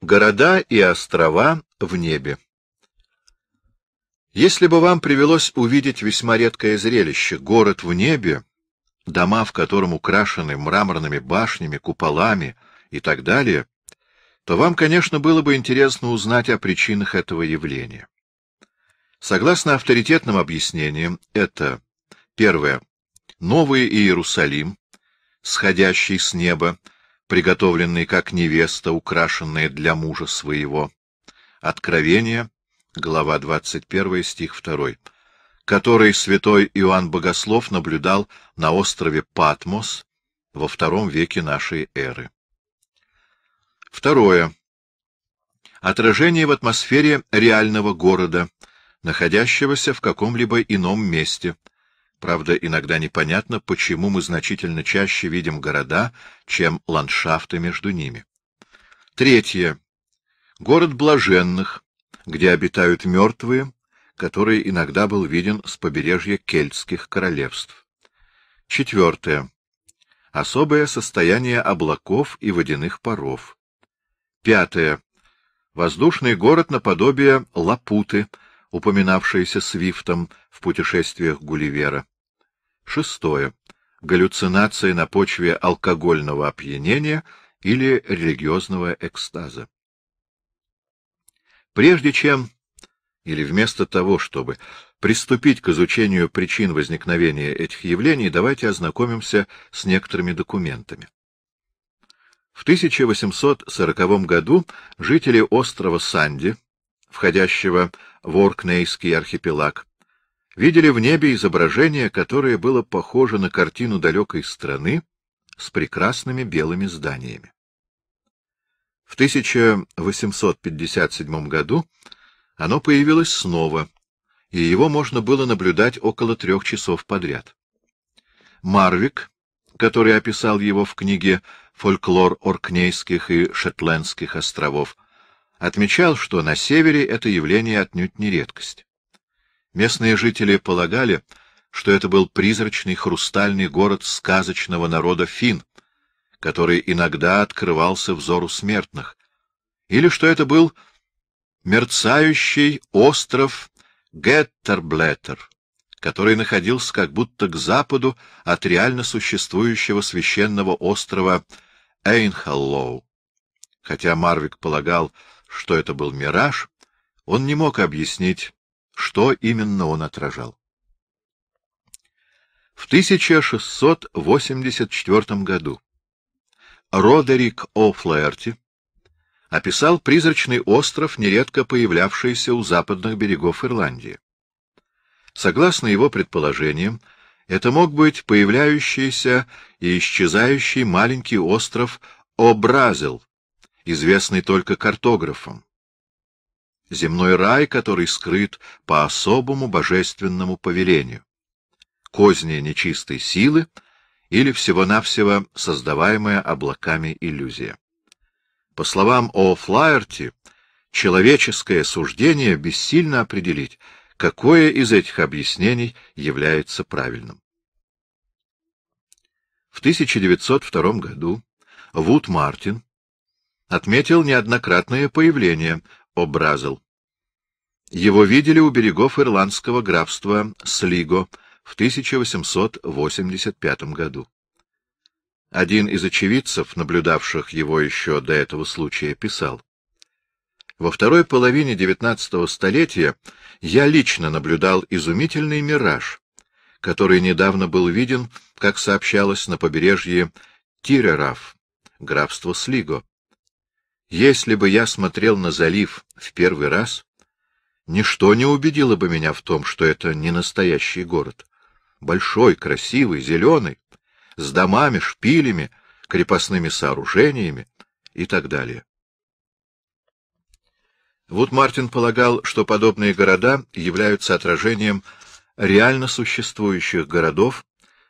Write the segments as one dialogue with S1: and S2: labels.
S1: Города и острова в небе. Если бы вам привелось увидеть весьма редкое зрелище — город в небе, дома, в котором украшены мраморными башнями, куполами и так далее, то вам, конечно, было бы интересно узнать о причинах этого явления. Согласно авторитетным объяснениям, это, первое, Новый Иерусалим, сходящий с неба приготовленный как невеста, украшенная для мужа своего. Откровение, глава 21, стих 2, который святой Иоанн Богослов наблюдал на острове Патмос во втором веке нашей эры. Второе. Отражение в атмосфере реального города, находящегося в каком-либо ином месте — Правда, иногда непонятно, почему мы значительно чаще видим города, чем ландшафты между ними. Третье. Город блаженных, где обитают мертвые, который иногда был виден с побережья кельтских королевств. Четвертое. Особое состояние облаков и водяных паров. Пятое. Воздушный город наподобие Лапуты, упоминавшееся Свифтом в путешествиях Гулливера. Шестое. Галлюцинации на почве алкогольного опьянения или религиозного экстаза. Прежде чем, или вместо того, чтобы приступить к изучению причин возникновения этих явлений, давайте ознакомимся с некоторыми документами. В 1840 году жители острова Санди входящего в Оркнейский архипелаг, видели в небе изображение, которое было похоже на картину далекой страны с прекрасными белыми зданиями. В 1857 году оно появилось снова, и его можно было наблюдать около трех часов подряд. Марвик, который описал его в книге «Фольклор Оркнейских и Шетландских островов», отмечал, что на севере это явление отнюдь не редкость. Местные жители полагали, что это был призрачный хрустальный город сказочного народа фин, который иногда открывался взору смертных, или что это был мерцающий остров Геттерблеттер, который находился как будто к западу от реально существующего священного острова Эйнхаллоу. Хотя Марвик полагал, что это был мираж, он не мог объяснить, что именно он отражал. В 1684 году Родерик О'Флаерти описал призрачный остров, нередко появлявшийся у западных берегов Ирландии. Согласно его предположениям, это мог быть появляющийся и исчезающий маленький остров О'Бразил, известный только картографам. Земной рай, который скрыт по особому божественному повелению. Козни нечистой силы или всего-навсего создаваемая облаками иллюзия. По словам О. Флаерти, человеческое суждение бессильно определить, какое из этих объяснений является правильным. В 1902 году Вуд Мартин отметил неоднократное появление Образел. Его видели у берегов ирландского графства Слиго в 1885 году. Один из очевидцев, наблюдавших его еще до этого случая, писал. Во второй половине XIX столетия я лично наблюдал изумительный мираж, который недавно был виден, как сообщалось, на побережье Тирераф, графство Слиго, если бы я смотрел на залив в первый раз, ничто не убедило бы меня в том, что это не настоящий город. Большой, красивый, зеленый, с домами, шпилями, крепостными сооружениями и так далее. Вот Мартин полагал, что подобные города являются отражением реально существующих городов,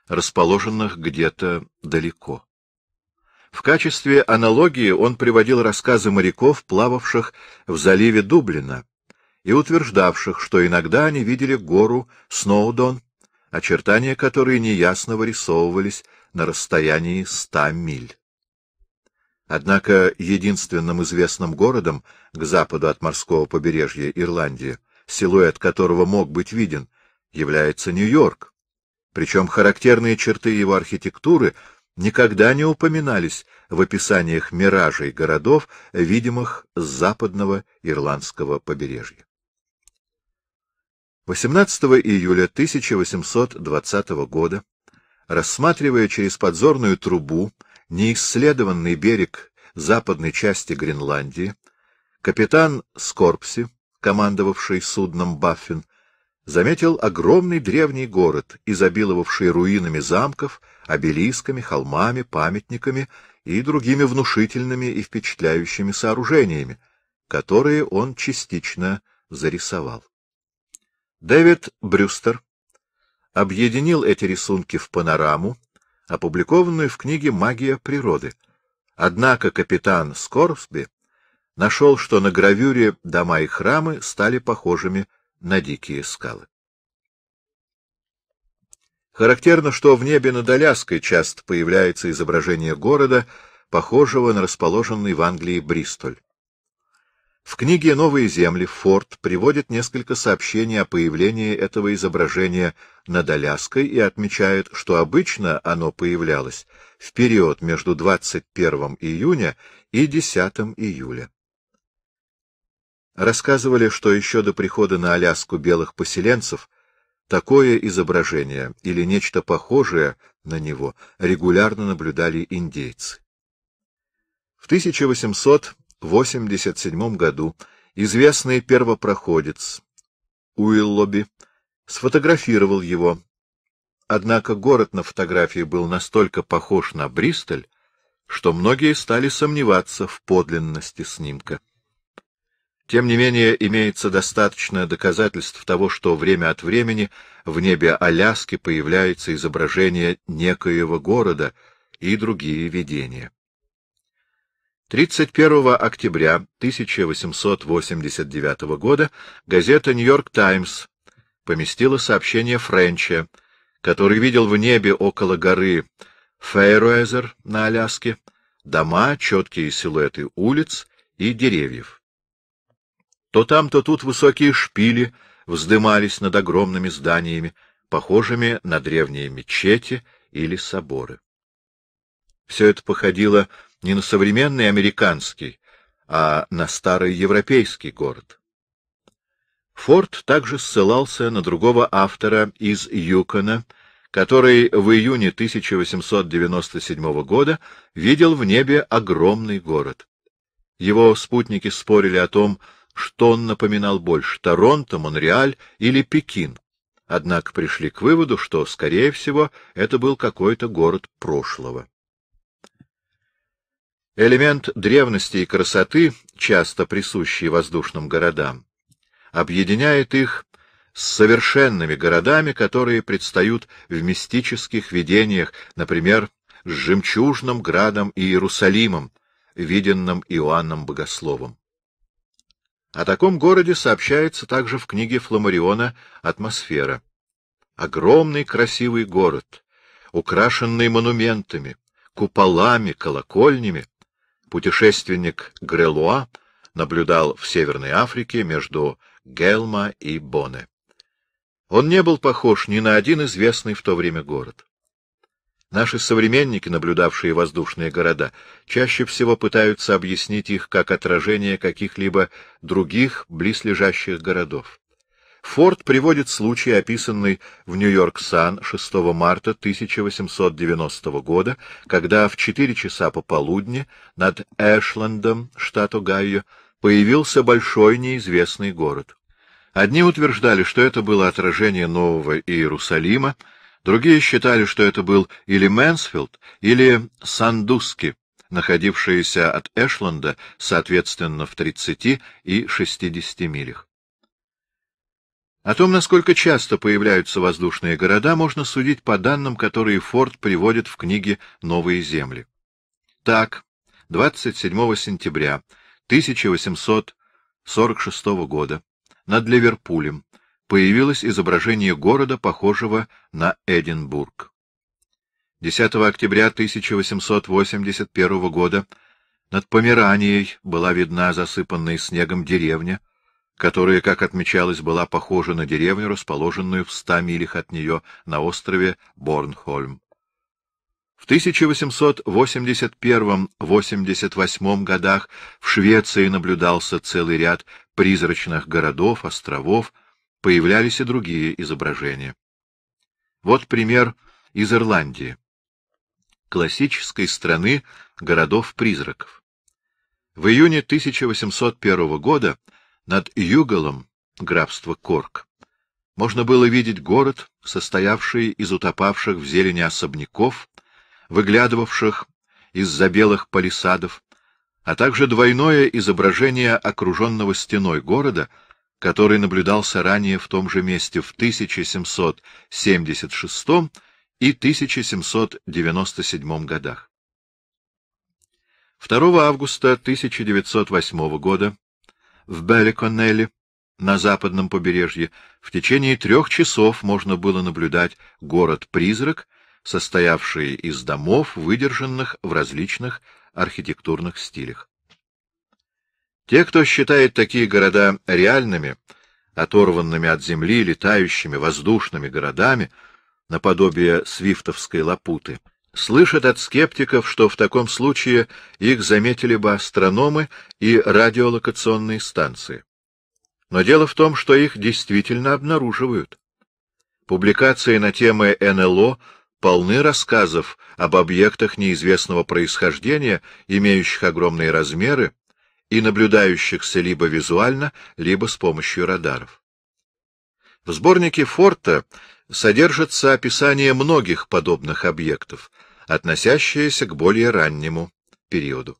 S1: расположенных где-то далеко. В качестве аналогии он приводил рассказы моряков, плававших в заливе Дублина, и утверждавших, что иногда они видели гору Сноудон, очертания которой неясно вырисовывались на расстоянии ста миль. Однако единственным известным городом к западу от морского побережья Ирландии, силуэт которого мог быть виден, является Нью-Йорк. Причем характерные черты его архитектуры — никогда не упоминались в описаниях миражей городов, видимых с западного ирландского побережья. 18 июля 1820 года, рассматривая через подзорную трубу неисследованный берег западной части Гренландии, капитан Скорпси, командовавший судном «Баффин», заметил огромный древний город, изобиловавший руинами замков, обелисками, холмами, памятниками и другими внушительными и впечатляющими сооружениями, которые он частично зарисовал. Дэвид Брюстер объединил эти рисунки в панораму, опубликованную в книге «Магия природы». Однако капитан Скорбсби нашел, что на гравюре дома и храмы стали похожими на дикие скалы. Характерно, что в небе над Аляской часто появляется изображение города, похожего на расположенный в Англии Бристоль. В книге «Новые земли» Форд приводит несколько сообщений о появлении этого изображения над Аляской и отмечает, что обычно оно появлялось в период между 21 июня и 10 июля. Рассказывали, что еще до прихода на Аляску белых поселенцев такое изображение или нечто похожее на него регулярно наблюдали индейцы. В 1887 году известный первопроходец Уиллоби сфотографировал его. Однако город на фотографии был настолько похож на Бристоль, что многие стали сомневаться в подлинности снимка. Тем не менее, имеется достаточно доказательств того, что время от времени в небе Аляски появляется изображение некоего города и другие видения. 31 октября 1889 года газета «Нью-Йорк Таймс» поместила сообщение Френча, который видел в небе около горы Фейруэзер на Аляске дома, четкие силуэты улиц и деревьев. То там, то тут высокие шпили вздымались над огромными зданиями, похожими на древние мечети или соборы. Все это походило не на современный американский, а на старый европейский город. Форд также ссылался на другого автора из Юкона, который в июне 1897 года видел в небе огромный город. Его спутники спорили о том, что он напоминал больше — Торонто, Монреаль или Пекин. Однако пришли к выводу, что, скорее всего, это был какой-то город прошлого. Элемент древности и красоты, часто присущий воздушным городам, объединяет их с совершенными городами, которые предстают в мистических видениях, например, с жемчужным градом и Иерусалимом, виденным Иоанном Богословом. О таком городе сообщается также в книге Фламариона «Атмосфера». Огромный красивый город, украшенный монументами, куполами, колокольнями. Путешественник Грелуа наблюдал в Северной Африке между Гелма и Боне. Он не был похож ни на один известный в то время город. Наши современники, наблюдавшие воздушные города, чаще всего пытаются объяснить их как отражение каких-либо других близлежащих городов. Форд приводит случай, описанный в Нью-Йорк-Сан 6 марта 1890 года, когда в 4 часа пополудни над Эшлендом, штат Огайо, появился большой неизвестный город. Одни утверждали, что это было отражение Нового Иерусалима, Другие считали, что это был или Мэнсфилд, или Сандуски, находившиеся от Эшленда, соответственно, в 30 и 60 милях. О том, насколько часто появляются воздушные города, можно судить по данным, которые Форд приводит в книге «Новые земли». Так, 27 сентября 1846 года над Ливерпулем появилось изображение города, похожего на Эдинбург. 10 октября 1881 года над Померанией была видна засыпанная снегом деревня, которая, как отмечалось, была похожа на деревню, расположенную в ста милях от нее на острове Борнхольм. В 1881-88 годах в Швеции наблюдался целый ряд призрачных городов, островов, появлялись и другие изображения. Вот пример из Ирландии, классической страны городов-призраков. В июне 1801 года над Югалом, графство Корк можно было видеть город, состоявший из утопавших в зелени особняков, выглядывавших из-за белых палисадов, а также двойное изображение окруженного стеной города — который наблюдался ранее в том же месте в 1776 и 1797 годах. 2 августа 1908 года в Беликоннелле на западном побережье в течение трех часов можно было наблюдать город-призрак, состоявший из домов, выдержанных в различных архитектурных стилях. Те, кто считает такие города реальными, оторванными от земли, летающими, воздушными городами, наподобие свифтовской лапуты, слышат от скептиков, что в таком случае их заметили бы астрономы и радиолокационные станции. Но дело в том, что их действительно обнаруживают. Публикации на темы НЛО полны рассказов об объектах неизвестного происхождения, имеющих огромные размеры, и наблюдающихся либо визуально, либо с помощью радаров. В сборнике Форта содержится описание многих подобных объектов, относящиеся к более раннему периоду.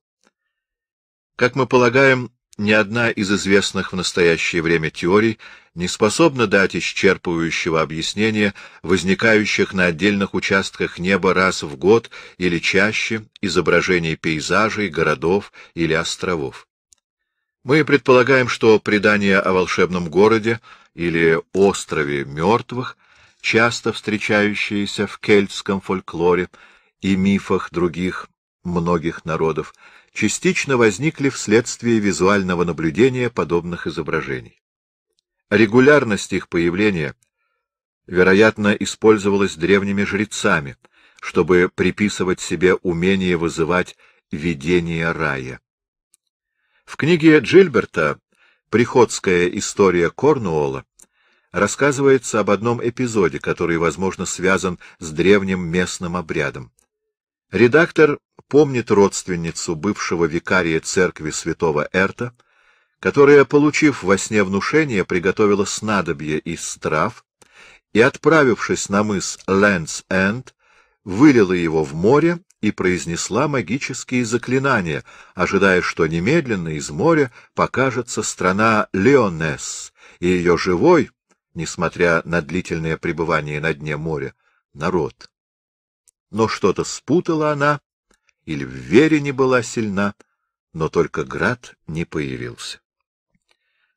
S1: Как мы полагаем, ни одна из известных в настоящее время теорий не способна дать исчерпывающего объяснения возникающих на отдельных участках неба раз в год или чаще изображений пейзажей, городов или островов. Мы предполагаем, что предания о волшебном городе или острове мертвых, часто встречающиеся в кельтском фольклоре и мифах других многих народов, частично возникли вследствие визуального наблюдения подобных изображений. Регулярность их появления, вероятно, использовалась древними жрецами, чтобы приписывать себе умение вызывать видение рая. В книге Джильберта «Приходская история Корнуолла» рассказывается об одном эпизоде, который, возможно, связан с древним местным обрядом. Редактор помнит родственницу бывшего викария церкви святого Эрта, которая, получив во сне внушение, приготовила снадобье из трав и, отправившись на мыс Лэндс-Энд, вылила его в море и произнесла магические заклинания, ожидая, что немедленно из моря покажется страна Леонес и ее живой, несмотря на длительное пребывание на дне моря, народ. Но что-то спутала она, или в вере не была сильна, но только град не появился.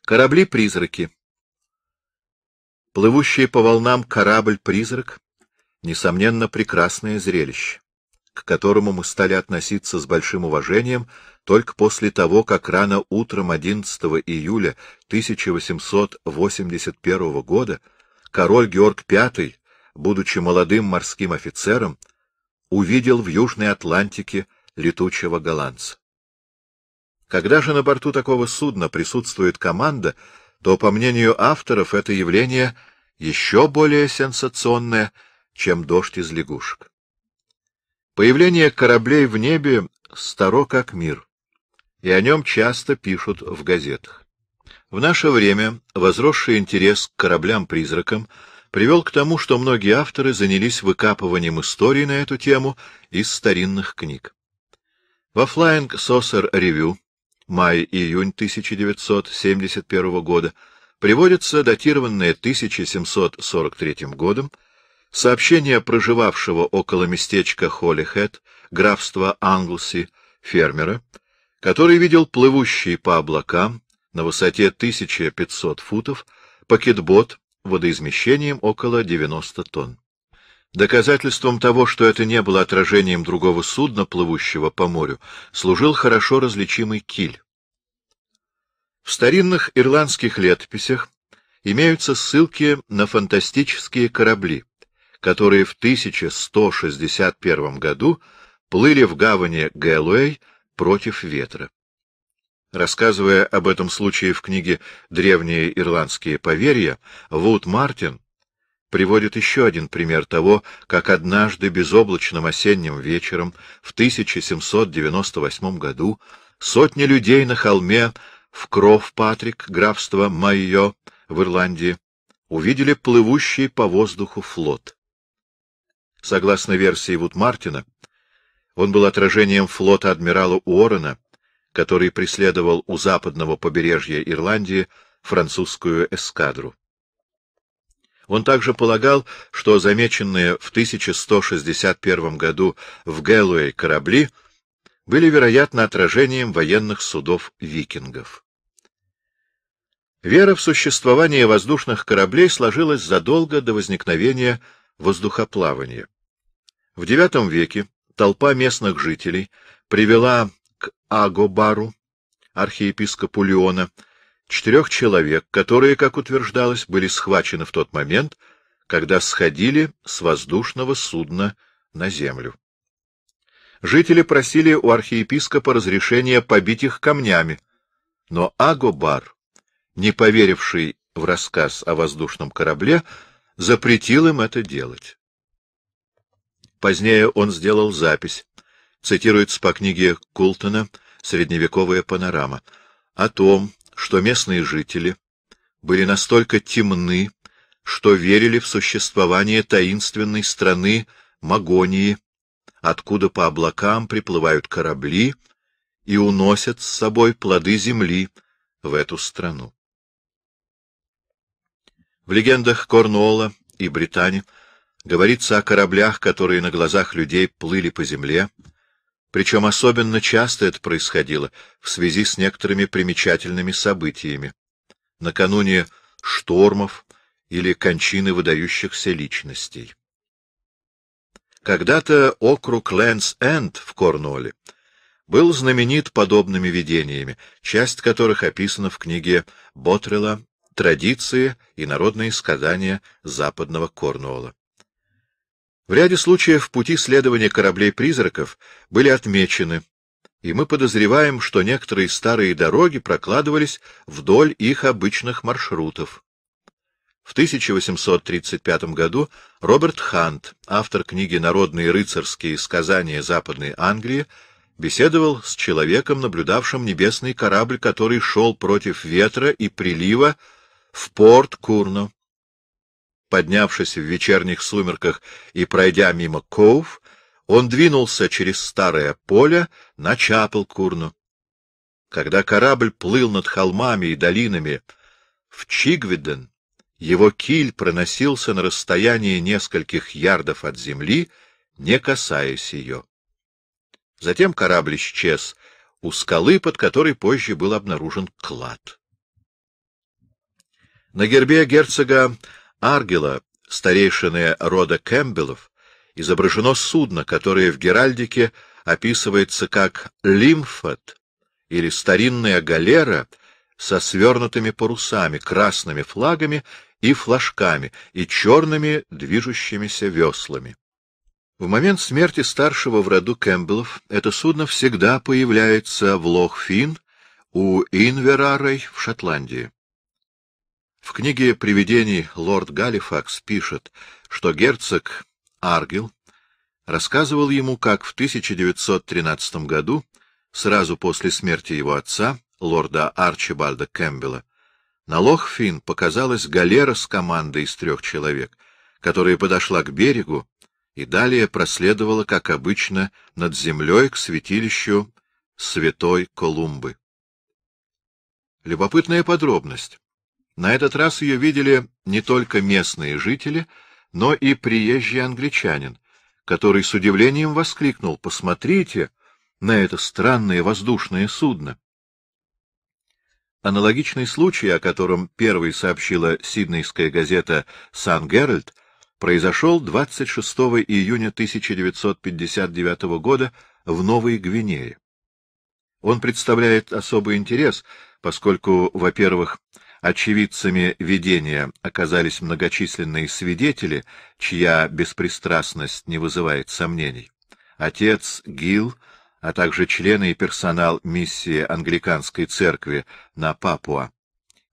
S1: Корабли-призраки Плывущий по волнам корабль-призрак — несомненно прекрасное зрелище к которому мы стали относиться с большим уважением только после того, как рано утром 11 июля 1881 года король Георг V, будучи молодым морским офицером, увидел в Южной Атлантике летучего голландца. Когда же на борту такого судна присутствует команда, то, по мнению авторов, это явление еще более сенсационное, чем дождь из лягушек. Появление кораблей в небе старо как мир, и о нем часто пишут в газетах. В наше время возросший интерес к кораблям-призракам привел к тому, что многие авторы занялись выкапыванием историй на эту тему из старинных книг. Во Flying Saucer Review май-июнь 1971 года приводятся датированные 1743 годом Сообщение проживавшего около местечка Холлихэт, графства Англси, фермера, который видел плывущий по облакам на высоте 1500 футов пакетбот водоизмещением около 90 тонн. Доказательством того, что это не было отражением другого судна, плывущего по морю, служил хорошо различимый киль. В старинных ирландских летописях имеются ссылки на фантастические корабли, которые в 1161 году плыли в гавани Гэлуэй против ветра. Рассказывая об этом случае в книге «Древние ирландские поверья», Вуд Мартин приводит еще один пример того, как однажды безоблачным осенним вечером в 1798 году сотни людей на холме в Кров-Патрик, графство Майо в Ирландии, увидели плывущий по воздуху флот. Согласно версии Вудмартина, он был отражением флота адмирала Уоррена, который преследовал у западного побережья Ирландии французскую эскадру. Он также полагал, что замеченные в 1161 году в Гэллуэй корабли были, вероятно, отражением военных судов викингов. Вера в существование воздушных кораблей сложилась задолго до возникновения Воздухоплавание. В IX веке толпа местных жителей привела к Агобару, архиепископу Леона, четырех человек, которые, как утверждалось, были схвачены в тот момент, когда сходили с воздушного судна на землю. Жители просили у архиепископа разрешения побить их камнями, но Агобар, не поверивший в рассказ о воздушном корабле, запретил им это делать. Позднее он сделал запись, цитируется по книге Култона «Средневековая панорама», о том, что местные жители были настолько темны, что верили в существование таинственной страны Магонии, откуда по облакам приплывают корабли и уносят с собой плоды земли в эту страну. В легендах Корнуола и Британи говорится о кораблях, которые на глазах людей плыли по земле, причем особенно часто это происходило в связи с некоторыми примечательными событиями. Накануне штормов или кончины выдающихся личностей. Когда-то округ Лэнс-Энд в Корнуолле был знаменит подобными видениями, часть которых описана в книге Ботрелла традиции и народные сказания западного Корнуола. В ряде случаев пути следования кораблей-призраков были отмечены, и мы подозреваем, что некоторые старые дороги прокладывались вдоль их обычных маршрутов. В 1835 году Роберт Хант, автор книги «Народные рыцарские сказания Западной Англии», беседовал с человеком, наблюдавшим небесный корабль, который шел против ветра и прилива в порт Курно. Поднявшись в вечерних сумерках и пройдя мимо Коув, он двинулся через старое поле на Чапел-Курну. Когда корабль плыл над холмами и долинами в Чигвиден, его киль проносился на расстоянии нескольких ярдов от земли, не касаясь ее. Затем корабль исчез у скалы, под которой позже был обнаружен клад. На гербе герцога Аргела, старейшины рода Кэмпбеллов, изображено судно, которое в Геральдике описывается как «лимфот» или «старинная галера» со свернутыми парусами, красными флагами и флажками и черными движущимися веслами. В момент смерти старшего в роду Кэмпбеллов это судно всегда появляется в Лохфин у Инверарой в Шотландии. В книге привидений лорд Галифакс пишет, что герцог Аргил рассказывал ему, как в 1913 году, сразу после смерти его отца, лорда Арчибальда Кэмпбелла, на Лохфин показалась галера с командой из трех человек, которая подошла к берегу и далее проследовала, как обычно, над землей к святилищу Святой Колумбы. Любопытная подробность. На этот раз ее видели не только местные жители, но и приезжий англичанин, который с удивлением воскликнул «Посмотрите на это странное воздушное судно!» Аналогичный случай, о котором первой сообщила сиднейская газета «Сан-Геральд», произошел 26 июня 1959 года в Новой Гвинее. Он представляет особый интерес, поскольку, во-первых, Очевидцами видения оказались многочисленные свидетели, чья беспристрастность не вызывает сомнений. Отец Гил, а также члены и персонал миссии англиканской церкви на Папуа.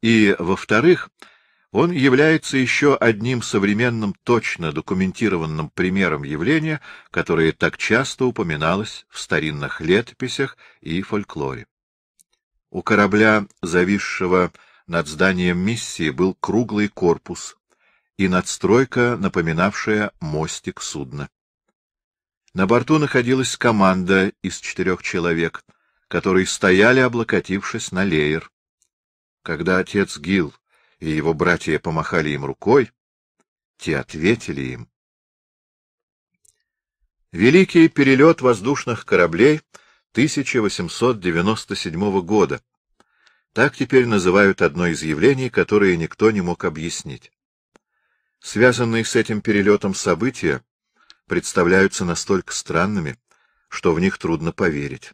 S1: И, во-вторых, он является еще одним современным точно документированным примером явления, которое так часто упоминалось в старинных летописях и фольклоре. У корабля, зависшего над зданием миссии был круглый корпус и надстройка, напоминавшая мостик судна. На борту находилась команда из четырех человек, которые стояли, облокотившись на леер. Когда отец Гил и его братья помахали им рукой, те ответили им. Великий перелет воздушных кораблей 1897 года, так теперь называют одно из явлений, которое никто не мог объяснить. Связанные с этим перелетом события представляются настолько странными, что в них трудно поверить.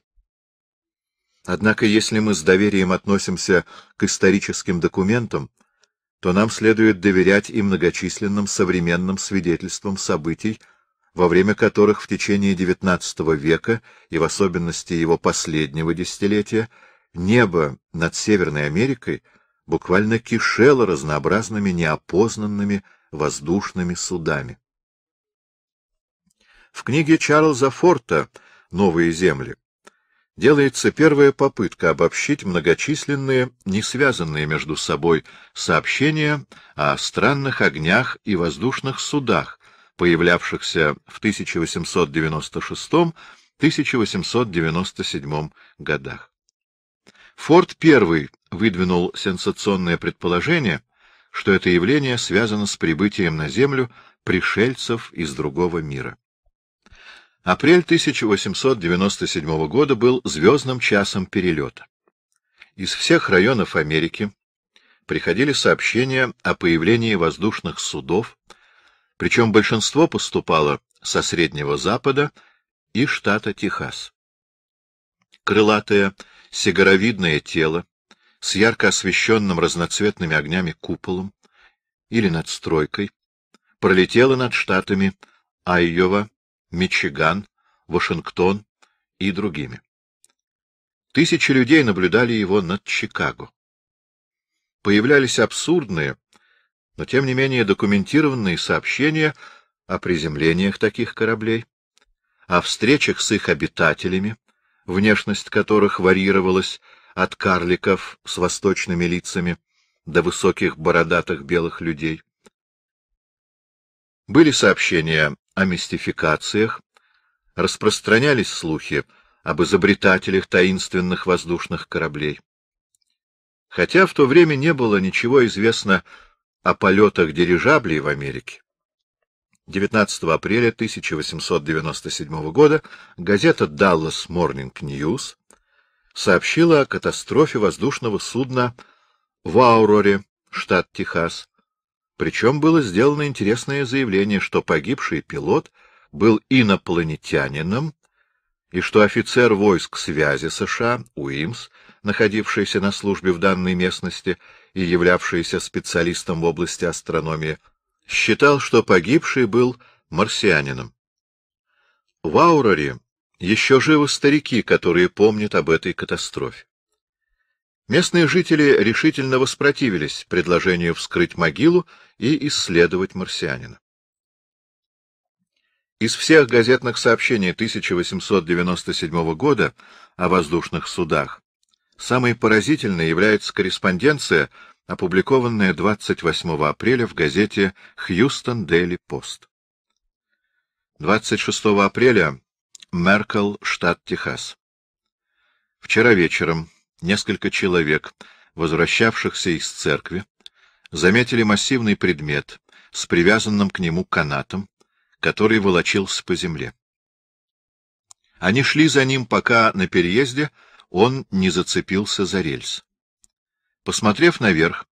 S1: Однако, если мы с доверием относимся к историческим документам, то нам следует доверять и многочисленным современным свидетельствам событий, во время которых в течение XIX века, и в особенности его последнего десятилетия, небо над Северной Америкой буквально кишело разнообразными неопознанными воздушными судами. В книге Чарльза Форта «Новые земли» делается первая попытка обобщить многочисленные, не связанные между собой, сообщения о странных огнях и воздушных судах, появлявшихся в 1896-1897 годах. Форд первый выдвинул сенсационное предположение, что это явление связано с прибытием на Землю пришельцев из другого мира. Апрель 1897 года был звездным часом перелета. Из всех районов Америки приходили сообщения о появлении воздушных судов, причем большинство поступало со Среднего Запада и штата Техас. Крылатая сигаровидное тело с ярко освещенным разноцветными огнями куполом или надстройкой пролетело над штатами Айова, Мичиган, Вашингтон и другими. Тысячи людей наблюдали его над Чикаго. Появлялись абсурдные, но тем не менее документированные сообщения о приземлениях таких кораблей, о встречах с их обитателями, внешность которых варьировалась от карликов с восточными лицами до высоких бородатых белых людей. Были сообщения о мистификациях, распространялись слухи об изобретателях таинственных воздушных кораблей. Хотя в то время не было ничего известно о полетах дирижаблей в Америке, 19 апреля 1897 года газета Dallas Morning News сообщила о катастрофе воздушного судна в Ауроре, штат Техас. Причем было сделано интересное заявление, что погибший пилот был инопланетянином и что офицер войск связи США, УИМС, находившийся на службе в данной местности и являвшийся специалистом в области астрономии, считал, что погибший был марсианином. В Ауроре еще живы старики, которые помнят об этой катастрофе. Местные жители решительно воспротивились предложению вскрыть могилу и исследовать марсианина. Из всех газетных сообщений 1897 года о воздушных судах самой поразительной является корреспонденция, опубликованное 28 апреля в газете «Хьюстон Дели Пост». 26 апреля. Меркл, штат Техас. Вчера вечером несколько человек, возвращавшихся из церкви, заметили массивный предмет с привязанным к нему канатом, который волочился по земле. Они шли за ним, пока на переезде он не зацепился за рельс. Посмотрев наверх,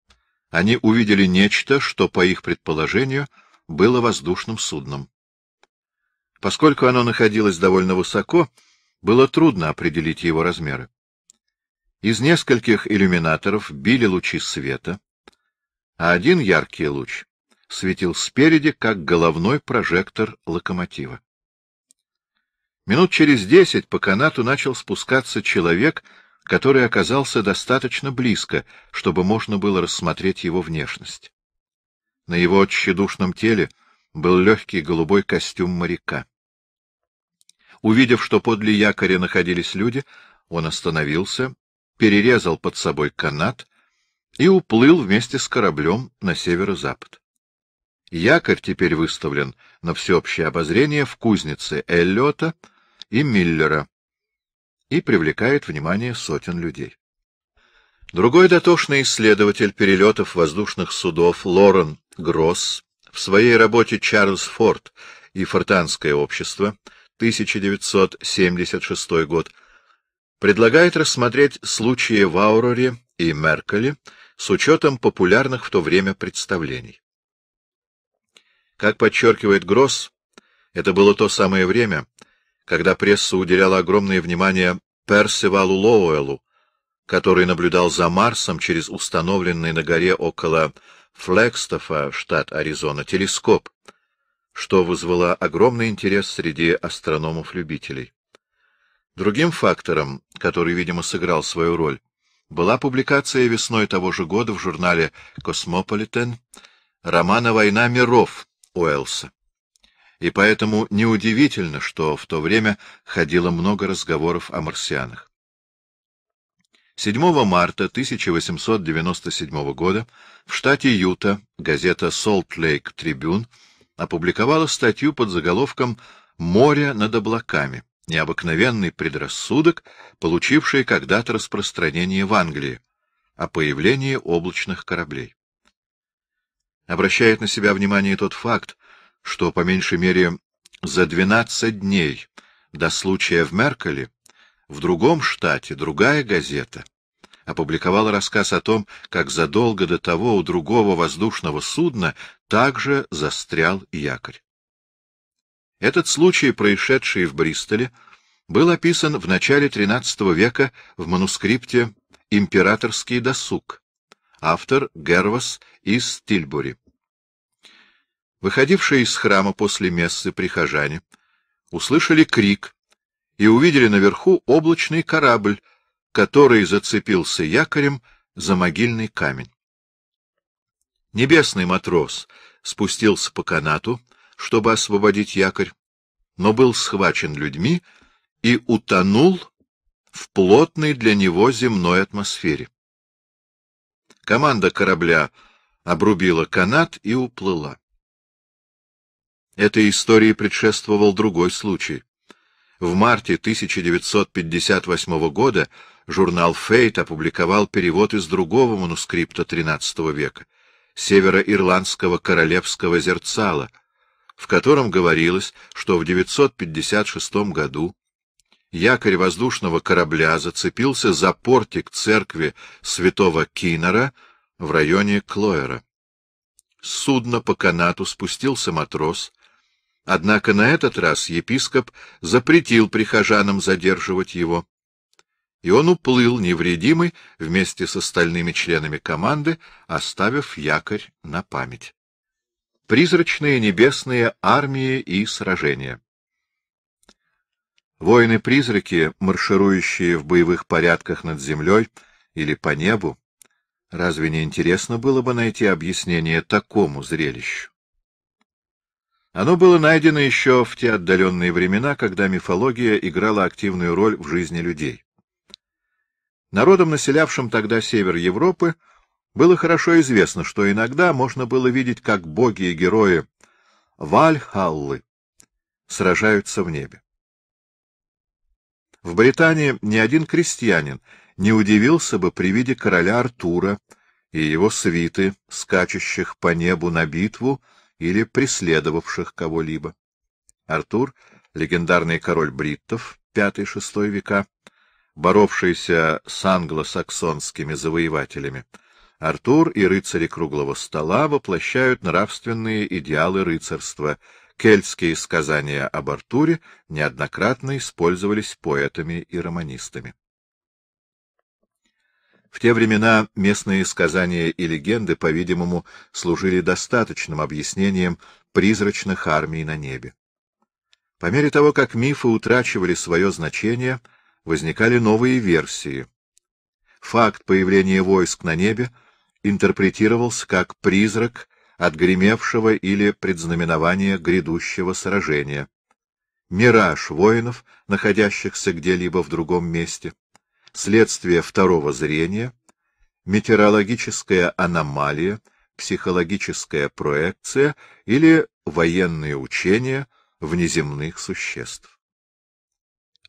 S1: они увидели нечто, что, по их предположению, было воздушным судном. Поскольку оно находилось довольно высоко, было трудно определить его размеры. Из нескольких иллюминаторов били лучи света, а один яркий луч светил спереди, как головной прожектор локомотива. Минут через десять по канату начал спускаться человек который оказался достаточно близко, чтобы можно было рассмотреть его внешность. На его тщедушном теле был легкий голубой костюм моряка. Увидев, что подле якоря находились люди, он остановился, перерезал под собой канат и уплыл вместе с кораблем на северо-запад. Якорь теперь выставлен на всеобщее обозрение в кузнице Эллиота и Миллера, и привлекает внимание сотен людей. Другой дотошный исследователь перелетов воздушных судов Лорен Гросс в своей работе «Чарльз Форд и фортанское общество» 1976 год предлагает рассмотреть случаи в Ауроре и Меркеле с учетом популярных в то время представлений. Как подчеркивает Гросс, это было то самое время, когда пресса уделяла огромное внимание Персивалу Лоуэллу, который наблюдал за Марсом через установленный на горе около Флекстофа, штат Аризона, телескоп, что вызвало огромный интерес среди астрономов-любителей. Другим фактором, который, видимо, сыграл свою роль, была публикация весной того же года в журнале «Космополитен» романа «Война миров» Уэллса и поэтому неудивительно, что в то время ходило много разговоров о марсианах. 7 марта 1897 года в штате Юта газета Salt Lake Tribune опубликовала статью под заголовком «Море над облаками. Необыкновенный предрассудок, получивший когда-то распространение в Англии» о появлении облачных кораблей. Обращает на себя внимание тот факт, что по меньшей мере за 12 дней до случая в Меркеле в другом штате другая газета опубликовала рассказ о том, как задолго до того у другого воздушного судна также застрял якорь. Этот случай, происшедший в Бристоле, был описан в начале XIII века в манускрипте «Императорский досуг», автор Гервас из Тильбури. Выходившие из храма после мессы прихожане услышали крик и увидели наверху облачный корабль, который зацепился якорем за могильный камень. Небесный матрос спустился по канату, чтобы освободить якорь, но был схвачен людьми и утонул в плотной для него земной атмосфере. Команда корабля обрубила канат и уплыла. Этой истории предшествовал другой случай. В марте 1958 года журнал «Фейт» опубликовал перевод из другого манускрипта XIII века — североирландского королевского зерцала, в котором говорилось, что в 956 году якорь воздушного корабля зацепился за портик церкви святого Кинора в районе Клоера. Судно по канату спустился матрос — Однако на этот раз епископ запретил прихожанам задерживать его. И он уплыл невредимый вместе с остальными членами команды, оставив якорь на память. Призрачные небесные армии и сражения Воины-призраки, марширующие в боевых порядках над землей или по небу, разве не интересно было бы найти объяснение такому зрелищу? Оно было найдено еще в те отдаленные времена, когда мифология играла активную роль в жизни людей. Народом, населявшим тогда север Европы, было хорошо известно, что иногда можно было видеть, как боги и герои Вальхаллы сражаются в небе. В Британии ни один крестьянин не удивился бы при виде короля Артура и его свиты, скачущих по небу на битву или преследовавших кого-либо. Артур, легендарный король бриттов, V-VI века, боровшийся с англосаксонскими завоевателями, Артур и рыцари круглого стола воплощают нравственные идеалы рыцарства. Кельтские сказания об Артуре неоднократно использовались поэтами и романистами. В те времена местные сказания и легенды, по-видимому, служили достаточным объяснением призрачных армий на небе. По мере того, как мифы утрачивали свое значение, возникали новые версии. Факт появления войск на небе интерпретировался как призрак отгремевшего или предзнаменование грядущего сражения, мираж воинов, находящихся где-либо в другом месте, следствие второго зрения, метеорологическая аномалия, психологическая проекция или военные учения внеземных существ.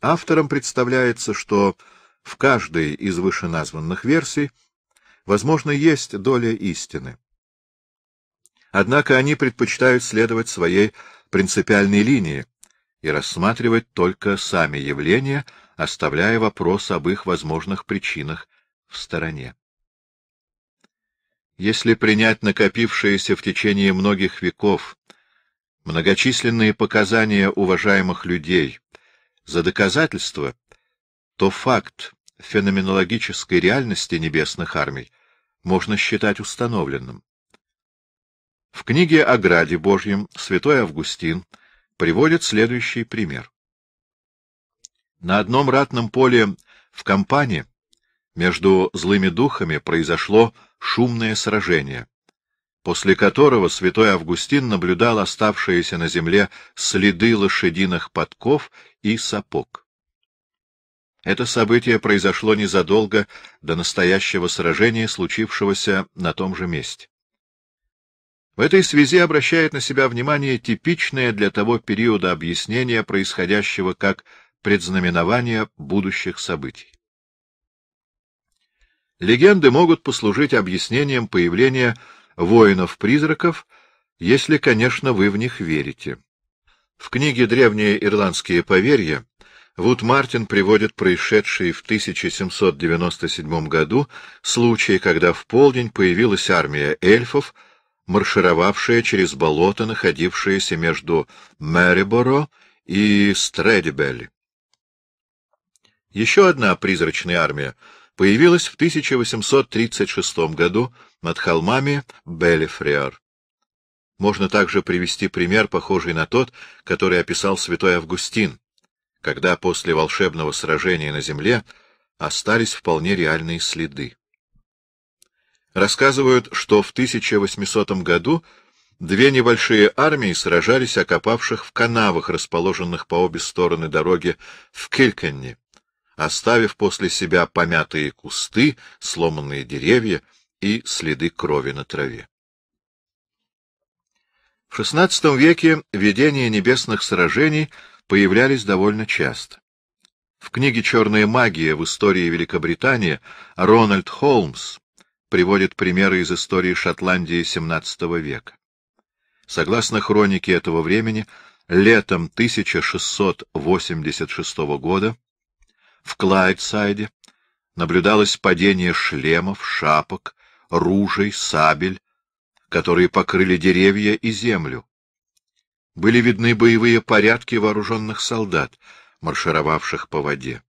S1: Авторам представляется, что в каждой из вышеназванных версий, возможно, есть доля истины. Однако они предпочитают следовать своей принципиальной линии и рассматривать только сами явления – оставляя вопрос об их возможных причинах в стороне. Если принять накопившиеся в течение многих веков многочисленные показания уважаемых людей за доказательство, то факт феноменологической реальности небесных армий можно считать установленным. В книге о Граде Божьем святой Августин приводит следующий пример. На одном ратном поле в Кампане между злыми духами произошло шумное сражение, после которого святой Августин наблюдал оставшиеся на земле следы лошадиных подков и сапог. Это событие произошло незадолго до настоящего сражения, случившегося на том же месте. В этой связи обращает на себя внимание типичное для того периода объяснение происходящего как предзнаменование будущих событий. Легенды могут послужить объяснением появления воинов-призраков, если, конечно, вы в них верите. В книге «Древние ирландские поверья» Вуд Мартин приводит происшедший в 1797 году случай, когда в полдень появилась армия эльфов, маршировавшая через болото, находившееся между Мэриборо и Стрэдибель. Еще одна призрачная армия появилась в 1836 году над холмами Беллифриар. Можно также привести пример, похожий на тот, который описал святой Августин, когда после волшебного сражения на земле остались вполне реальные следы. Рассказывают, что в 1800 году Две небольшие армии сражались о в канавах, расположенных по обе стороны дороги в Килькенни оставив после себя помятые кусты, сломанные деревья и следы крови на траве. В XVI веке видения небесных сражений появлялись довольно часто. В книге «Черная магия. В истории Великобритании» Рональд Холмс приводит примеры из истории Шотландии XVII века. Согласно хронике этого времени, летом 1686 года в Клайдсайде наблюдалось падение шлемов, шапок, ружей, сабель, которые покрыли деревья и землю. Были видны боевые порядки вооруженных солдат, маршировавших по воде.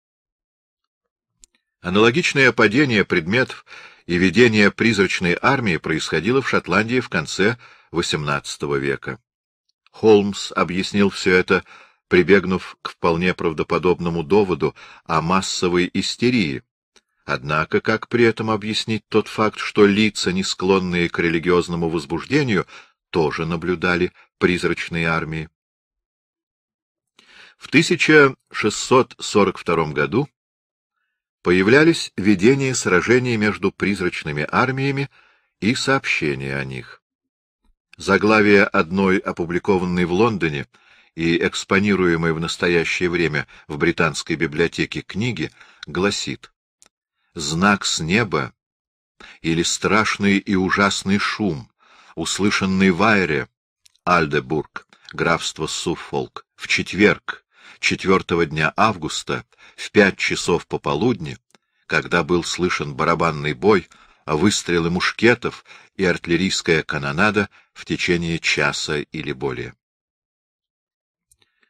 S1: Аналогичное падение предметов и ведение призрачной армии происходило в Шотландии в конце XVIII века. Холмс объяснил все это прибегнув к вполне правдоподобному доводу о массовой истерии. Однако, как при этом объяснить тот факт, что лица, не склонные к религиозному возбуждению, тоже наблюдали призрачные армии? В 1642 году появлялись видения сражений между призрачными армиями и сообщения о них. Заглавие одной, опубликованной в Лондоне, — и экспонируемой в настоящее время в Британской библиотеке книги, гласит «Знак с неба или страшный и ужасный шум, услышанный в Айре, Альдебург, графство Суффолк, в четверг, 4 дня августа, в пять часов пополудни, когда был слышен барабанный бой, выстрелы мушкетов и артиллерийская канонада в течение часа или более.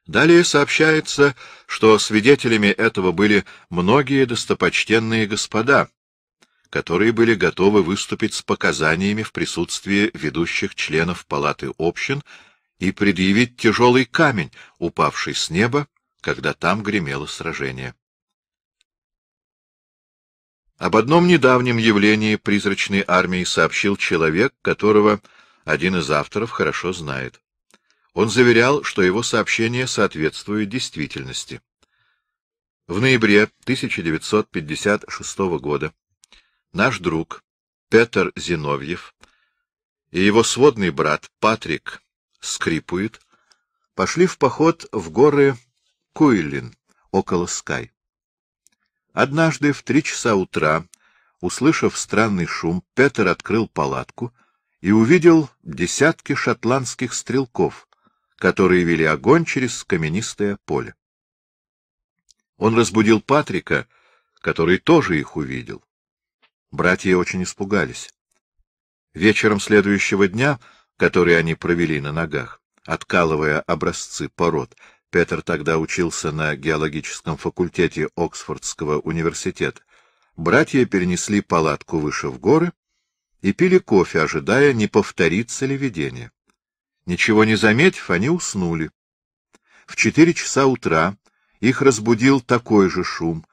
S1: Далее сообщается, что свидетелями этого были многие достопочтенные господа, которые были готовы выступить с показаниями в присутствии ведущих членов Палаты общин и предъявить тяжелый камень, упавший с неба, когда там гремело сражение. Об одном недавнем явлении призрачной армии сообщил человек, которого один из авторов хорошо знает. Он заверял, что его сообщение соответствует действительности. В ноябре 1956 года наш друг Петр Зиновьев и его сводный брат Патрик Скрипует пошли в поход в горы Куйлин около Скай. Однажды в три часа утра, услышав странный шум, Петр открыл палатку и увидел десятки шотландских стрелков, которые вели огонь через каменистое поле. Он разбудил Патрика, который тоже их увидел. Братья очень испугались. Вечером следующего дня, который они провели на ногах, откалывая образцы пород, Петр тогда учился на геологическом факультете Оксфордского университета, братья перенесли палатку выше в горы и пили кофе, ожидая, не повторится ли видение. Ничего не заметив, они уснули. В четыре часа утра их разбудил такой же шум,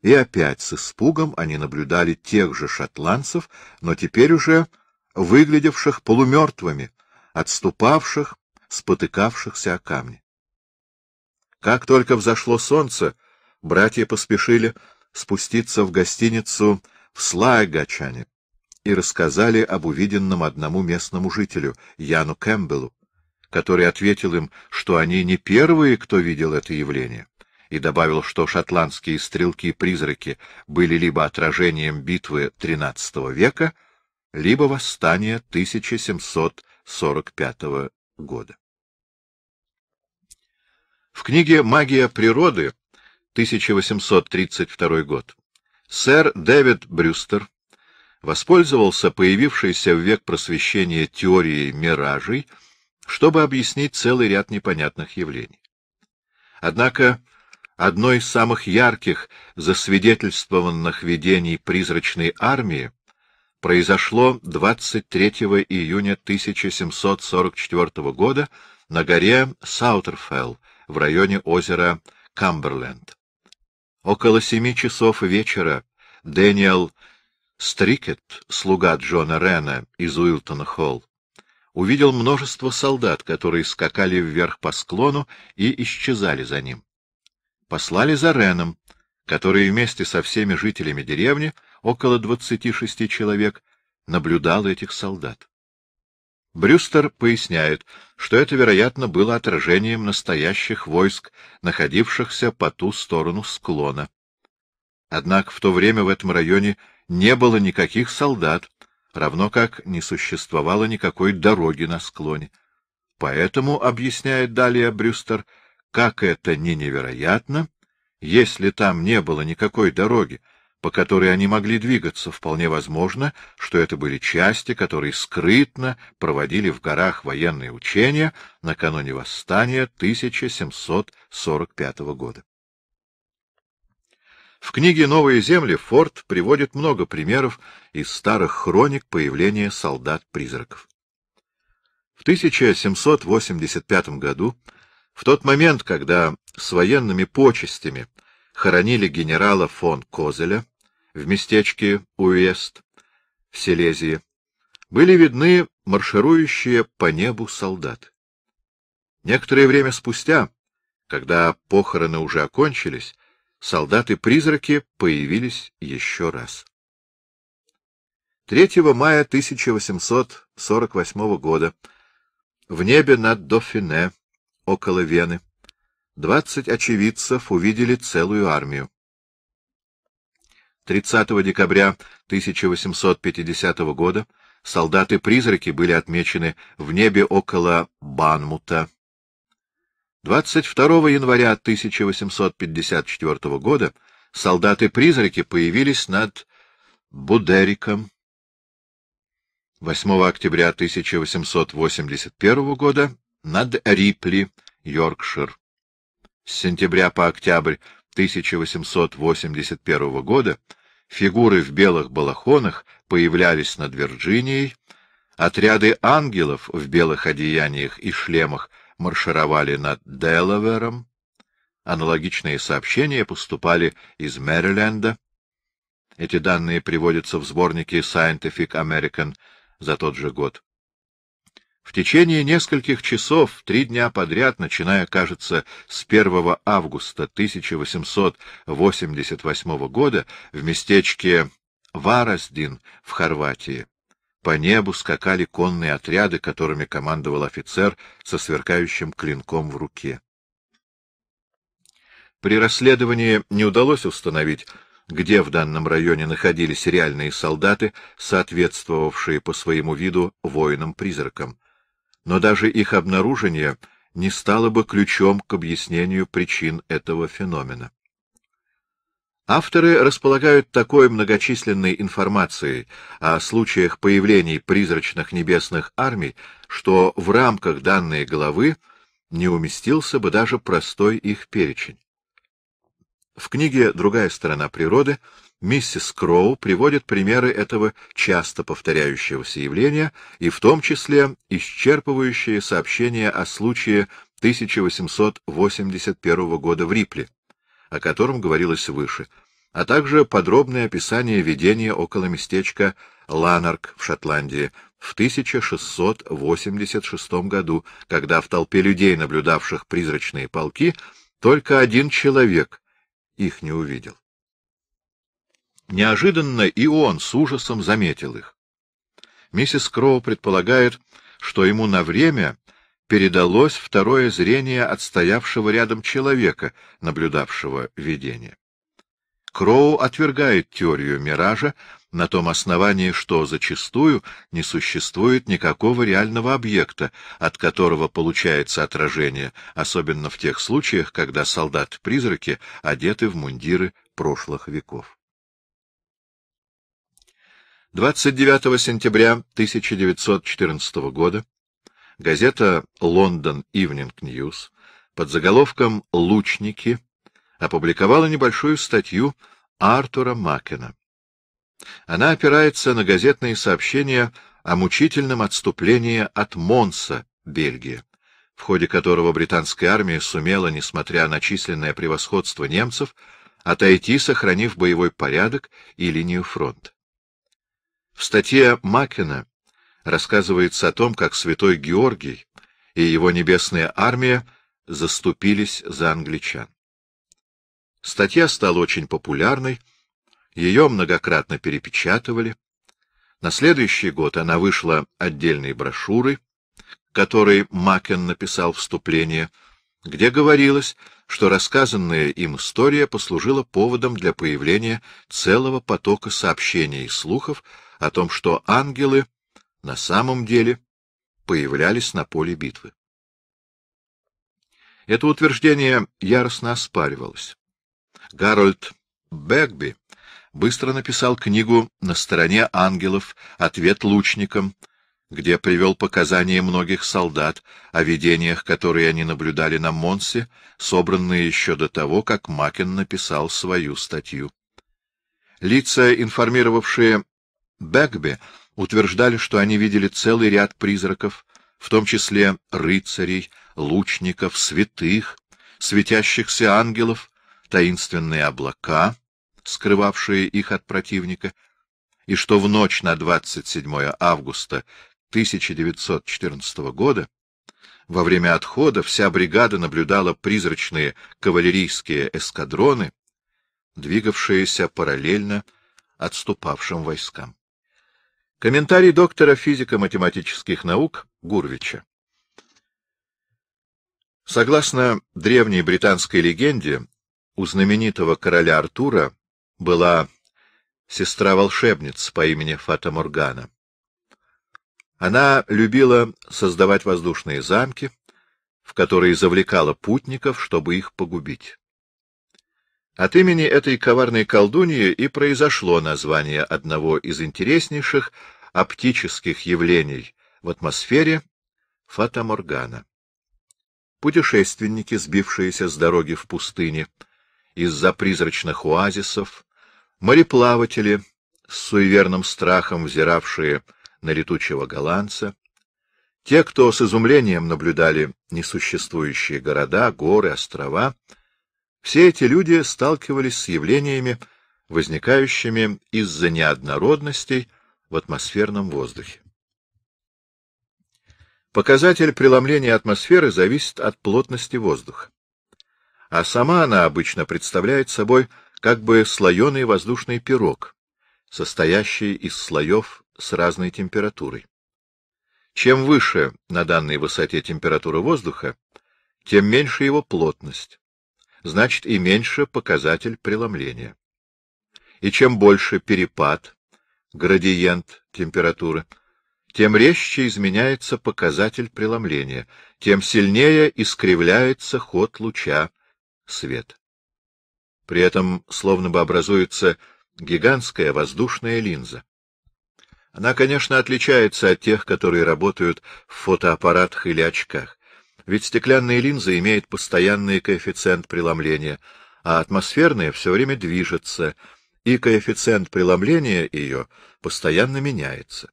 S1: и опять с испугом они наблюдали тех же шотландцев, но теперь уже выглядевших полумертвыми, отступавших, спотыкавшихся о камни. Как только взошло солнце, братья поспешили спуститься в гостиницу в Слайгачане и рассказали об увиденном одному местному жителю, Яну Кэмпбеллу который ответил им, что они не первые, кто видел это явление, и добавил, что шотландские стрелки-призраки были либо отражением битвы XIII века, либо восстания 1745 года. В книге «Магия природы» 1832 год сэр Дэвид Брюстер воспользовался появившейся в век просвещения теорией миражей чтобы объяснить целый ряд непонятных явлений. Однако одно из самых ярких засвидетельствованных видений призрачной армии произошло 23 июня 1744 года на горе Саутерфелл в районе озера Камберленд. Около семи часов вечера Дэниел Стрикет, слуга Джона Рена из Уилтона-Холл, увидел множество солдат, которые скакали вверх по склону и исчезали за ним. Послали за Реном, который вместе со всеми жителями деревни, около 26 человек, наблюдал этих солдат. Брюстер поясняет, что это, вероятно, было отражением настоящих войск, находившихся по ту сторону склона. Однако в то время в этом районе не было никаких солдат, равно как не существовало никакой дороги на склоне. Поэтому, объясняет далее Брюстер, как это не невероятно, если там не было никакой дороги, по которой они могли двигаться, вполне возможно, что это были части, которые скрытно проводили в горах военные учения накануне восстания 1745 года. В книге «Новые земли» Форд приводит много примеров из старых хроник появления солдат-призраков. В 1785 году, в тот момент, когда с военными почестями хоронили генерала фон Козеля в местечке Уест в Силезии, были видны марширующие по небу солдат. Некоторое время спустя, когда похороны уже окончились, солдаты-призраки появились еще раз. 3 мая 1848 года в небе над Дофине, около Вены, 20 очевидцев увидели целую армию. 30 декабря 1850 года солдаты-призраки были отмечены в небе около Банмута, 22 января 1854 года солдаты-призраки появились над Будериком. 8 октября 1881 года над Рипли, Йоркшир. С сентября по октябрь 1881 года фигуры в белых балахонах появлялись над Вирджинией, отряды ангелов в белых одеяниях и шлемах — маршировали над Делавером, аналогичные сообщения поступали из Мэриленда. Эти данные приводятся в сборнике Scientific American за тот же год. В течение нескольких часов, три дня подряд, начиная, кажется, с 1 августа 1888 года, в местечке Вараздин в Хорватии, по небу скакали конные отряды, которыми командовал офицер со сверкающим клинком в руке. При расследовании не удалось установить, где в данном районе находились реальные солдаты, соответствовавшие по своему виду воинам-призракам. Но даже их обнаружение не стало бы ключом к объяснению причин этого феномена. Авторы располагают такой многочисленной информацией о случаях появлений призрачных небесных армий, что в рамках данной главы не уместился бы даже простой их перечень. В книге «Другая сторона природы» миссис Кроу приводит примеры этого часто повторяющегося явления и в том числе исчерпывающие сообщения о случае 1881 года в Рипле, о котором говорилось выше, а также подробное описание видения около местечка Ланарк в Шотландии в 1686 году, когда в толпе людей, наблюдавших призрачные полки, только один человек их не увидел. Неожиданно и он с ужасом заметил их. Миссис Кроу предполагает, что ему на время передалось второе зрение отстоявшего рядом человека, наблюдавшего видение. Кроу отвергает теорию миража на том основании, что зачастую не существует никакого реального объекта, от которого получается отражение, особенно в тех случаях, когда солдат-призраки одеты в мундиры прошлых веков. 29 сентября 1914 года газета «Лондон Ивнинг Ньюс» под заголовком «Лучники» опубликовала небольшую статью Артура Макена. Она опирается на газетные сообщения о мучительном отступлении от Монса, Бельгия, в ходе которого британская армия сумела, несмотря на численное превосходство немцев, отойти, сохранив боевой порядок и линию фронта. В статье Макена рассказывается о том, как святой Георгий и его небесная армия заступились за англичан. Статья стала очень популярной, ее многократно перепечатывали. На следующий год она вышла отдельной брошюрой, которой Макен написал вступление, где говорилось, что рассказанная им история послужила поводом для появления целого потока сообщений и слухов о том, что ангелы на самом деле появлялись на поле битвы. Это утверждение яростно оспаривалось. Гарольд Бэгби быстро написал книгу «На стороне ангелов. Ответ лучникам», где привел показания многих солдат о видениях, которые они наблюдали на Монсе, собранные еще до того, как Макин написал свою статью. Лица, информировавшие Бэгби утверждали, что они видели целый ряд призраков, в том числе рыцарей, лучников, святых, светящихся ангелов, таинственные облака, скрывавшие их от противника, и что в ночь на 27 августа 1914 года во время отхода вся бригада наблюдала призрачные кавалерийские эскадроны, двигавшиеся параллельно отступавшим войскам. Комментарий доктора физико-математических наук Гурвича. Согласно древней британской легенде, у знаменитого короля Артура была сестра-волшебница по имени Фата Моргана. Она любила создавать воздушные замки, в которые завлекала путников, чтобы их погубить. От имени этой коварной колдуньи и произошло название одного из интереснейших оптических явлений в атмосфере — фатаморгана. Путешественники, сбившиеся с дороги в пустыне из-за призрачных оазисов, мореплаватели, с суеверным страхом взиравшие на летучего голландца, те, кто с изумлением наблюдали несуществующие города, горы, острова — все эти люди сталкивались с явлениями, возникающими из-за неоднородностей в атмосферном воздухе. Показатель преломления атмосферы зависит от плотности воздуха. А сама она обычно представляет собой как бы слоеный воздушный пирог, состоящий из слоев с разной температурой. Чем выше на данной высоте температура воздуха, тем меньше его плотность, значит и меньше показатель преломления. И чем больше перепад, градиент температуры, тем резче изменяется показатель преломления, тем сильнее искривляется ход луча свет. При этом словно бы образуется гигантская воздушная линза. Она, конечно, отличается от тех, которые работают в фотоаппаратах или очках. Ведь стеклянная линза имеет постоянный коэффициент преломления, а атмосферная все время движется, и коэффициент преломления ее постоянно меняется.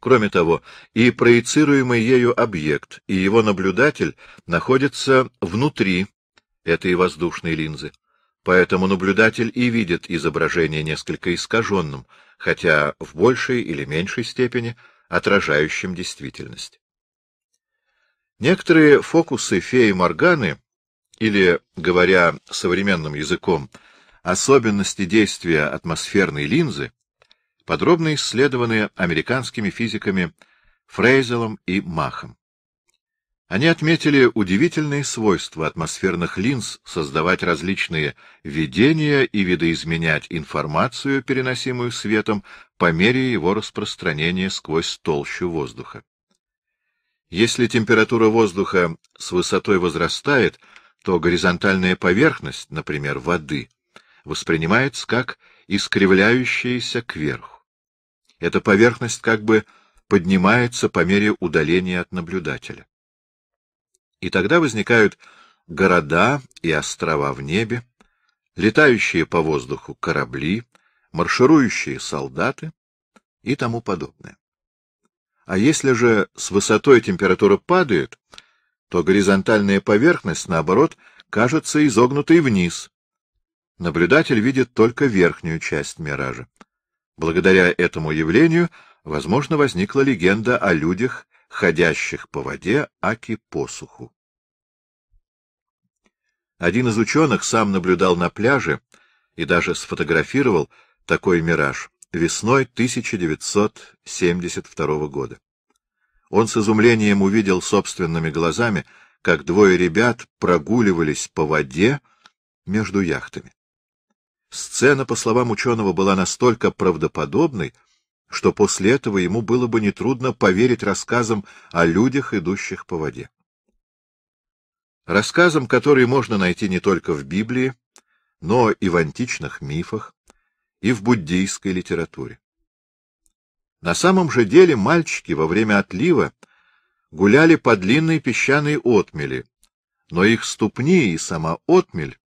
S1: Кроме того, и проецируемый ею объект, и его наблюдатель находятся внутри этой воздушной линзы, поэтому наблюдатель и видит изображение несколько искаженным, хотя в большей или меньшей степени отражающим действительность. Некоторые фокусы феи Морганы, или, говоря современным языком, особенности действия атмосферной линзы, подробно исследованы американскими физиками Фрейзелом и Махом. Они отметили удивительные свойства атмосферных линз создавать различные видения и видоизменять информацию, переносимую светом, по мере его распространения сквозь толщу воздуха. Если температура воздуха с высотой возрастает, то горизонтальная поверхность, например, воды, воспринимается как искривляющаяся кверху. Эта поверхность как бы поднимается по мере удаления от наблюдателя. И тогда возникают города и острова в небе, летающие по воздуху корабли, марширующие солдаты и тому подобное. А если же с высотой температура падает, то горизонтальная поверхность, наоборот, кажется изогнутой вниз. Наблюдатель видит только верхнюю часть миража. Благодаря этому явлению, возможно, возникла легенда о людях, ходящих по воде, аки посуху. Один из ученых сам наблюдал на пляже и даже сфотографировал такой мираж весной 1972 года. Он с изумлением увидел собственными глазами, как двое ребят прогуливались по воде между яхтами. Сцена, по словам ученого, была настолько правдоподобной, что после этого ему было бы нетрудно поверить рассказам о людях, идущих по воде. Рассказам, которые можно найти не только в Библии, но и в античных мифах, и в буддийской литературе. На самом же деле мальчики во время отлива гуляли по длинной песчаной отмели, но их ступни и сама отмель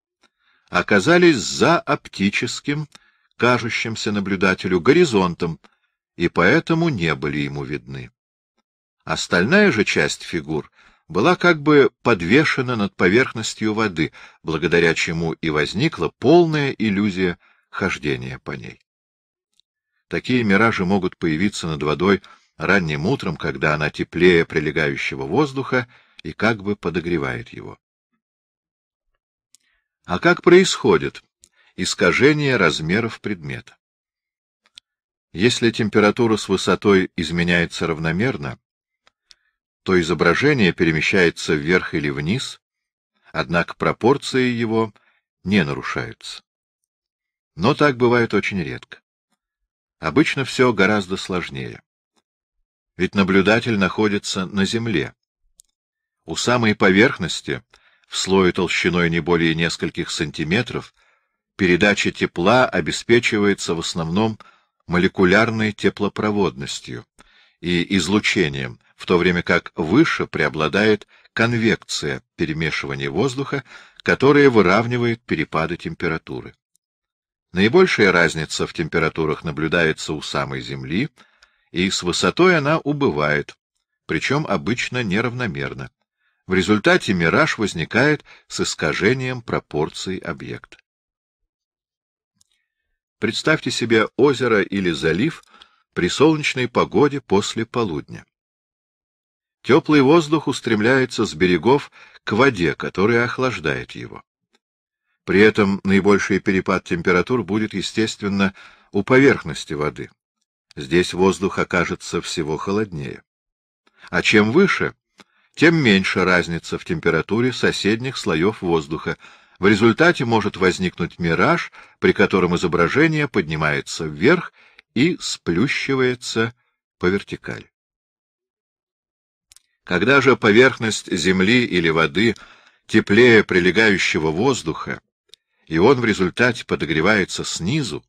S1: оказались за оптическим, кажущимся наблюдателю, горизонтом, и поэтому не были ему видны. Остальная же часть фигур была как бы подвешена над поверхностью воды, благодаря чему и возникла полная иллюзия — Хождение по ней. Такие миражи могут появиться над водой ранним утром, когда она теплее прилегающего воздуха и как бы подогревает его. А как происходит искажение размеров предмета? Если температура с высотой изменяется равномерно, то изображение перемещается вверх или вниз, однако пропорции его не нарушаются. Но так бывает очень редко. Обычно все гораздо сложнее. Ведь наблюдатель находится на земле. У самой поверхности, в слое толщиной не более нескольких сантиметров, передача тепла обеспечивается в основном молекулярной теплопроводностью и излучением, в то время как выше преобладает конвекция, перемешивания воздуха, которая выравнивает перепады температуры. Наибольшая разница в температурах наблюдается у самой Земли, и с высотой она убывает, причем обычно неравномерно. В результате мираж возникает с искажением пропорций объекта. Представьте себе озеро или залив при солнечной погоде после полудня. Теплый воздух устремляется с берегов к воде, которая охлаждает его. При этом наибольший перепад температур будет, естественно, у поверхности воды. Здесь воздух окажется всего холоднее. А чем выше, тем меньше разница в температуре соседних слоев воздуха. В результате может возникнуть мираж, при котором изображение поднимается вверх и сплющивается по вертикали. Когда же поверхность земли или воды теплее прилегающего воздуха, и он в результате подогревается снизу,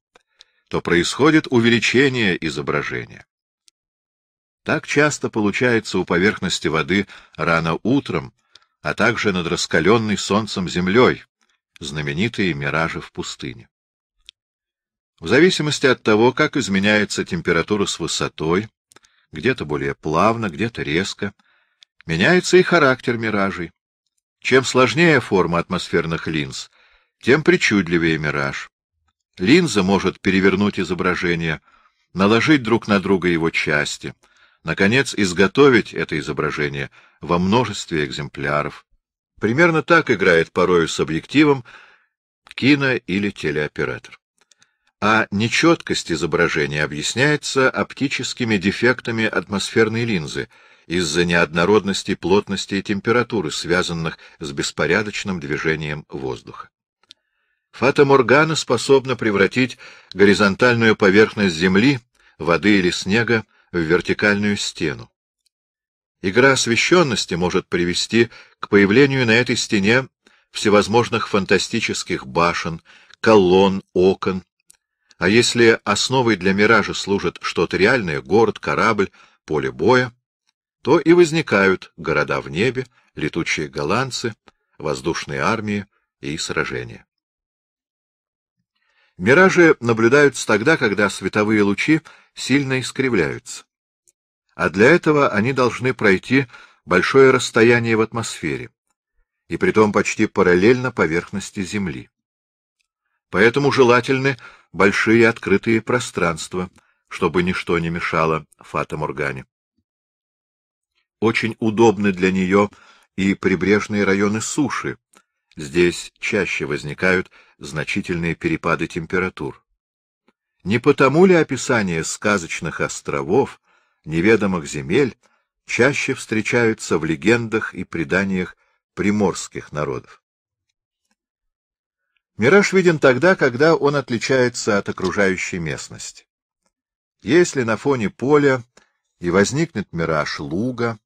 S1: то происходит увеличение изображения. Так часто получается у поверхности воды рано утром, а также над раскаленной солнцем землей, знаменитые миражи в пустыне. В зависимости от того, как изменяется температура с высотой, где-то более плавно, где-то резко, меняется и характер миражей. Чем сложнее форма атмосферных линз, тем причудливее мираж. Линза может перевернуть изображение, наложить друг на друга его части, наконец, изготовить это изображение во множестве экземпляров. Примерно так играет порою с объективом кино- или телеоператор. А нечеткость изображения объясняется оптическими дефектами атмосферной линзы из-за неоднородности плотности и температуры, связанных с беспорядочным движением воздуха. Фата-Моргана способна превратить горизонтальную поверхность земли, воды или снега в вертикальную стену. Игра освещенности может привести к появлению на этой стене всевозможных фантастических башен, колонн, окон. А если основой для миража служит что-то реальное — город, корабль, поле боя, то и возникают города в небе, летучие голландцы, воздушные армии и сражения. Миражи наблюдаются тогда, когда световые лучи сильно искривляются. А для этого они должны пройти большое расстояние в атмосфере, и притом почти параллельно поверхности Земли. Поэтому желательны большие открытые пространства, чтобы ничто не мешало фата Очень удобны для нее и прибрежные районы суши, Здесь чаще возникают значительные перепады температур. Не потому ли описания сказочных островов, неведомых земель, чаще встречаются в легендах и преданиях приморских народов? Мираж виден тогда, когда он отличается от окружающей местности. Если на фоне поля и возникнет мираж луга,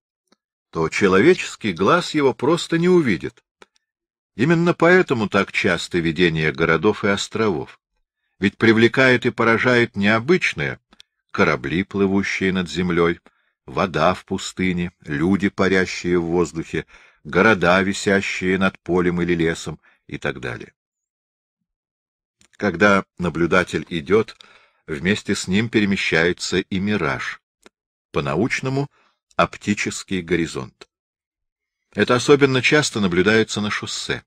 S1: то человеческий глаз его просто не увидит, Именно поэтому так часто видение городов и островов. Ведь привлекает и поражает необычное — корабли, плывущие над землей, вода в пустыне, люди, парящие в воздухе, города, висящие над полем или лесом и так далее. Когда наблюдатель идет, вместе с ним перемещается и мираж. По-научному — оптический горизонт. Это особенно часто наблюдается на шоссе.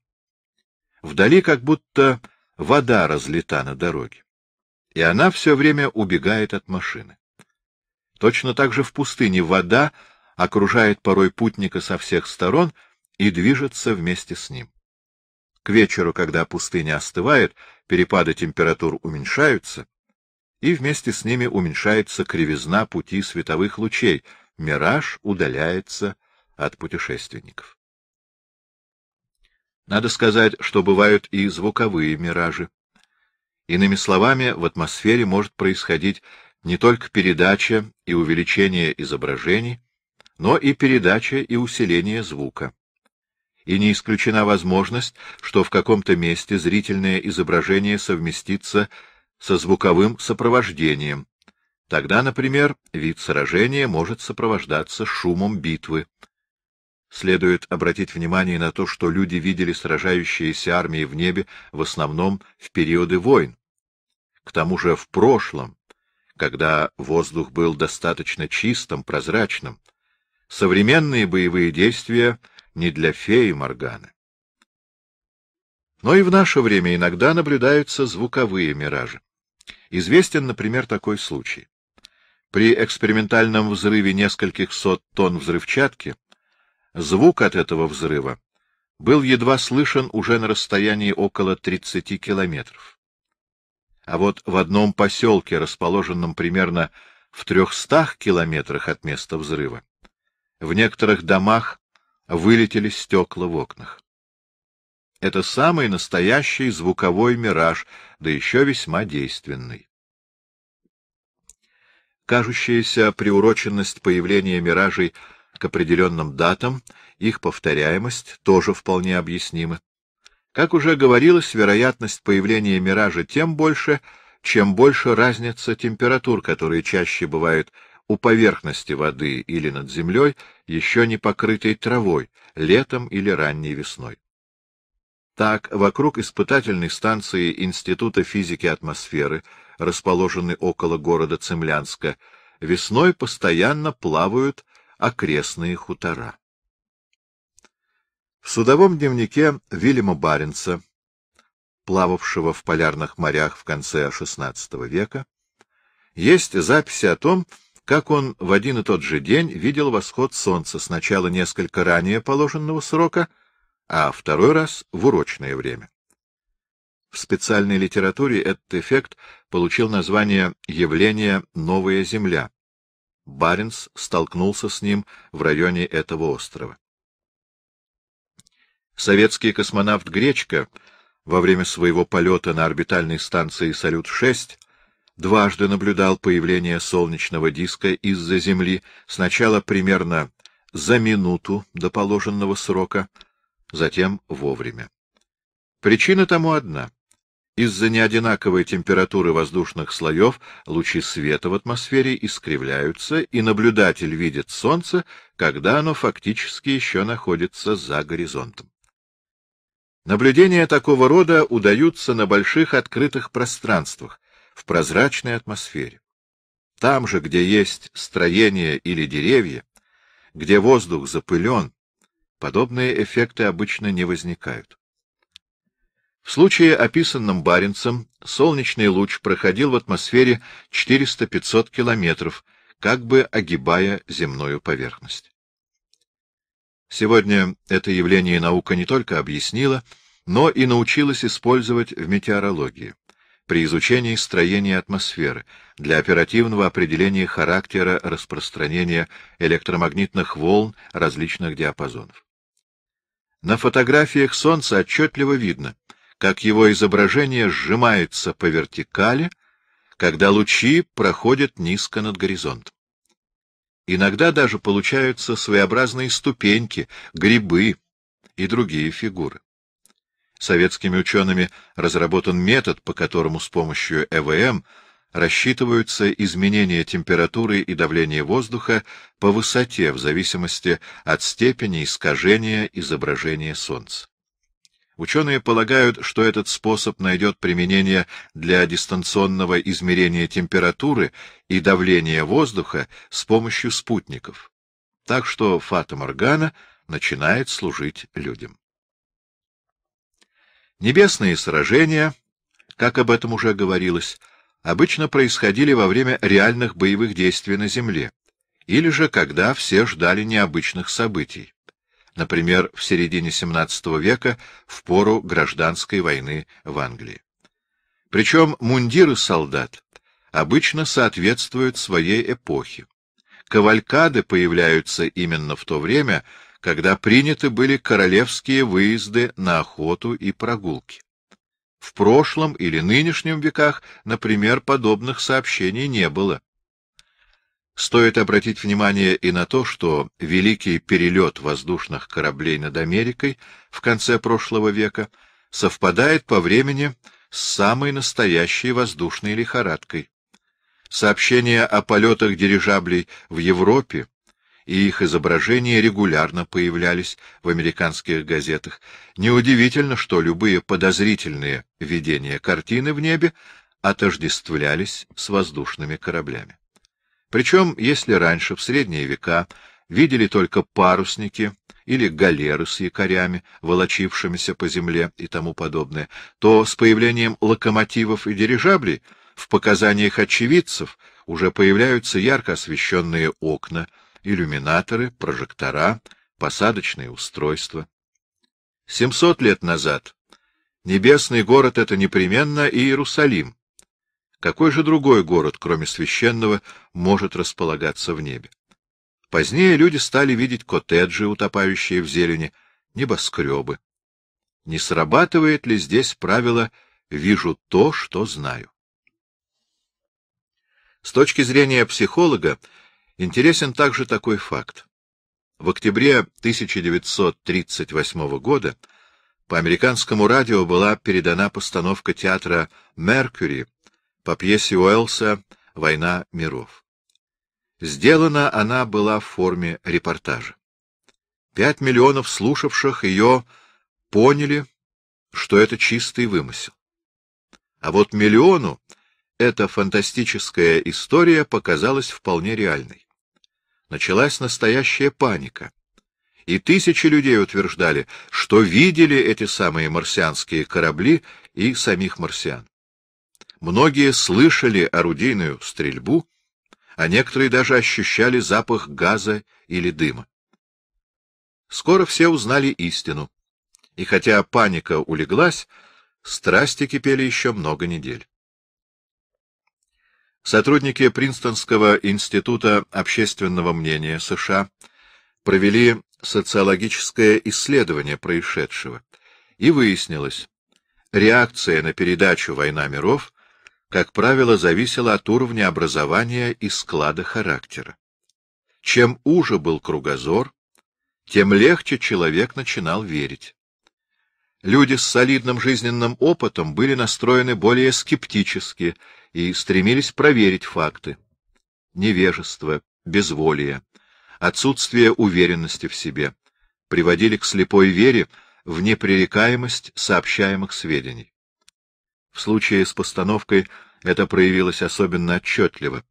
S1: Вдали как будто вода разлита на дороге, и она все время убегает от машины. Точно так же в пустыне вода окружает порой путника со всех сторон и движется вместе с ним. К вечеру, когда пустыня остывает, перепады температур уменьшаются, и вместе с ними уменьшается кривизна пути световых лучей, мираж удаляется от путешественников. Надо сказать, что бывают и звуковые миражи. Иными словами, в атмосфере может происходить не только передача и увеличение изображений, но и передача и усиление звука. И не исключена возможность, что в каком-то месте зрительное изображение совместится со звуковым сопровождением. Тогда, например, вид сражения может сопровождаться шумом битвы, Следует обратить внимание на то, что люди видели сражающиеся армии в небе в основном в периоды войн. К тому же в прошлом, когда воздух был достаточно чистым, прозрачным, современные боевые действия не для феи Морганы. Но и в наше время иногда наблюдаются звуковые миражи. Известен, например, такой случай. При экспериментальном взрыве нескольких сот тонн взрывчатки Звук от этого взрыва был едва слышен уже на расстоянии около 30 километров. А вот в одном поселке, расположенном примерно в 300 километрах от места взрыва, в некоторых домах вылетели стекла в окнах. Это самый настоящий звуковой мираж, да еще весьма действенный. Кажущаяся приуроченность появления миражей — к определенным датам их повторяемость тоже вполне объяснима. Как уже говорилось, вероятность появления миража тем больше, чем больше разница температур, которые чаще бывают у поверхности воды или над землей, еще не покрытой травой, летом или ранней весной. Так, вокруг испытательной станции Института физики атмосферы, расположенной около города Цемлянска, весной постоянно плавают окрестные хутора. В судовом дневнике Вильяма Баренца, плававшего в полярных морях в конце XVI века, есть записи о том, как он в один и тот же день видел восход солнца сначала несколько ранее положенного срока, а второй раз в урочное время. В специальной литературе этот эффект получил название «явление «Новая Земля», Баренс столкнулся с ним в районе этого острова. Советский космонавт Гречка во время своего полета на орбитальной станции «Салют-6» дважды наблюдал появление солнечного диска из-за Земли, сначала примерно за минуту до положенного срока, затем вовремя. Причина тому одна. Из-за неодинаковой температуры воздушных слоев лучи света в атмосфере искривляются, и наблюдатель видит солнце, когда оно фактически еще находится за горизонтом. Наблюдения такого рода удаются на больших открытых пространствах, в прозрачной атмосфере. Там же, где есть строение или деревья, где воздух запылен, подобные эффекты обычно не возникают. В случае, описанном Баренцем, солнечный луч проходил в атмосфере 400-500 километров, как бы огибая земную поверхность. Сегодня это явление наука не только объяснила, но и научилась использовать в метеорологии, при изучении строения атмосферы, для оперативного определения характера распространения электромагнитных волн различных диапазонов. На фотографиях Солнца отчетливо видно — как его изображение сжимается по вертикали, когда лучи проходят низко над горизонтом. Иногда даже получаются своеобразные ступеньки, грибы и другие фигуры. Советскими учеными разработан метод, по которому с помощью ЭВМ эм рассчитываются изменения температуры и давления воздуха по высоте в зависимости от степени искажения изображения Солнца. Ученые полагают, что этот способ найдет применение для дистанционного измерения температуры и давления воздуха с помощью спутников. Так что фата-моргана начинает служить людям. Небесные сражения, как об этом уже говорилось, обычно происходили во время реальных боевых действий на Земле, или же когда все ждали необычных событий например, в середине XVII века, в пору гражданской войны в Англии. Причем мундиры солдат обычно соответствуют своей эпохе. Кавалькады появляются именно в то время, когда приняты были королевские выезды на охоту и прогулки. В прошлом или нынешнем веках, например, подобных сообщений не было. Стоит обратить внимание и на то, что великий перелет воздушных кораблей над Америкой в конце прошлого века совпадает по времени с самой настоящей воздушной лихорадкой. Сообщения о полетах дирижаблей в Европе и их изображения регулярно появлялись в американских газетах. Неудивительно, что любые подозрительные видения картины в небе отождествлялись с воздушными кораблями. Причем, если раньше, в средние века, видели только парусники или галеры с якорями, волочившимися по земле и тому подобное, то с появлением локомотивов и дирижаблей в показаниях очевидцев уже появляются ярко освещенные окна, иллюминаторы, прожектора, посадочные устройства. Семьсот лет назад небесный город — это непременно Иерусалим, какой же другой город, кроме священного, может располагаться в небе? Позднее люди стали видеть коттеджи, утопающие в зелени, небоскребы. Не срабатывает ли здесь правило «вижу то, что знаю»? С точки зрения психолога интересен также такой факт. В октябре 1938 года по американскому радио была передана постановка театра «Меркьюри» по пьесе Уэллса «Война миров». Сделана она была в форме репортажа. Пять миллионов слушавших ее поняли, что это чистый вымысел. А вот миллиону эта фантастическая история показалась вполне реальной. Началась настоящая паника. И тысячи людей утверждали, что видели эти самые марсианские корабли и самих марсиан. Многие слышали орудийную стрельбу, а некоторые даже ощущали запах газа или дыма. Скоро все узнали истину, и хотя паника улеглась, страсти кипели еще много недель. Сотрудники Принстонского института общественного мнения США провели социологическое исследование происшедшего, и выяснилось, реакция на передачу «Война миров» как правило, зависело от уровня образования и склада характера. Чем уже был кругозор, тем легче человек начинал верить. Люди с солидным жизненным опытом были настроены более скептически и стремились проверить факты. Невежество, безволие, отсутствие уверенности в себе приводили к слепой вере в непререкаемость сообщаемых сведений. В случае с постановкой это проявилось особенно отчетливо.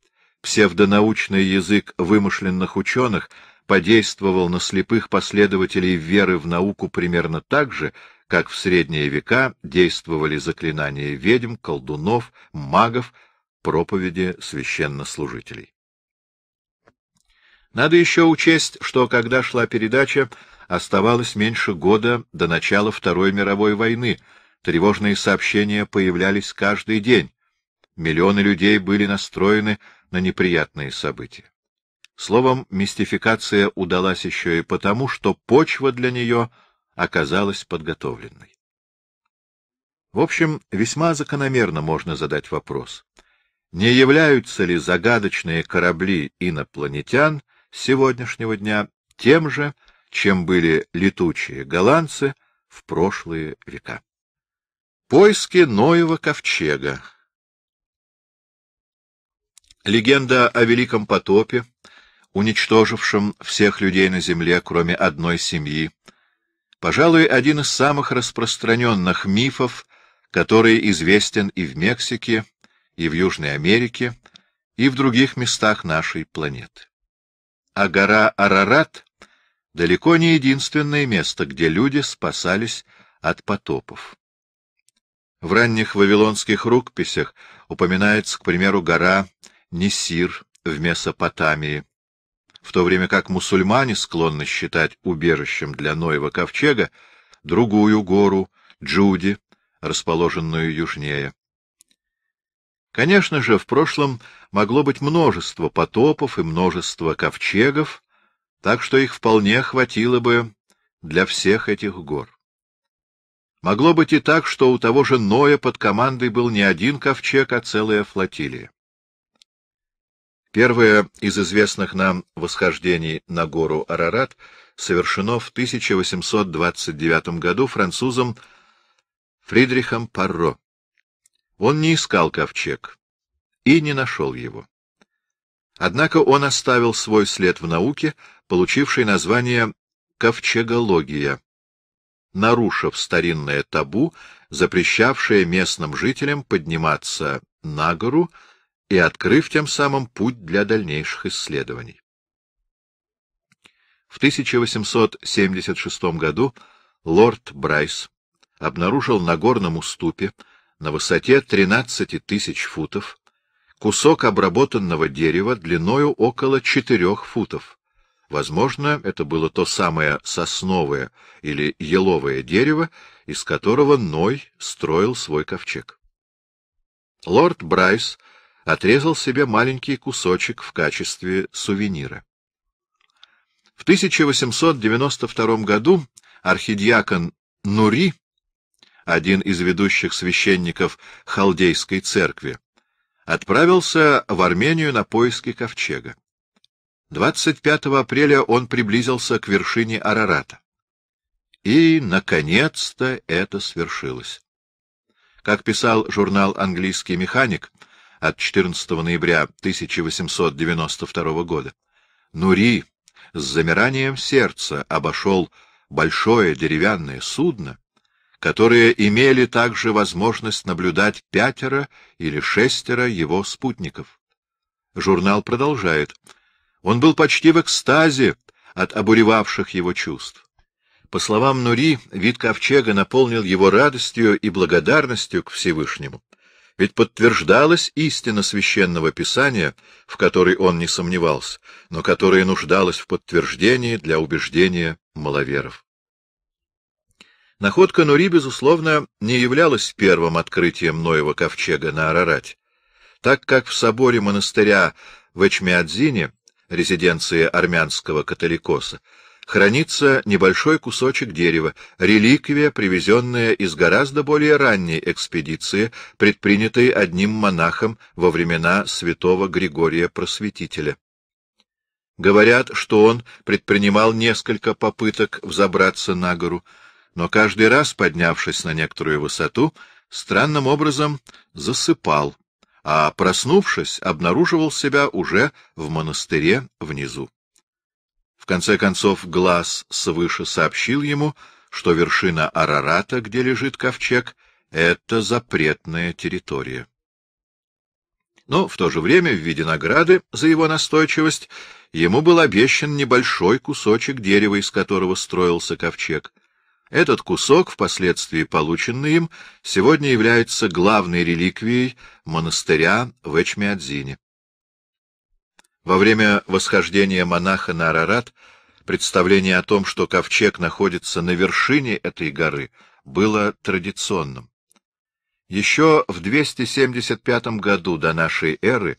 S1: Псевдонаучный язык вымышленных ученых подействовал на слепых последователей веры в науку примерно так же, как в средние века действовали заклинания ведьм, колдунов, магов, проповеди священнослужителей. Надо еще учесть, что когда шла передача, оставалось меньше года до начала Второй мировой войны — Тревожные сообщения появлялись каждый день. Миллионы людей были настроены на неприятные события. Словом, мистификация удалась еще и потому, что почва для нее оказалась подготовленной. В общем, весьма закономерно можно задать вопрос, не являются ли загадочные корабли инопланетян сегодняшнего дня тем же, чем были летучие голландцы в прошлые века. Поиски Ноева ковчега Легенда о Великом потопе, уничтожившем всех людей на земле, кроме одной семьи, пожалуй, один из самых распространенных мифов, который известен и в Мексике, и в Южной Америке, и в других местах нашей планеты. А гора Арарат — далеко не единственное место, где люди спасались от потопов. В ранних вавилонских рукописях упоминается, к примеру, гора Несир в Месопотамии, в то время как мусульмане склонны считать убежищем для Ноева ковчега другую гору Джуди, расположенную южнее. Конечно же, в прошлом могло быть множество потопов и множество ковчегов, так что их вполне хватило бы для всех этих гор. Могло быть и так, что у того же Ноя под командой был не один ковчег, а целая флотилия. Первое из известных нам восхождений на гору Арарат совершено в 1829 году французом Фридрихом Парро. Он не искал ковчег и не нашел его. Однако он оставил свой след в науке, получившей название ковчегология нарушив старинное табу, запрещавшее местным жителям подниматься на гору и открыв тем самым путь для дальнейших исследований. В 1876 году лорд Брайс обнаружил на горном уступе на высоте 13 тысяч футов кусок обработанного дерева длиною около 4 футов, Возможно, это было то самое сосновое или еловое дерево, из которого Ной строил свой ковчег. Лорд Брайс отрезал себе маленький кусочек в качестве сувенира. В 1892 году архидиакон Нури, один из ведущих священников Халдейской церкви, отправился в Армению на поиски ковчега. 25 апреля он приблизился к вершине Арарата. И, наконец-то, это свершилось. Как писал журнал «Английский механик» от 14 ноября 1892 года, Нури с замиранием сердца обошел большое деревянное судно, которое имели также возможность наблюдать пятеро или шестеро его спутников. Журнал продолжает. Он был почти в экстазе от обуревавших его чувств. По словам Нури, вид ковчега наполнил его радостью и благодарностью к Всевышнему. Ведь подтверждалась истина священного писания, в которой он не сомневался, но которая нуждалась в подтверждении для убеждения маловеров. Находка Нури, безусловно, не являлась первым открытием Ноева ковчега на Арарате, так как в соборе монастыря в Эчмиадзине Резиденция армянского католикоса, хранится небольшой кусочек дерева, реликвия, привезенная из гораздо более ранней экспедиции, предпринятой одним монахом во времена святого Григория Просветителя. Говорят, что он предпринимал несколько попыток взобраться на гору, но каждый раз, поднявшись на некоторую высоту, странным образом засыпал а, проснувшись, обнаруживал себя уже в монастыре внизу. В конце концов, глаз свыше сообщил ему, что вершина Арарата, где лежит ковчег, — это запретная территория. Но в то же время в виде награды за его настойчивость ему был обещан небольшой кусочек дерева, из которого строился ковчег. Этот кусок, впоследствии полученный им, сегодня является главной реликвией монастыря в Эчмиадзине. Во время восхождения монаха на Арарат представление о том, что ковчег находится на вершине этой горы, было традиционным. Еще в 275 году до нашей эры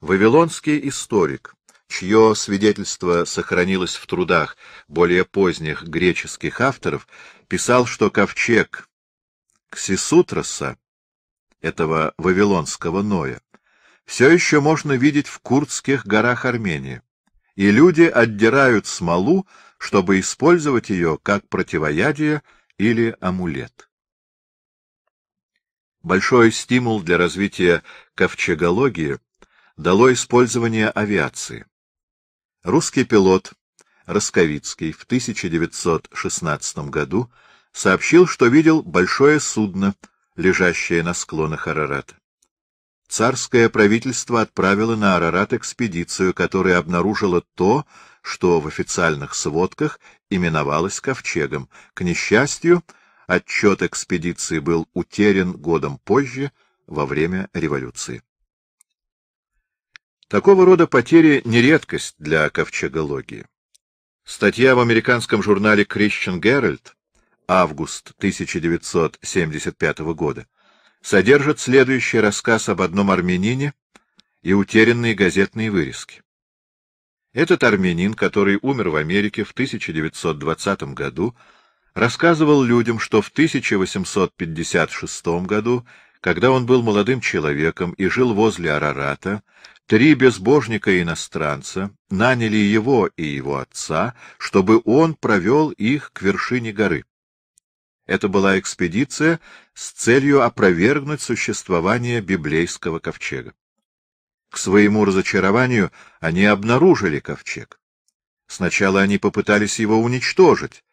S1: вавилонский историк чье свидетельство сохранилось в трудах более поздних греческих авторов, писал, что ковчег Ксисутроса, этого вавилонского Ноя, все еще можно видеть в Курдских горах Армении, и люди отдирают смолу, чтобы использовать ее как противоядие или амулет. Большой стимул для развития ковчегологии дало использование авиации. Русский пилот Росковицкий в 1916 году сообщил, что видел большое судно, лежащее на склонах Арарата. Царское правительство отправило на Арарат экспедицию, которая обнаружила то, что в официальных сводках именовалось ковчегом. К несчастью, отчет экспедиции был утерян годом позже, во время революции. Такого рода потери не редкость для ковчегологии. Статья в американском журнале Christian Herald, август 1975 года, содержит следующий рассказ об одном армянине и утерянные газетные вырезки. Этот армянин, который умер в Америке в 1920 году, рассказывал людям, что в 1856 году, когда он был молодым человеком и жил возле Арарата, Три безбожника-иностранца наняли его и его отца, чтобы он провел их к вершине горы. Это была экспедиция с целью опровергнуть существование библейского ковчега. К своему разочарованию они обнаружили ковчег. Сначала они попытались его уничтожить,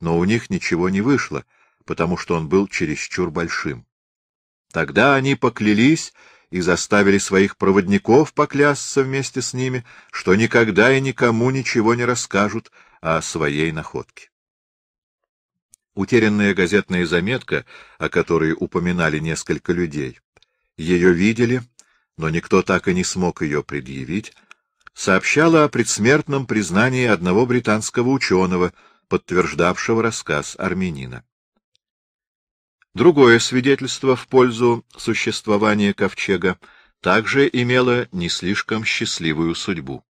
S1: но у них ничего не вышло, потому что он был чересчур большим. Тогда они поклялись, и заставили своих проводников поклясться вместе с ними, что никогда и никому ничего не расскажут о своей находке. Утерянная газетная заметка, о которой упоминали несколько людей, ее видели, но никто так и не смог ее предъявить, сообщала о предсмертном признании одного британского ученого, подтверждавшего рассказ армянина. Другое свидетельство в пользу существования ковчега также имело не слишком счастливую судьбу.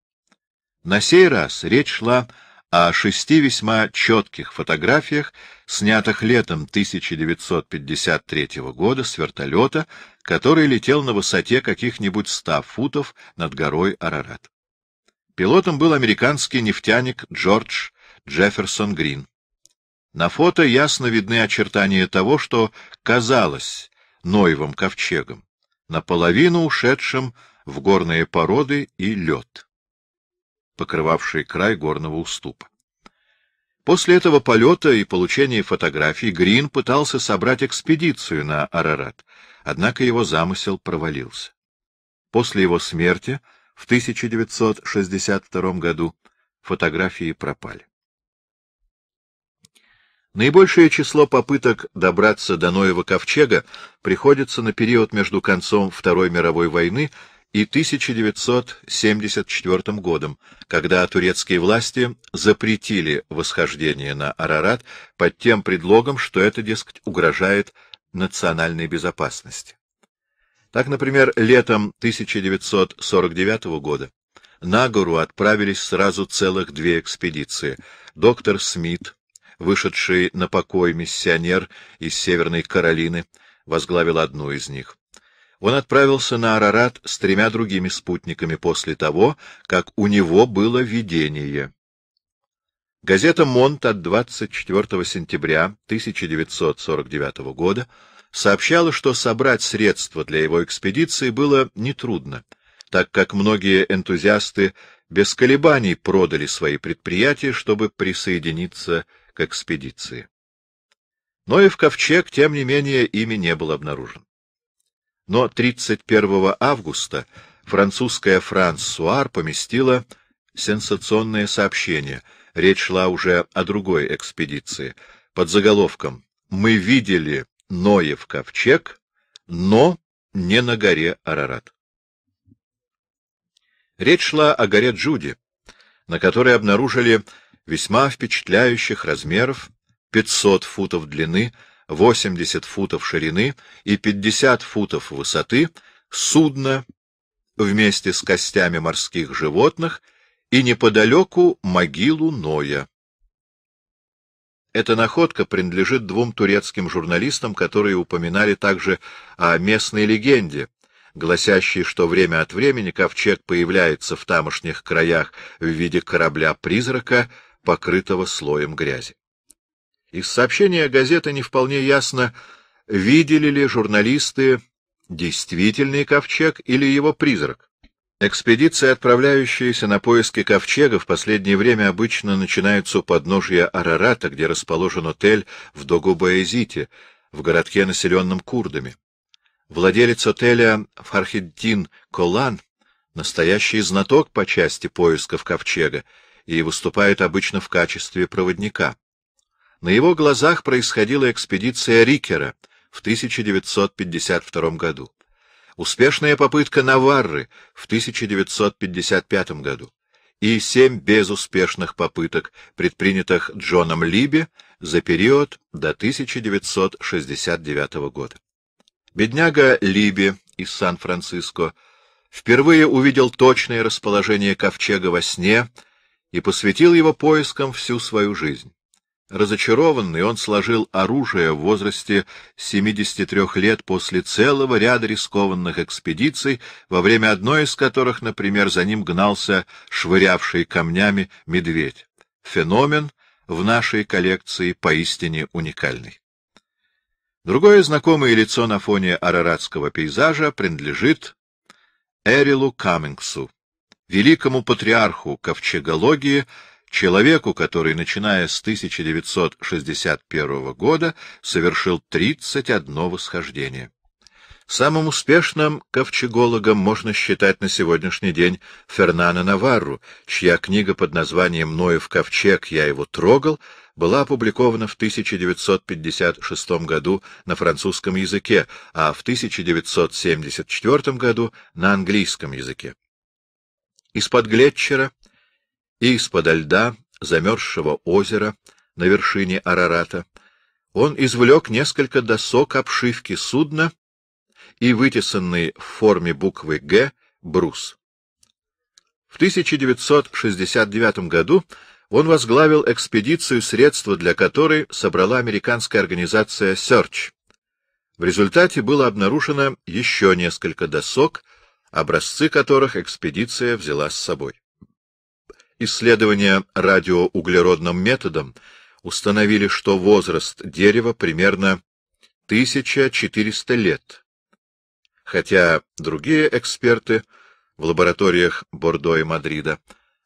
S1: На сей раз речь шла о шести весьма четких фотографиях, снятых летом 1953 года с вертолета, который летел на высоте каких-нибудь ста футов над горой Арарат. Пилотом был американский нефтяник Джордж Джефферсон Грин. На фото ясно видны очертания того, что казалось Ноевым ковчегом, наполовину ушедшим в горные породы и лед, покрывавший край горного уступа. После этого полета и получения фотографий Грин пытался собрать экспедицию на Арарат, однако его замысел провалился. После его смерти в 1962 году фотографии пропали. Наибольшее число попыток добраться до Ноева ковчега приходится на период между концом Второй мировой войны и 1974 годом, когда турецкие власти запретили восхождение на Арарат под тем предлогом, что это, дескать, угрожает национальной безопасности. Так, например, летом 1949 года на гору отправились сразу целых две экспедиции — доктор Смит вышедший на покой миссионер из Северной Каролины, возглавил одну из них. Он отправился на Арарат с тремя другими спутниками после того, как у него было видение. Газета «Монт» от 24 сентября 1949 года сообщала, что собрать средства для его экспедиции было нетрудно, так как многие энтузиасты без колебаний продали свои предприятия, чтобы присоединиться к экспедиции. Но и в ковчег, тем не менее, ими не был обнаружен. Но 31 августа французская Франсуар поместила сенсационное сообщение. Речь шла уже о другой экспедиции. Под заголовком «Мы видели Ноев ковчег, но не на горе Арарат». Речь шла о горе Джуди, на которой обнаружили весьма впечатляющих размеров, 500 футов длины, 80 футов ширины и 50 футов высоты, судно вместе с костями морских животных и неподалеку могилу Ноя. Эта находка принадлежит двум турецким журналистам, которые упоминали также о местной легенде, гласящей, что время от времени ковчег появляется в тамошних краях в виде корабля-призрака — покрытого слоем грязи. Из сообщения газеты не вполне ясно, видели ли журналисты действительный ковчег или его призрак. Экспедиции, отправляющиеся на поиски ковчега, в последнее время обычно начинаются у подножия Арарата, где расположен отель в Догубаэзите, в городке, населенном курдами. Владелец отеля Фархиддин Колан, настоящий знаток по части поисков ковчега, и выступает обычно в качестве проводника. На его глазах происходила экспедиция Рикера в 1952 году, успешная попытка Наварры в 1955 году и семь безуспешных попыток, предпринятых Джоном Либи за период до 1969 года. Бедняга Либи из Сан-Франциско впервые увидел точное расположение ковчега во сне и посвятил его поискам всю свою жизнь. Разочарованный, он сложил оружие в возрасте 73 лет после целого ряда рискованных экспедиций, во время одной из которых, например, за ним гнался швырявший камнями медведь. Феномен в нашей коллекции поистине уникальный. Другое знакомое лицо на фоне араратского пейзажа принадлежит Эрилу Каммингсу великому патриарху Ковчегологии, человеку, который, начиная с 1961 года, совершил 31 восхождение. Самым успешным ковчегологом можно считать на сегодняшний день Фернана Наварру, чья книга под названием «Ноев ковчег. Я его трогал» была опубликована в 1956 году на французском языке, а в 1974 году на английском языке. Из-под глетчера и из-под льда замерзшего озера на вершине Арарата он извлек несколько досок обшивки судна и вытесанный в форме буквы «Г» брус. В 1969 году он возглавил экспедицию, средства для которой собрала американская организация Search. В результате было обнаружено еще несколько досок — образцы которых экспедиция взяла с собой. Исследования радиоуглеродным методом установили, что возраст дерева примерно 1400 лет, хотя другие эксперты в лабораториях Бордо и Мадрида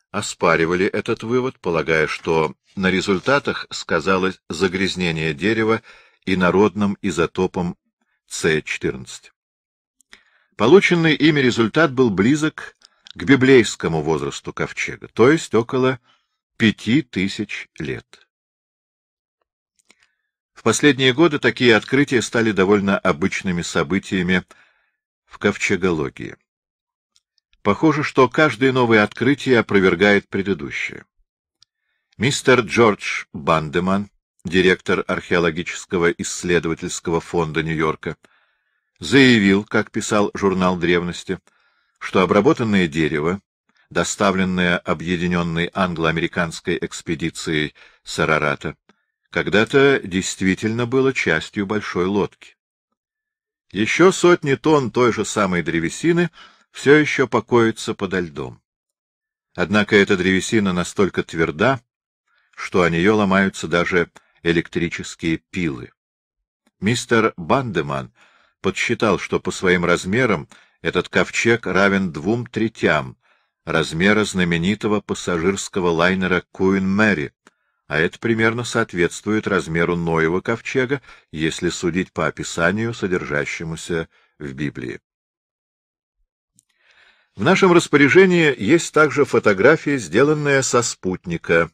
S1: оспаривали этот вывод, полагая, что на результатах сказалось загрязнение дерева инородным изотопом С14. Полученный ими результат был близок к библейскому возрасту ковчега, то есть около пяти тысяч лет. В последние годы такие открытия стали довольно обычными событиями в ковчегологии. Похоже, что каждое новое открытие опровергает предыдущее. Мистер Джордж Бандеман, директор археологического исследовательского фонда Нью-Йорка, заявил, как писал журнал «Древности», что обработанное дерево, доставленное объединенной англо-американской экспедицией Сарарата, когда-то действительно было частью большой лодки. Еще сотни тонн той же самой древесины все еще покоятся подо льдом. Однако эта древесина настолько тверда, что о нее ломаются даже электрические пилы. Мистер Бандеман — подсчитал, что по своим размерам этот ковчег равен двум третям размера знаменитого пассажирского лайнера Куин Мэри, а это примерно соответствует размеру Ноева ковчега, если судить по описанию, содержащемуся в Библии. В нашем распоряжении есть также фотографии, сделанные со спутника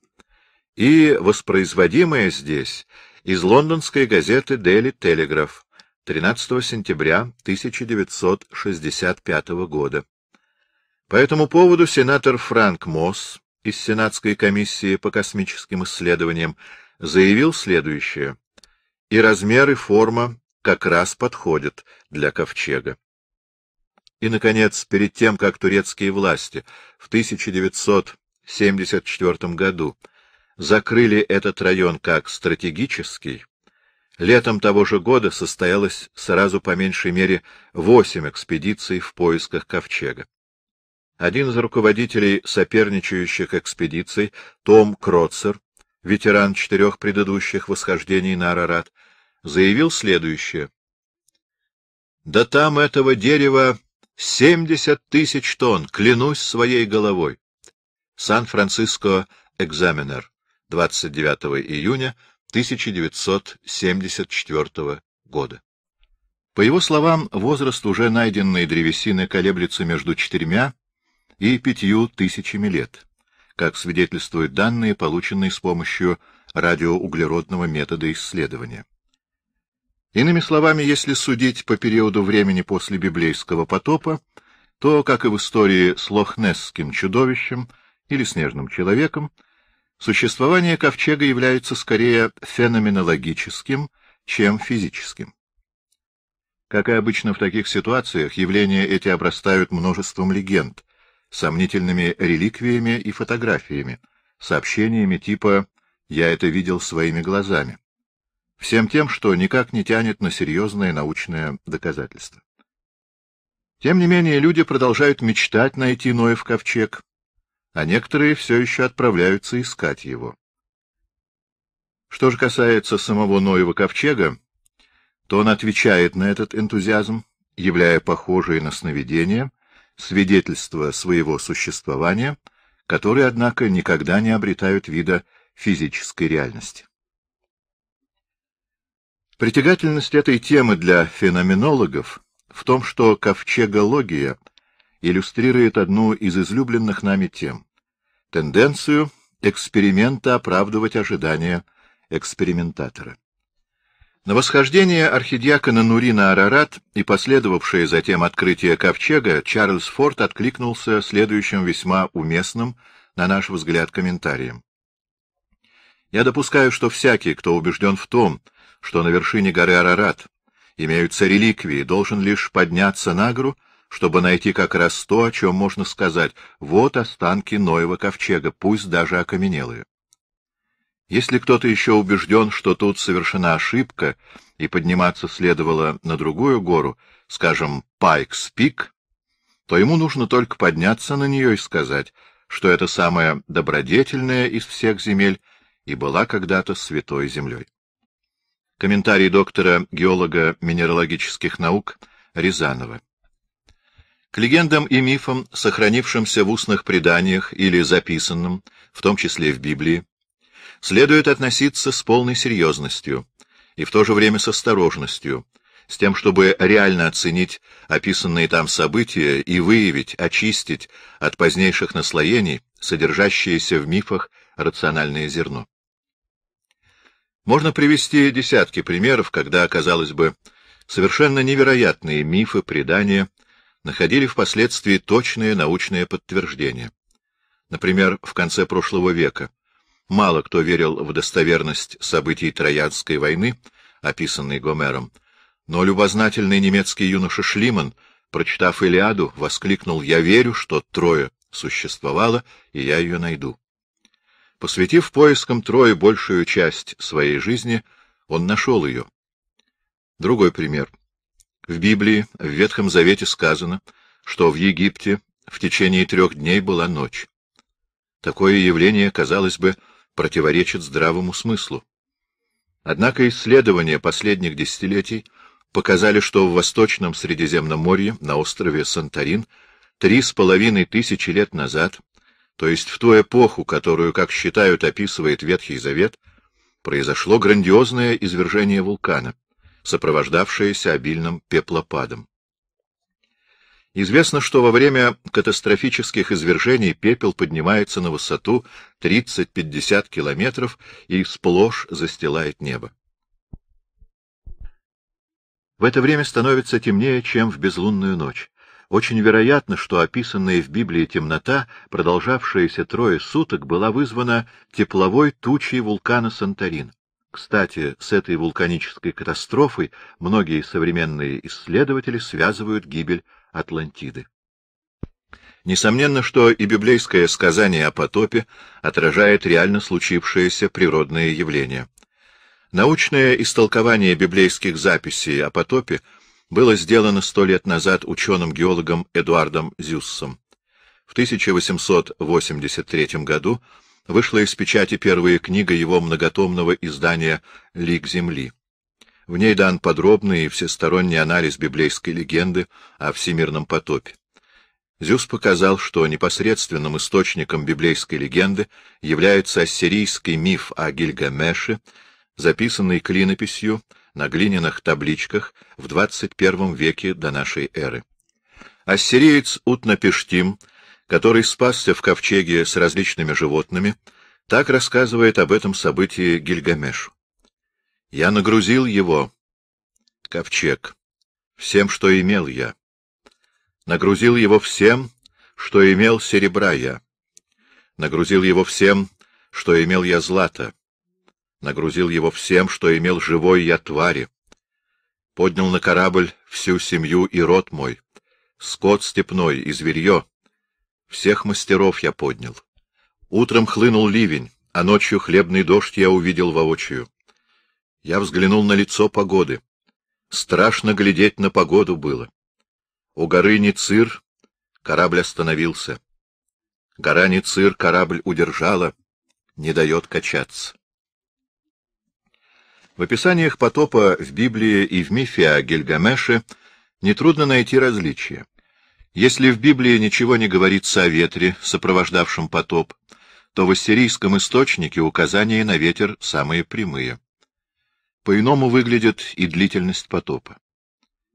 S1: и воспроизводимые здесь из лондонской газеты Daily Telegraph. 13 сентября 1965 года. По этому поводу сенатор Франк Мосс из Сенатской комиссии по космическим исследованиям заявил следующее. И размер, и форма как раз подходят для ковчега. И, наконец, перед тем, как турецкие власти в 1974 году закрыли этот район как стратегический, Летом того же года состоялось сразу по меньшей мере восемь экспедиций в поисках ковчега. Один из руководителей соперничающих экспедиций, Том Кроцер, ветеран четырех предыдущих восхождений на Арарат, заявил следующее. «Да там этого дерева семьдесят тысяч тонн, клянусь своей головой!» Сан-Франциско Экзаменер, 29 июня 1974 года. По его словам, возраст уже найденной древесины колеблется между четырьмя и пятью тысячами лет, как свидетельствуют данные, полученные с помощью радиоуглеродного метода исследования. Иными словами, если судить по периоду времени после библейского потопа, то, как и в истории с лохнесским чудовищем или снежным человеком, Существование ковчега является скорее феноменологическим, чем физическим. Как и обычно в таких ситуациях, явления эти обрастают множеством легенд, сомнительными реликвиями и фотографиями, сообщениями типа «я это видел своими глазами», всем тем, что никак не тянет на серьезное научное доказательство. Тем не менее, люди продолжают мечтать найти Ноев ковчег, а некоторые все еще отправляются искать его. Что же касается самого Ноева ковчега, то он отвечает на этот энтузиазм, являя похожие на сновидение свидетельство своего существования, которые, однако, никогда не обретают вида физической реальности. Притягательность этой темы для феноменологов в том, что ковчегология иллюстрирует одну из излюбленных нами тем тенденцию эксперимента оправдывать ожидания экспериментатора. На восхождение архидиакона на Арарат и последовавшее затем открытие ковчега Чарльз Форд откликнулся следующим весьма уместным, на наш взгляд, комментарием. Я допускаю, что всякий, кто убежден в том, что на вершине горы Арарат имеются реликвии, должен лишь подняться на гору чтобы найти как раз то, о чем можно сказать. Вот останки Ноева ковчега, пусть даже окаменелые. Если кто-то еще убежден, что тут совершена ошибка, и подниматься следовало на другую гору, скажем, Пайкс-Пик, то ему нужно только подняться на нее и сказать, что это самая добродетельная из всех земель и была когда-то святой землей. Комментарий доктора геолога минералогических наук Рязанова. К легендам и мифам, сохранившимся в устных преданиях или записанным, в том числе в Библии, следует относиться с полной серьезностью и в то же время с осторожностью, с тем, чтобы реально оценить описанные там события и выявить, очистить от позднейших наслоений, содержащиеся в мифах, рациональное зерно. Можно привести десятки примеров, когда, казалось бы, совершенно невероятные мифы, предания — находили впоследствии точное научное подтверждение. Например, в конце прошлого века мало кто верил в достоверность событий Троянской войны, описанной Гомером, но любознательный немецкий юноша Шлиман, прочитав Илиаду, воскликнул «Я верю, что Трое существовала, и я ее найду». Посвятив поискам Трое большую часть своей жизни, он нашел ее. Другой пример — в Библии, в Ветхом Завете сказано, что в Египте в течение трех дней была ночь. Такое явление, казалось бы, противоречит здравому смыслу. Однако исследования последних десятилетий показали, что в Восточном Средиземноморье, на острове Санторин, три с половиной тысячи лет назад, то есть в ту эпоху, которую, как считают, описывает Ветхий Завет, произошло грандиозное извержение вулкана — сопровождавшаяся обильным пеплопадом. Известно, что во время катастрофических извержений пепел поднимается на высоту 30-50 километров и сплошь застилает небо. В это время становится темнее, чем в безлунную ночь. Очень вероятно, что описанная в Библии темнота, продолжавшаяся трое суток, была вызвана тепловой тучей вулкана Санторин. Кстати, с этой вулканической катастрофой многие современные исследователи связывают гибель Атлантиды. Несомненно, что и библейское сказание о потопе отражает реально случившееся природное явление. Научное истолкование библейских записей о потопе было сделано сто лет назад ученым-геологом Эдуардом Зюссом. В 1883 году вышла из печати первая книга его многотомного издания «Лик земли». В ней дан подробный и всесторонний анализ библейской легенды о всемирном потопе. Зюс показал, что непосредственным источником библейской легенды является ассирийский миф о Гильгамеше, записанный клинописью на глиняных табличках в 21 веке до нашей эры. Ассириец Утнапештим — который спасся в ковчеге с различными животными, так рассказывает об этом событии Гильгамешу. «Я нагрузил его, ковчег, всем, что имел я. Нагрузил его всем, что имел серебра я. Нагрузил его всем, что имел я злата. Нагрузил его всем, что имел живой я твари. Поднял на корабль всю семью и род мой, скот степной и зверье, всех мастеров я поднял. Утром хлынул ливень, а ночью хлебный дождь я увидел воочию. Я взглянул на лицо погоды. Страшно глядеть на погоду было. У горы Ницир корабль остановился. Гора Ницир корабль удержала, не дает качаться. В описаниях потопа в Библии и в мифе о Гильгамеше нетрудно найти различия. Если в Библии ничего не говорится о ветре, сопровождавшем потоп, то в ассирийском источнике указания на ветер самые прямые. По-иному выглядит и длительность потопа.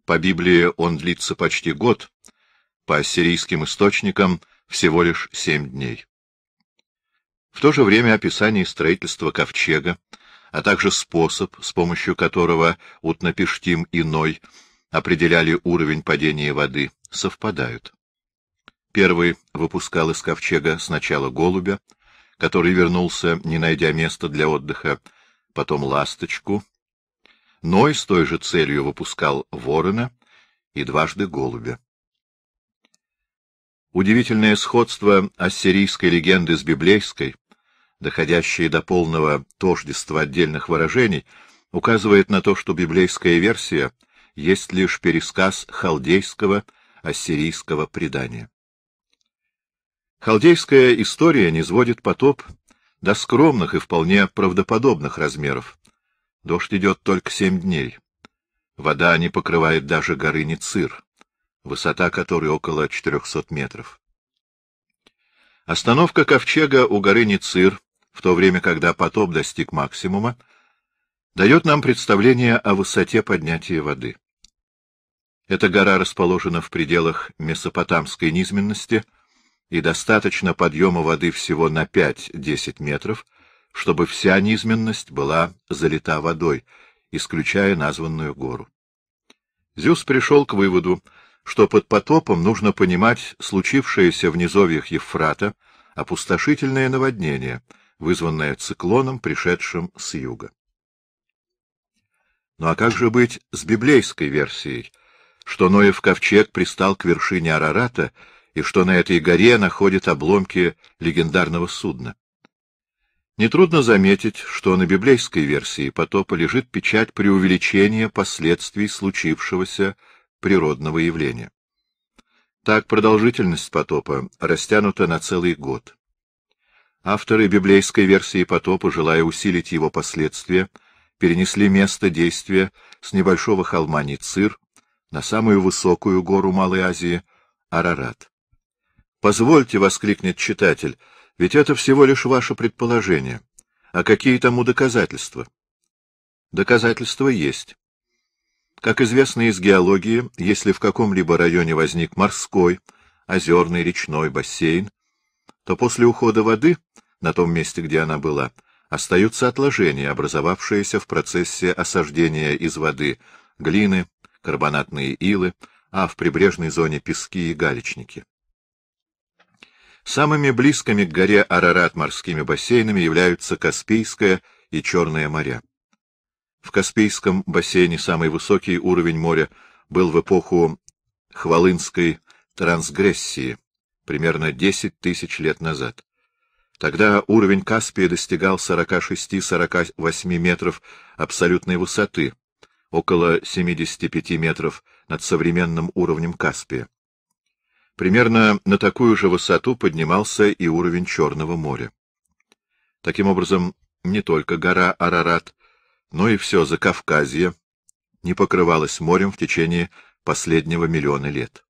S1: По Библии он длится почти год, по ассирийским источникам всего лишь семь дней. В то же время описание строительства ковчега, а также способ, с помощью которого Утнапиштим иной определяли уровень падения воды — совпадают. Первый выпускал из ковчега сначала голубя, который вернулся, не найдя места для отдыха, потом ласточку. Ной с той же целью выпускал ворона и дважды голубя. Удивительное сходство ассирийской легенды с библейской, доходящее до полного тождества отдельных выражений, указывает на то, что библейская версия есть лишь пересказ халдейского — ассирийского предания. Халдейская история не сводит потоп до скромных и вполне правдоподобных размеров. Дождь идет только семь дней. Вода не покрывает даже горы Ницир, высота которой около 400 метров. Остановка ковчега у горы Ницир, в то время, когда потоп достиг максимума, дает нам представление о высоте поднятия воды. Эта гора расположена в пределах месопотамской низменности, и достаточно подъема воды всего на 5-10 метров, чтобы вся низменность была залита водой, исключая названную гору. Зюс пришел к выводу, что под потопом нужно понимать случившееся в низовьях Евфрата опустошительное наводнение, вызванное циклоном, пришедшим с юга. Ну а как же быть с библейской версией, что Ноев ковчег пристал к вершине Арарата и что на этой горе находят обломки легендарного судна. Нетрудно заметить, что на библейской версии потопа лежит печать преувеличения последствий случившегося природного явления. Так продолжительность потопа растянута на целый год. Авторы библейской версии потопа, желая усилить его последствия, перенесли место действия с небольшого холма Ницир на самую высокую гору Малой Азии — Арарат. «Позвольте!» — воскликнет читатель, — «ведь это всего лишь ваше предположение. А какие тому доказательства?» Доказательства есть. Как известно из геологии, если в каком-либо районе возник морской, озерный, речной бассейн, то после ухода воды, на том месте, где она была, остаются отложения, образовавшиеся в процессе осаждения из воды глины, карбонатные илы, а в прибрежной зоне пески и галечники. Самыми близкими к горе Арарат морскими бассейнами являются Каспийское и Черное моря. В Каспийском бассейне самый высокий уровень моря был в эпоху Хвалынской трансгрессии, примерно 10 тысяч лет назад. Тогда уровень Каспия достигал 46-48 метров абсолютной высоты, около 75 метров над современным уровнем Каспия. Примерно на такую же высоту поднимался и уровень Черного моря. Таким образом, не только гора Арарат, но и все Закавказье не покрывалось морем в течение последнего миллиона лет.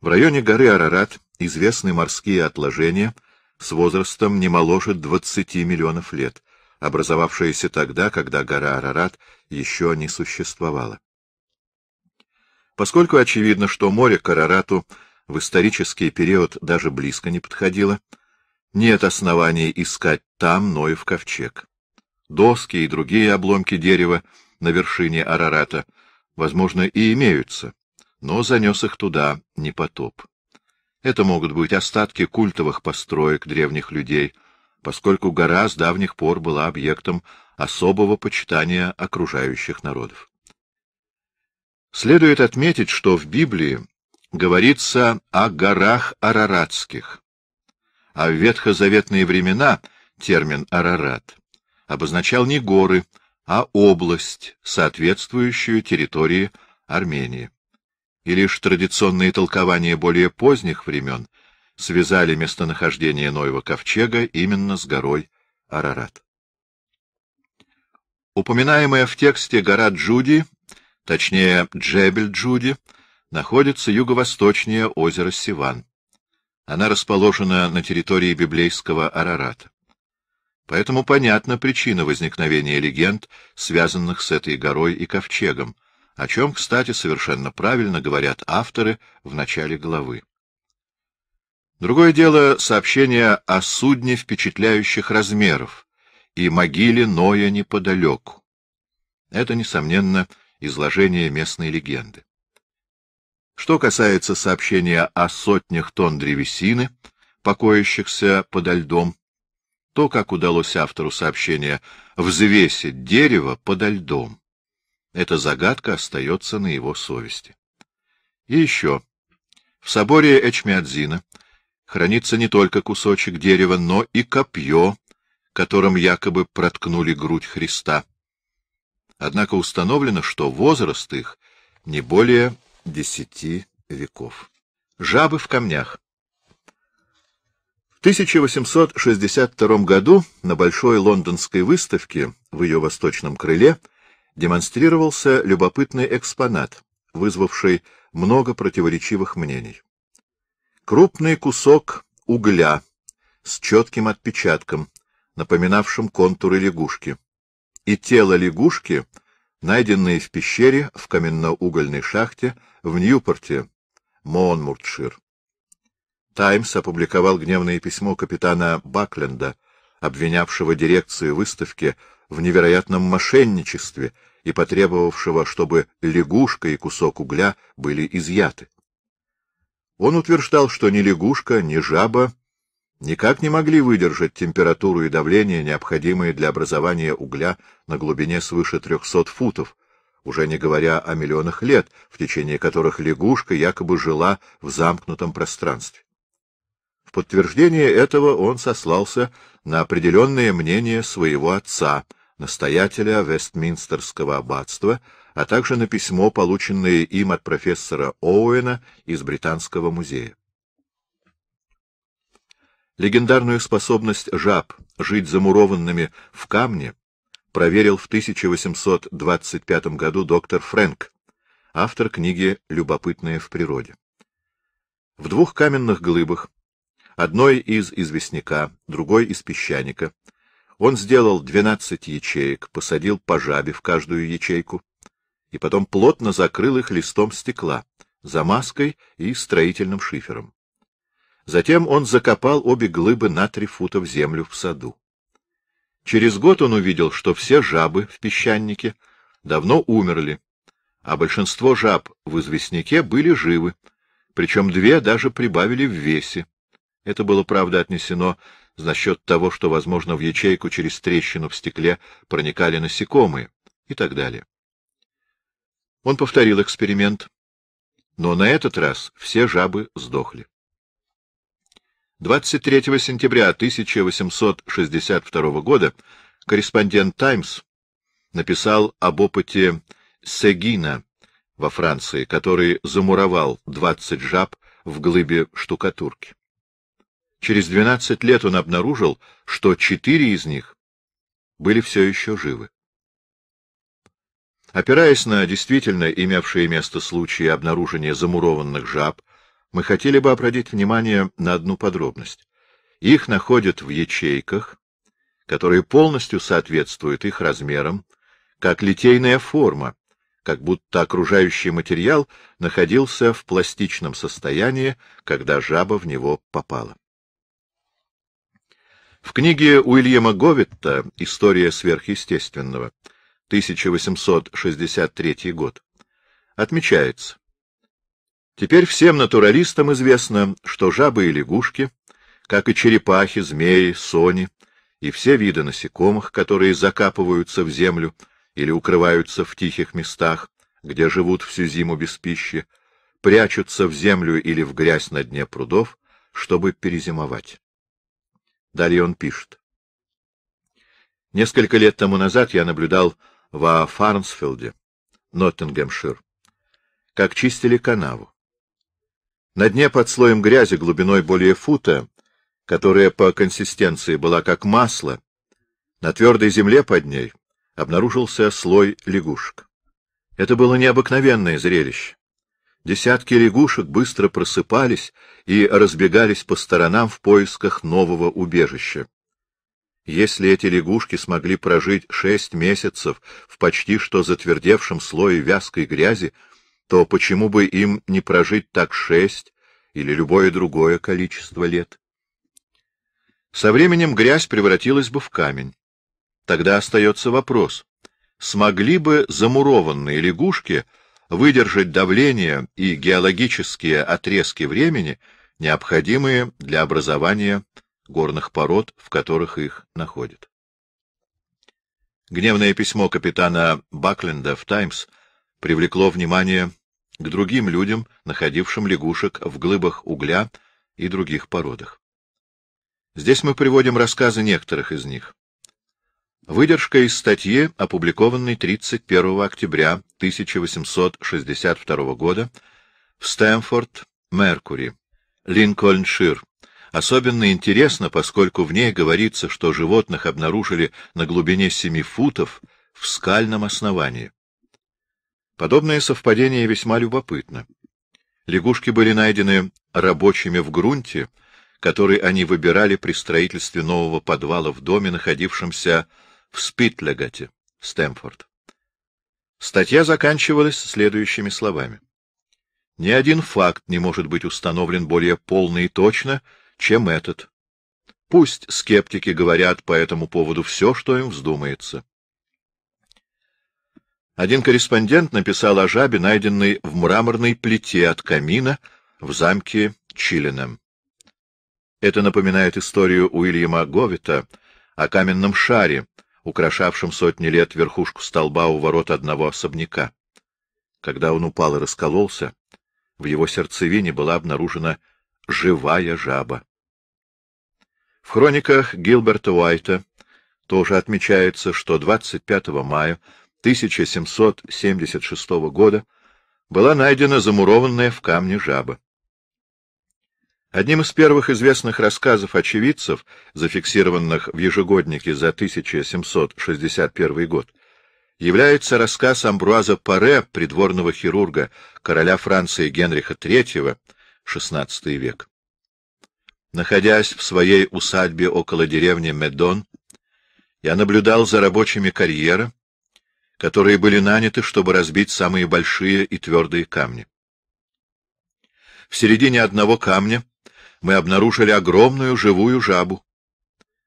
S1: В районе горы Арарат известны морские отложения с возрастом не моложе 20 миллионов лет, образовавшееся тогда, когда гора Арарат еще не существовала. Поскольку очевидно, что море к Арарату в исторический период даже близко не подходило, нет оснований искать там Ноев ковчег. Доски и другие обломки дерева на вершине Арарата, возможно, и имеются, но занес их туда не потоп. Это могут быть остатки культовых построек древних людей — поскольку гора с давних пор была объектом особого почитания окружающих народов. Следует отметить, что в Библии говорится о горах Араратских, а в ветхозаветные времена термин «Арарат» обозначал не горы, а область, соответствующую территории Армении. И лишь традиционные толкования более поздних времен — связали местонахождение Ноева ковчега именно с горой Арарат. Упоминаемая в тексте гора Джуди, точнее Джебель Джуди, находится юго-восточнее озера Сиван. Она расположена на территории библейского Арарата. Поэтому понятна причина возникновения легенд, связанных с этой горой и ковчегом, о чем, кстати, совершенно правильно говорят авторы в начале главы. Другое дело сообщение о судне впечатляющих размеров и могиле Ноя неподалеку. Это, несомненно, изложение местной легенды. Что касается сообщения о сотнях тонн древесины, покоящихся подо льдом, то, как удалось автору сообщения взвесить дерево подо льдом, эта загадка остается на его совести. И еще. В соборе Эчмиадзина хранится не только кусочек дерева, но и копье, которым якобы проткнули грудь Христа. Однако установлено, что возраст их не более десяти веков. Жабы в камнях. В 1862 году на Большой лондонской выставке в ее восточном крыле демонстрировался любопытный экспонат, вызвавший много противоречивых мнений. Крупный кусок угля с четким отпечатком, напоминавшим контуры лягушки. И тело лягушки, найденное в пещере в каменноугольной шахте в Ньюпорте, Монмуртшир. «Таймс» опубликовал гневное письмо капитана Бакленда, обвинявшего дирекцию выставки в невероятном мошенничестве и потребовавшего, чтобы лягушка и кусок угля были изъяты. Он утверждал, что ни лягушка, ни жаба никак не могли выдержать температуру и давление, необходимые для образования угля на глубине свыше 300 футов, уже не говоря о миллионах лет, в течение которых лягушка якобы жила в замкнутом пространстве. В подтверждение этого он сослался на определенное мнение своего отца, настоятеля Вестминстерского аббатства, а также на письмо, полученное им от профессора Оуэна из Британского музея. Легендарную способность жаб жить замурованными в камне проверил в 1825 году доктор Фрэнк, автор книги Любопытные в природе». В двух каменных глыбах, одной из известняка, другой из песчаника, он сделал 12 ячеек, посадил по жабе в каждую ячейку, и потом плотно закрыл их листом стекла, замазкой и строительным шифером. Затем он закопал обе глыбы на три фута в землю в саду. Через год он увидел, что все жабы в песчанике давно умерли, а большинство жаб в известняке были живы, причем две даже прибавили в весе. Это было, правда, отнесено за счет того, что, возможно, в ячейку через трещину в стекле проникали насекомые и так далее. Он повторил эксперимент, но на этот раз все жабы сдохли. 23 сентября 1862 года корреспондент «Таймс» написал об опыте Сегина во Франции, который замуровал 20 жаб в глыбе штукатурки. Через 12 лет он обнаружил, что четыре из них были все еще живы. Опираясь на действительно имевшие место случаи обнаружения замурованных жаб, мы хотели бы обратить внимание на одну подробность. Их находят в ячейках, которые полностью соответствуют их размерам, как литейная форма, как будто окружающий материал находился в пластичном состоянии, когда жаба в него попала. В книге Уильяма Говитта «История сверхъестественного» 1863 год, отмечается. Теперь всем натуралистам известно, что жабы и лягушки, как и черепахи, змеи, сони и все виды насекомых, которые закапываются в землю или укрываются в тихих местах, где живут всю зиму без пищи, прячутся в землю или в грязь на дне прудов, чтобы перезимовать. Далее он пишет. Несколько лет тому назад я наблюдал во Фарнсфилде, Ноттингемшир, как чистили канаву. На дне под слоем грязи глубиной более фута, которая по консистенции была как масло, на твердой земле под ней обнаружился слой лягушек. Это было необыкновенное зрелище. Десятки лягушек быстро просыпались и разбегались по сторонам в поисках нового убежища. Если эти лягушки смогли прожить шесть месяцев в почти что затвердевшем слое вязкой грязи, то почему бы им не прожить так шесть или любое другое количество лет? Со временем грязь превратилась бы в камень. Тогда остается вопрос, смогли бы замурованные лягушки выдержать давление и геологические отрезки времени, необходимые для образования горных пород, в которых их находят. Гневное письмо капитана Бакленда в «Таймс» привлекло внимание к другим людям, находившим лягушек в глыбах угля и других породах. Здесь мы приводим рассказы некоторых из них. Выдержка из статьи, опубликованной 31 октября 1862 года в Стэнфорд, Меркури, Линкольншир, особенно интересно, поскольку в ней говорится, что животных обнаружили на глубине семи футов в скальном основании. Подобное совпадение весьма любопытно. Лягушки были найдены рабочими в грунте, который они выбирали при строительстве нового подвала в доме, находившемся в Спитлегате, Стэмфорд. Статья заканчивалась следующими словами. Ни один факт не может быть установлен более полно и точно, чем этот. Пусть скептики говорят по этому поводу все, что им вздумается. Один корреспондент написал о жабе, найденной в мраморной плите от камина в замке Чилином. Это напоминает историю Уильяма Говита о каменном шаре, украшавшем сотни лет верхушку столба у ворот одного особняка. Когда он упал и раскололся, в его сердцевине была обнаружена живая жаба. В хрониках Гилберта Уайта тоже отмечается, что 25 мая 1776 года была найдена замурованная в камне жаба. Одним из первых известных рассказов очевидцев, зафиксированных в ежегоднике за 1761 год, является рассказ Амбруаза Паре, придворного хирурга, короля Франции Генриха III, XVI век. Находясь в своей усадьбе около деревни Медон, я наблюдал за рабочими карьера, которые были наняты, чтобы разбить самые большие и твердые камни. В середине одного камня мы обнаружили огромную живую жабу.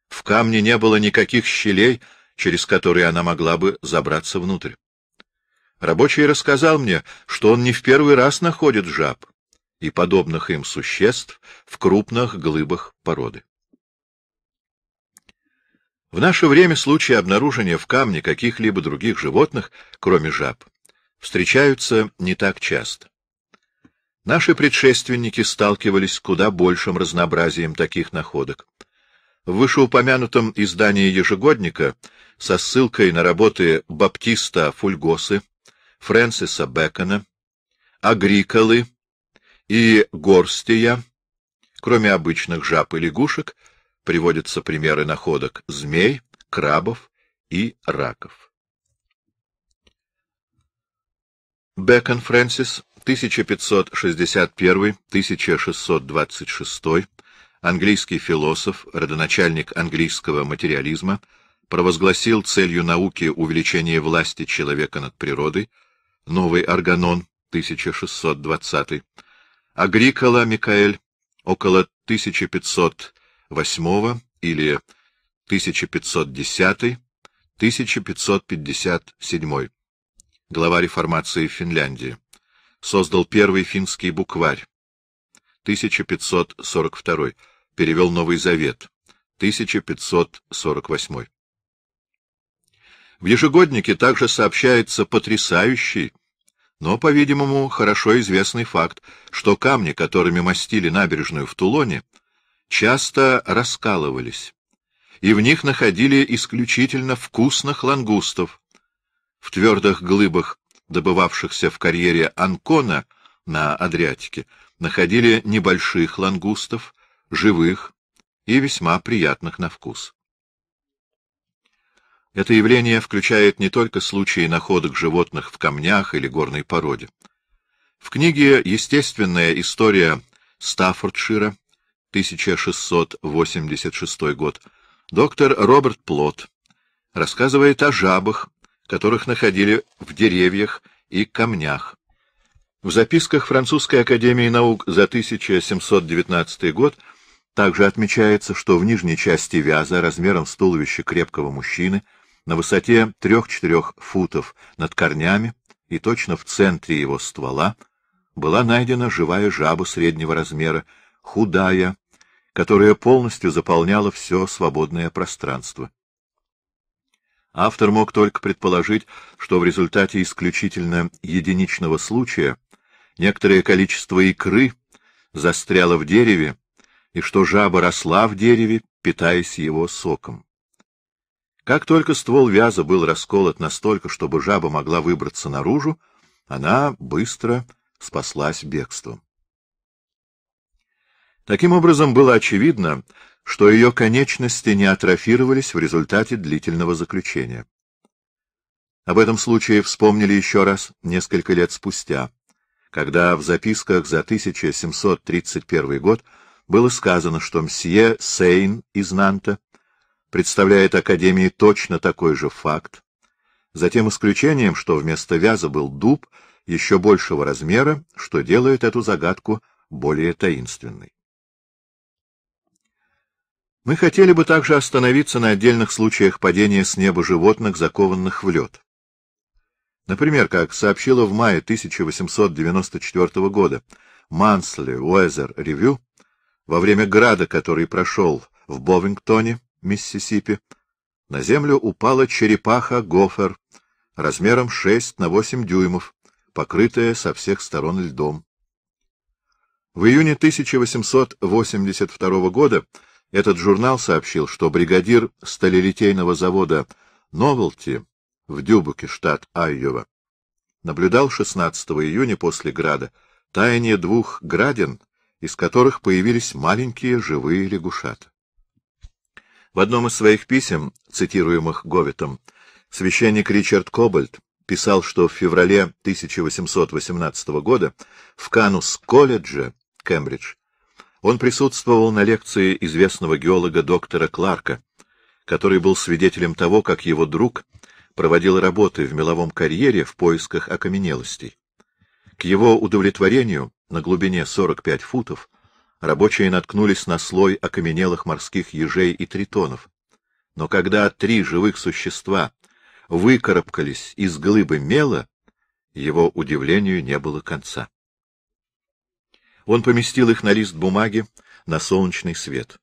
S1: В камне не было никаких щелей, через которые она могла бы забраться внутрь. Рабочий рассказал мне, что он не в первый раз находит жаб, и подобных им существ в крупных глыбах породы. В наше время случаи обнаружения в камне каких-либо других животных, кроме жаб, встречаются не так часто. Наши предшественники сталкивались с куда большим разнообразием таких находок. В вышеупомянутом издании ежегодника со ссылкой на работы Баптиста Фульгосы, Фрэнсиса Бекона, Агриколы и горстия, кроме обычных жаб и лягушек, приводятся примеры находок змей, крабов и раков. Бекон Фрэнсис, 1561-1626, английский философ, родоначальник английского материализма, провозгласил целью науки увеличение власти человека над природой, новый органон 1620, Агрикола Микаэль около 1508 или 1510-1557. Глава реформации в Финляндии. Создал первый финский букварь. 1542. Перевел Новый Завет. 1548. В ежегоднике также сообщается потрясающий но, по-видимому, хорошо известный факт, что камни, которыми мастили набережную в Тулоне, часто раскалывались, и в них находили исключительно вкусных лангустов. В твердых глыбах, добывавшихся в карьере Анкона на Адриатике, находили небольших лангустов, живых и весьма приятных на вкус. Это явление включает не только случаи находок животных в камнях или горной породе. В книге «Естественная история Стаффордшира» 1686 год доктор Роберт Плот рассказывает о жабах, которых находили в деревьях и камнях. В записках Французской академии наук за 1719 год также отмечается, что в нижней части вяза размером с туловище крепкого мужчины – на высоте трех-четырех футов над корнями и точно в центре его ствола была найдена живая жаба среднего размера, худая, которая полностью заполняла все свободное пространство. Автор мог только предположить, что в результате исключительно единичного случая некоторое количество икры застряло в дереве и что жаба росла в дереве, питаясь его соком. Как только ствол вяза был расколот настолько, чтобы жаба могла выбраться наружу, она быстро спаслась бегством. Таким образом, было очевидно, что ее конечности не атрофировались в результате длительного заключения. Об этом случае вспомнили еще раз несколько лет спустя, когда в записках за 1731 год было сказано, что мсье Сейн из Нанта представляет Академии точно такой же факт, Затем исключением, что вместо вяза был дуб еще большего размера, что делает эту загадку более таинственной. Мы хотели бы также остановиться на отдельных случаях падения с неба животных, закованных в лед. Например, как сообщила в мае 1894 года Мансли Уэзер Ревью, во время града, который прошел в Бовингтоне, Миссисипи, на землю упала черепаха гофер размером 6 на 8 дюймов, покрытая со всех сторон льдом. В июне 1882 года этот журнал сообщил, что бригадир сталелитейного завода «Новелти» в Дюбуке, штат Айова, наблюдал 16 июня после града таяние двух градин, из которых появились маленькие живые лягушата. В одном из своих писем, цитируемых Говитом, священник Ричард Кобальт писал, что в феврале 1818 года в Канус-колледже, Кембридж, он присутствовал на лекции известного геолога доктора Кларка, который был свидетелем того, как его друг проводил работы в меловом карьере в поисках окаменелостей. К его удовлетворению на глубине 45 футов рабочие наткнулись на слой окаменелых морских ежей и тритонов. Но когда три живых существа выкарабкались из глыбы мела, его удивлению не было конца. Он поместил их на лист бумаги, на солнечный свет.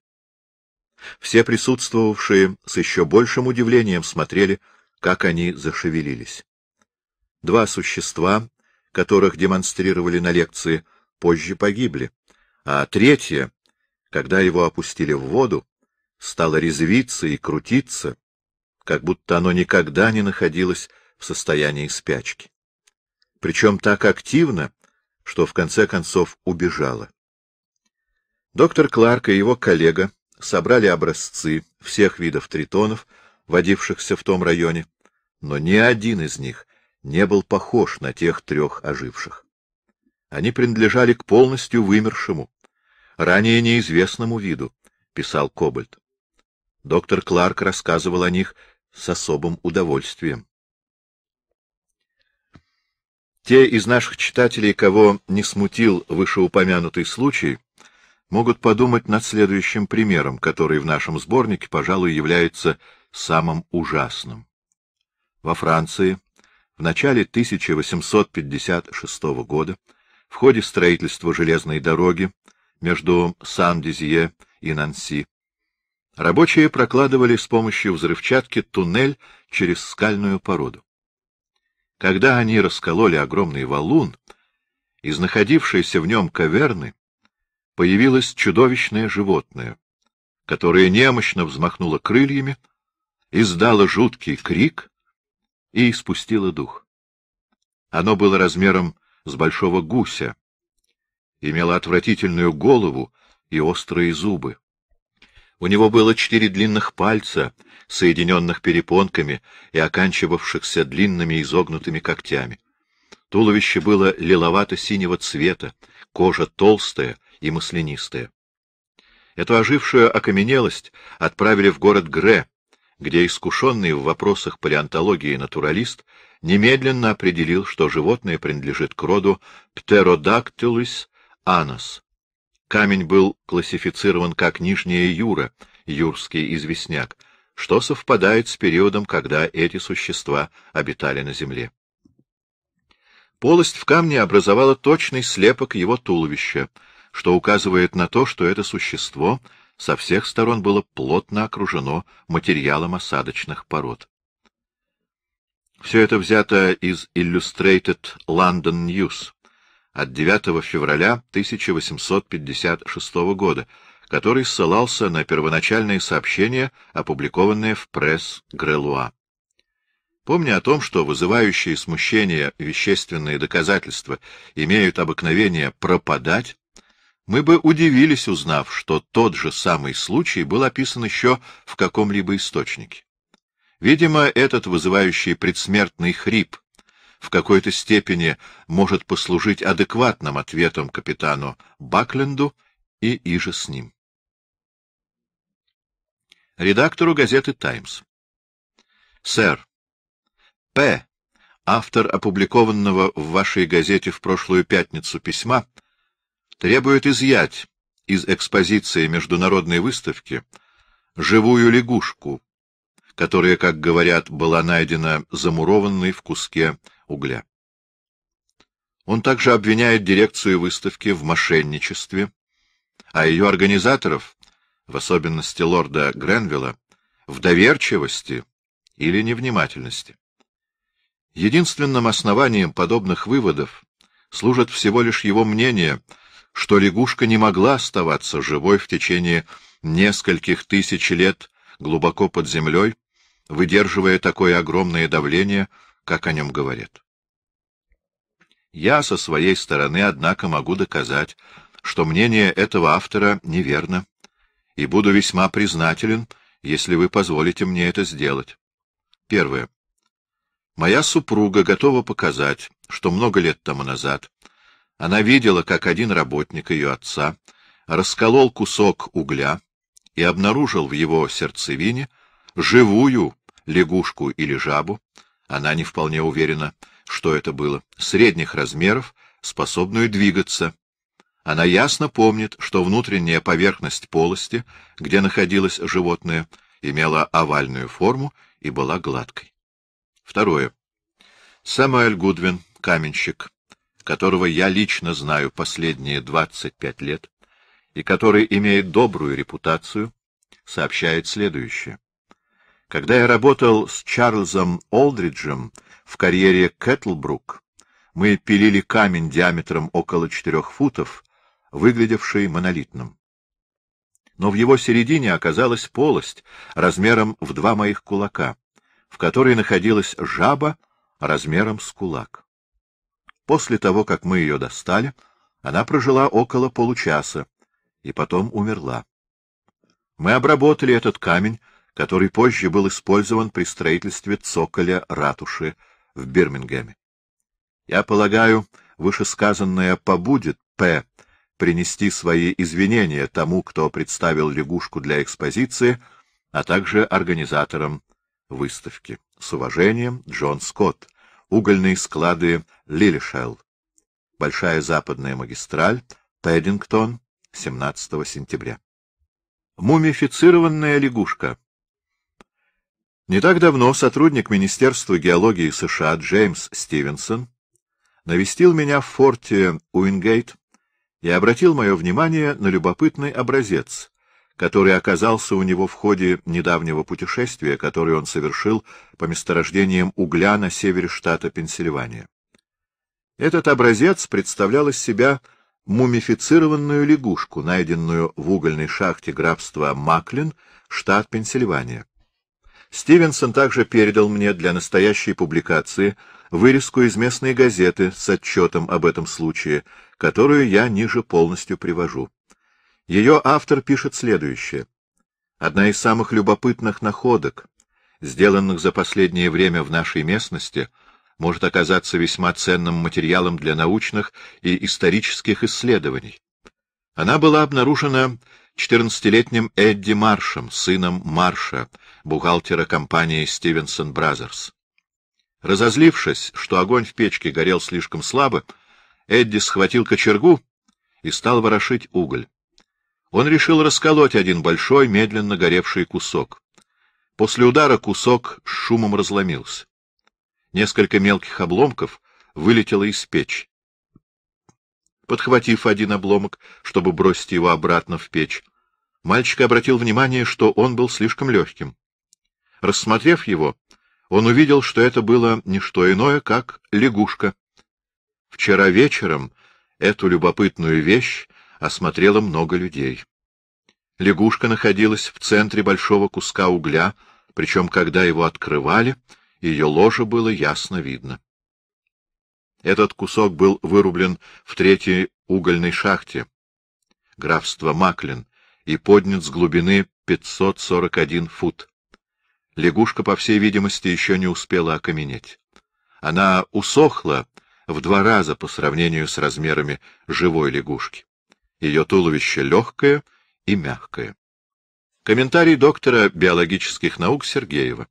S1: Все присутствовавшие с еще большим удивлением смотрели, как они зашевелились. Два существа, которых демонстрировали на лекции, позже погибли а третья, когда его опустили в воду, стало резвиться и крутиться, как будто оно никогда не находилось в состоянии спячки. Причем так активно, что в конце концов убежало. Доктор Кларк и его коллега собрали образцы всех видов тритонов, водившихся в том районе, но ни один из них не был похож на тех трех оживших. Они принадлежали к полностью вымершему, ранее неизвестному виду, — писал Кобальт. Доктор Кларк рассказывал о них с особым удовольствием. Те из наших читателей, кого не смутил вышеупомянутый случай, могут подумать над следующим примером, который в нашем сборнике, пожалуй, является самым ужасным. Во Франции в начале 1856 года в ходе строительства железной дороги между Сан-Дизье и Нанси. Рабочие прокладывали с помощью взрывчатки туннель через скальную породу. Когда они раскололи огромный валун, из находившейся в нем каверны появилось чудовищное животное, которое немощно взмахнуло крыльями, издало жуткий крик и испустило дух. Оно было размером с большого гуся, имела отвратительную голову и острые зубы. У него было четыре длинных пальца, соединенных перепонками и оканчивавшихся длинными изогнутыми когтями. Туловище было лиловато-синего цвета, кожа толстая и маслянистая. Эту ожившую окаменелость отправили в город Гре, где искушенный в вопросах палеонтологии натуралист немедленно определил, что животное принадлежит к роду Pterodactylus анос. Камень был классифицирован как нижняя юра, юрский известняк, что совпадает с периодом, когда эти существа обитали на Земле. Полость в камне образовала точный слепок его туловища, что указывает на то, что это существо со всех сторон было плотно окружено материалом осадочных пород. Все это взято из Illustrated London News от 9 февраля 1856 года, который ссылался на первоначальные сообщения, опубликованные в пресс Грелуа. Помня о том, что вызывающие смущение вещественные доказательства имеют обыкновение пропадать, мы бы удивились, узнав, что тот же самый случай был описан еще в каком-либо источнике. Видимо, этот вызывающий предсмертный хрип в какой-то степени может послужить адекватным ответом капитану Бакленду и иже с ним. Редактору газеты «Таймс». Сэр, П., автор опубликованного в вашей газете в прошлую пятницу письма, требует изъять из экспозиции международной выставки живую лягушку, которая, как говорят, была найдена замурованной в куске угля. Он также обвиняет дирекцию выставки в мошенничестве, а ее организаторов, в особенности лорда Гренвилла, в доверчивости или невнимательности. Единственным основанием подобных выводов служит всего лишь его мнение, что лягушка не могла оставаться живой в течение нескольких тысяч лет глубоко под землей, выдерживая такое огромное давление — как о нем говорят. Я со своей стороны, однако, могу доказать, что мнение этого автора неверно, и буду весьма признателен, если вы позволите мне это сделать. Первое. Моя супруга готова показать, что много лет тому назад она видела, как один работник ее отца расколол кусок угля и обнаружил в его сердцевине живую лягушку или жабу, она не вполне уверена, что это было, средних размеров, способную двигаться. Она ясно помнит, что внутренняя поверхность полости, где находилось животное, имела овальную форму и была гладкой. Второе. Самуэль Гудвин, каменщик, которого я лично знаю последние 25 лет и который имеет добрую репутацию, сообщает следующее. Когда я работал с Чарльзом Олдриджем в карьере Кэтлбрук, мы пилили камень диаметром около четырех футов, выглядевший монолитным. Но в его середине оказалась полость размером в два моих кулака, в которой находилась жаба размером с кулак. После того, как мы ее достали, она прожила около получаса и потом умерла. Мы обработали этот камень который позже был использован при строительстве цоколя ратуши в Бирмингеме. Я полагаю, вышесказанное побудет П. принести свои извинения тому, кто представил лягушку для экспозиции, а также организаторам выставки. С уважением, Джон Скотт. Угольные склады Лилишелл. Большая западная магистраль, Пэддингтон, 17 сентября. Мумифицированная лягушка. Не так давно сотрудник Министерства геологии США Джеймс Стивенсон навестил меня в форте Уингейт и обратил мое внимание на любопытный образец, который оказался у него в ходе недавнего путешествия, которое он совершил по месторождениям угля на севере штата Пенсильвания. Этот образец представлял из себя мумифицированную лягушку, найденную в угольной шахте графства Маклин, штат Пенсильвания. Стивенсон также передал мне для настоящей публикации вырезку из местной газеты с отчетом об этом случае, которую я ниже полностью привожу. Ее автор пишет следующее. Одна из самых любопытных находок, сделанных за последнее время в нашей местности, может оказаться весьма ценным материалом для научных и исторических исследований. Она была обнаружена 14-летним Эдди Маршем, сыном Марша, бухгалтера компании Стивенсон Бразерс. Разозлившись, что огонь в печке горел слишком слабо, Эдди схватил кочергу и стал ворошить уголь. Он решил расколоть один большой, медленно горевший кусок. После удара кусок с шумом разломился. Несколько мелких обломков вылетело из печи подхватив один обломок, чтобы бросить его обратно в печь. Мальчик обратил внимание, что он был слишком легким. Рассмотрев его, он увидел, что это было не что иное, как лягушка. Вчера вечером эту любопытную вещь осмотрело много людей. Лягушка находилась в центре большого куска угля, причем, когда его открывали, ее ложе было ясно видно. Этот кусок был вырублен в третьей угольной шахте, графство Маклин, и поднят с глубины 541 фут. Лягушка, по всей видимости, еще не успела окаменеть. Она усохла в два раза по сравнению с размерами живой лягушки. Ее туловище легкое и мягкое. Комментарий доктора биологических наук Сергеева.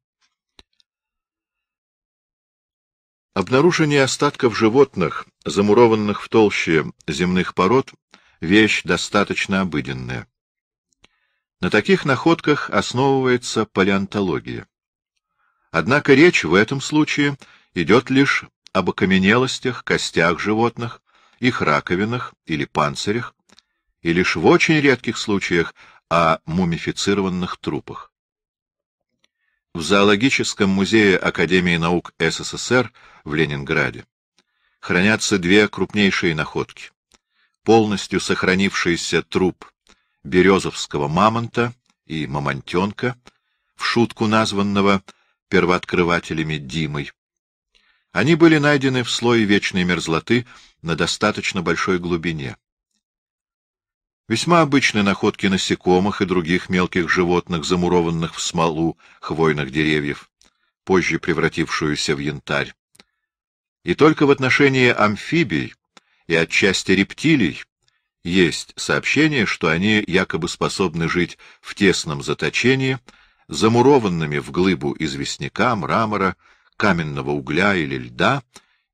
S1: Обнаружение остатков животных, замурованных в толще земных пород, вещь достаточно обыденная. На таких находках основывается палеонтология. Однако речь в этом случае идет лишь об окаменелостях, костях животных, их раковинах или панцирях, и лишь в очень редких случаях о мумифицированных трупах в Зоологическом музее Академии наук СССР в Ленинграде хранятся две крупнейшие находки. Полностью сохранившийся труп березовского мамонта и мамонтенка, в шутку названного первооткрывателями Димой. Они были найдены в слое вечной мерзлоты на достаточно большой глубине. Весьма обычные находки насекомых и других мелких животных, замурованных в смолу хвойных деревьев, позже превратившуюся в янтарь. И только в отношении амфибий и отчасти рептилий есть сообщение, что они якобы способны жить в тесном заточении, замурованными в глыбу известняка, мрамора, каменного угля или льда,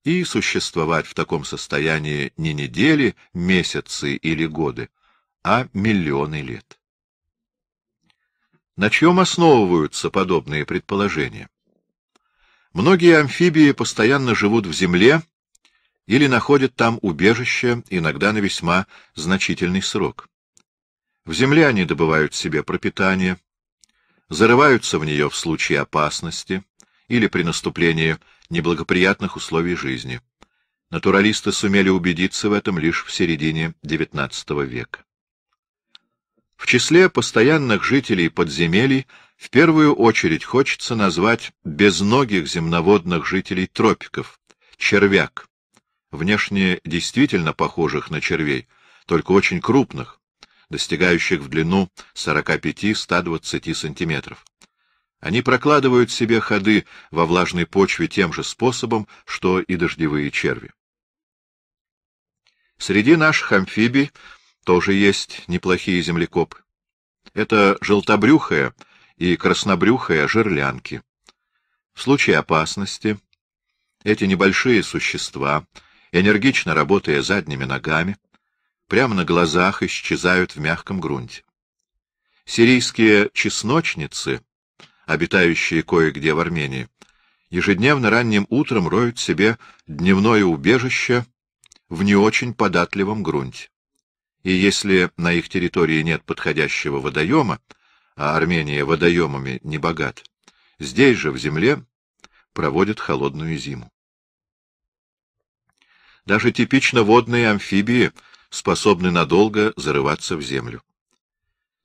S1: и существовать в таком состоянии не недели, месяцы или годы, а миллионы лет. На чем основываются подобные предположения? Многие амфибии постоянно живут в земле или находят там убежище, иногда на весьма значительный срок. В земле они добывают себе пропитание, зарываются в нее в случае опасности или при наступлении неблагоприятных условий жизни. Натуралисты сумели убедиться в этом лишь в середине XIX века. В числе постоянных жителей подземелий в первую очередь хочется назвать безногих земноводных жителей тропиков — червяк, внешне действительно похожих на червей, только очень крупных, достигающих в длину 45-120 сантиметров. Они прокладывают себе ходы во влажной почве тем же способом, что и дождевые черви. Среди наших амфибий тоже есть неплохие землекопы. Это желтобрюхая и краснобрюхая жерлянки. В случае опасности эти небольшие существа, энергично работая задними ногами, прямо на глазах исчезают в мягком грунте. Сирийские чесночницы, обитающие кое-где в Армении, ежедневно ранним утром роют себе дневное убежище в не очень податливом грунте и если на их территории нет подходящего водоема, а Армения водоемами не богат, здесь же, в земле, проводят холодную зиму. Даже типично водные амфибии способны надолго зарываться в землю.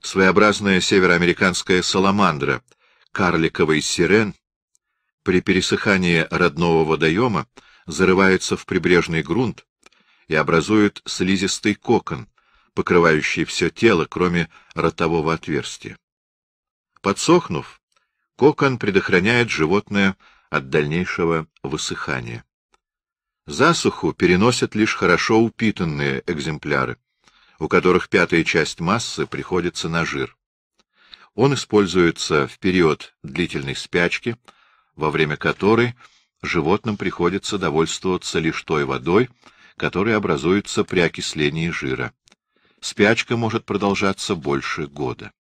S1: Своеобразная североамериканская саламандра, карликовый сирен, при пересыхании родного водоема зарывается в прибрежный грунт и образует слизистый кокон, покрывающие все тело, кроме ротового отверстия. Подсохнув, кокон предохраняет животное от дальнейшего высыхания. Засуху переносят лишь хорошо упитанные экземпляры, у которых пятая часть массы приходится на жир. Он используется в период длительной спячки, во время которой животным приходится довольствоваться лишь той водой, которая образуется при окислении жира. Спячка может продолжаться больше года.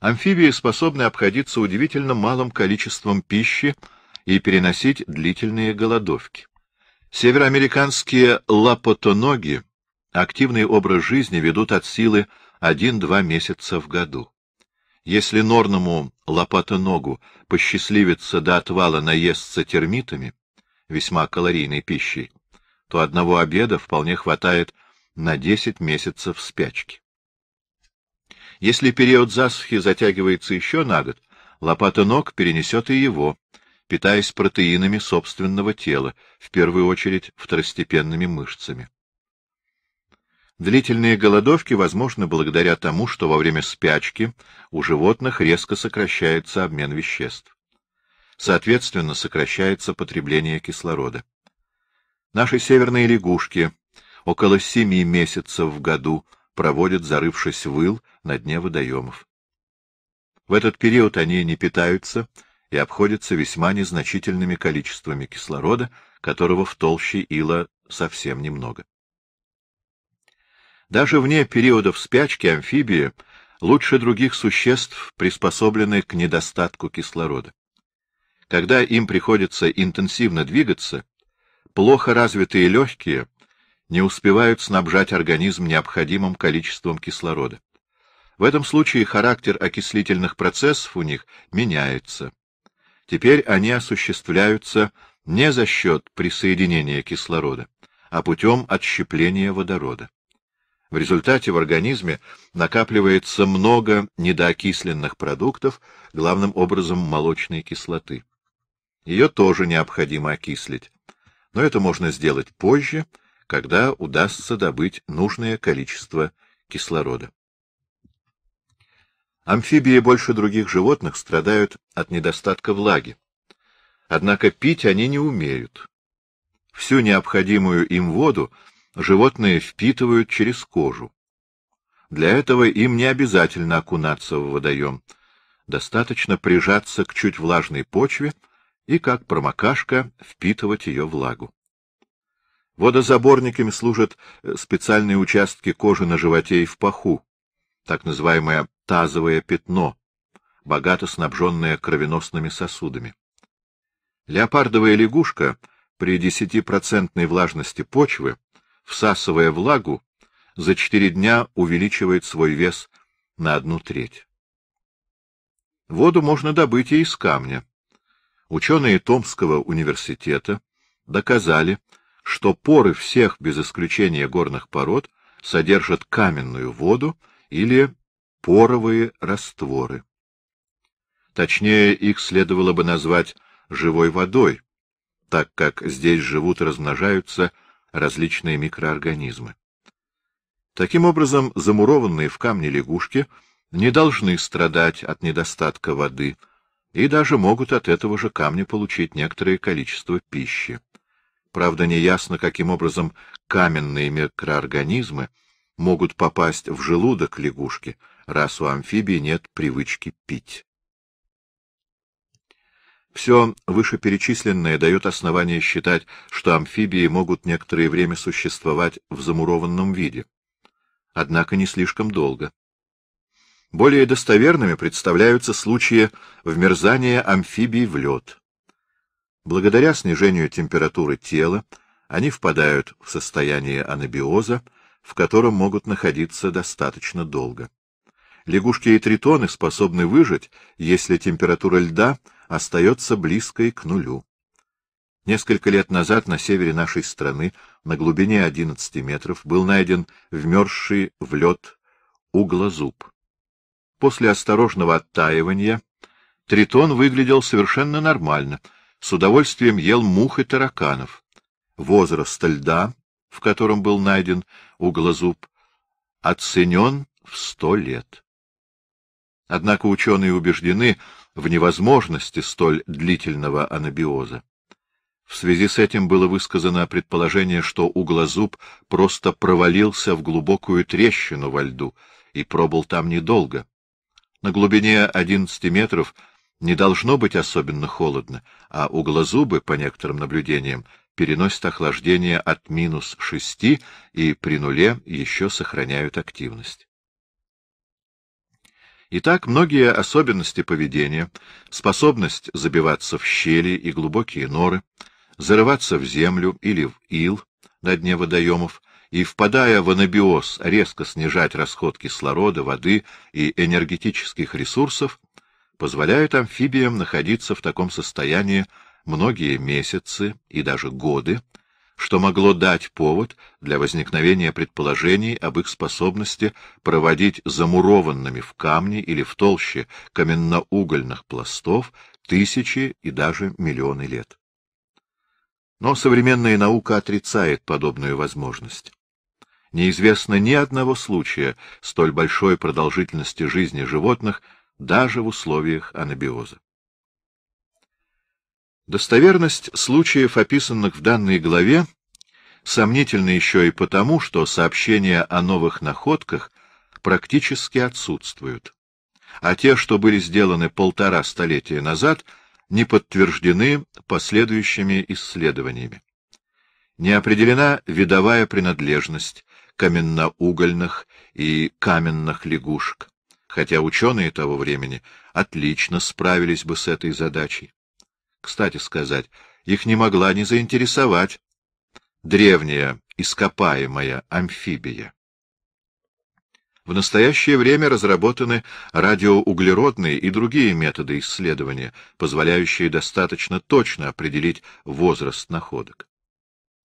S1: Амфибии способны обходиться удивительно малым количеством пищи и переносить длительные голодовки. Североамериканские лапотоноги активный образ жизни ведут от силы 1-2 месяца в году. Если норному лопатоногу посчастливится до отвала наесться термитами, весьма калорийной пищей, то одного обеда вполне хватает на 10 месяцев спячки. Если период засухи затягивается еще на год, лопата ног перенесет и его, питаясь протеинами собственного тела, в первую очередь второстепенными мышцами. Длительные голодовки возможны благодаря тому, что во время спячки у животных резко сокращается обмен веществ. Соответственно, сокращается потребление кислорода. Наши северные лягушки около семи месяцев в году проводят, зарывшись в ил на дне водоемов. В этот период они не питаются и обходятся весьма незначительными количествами кислорода, которого в толще ила совсем немного. Даже вне периодов спячки амфибии лучше других существ приспособлены к недостатку кислорода. Когда им приходится интенсивно двигаться, плохо развитые легкие не успевают снабжать организм необходимым количеством кислорода. В этом случае характер окислительных процессов у них меняется. Теперь они осуществляются не за счет присоединения кислорода, а путем отщепления водорода. В результате в организме накапливается много недоокисленных продуктов, главным образом молочной кислоты. Ее тоже необходимо окислить, но это можно сделать позже, когда удастся добыть нужное количество кислорода. Амфибии больше других животных страдают от недостатка влаги. Однако пить они не умеют. Всю необходимую им воду животные впитывают через кожу. Для этого им не обязательно окунаться в водоем. Достаточно прижаться к чуть влажной почве и, как промокашка, впитывать ее влагу. Водозаборниками служат э, специальные участки кожи на животе и в паху, так называемое тазовое пятно, богато снабженное кровеносными сосудами. Леопардовая лягушка при 10% влажности почвы, всасывая влагу, за 4 дня увеличивает свой вес на одну треть. Воду можно добыть и из камня. Ученые Томского университета доказали, что поры всех, без исключения горных пород, содержат каменную воду или поровые растворы. Точнее, их следовало бы назвать живой водой, так как здесь живут и размножаются различные микроорганизмы. Таким образом, замурованные в камне лягушки не должны страдать от недостатка воды и даже могут от этого же камня получить некоторое количество пищи. Правда, неясно, каким образом каменные микроорганизмы могут попасть в желудок лягушки, раз у амфибии нет привычки пить. Все вышеперечисленное дает основание считать, что амфибии могут некоторое время существовать в замурованном виде. Однако не слишком долго. Более достоверными представляются случаи вмерзания амфибий в лед. Благодаря снижению температуры тела они впадают в состояние анабиоза, в котором могут находиться достаточно долго. Лягушки и тритоны способны выжить, если температура льда остается близкой к нулю. Несколько лет назад на севере нашей страны, на глубине 11 метров, был найден вмерзший в лед углозуб. После осторожного оттаивания тритон выглядел совершенно нормально — с удовольствием ел мух и тараканов. Возраст льда, в котором был найден углозуб, оценен в сто лет. Однако ученые убеждены в невозможности столь длительного анабиоза. В связи с этим было высказано предположение, что углозуб просто провалился в глубокую трещину во льду и пробыл там недолго. На глубине 11 метров не должно быть особенно холодно, а углозубы, по некоторым наблюдениям, переносят охлаждение от минус шести и при нуле еще сохраняют активность. Итак, многие особенности поведения, способность забиваться в щели и глубокие норы, зарываться в землю или в ил на дне водоемов и, впадая в анабиоз, резко снижать расход кислорода, воды и энергетических ресурсов, позволяют амфибиям находиться в таком состоянии многие месяцы и даже годы, что могло дать повод для возникновения предположений об их способности проводить замурованными в камне или в толще каменноугольных пластов тысячи и даже миллионы лет. Но современная наука отрицает подобную возможность. Неизвестно ни одного случая столь большой продолжительности жизни животных — даже в условиях анабиоза. Достоверность случаев, описанных в данной главе, сомнительна еще и потому, что сообщения о новых находках практически отсутствуют, а те, что были сделаны полтора столетия назад, не подтверждены последующими исследованиями. Не определена видовая принадлежность каменноугольных и каменных лягушек хотя ученые того времени отлично справились бы с этой задачей. Кстати сказать, их не могла не заинтересовать древняя ископаемая амфибия. В настоящее время разработаны радиоуглеродные и другие методы исследования, позволяющие достаточно точно определить возраст находок.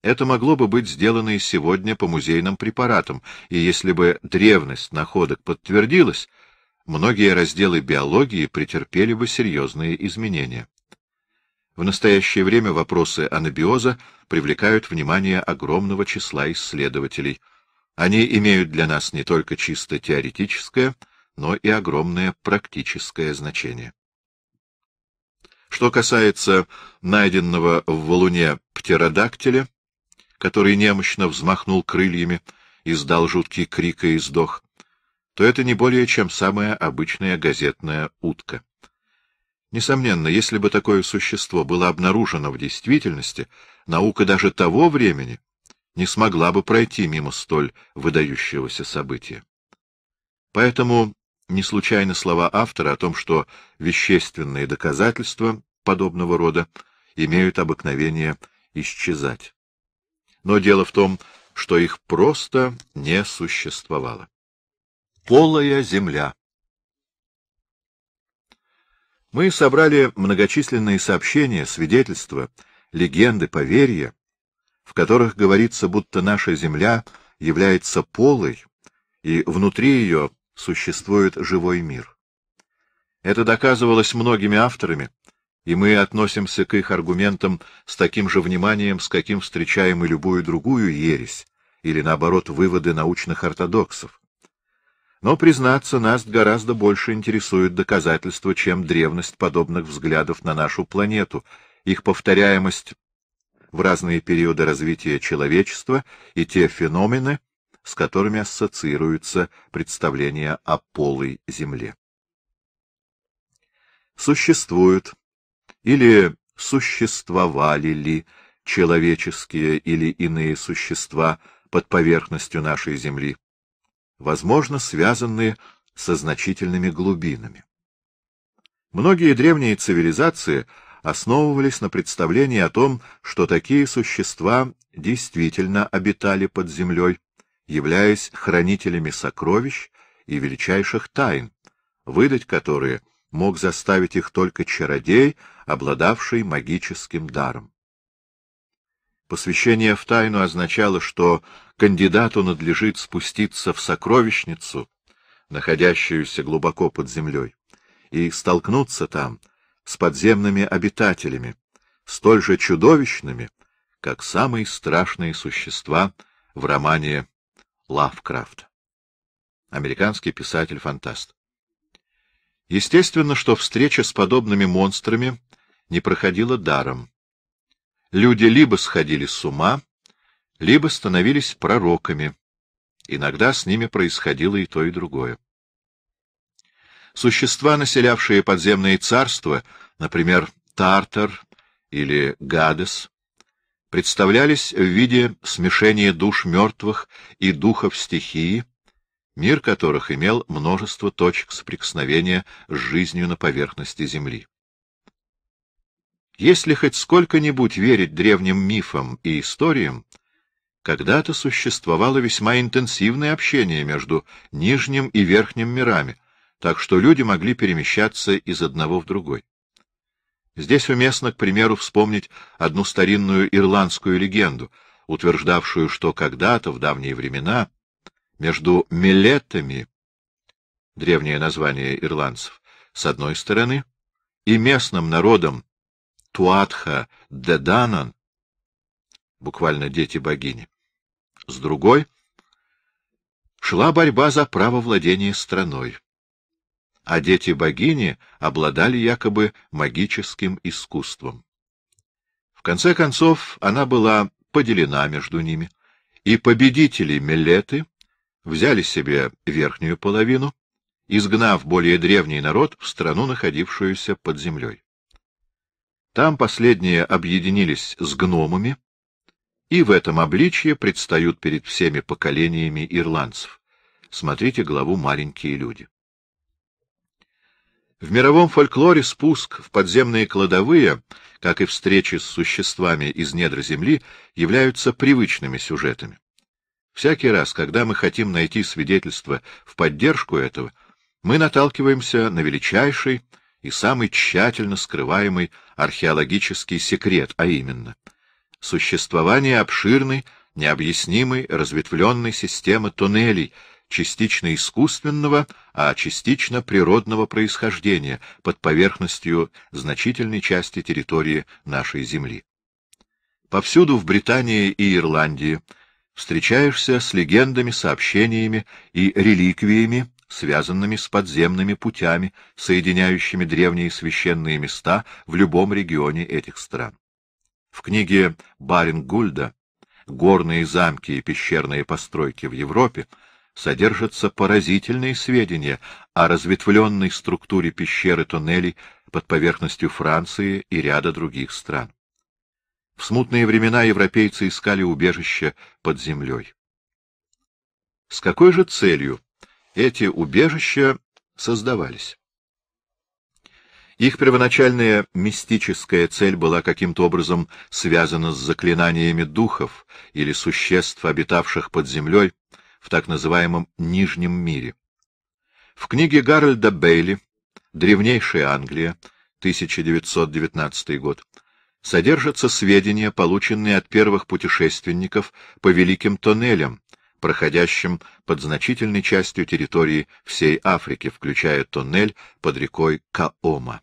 S1: Это могло бы быть сделано и сегодня по музейным препаратам, и если бы древность находок подтвердилась, многие разделы биологии претерпели бы серьезные изменения. В настоящее время вопросы анабиоза привлекают внимание огромного числа исследователей. Они имеют для нас не только чисто теоретическое, но и огромное практическое значение. Что касается найденного в валуне птеродактиля, который немощно взмахнул крыльями, издал жуткий крик и издох, то это не более чем самая обычная газетная утка. Несомненно, если бы такое существо было обнаружено в действительности, наука даже того времени не смогла бы пройти мимо столь выдающегося события. Поэтому не случайны слова автора о том, что вещественные доказательства подобного рода имеют обыкновение исчезать. Но дело в том, что их просто не существовало. Полая земля. Мы собрали многочисленные сообщения, свидетельства, легенды, поверья, в которых говорится, будто наша земля является полой, и внутри ее существует живой мир. Это доказывалось многими авторами, и мы относимся к их аргументам с таким же вниманием, с каким встречаем и любую другую ересь, или, наоборот, выводы научных ортодоксов. Но, признаться, нас гораздо больше интересуют доказательства, чем древность подобных взглядов на нашу планету, их повторяемость в разные периоды развития человечества и те феномены, с которыми ассоциируются представления о полой Земле. Существуют или существовали ли человеческие или иные существа под поверхностью нашей Земли? возможно, связанные со значительными глубинами. Многие древние цивилизации основывались на представлении о том, что такие существа действительно обитали под землей, являясь хранителями сокровищ и величайших тайн, выдать которые мог заставить их только чародей, обладавший магическим даром. Посвящение в тайну означало, что кандидату надлежит спуститься в сокровищницу, находящуюся глубоко под землей, и столкнуться там с подземными обитателями, столь же чудовищными, как самые страшные существа в романе Лавкрафта. Американский писатель-фантаст. Естественно, что встреча с подобными монстрами не проходила даром люди либо сходили с ума, либо становились пророками. Иногда с ними происходило и то, и другое. Существа, населявшие подземные царства, например, Тартар или Гадес, представлялись в виде смешения душ мертвых и духов стихии, мир которых имел множество точек соприкосновения с жизнью на поверхности Земли. Если хоть сколько-нибудь верить древним мифам и историям, когда-то существовало весьма интенсивное общение между нижним и верхним мирами, так что люди могли перемещаться из одного в другой. Здесь уместно, к примеру, вспомнить одну старинную ирландскую легенду, утверждавшую, что когда-то, в давние времена, между милетами, древнее название ирландцев, с одной стороны, и местным народом Туатха Деданан, буквально дети богини. С другой шла борьба за право владения страной, а дети богини обладали якобы магическим искусством. В конце концов, она была поделена между ними, и победители Мелеты взяли себе верхнюю половину, изгнав более древний народ в страну, находившуюся под землей. Там последние объединились с гномами, и в этом обличье предстают перед всеми поколениями ирландцев. Смотрите главу «Маленькие люди». В мировом фольклоре спуск в подземные кладовые, как и встречи с существами из недр земли, являются привычными сюжетами. Всякий раз, когда мы хотим найти свидетельство в поддержку этого, мы наталкиваемся на величайший и самый тщательно скрываемый археологический секрет, а именно существование обширной, необъяснимой, разветвленной системы туннелей, частично искусственного, а частично природного происхождения под поверхностью значительной части территории нашей Земли. Повсюду в Британии и Ирландии встречаешься с легендами, сообщениями и реликвиями связанными с подземными путями, соединяющими древние священные места в любом регионе этих стран. В книге Барингульда «Горные замки и пещерные постройки в Европе» содержатся поразительные сведения о разветвленной структуре пещер и туннелей под поверхностью Франции и ряда других стран. В смутные времена европейцы искали убежище под землей. С какой же целью эти убежища создавались. Их первоначальная мистическая цель была каким-то образом связана с заклинаниями духов или существ, обитавших под землей в так называемом Нижнем мире. В книге Гарольда Бейли «Древнейшая Англия», 1919 год, содержатся сведения, полученные от первых путешественников по великим тоннелям, проходящим под значительной частью территории всей Африки, включая тоннель под рекой Каома.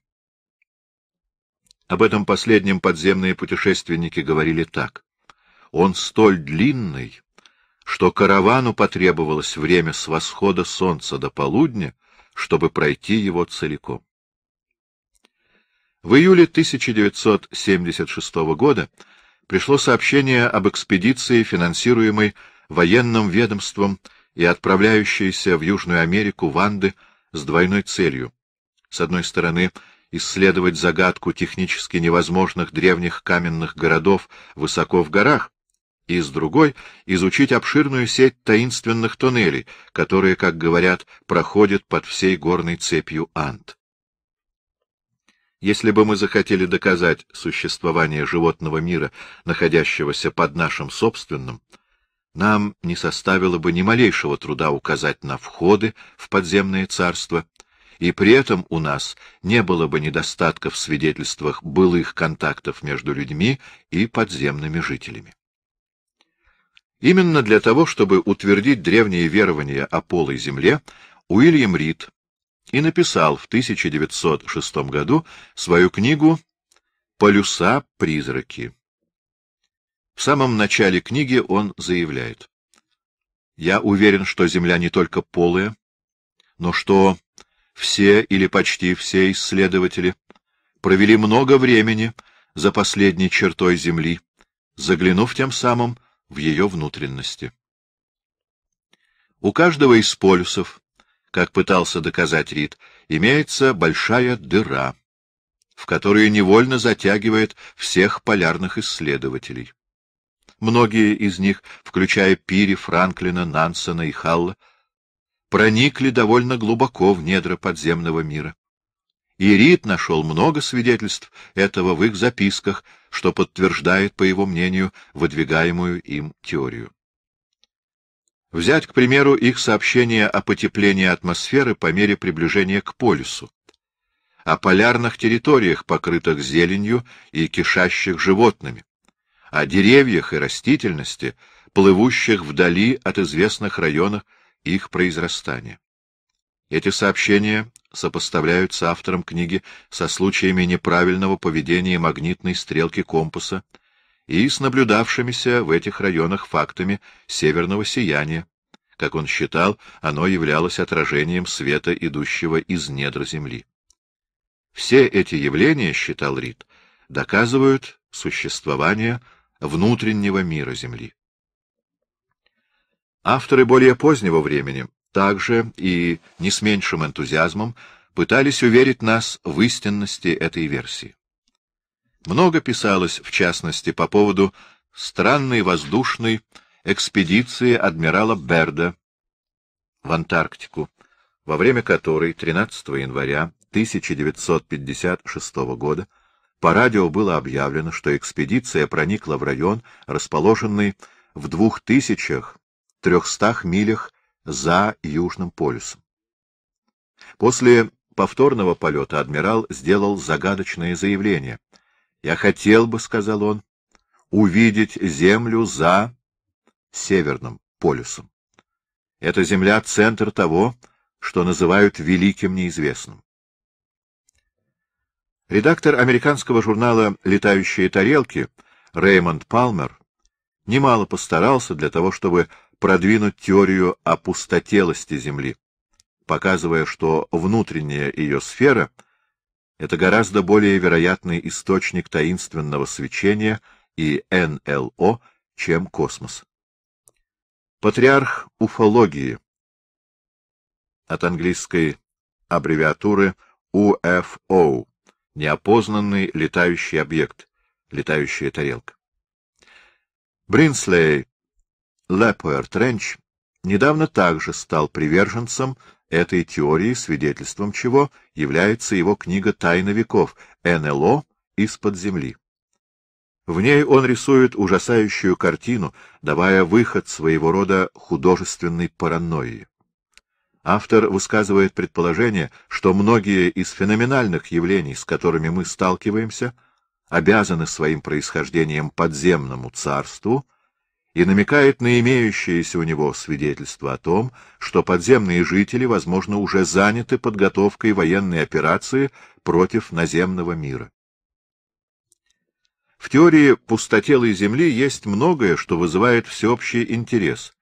S1: Об этом последнем подземные путешественники говорили так. Он столь длинный, что каравану потребовалось время с восхода солнца до полудня, чтобы пройти его целиком. В июле 1976 года пришло сообщение об экспедиции, финансируемой военным ведомством и отправляющиеся в Южную Америку Ванды с двойной целью. С одной стороны, исследовать загадку технически невозможных древних каменных городов высоко в горах, и с другой — изучить обширную сеть таинственных туннелей, которые, как говорят, проходят под всей горной цепью Анд. Если бы мы захотели доказать существование животного мира, находящегося под нашим собственным, нам не составило бы ни малейшего труда указать на входы в подземное царство, и при этом у нас не было бы недостатка в свидетельствах былых контактов между людьми и подземными жителями. Именно для того, чтобы утвердить древние верования о полой земле, Уильям Рид и написал в 1906 году свою книгу «Полюса-призраки». В самом начале книги он заявляет. «Я уверен, что Земля не только полая, но что все или почти все исследователи провели много времени за последней чертой Земли, заглянув тем самым в ее внутренности. У каждого из полюсов, как пытался доказать Рид, имеется большая дыра, в которую невольно затягивает всех полярных исследователей многие из них, включая Пири, Франклина, Нансона и Халла, проникли довольно глубоко в недра подземного мира. И Рид нашел много свидетельств этого в их записках, что подтверждает, по его мнению, выдвигаемую им теорию. Взять, к примеру, их сообщение о потеплении атмосферы по мере приближения к полюсу, о полярных территориях, покрытых зеленью и кишащих животными, о деревьях и растительности, плывущих вдали от известных районов их произрастания. Эти сообщения сопоставляются автором книги со случаями неправильного поведения магнитной стрелки компаса и с наблюдавшимися в этих районах фактами северного сияния. Как он считал, оно являлось отражением света, идущего из недр Земли. Все эти явления, считал Рид, доказывают существование внутреннего мира Земли. Авторы более позднего времени также и не с меньшим энтузиазмом пытались уверить нас в истинности этой версии. Много писалось, в частности, по поводу странной воздушной экспедиции адмирала Берда в Антарктику, во время которой 13 января 1956 года по радио было объявлено, что экспедиция проникла в район, расположенный в двух тысячах трехстах милях за Южным полюсом. После повторного полета адмирал сделал загадочное заявление. «Я хотел бы, — сказал он, — увидеть Землю за Северным полюсом. Эта Земля — центр того, что называют Великим Неизвестным. Редактор американского журнала «Летающие тарелки» Реймонд Палмер немало постарался для того, чтобы продвинуть теорию опустотелости Земли, показывая, что внутренняя ее сфера — это гораздо более вероятный источник таинственного свечения и НЛО, чем космос. Патриарх уфологии от английской аббревиатуры UFO неопознанный летающий объект, летающая тарелка. Бринслей Лепуэрт Тренч недавно также стал приверженцем этой теории, свидетельством чего является его книга «Тайна веков» НЛО из-под земли. В ней он рисует ужасающую картину, давая выход своего рода художественной паранойи. Автор высказывает предположение, что многие из феноменальных явлений, с которыми мы сталкиваемся, обязаны своим происхождением подземному царству и намекает на имеющиеся у него свидетельства о том, что подземные жители, возможно, уже заняты подготовкой военной операции против наземного мира. В теории пустотелой Земли есть многое, что вызывает всеобщий интерес,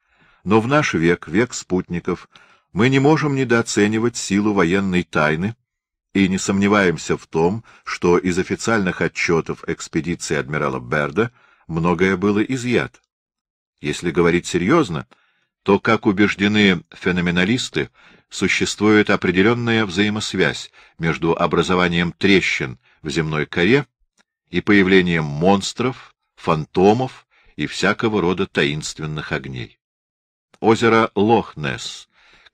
S1: но в наш век, век спутников — мы не можем недооценивать силу военной тайны и не сомневаемся в том, что из официальных отчетов экспедиции адмирала Берда многое было изъято. Если говорить серьезно, то, как убеждены феноменалисты, существует определенная взаимосвязь между образованием трещин в земной коре и появлением монстров, фантомов и всякого рода таинственных огней. Озеро Лохнесс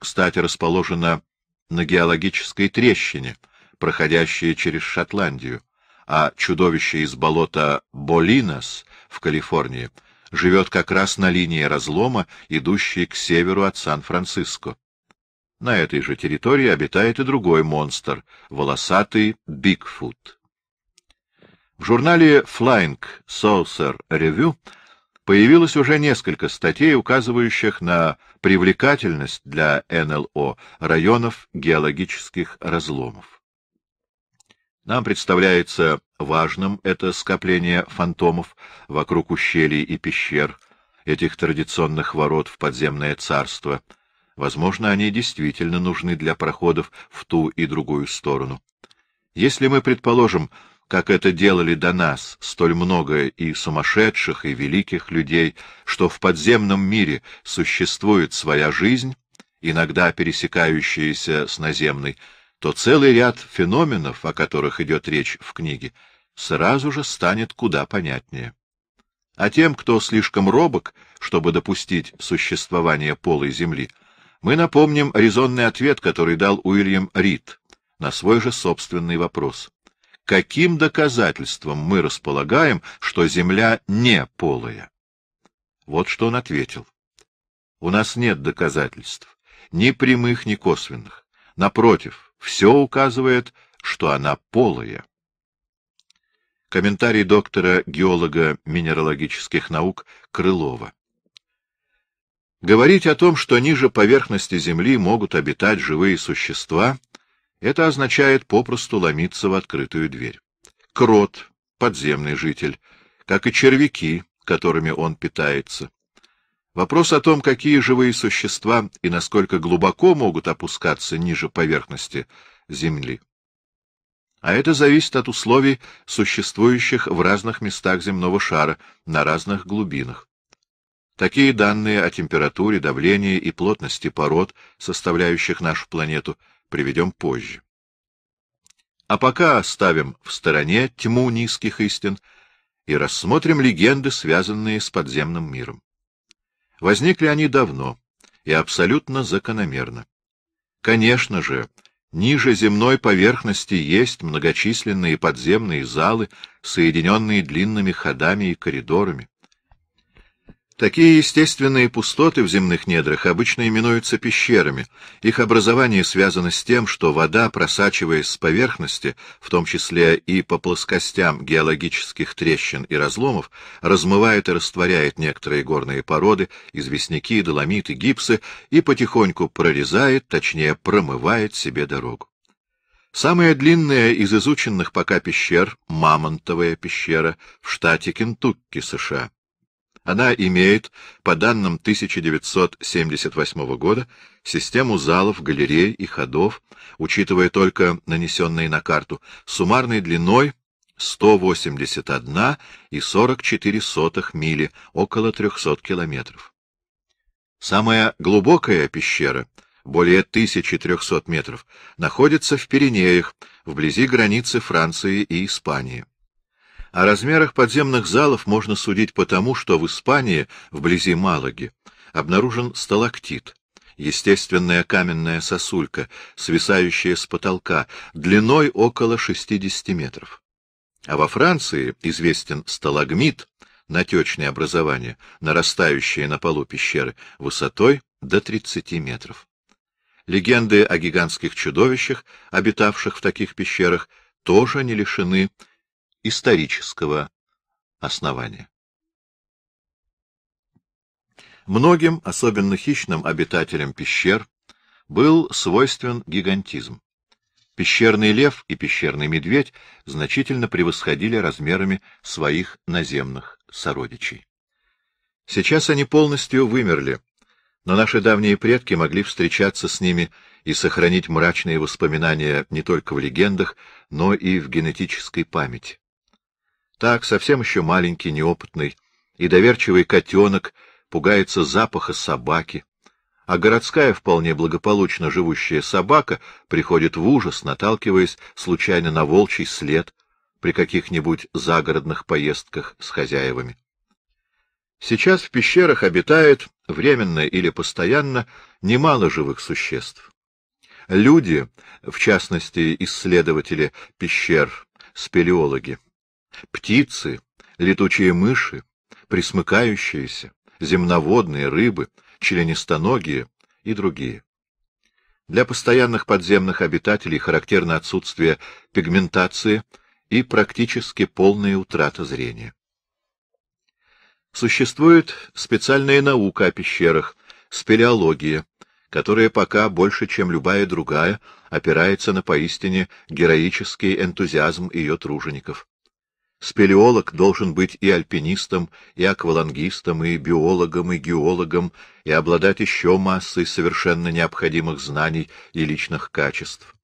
S1: кстати, расположена на геологической трещине, проходящей через Шотландию, а чудовище из болота Болинос в Калифорнии живет как раз на линии разлома, идущей к северу от Сан-Франциско. На этой же территории обитает и другой монстр — волосатый Бигфут. В журнале Flying Saucer Review появилось уже несколько статей, указывающих на привлекательность для НЛО районов геологических разломов. Нам представляется важным это скопление фантомов вокруг ущелий и пещер, этих традиционных ворот в подземное царство. Возможно, они действительно нужны для проходов в ту и другую сторону. Если мы предположим, как это делали до нас столь много и сумасшедших, и великих людей, что в подземном мире существует своя жизнь, иногда пересекающаяся с наземной, то целый ряд феноменов, о которых идет речь в книге, сразу же станет куда понятнее. А тем, кто слишком робок, чтобы допустить существование полой земли, мы напомним резонный ответ, который дал Уильям Рид на свой же собственный вопрос каким доказательством мы располагаем, что земля не полая? Вот что он ответил. У нас нет доказательств, ни прямых, ни косвенных. Напротив, все указывает, что она полая. Комментарий доктора геолога минералогических наук Крылова. Говорить о том, что ниже поверхности Земли могут обитать живые существа — это означает попросту ломиться в открытую дверь. Крот, подземный житель, как и червяки, которыми он питается. Вопрос о том, какие живые существа и насколько глубоко могут опускаться ниже поверхности Земли. А это зависит от условий, существующих в разных местах земного шара, на разных глубинах. Такие данные о температуре, давлении и плотности пород, составляющих нашу планету, — приведем позже. А пока оставим в стороне тьму низких истин и рассмотрим легенды, связанные с подземным миром. Возникли они давно и абсолютно закономерно. Конечно же, ниже земной поверхности есть многочисленные подземные залы, соединенные длинными ходами и коридорами. Такие естественные пустоты в земных недрах обычно именуются пещерами. Их образование связано с тем, что вода, просачиваясь с поверхности, в том числе и по плоскостям геологических трещин и разломов, размывает и растворяет некоторые горные породы, известняки, доломиты, гипсы и потихоньку прорезает, точнее промывает себе дорогу. Самая длинная из изученных пока пещер — Мамонтовая пещера в штате Кентукки, США она имеет, по данным 1978 года, систему залов, галерей и ходов, учитывая только нанесенные на карту, суммарной длиной 181 и 44 сотых мили, около 300 километров. Самая глубокая пещера, более 1300 метров, находится в Пиренеях, вблизи границы Франции и Испании. О размерах подземных залов можно судить потому, что в Испании, вблизи Малаги, обнаружен сталактит, естественная каменная сосулька, свисающая с потолка, длиной около 60 метров. А во Франции известен сталагмит, натечные образования, нарастающие на полу пещеры, высотой до 30 метров. Легенды о гигантских чудовищах, обитавших в таких пещерах, тоже не лишены исторического основания. Многим, особенно хищным обитателям пещер, был свойствен гигантизм. Пещерный лев и пещерный медведь значительно превосходили размерами своих наземных сородичей. Сейчас они полностью вымерли, но наши давние предки могли встречаться с ними и сохранить мрачные воспоминания не только в легендах, но и в генетической памяти. Так, совсем еще маленький, неопытный и доверчивый котенок пугается запаха собаки, а городская, вполне благополучно живущая собака приходит в ужас, наталкиваясь случайно на волчий след при каких-нибудь загородных поездках с хозяевами. Сейчас в пещерах обитает, временно или постоянно, немало живых существ. Люди, в частности исследователи пещер, спелеологи, Птицы, летучие мыши, присмыкающиеся, земноводные, рыбы, членистоногие и другие. Для постоянных подземных обитателей характерно отсутствие пигментации и практически полная утрата зрения. Существует специальная наука о пещерах, спелеология, которая пока больше, чем любая другая, опирается на поистине героический энтузиазм ее тружеников. Спелеолог должен быть и альпинистом, и аквалангистом, и биологом, и геологом, и обладать еще массой совершенно необходимых знаний и личных качеств.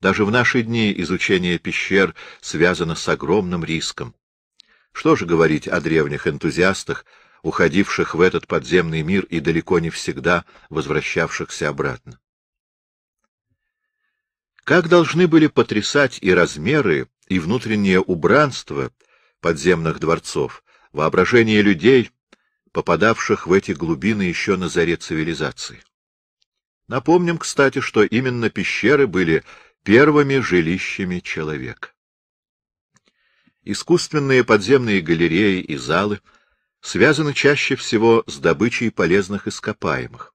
S1: Даже в наши дни изучение пещер связано с огромным риском. Что же говорить о древних энтузиастах, уходивших в этот подземный мир и далеко не всегда возвращавшихся обратно? Как должны были потрясать и размеры, и внутреннее убранство подземных дворцов, воображение людей, попадавших в эти глубины еще на заре цивилизации. Напомним, кстати, что именно пещеры были первыми жилищами человека. Искусственные подземные галереи и залы связаны чаще всего с добычей полезных ископаемых,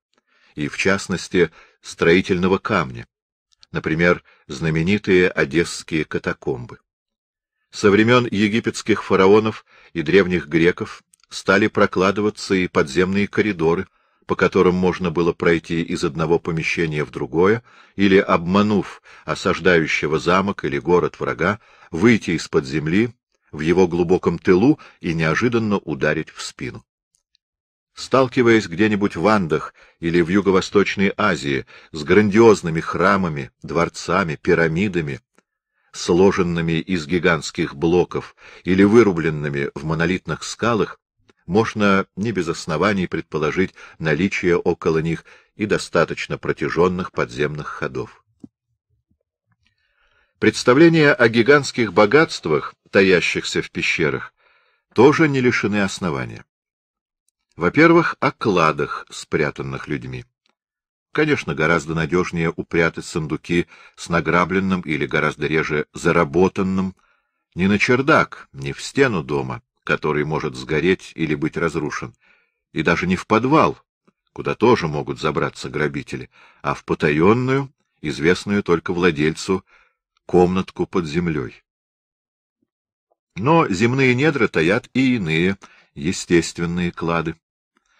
S1: и в частности строительного камня, например, знаменитые одесские катакомбы. Со времен египетских фараонов и древних греков стали прокладываться и подземные коридоры, по которым можно было пройти из одного помещения в другое, или, обманув осаждающего замок или город врага, выйти из-под земли в его глубоком тылу и неожиданно ударить в спину. Сталкиваясь где-нибудь в Андах или в Юго-Восточной Азии с грандиозными храмами, дворцами, пирамидами, сложенными из гигантских блоков или вырубленными в монолитных скалах, можно не без оснований предположить наличие около них и достаточно протяженных подземных ходов. Представления о гигантских богатствах, таящихся в пещерах, тоже не лишены основания. Во-первых, о кладах, спрятанных людьми. Конечно, гораздо надежнее упрятать сундуки с награбленным или гораздо реже заработанным не на чердак, не в стену дома, который может сгореть или быть разрушен, и даже не в подвал, куда тоже могут забраться грабители, а в потаенную, известную только владельцу, комнатку под землей. Но земные недра таят и иные естественные клады.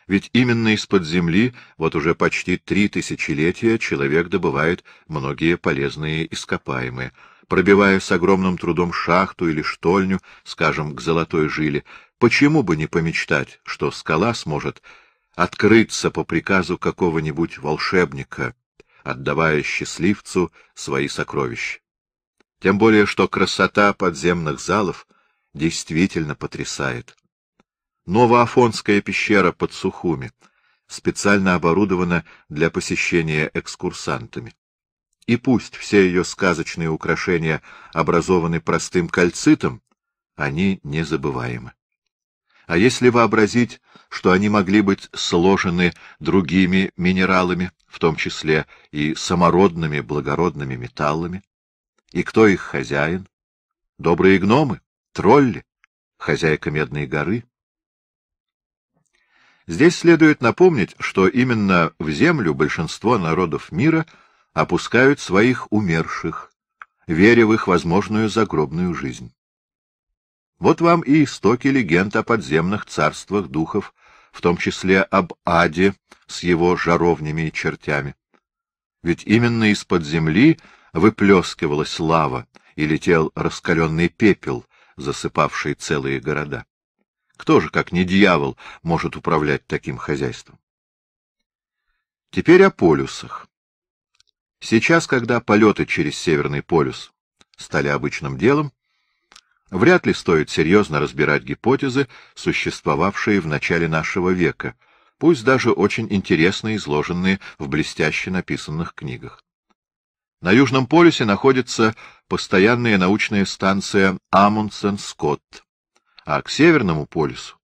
S1: Ведь именно из-под земли вот уже почти три тысячелетия человек добывает многие полезные ископаемые, пробивая с огромным трудом шахту или штольню, скажем, к золотой жиле. Почему бы не помечтать, что скала сможет открыться по приказу какого-нибудь волшебника, отдавая счастливцу свои сокровища? Тем более, что красота подземных залов действительно потрясает. Новоафонская пещера под Сухуми специально оборудована для посещения экскурсантами. И пусть все ее сказочные украшения образованы простым кальцитом, они незабываемы. А если вообразить, что они могли быть сложены другими минералами, в том числе и самородными благородными металлами, и кто их хозяин? Добрые гномы, тролли, хозяйка Медной горы, Здесь следует напомнить, что именно в землю большинство народов мира опускают своих умерших, веря в их возможную загробную жизнь. Вот вам и истоки легенд о подземных царствах духов, в том числе об аде с его жаровнями и чертями. Ведь именно из-под земли выплескивалась лава и летел раскаленный пепел, засыпавший целые города. Кто же, как не дьявол, может управлять таким хозяйством? Теперь о полюсах. Сейчас, когда полеты через Северный полюс стали обычным делом, вряд ли стоит серьезно разбирать гипотезы, существовавшие в начале нашего века, пусть даже очень интересно изложенные в блестяще написанных книгах. На Южном полюсе находится постоянная научная станция Амундсен-Скотт, а к Северному полюсу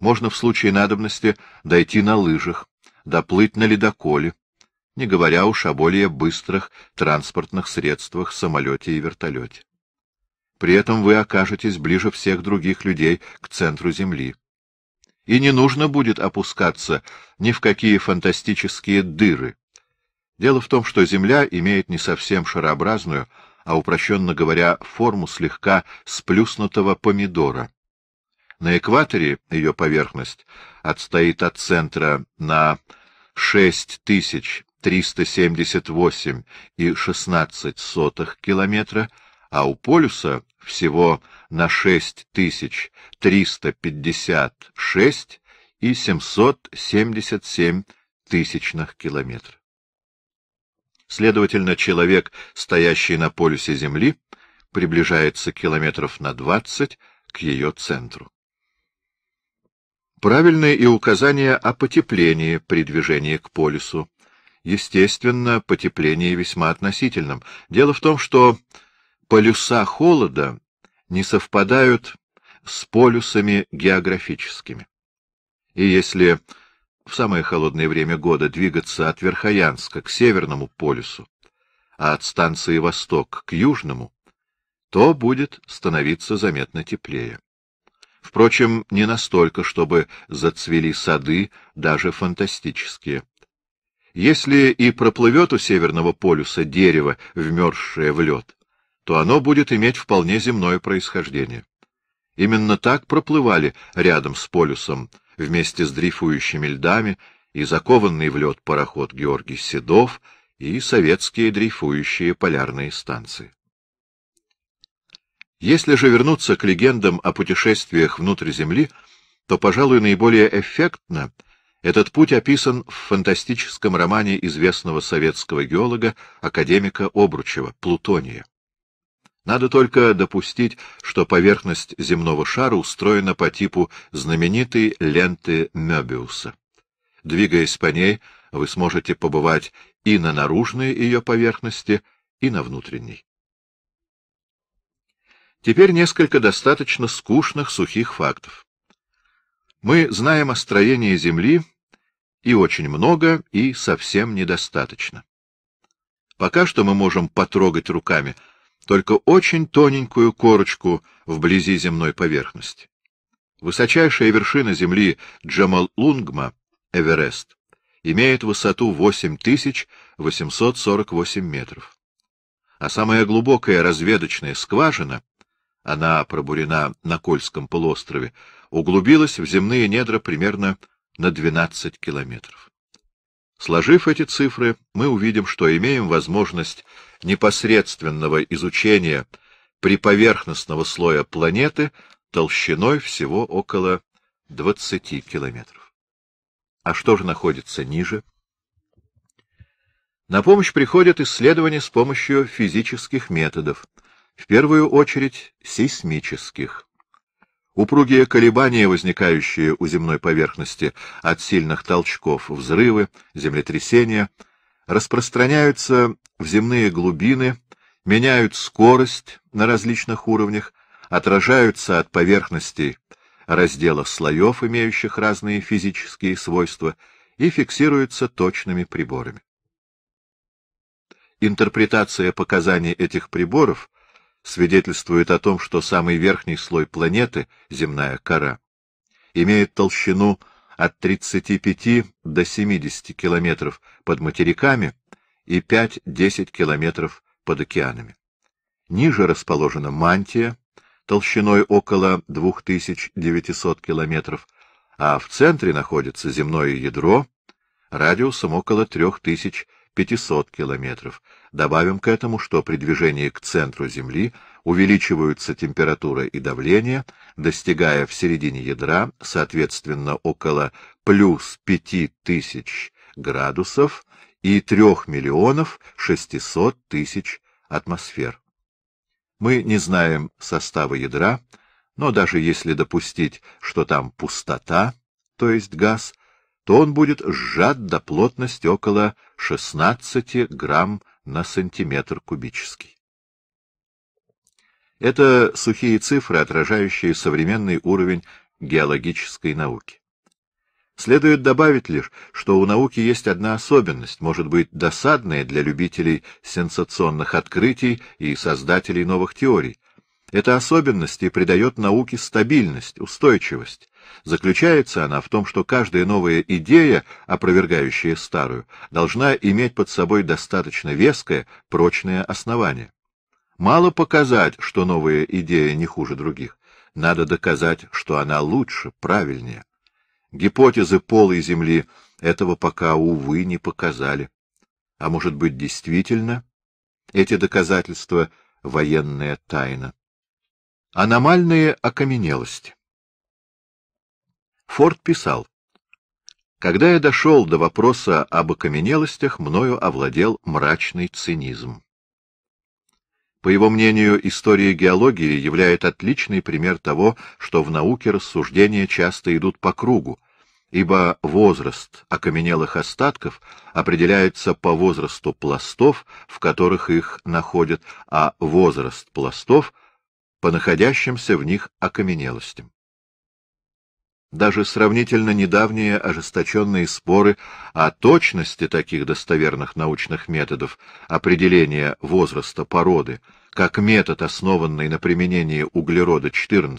S1: можно в случае надобности дойти на лыжах, доплыть на ледоколе, не говоря уж о более быстрых транспортных средствах, самолете и вертолете. При этом вы окажетесь ближе всех других людей к центру Земли. И не нужно будет опускаться ни в какие фантастические дыры. Дело в том, что Земля имеет не совсем шарообразную, а упрощенно говоря, форму слегка сплюснутого помидора. На экваторе ее поверхность отстоит от центра на 6378,16 километра, а у полюса всего на 6356 и 777 тысячных километра. Следовательно, человек, стоящий на полюсе Земли, приближается километров на 20 к ее центру. Правильные и указания о потеплении при движении к полюсу. Естественно, потепление весьма относительным. Дело в том, что полюса холода не совпадают с полюсами географическими. И если в самое холодное время года двигаться от Верхоянска к Северному полюсу, а от станции Восток к Южному, то будет становиться заметно теплее. Впрочем, не настолько, чтобы зацвели сады, даже фантастические. Если и проплывет у Северного полюса дерево, вмерзшее в лед, то оно будет иметь вполне земное происхождение. Именно так проплывали рядом с полюсом вместе с дрейфующими льдами и закованный в лед пароход Георгий Седов и советские дрейфующие полярные станции. Если же вернуться к легендам о путешествиях внутрь Земли, то, пожалуй, наиболее эффектно этот путь описан в фантастическом романе известного советского геолога, академика Обручева «Плутония». Надо только допустить, что поверхность земного шара устроена по типу знаменитой ленты Мёбиуса. Двигаясь по ней, вы сможете побывать и на наружной ее поверхности, и на внутренней. Теперь несколько достаточно скучных сухих фактов. Мы знаем о строении Земли и очень много, и совсем недостаточно. Пока что мы можем потрогать руками только очень тоненькую корочку вблизи земной поверхности. Высочайшая вершина Земли Джамал-Лунгма, Эверест, имеет высоту 8848 метров. А самая глубокая разведочная скважина она пробурена на Кольском полуострове, углубилась в земные недра примерно на 12 километров. Сложив эти цифры, мы увидим, что имеем возможность непосредственного изучения приповерхностного слоя планеты толщиной всего около 20 километров. А что же находится ниже? На помощь приходят исследования с помощью физических методов — в первую очередь сейсмических. Упругие колебания, возникающие у земной поверхности от сильных толчков, взрывы, землетрясения, распространяются в земные глубины, меняют скорость на различных уровнях, отражаются от поверхностей раздела слоев, имеющих разные физические свойства, и фиксируются точными приборами. Интерпретация показаний этих приборов свидетельствует о том, что самый верхний слой планеты, земная кора, имеет толщину от 35 до 70 километров под материками и 5-10 километров под океанами. Ниже расположена мантия, толщиной около 2900 километров, а в центре находится земное ядро радиусом около 3000 километров 500 километров. Добавим к этому, что при движении к центру Земли увеличиваются температура и давление, достигая в середине ядра, соответственно, около плюс 5000 градусов и 3 миллионов 600 тысяч атмосфер. Мы не знаем состава ядра, но даже если допустить, что там пустота, то есть газ, то он будет сжат до плотности около 16 грамм на сантиметр кубический. Это сухие цифры, отражающие современный уровень геологической науки. Следует добавить лишь, что у науки есть одна особенность, может быть, досадная для любителей сенсационных открытий и создателей новых теорий. Эта особенность и придает науке стабильность, устойчивость, Заключается она в том, что каждая новая идея, опровергающая старую, должна иметь под собой достаточно веское, прочное основание. Мало показать, что новая идея не хуже других. Надо доказать, что она лучше, правильнее. Гипотезы полой Земли этого пока, увы, не показали. А может быть, действительно, эти доказательства — военная тайна. Аномальные окаменелости Форд писал, «Когда я дошел до вопроса об окаменелостях, мною овладел мрачный цинизм». По его мнению, история геологии являет отличный пример того, что в науке рассуждения часто идут по кругу, ибо возраст окаменелых остатков определяется по возрасту пластов, в которых их находят, а возраст пластов — по находящимся в них окаменелостям. Даже сравнительно недавние ожесточенные споры о точности таких достоверных научных методов определения возраста породы, как метод, основанный на применении углерода-14,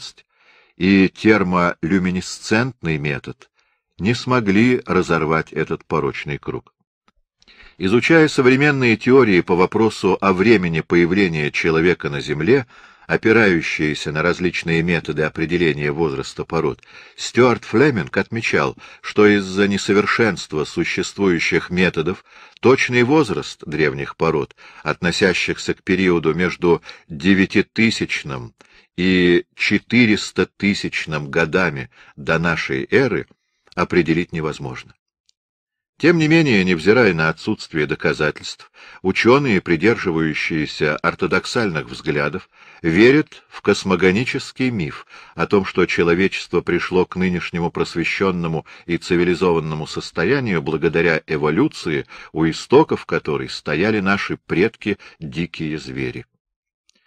S1: и термолюминесцентный метод, не смогли разорвать этот порочный круг. Изучая современные теории по вопросу о времени появления человека на Земле, опирающиеся на различные методы определения возраста пород, Стюарт Флеминг отмечал, что из-за несовершенства существующих методов точный возраст древних пород, относящихся к периоду между 9000 м и 400-тысячным годами до нашей эры, определить невозможно. Тем не менее, невзирая на отсутствие доказательств, ученые, придерживающиеся ортодоксальных взглядов, верят в космогонический миф о том, что человечество пришло к нынешнему просвещенному и цивилизованному состоянию благодаря эволюции, у истоков которой стояли наши предки дикие звери.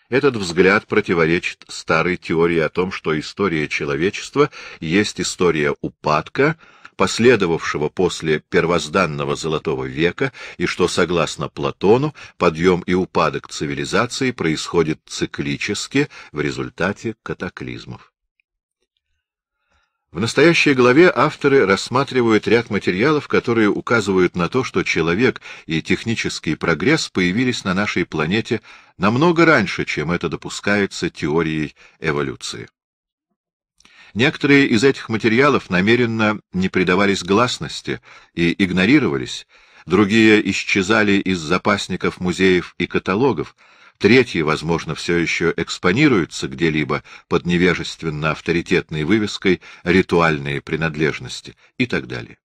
S1: Этот взгляд противоречит старой теории о том, что история человечества есть история упадка, последовавшего после первозданного Золотого века, и что, согласно Платону, подъем и упадок цивилизации происходит циклически в результате катаклизмов. В настоящей главе авторы рассматривают ряд материалов, которые указывают на то, что человек и технический прогресс появились на нашей планете намного раньше, чем это допускается теорией эволюции. Некоторые из этих материалов намеренно не придавались гласности и игнорировались, другие исчезали из запасников музеев и каталогов, третьи, возможно, все еще экспонируются где-либо под невежественно-авторитетной вывеской «ритуальные принадлежности» и так далее.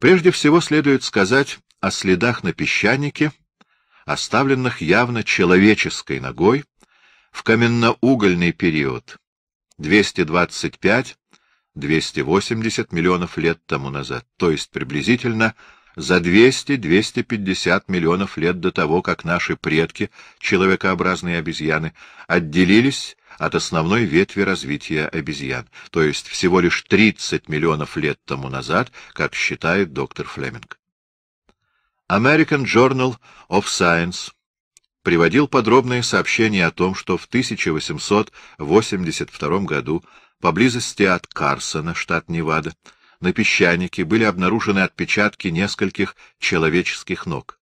S1: Прежде всего следует сказать о следах на песчанике, оставленных явно человеческой ногой в каменноугольный период, 225-280 миллионов лет тому назад, то есть приблизительно за 200-250 миллионов лет до того, как наши предки, человекообразные обезьяны, отделились от основной ветви развития обезьян, то есть всего лишь 30 миллионов лет тому назад, как считает доктор Флеминг. American Journal of Science приводил подробные сообщения о том, что в 1882 году поблизости от Карсона, штат Невада, на песчанике были обнаружены отпечатки нескольких человеческих ног.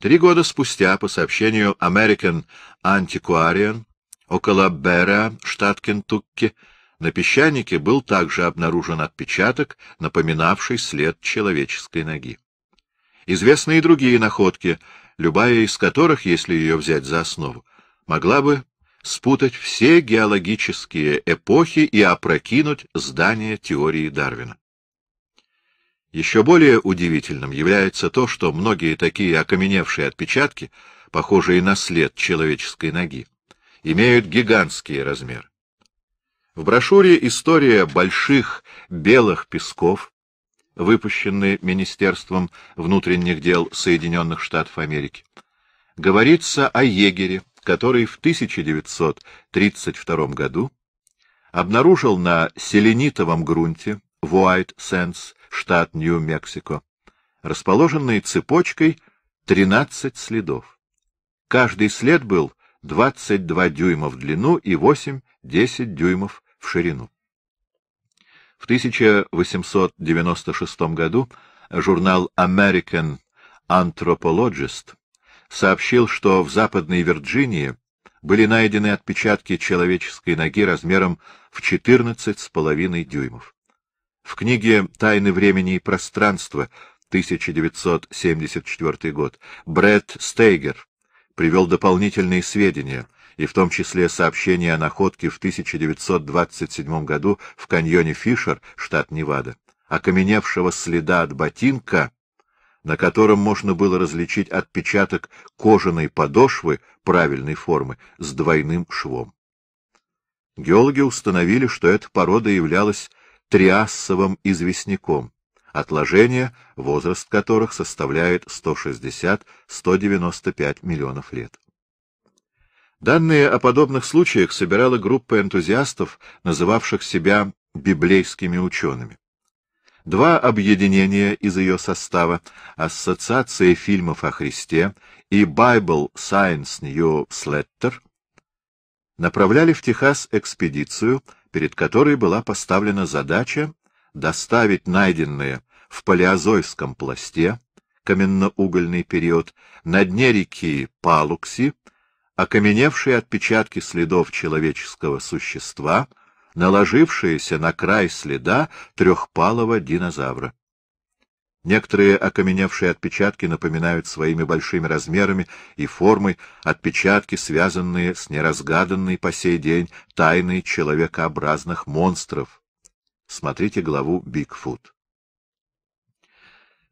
S1: Три года спустя, по сообщению American Antiquarian, около Бера, штат Кентукки, на песчанике был также обнаружен отпечаток, напоминавший след человеческой ноги. Известны и другие находки, любая из которых, если ее взять за основу, могла бы спутать все геологические эпохи и опрокинуть здание теории Дарвина. Еще более удивительным является то, что многие такие окаменевшие отпечатки, похожие на след человеческой ноги, имеют гигантские размеры. В брошюре «История больших белых песков» выпущенный Министерством внутренних дел Соединенных Штатов Америки. Говорится о егере, который в 1932 году обнаружил на селенитовом грунте в Уайт-Сенс, штат Нью-Мексико, расположенной цепочкой 13 следов. Каждый след был 22 дюйма в длину и 8-10 дюймов в ширину. В 1896 году журнал American Anthropologist сообщил, что в Западной Вирджинии были найдены отпечатки человеческой ноги размером в 14,5 дюймов. В книге «Тайны времени и пространства» 1974 год Брэд Стейгер привел дополнительные сведения — и в том числе сообщение о находке в 1927 году в каньоне Фишер, штат Невада, окаменевшего следа от ботинка, на котором можно было различить отпечаток кожаной подошвы правильной формы с двойным швом. Геологи установили, что эта порода являлась триассовым известняком, отложения, возраст которых составляет 160-195 миллионов лет. Данные о подобных случаях собирала группа энтузиастов, называвших себя библейскими учеными. Два объединения из ее состава — Ассоциация фильмов о Христе и Bible Science New Slatter — направляли в Техас экспедицию, перед которой была поставлена задача доставить найденные в палеозойском пласте каменно-угольный период на дне реки Палукси окаменевшие отпечатки следов человеческого существа, наложившиеся на край следа трехпалого динозавра. Некоторые окаменевшие отпечатки напоминают своими большими размерами и формой отпечатки, связанные с неразгаданной по сей день тайной человекообразных монстров. Смотрите главу «Бигфут».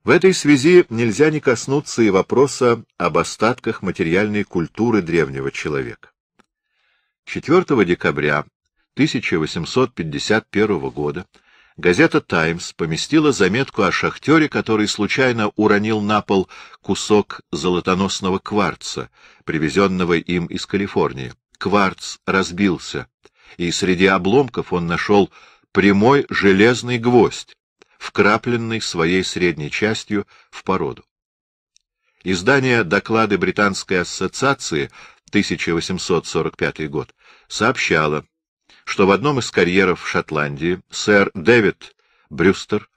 S1: В этой связи нельзя не коснуться и вопроса об остатках материальной культуры древнего человека. 4 декабря 1851 года газета «Таймс» поместила заметку о шахтере, который случайно уронил на пол кусок золотоносного кварца, привезенного им из Калифорнии. Кварц разбился, и среди обломков он нашел прямой железный гвоздь, вкрапленный своей средней частью в породу. Издание «Доклады Британской ассоциации» 1845 год сообщало, что в одном из карьеров в Шотландии сэр Дэвид Брюстер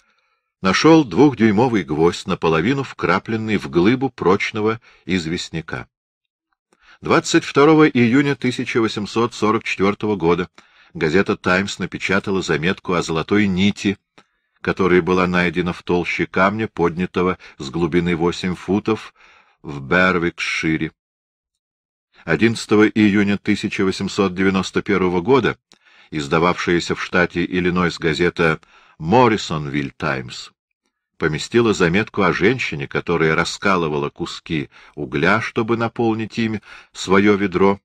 S1: нашел двухдюймовый гвоздь, наполовину вкрапленный в глыбу прочного известняка. 22 июня 1844 года газета «Таймс» напечатала заметку о золотой нити, которая была найдена в толще камня, поднятого с глубины 8 футов в Бервикшире. 11 июня 1891 года издававшаяся в штате Иллинойс газета «Моррисонвилл Таймс» поместила заметку о женщине, которая раскалывала куски угля, чтобы наполнить ими свое ведро,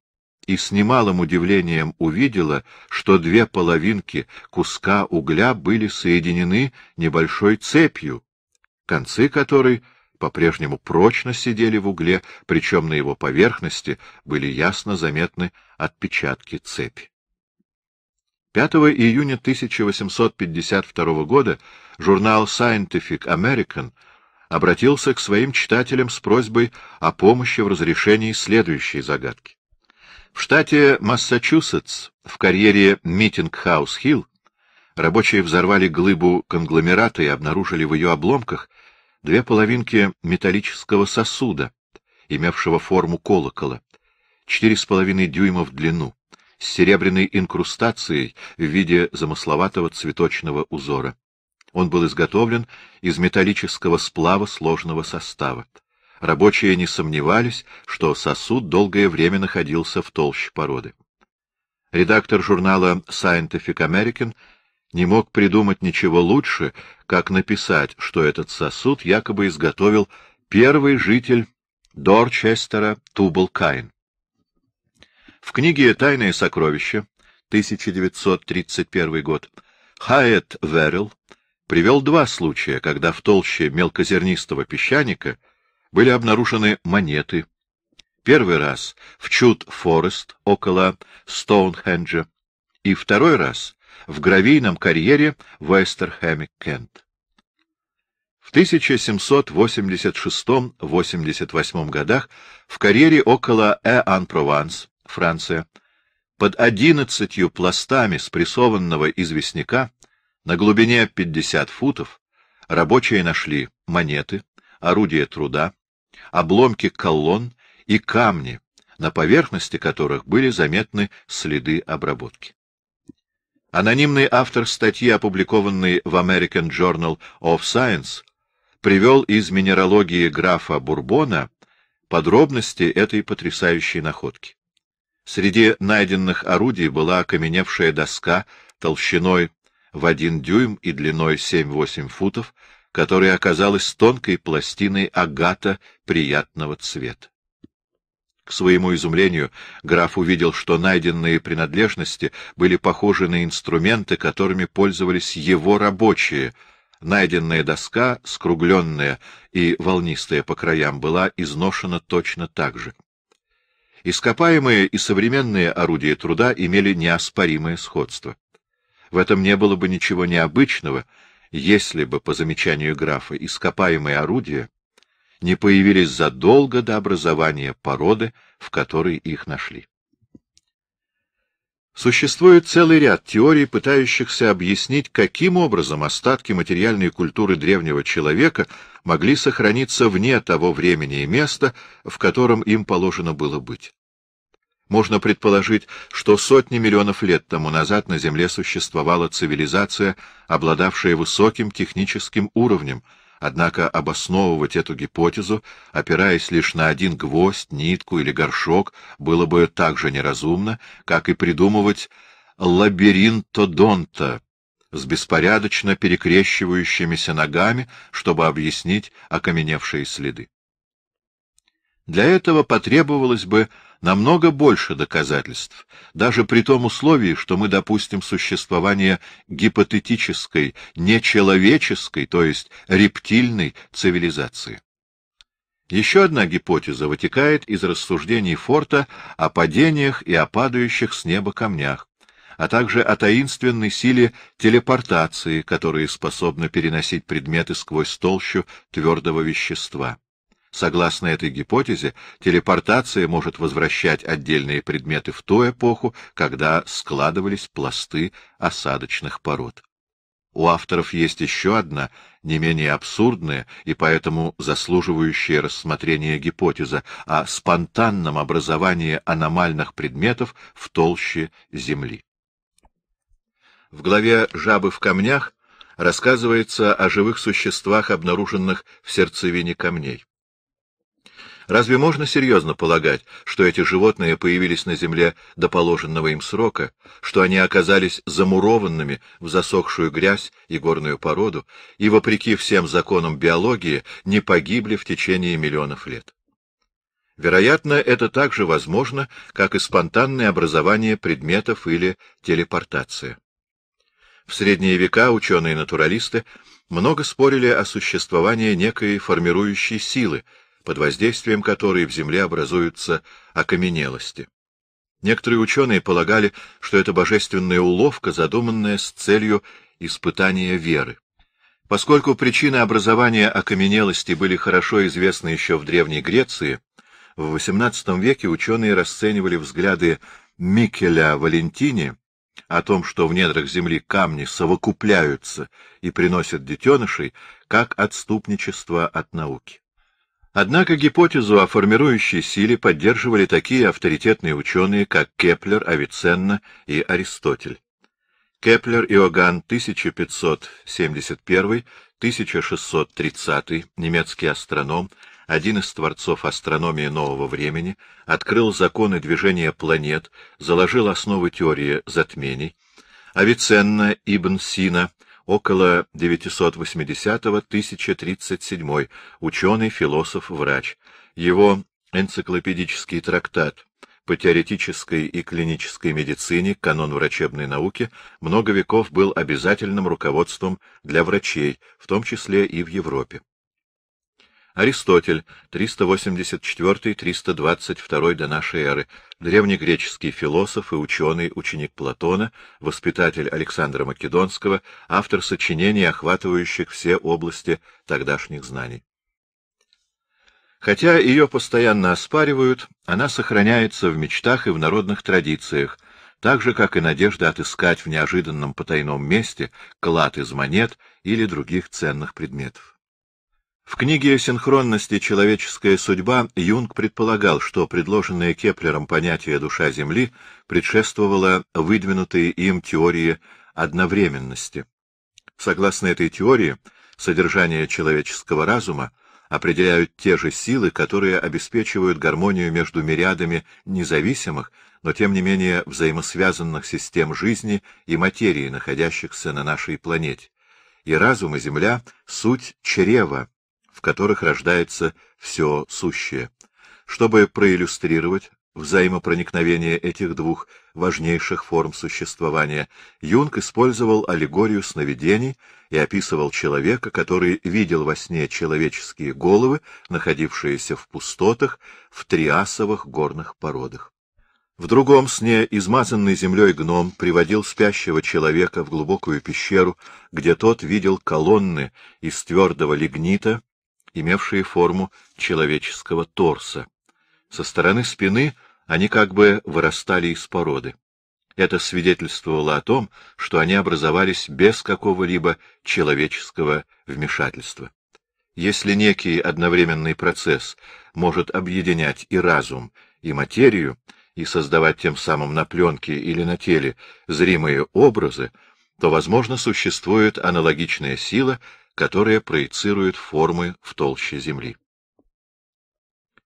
S1: и с немалым удивлением увидела, что две половинки куска угля были соединены небольшой цепью, концы которой по-прежнему прочно сидели в угле, причем на его поверхности были ясно заметны отпечатки цепи. 5 июня 1852 года журнал Scientific American обратился к своим читателям с просьбой о помощи в разрешении следующей загадки. В штате Массачусетс в карьере Митинг Хаус Хилл рабочие взорвали глыбу конгломерата и обнаружили в ее обломках две половинки металлического сосуда, имевшего форму колокола, четыре с половиной дюйма в длину, с серебряной инкрустацией в виде замысловатого цветочного узора. Он был изготовлен из металлического сплава сложного состава. Рабочие не сомневались, что сосуд долгое время находился в толще породы. Редактор журнала Scientific American не мог придумать ничего лучше, как написать, что этот сосуд якобы изготовил первый житель Дорчестера Тубал Кайн. В книге «Тайное сокровище» 1931 год Хайет Верилл привел два случая, когда в толще мелкозернистого песчаника были обнаружены монеты. Первый раз в Чуд-Форест около Стоунхенджа и второй раз в гравийном карьере в Эстерхэме, Кент. В 1786-88 годах в карьере около Э-Ан-Прованс, Франция, под одиннадцатью пластами спрессованного известняка на глубине 50 футов рабочие нашли монеты, орудие труда, обломки колонн и камни, на поверхности которых были заметны следы обработки. Анонимный автор статьи, опубликованной в American Journal of Science, привел из минералогии графа Бурбона подробности этой потрясающей находки. Среди найденных орудий была окаменевшая доска толщиной в один дюйм и длиной 7-8 футов которая оказалась тонкой пластиной агата приятного цвета. К своему изумлению граф увидел, что найденные принадлежности были похожи на инструменты, которыми пользовались его рабочие. Найденная доска, скругленная и волнистая по краям, была изношена точно так же. Ископаемые и современные орудия труда имели неоспоримое сходство. В этом не было бы ничего необычного, если бы, по замечанию графа, ископаемые орудия не появились задолго до образования породы, в которой их нашли. Существует целый ряд теорий, пытающихся объяснить, каким образом остатки материальной культуры древнего человека могли сохраниться вне того времени и места, в котором им положено было быть. Можно предположить, что сотни миллионов лет тому назад на Земле существовала цивилизация, обладавшая высоким техническим уровнем, однако обосновывать эту гипотезу, опираясь лишь на один гвоздь, нитку или горшок, было бы так же неразумно, как и придумывать лабиринтодонта с беспорядочно перекрещивающимися ногами, чтобы объяснить окаменевшие следы. Для этого потребовалось бы намного больше доказательств, даже при том условии, что мы допустим существование гипотетической, нечеловеческой, то есть рептильной цивилизации. Еще одна гипотеза вытекает из рассуждений Форта о падениях и о падающих с неба камнях, а также о таинственной силе телепортации, которая способна переносить предметы сквозь толщу твердого вещества. Согласно этой гипотезе, телепортация может возвращать отдельные предметы в ту эпоху, когда складывались пласты осадочных пород. У авторов есть еще одна, не менее абсурдная и поэтому заслуживающая рассмотрения гипотеза о спонтанном образовании аномальных предметов в толще Земли. В главе «Жабы в камнях» рассказывается о живых существах, обнаруженных в сердцевине камней. Разве можно серьезно полагать, что эти животные появились на земле до положенного им срока, что они оказались замурованными в засохшую грязь и горную породу и, вопреки всем законам биологии, не погибли в течение миллионов лет? Вероятно, это также возможно, как и спонтанное образование предметов или телепортация. В средние века ученые-натуралисты много спорили о существовании некой формирующей силы, под воздействием которой в земле образуются окаменелости. Некоторые ученые полагали, что это божественная уловка, задуманная с целью испытания веры. Поскольку причины образования окаменелости были хорошо известны еще в Древней Греции, в XVIII веке ученые расценивали взгляды Микеля Валентини о том, что в недрах земли камни совокупляются и приносят детенышей, как отступничество от науки. Однако гипотезу о формирующей силе поддерживали такие авторитетные ученые, как Кеплер, Авиценна и Аристотель. Кеплер Иоганн 1571-1630, немецкий астроном, один из творцов астрономии нового времени, открыл законы движения планет, заложил основы теории затмений. Авиценна Ибн Сина – около 980-1037, ученый, философ, врач. Его энциклопедический трактат по теоретической и клинической медицине «Канон врачебной науки» много веков был обязательным руководством для врачей, в том числе и в Европе. Аристотель, 384-322 до нашей эры, древнегреческий философ и ученый, ученик Платона, воспитатель Александра Македонского, автор сочинений, охватывающих все области тогдашних знаний. Хотя ее постоянно оспаривают, она сохраняется в мечтах и в народных традициях, так же, как и надежда отыскать в неожиданном потайном месте клад из монет или других ценных предметов. В книге о синхронности «Человеческая судьба» Юнг предполагал, что предложенное Кеплером понятие «душа Земли» предшествовало выдвинутой им теории одновременности. Согласно этой теории, содержание человеческого разума определяют те же силы, которые обеспечивают гармонию между мириадами независимых, но тем не менее взаимосвязанных систем жизни и материи, находящихся на нашей планете. И разум и Земля — суть чрева, в которых рождается все сущее. Чтобы проиллюстрировать взаимопроникновение этих двух важнейших форм существования, Юнг использовал аллегорию сновидений и описывал человека, который видел во сне человеческие головы, находившиеся в пустотах, в триасовых горных породах. В другом сне измазанный землей гном приводил спящего человека в глубокую пещеру, где тот видел колонны из твердого лигнита, имевшие форму человеческого торса. Со стороны спины они как бы вырастали из породы. Это свидетельствовало о том, что они образовались без какого-либо человеческого вмешательства. Если некий одновременный процесс может объединять и разум, и материю, и создавать тем самым на пленке или на теле зримые образы, то, возможно, существует аналогичная сила, которые проецируют формы в толще Земли.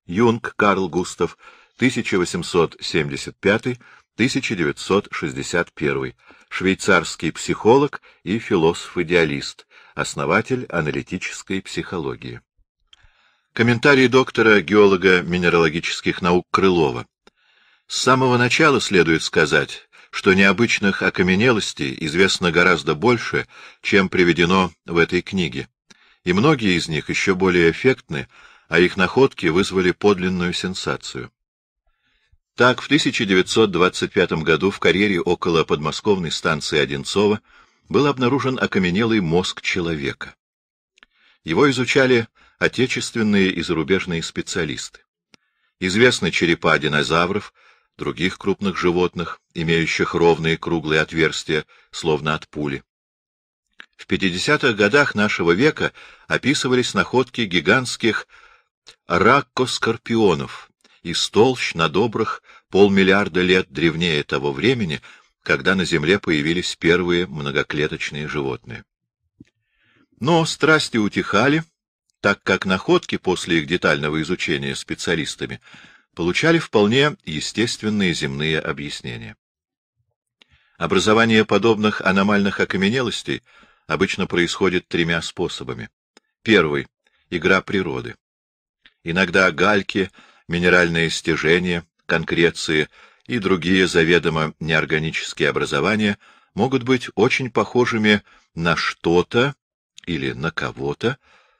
S1: Юнг Карл Густав, 1875-1961, швейцарский психолог и философ-идеалист, основатель аналитической психологии. Комментарий доктора геолога минералогических наук Крылова. С самого начала следует сказать, что необычных окаменелостей известно гораздо больше, чем приведено в этой книге, и многие из них еще более эффектны, а их находки вызвали подлинную сенсацию. Так, в 1925 году в карьере около подмосковной станции Одинцова был обнаружен окаменелый мозг человека. Его изучали отечественные и зарубежные специалисты. Известны черепа динозавров, других крупных животных, имеющих ровные круглые отверстия, словно от пули. В 50-х годах нашего века описывались находки гигантских раккоскорпионов из толщ на добрых полмиллиарда лет древнее того времени, когда на Земле появились первые многоклеточные животные. Но страсти утихали, так как находки после их детального изучения специалистами — получали вполне естественные земные объяснения. Образование подобных аномальных окаменелостей обычно происходит тремя способами. Первый — игра природы. Иногда гальки, минеральные стяжения, конкреции и другие заведомо неорганические образования могут быть очень похожими на что-то или на кого-то,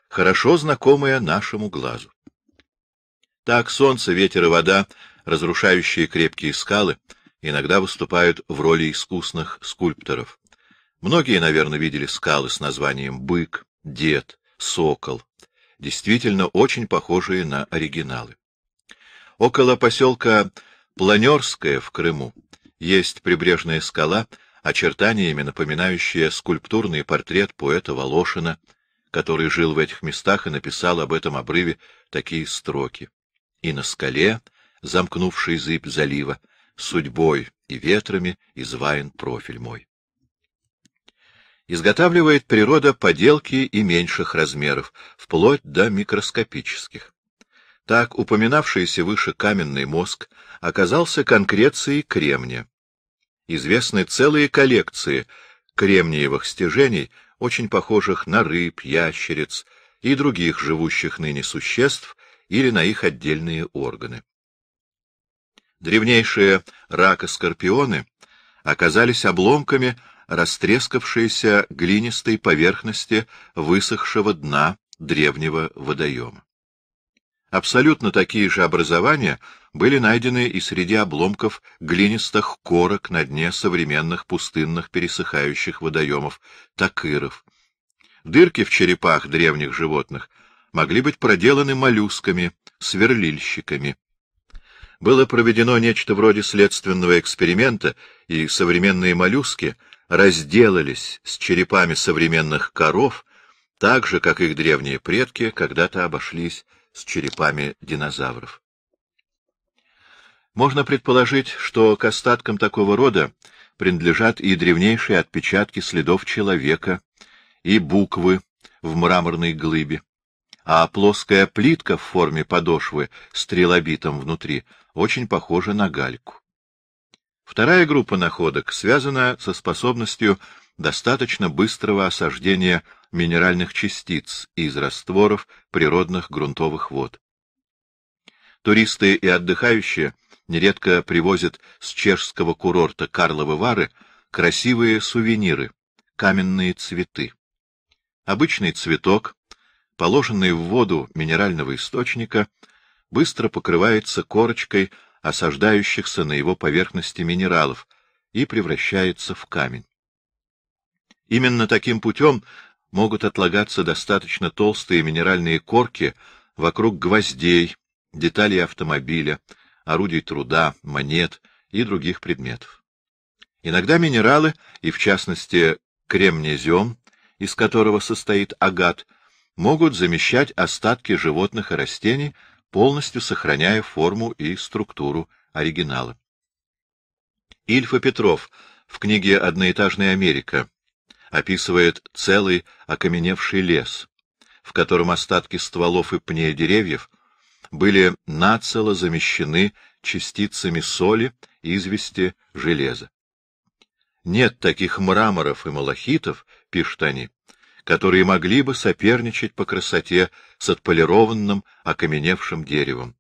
S1: хорошо знакомое нашему глазу. Так солнце, ветер и вода, разрушающие крепкие скалы, иногда выступают в роли искусных скульпторов. Многие, наверное, видели скалы с названием «Бык», «Дед», «Сокол», действительно очень похожие на оригиналы. Около поселка Планерское в Крыму есть прибрежная скала, очертаниями напоминающая скульптурный портрет поэта Волошина, который жил в этих местах и написал об этом обрыве такие строки и на скале, замкнувшей зыбь залива, судьбой и ветрами изваян профиль мой. Изготавливает природа поделки и меньших размеров, вплоть до микроскопических. Так упоминавшийся выше каменный мозг оказался конкрецией кремния. Известны целые коллекции кремниевых стяжений, очень похожих на рыб, ящериц и других живущих ныне существ, или на их отдельные органы. Древнейшие ракоскорпионы оказались обломками растрескавшейся глинистой поверхности высохшего дна древнего водоема. Абсолютно такие же образования были найдены и среди обломков глинистых корок на дне современных пустынных пересыхающих водоемов, такыров. Дырки в черепах древних животных — могли быть проделаны моллюсками, сверлильщиками. Было проведено нечто вроде следственного эксперимента, и современные моллюски разделались с черепами современных коров, так же, как их древние предки когда-то обошлись с черепами динозавров. Можно предположить, что к остаткам такого рода принадлежат и древнейшие отпечатки следов человека, и буквы в мраморной глыбе а плоская плитка в форме подошвы с трилобитом внутри очень похожа на гальку. Вторая группа находок связана со способностью достаточно быстрого осаждения минеральных частиц из растворов природных грунтовых вод. Туристы и отдыхающие нередко привозят с чешского курорта Карловы Вары красивые сувениры — каменные цветы. Обычный цветок положенный в воду минерального источника, быстро покрывается корочкой осаждающихся на его поверхности минералов и превращается в камень. Именно таким путем могут отлагаться достаточно толстые минеральные корки вокруг гвоздей, деталей автомобиля, орудий труда, монет и других предметов. Иногда минералы, и в частности кремнезем, из которого состоит агат, — могут замещать остатки животных и растений, полностью сохраняя форму и структуру оригинала. Ильфа Петров в книге «Одноэтажная Америка» описывает целый окаменевший лес, в котором остатки стволов и пней деревьев были нацело замещены частицами соли, извести, железа. Нет таких мраморов и малахитов, пишут они, которые могли бы соперничать по красоте с отполированным, окаменевшим деревом.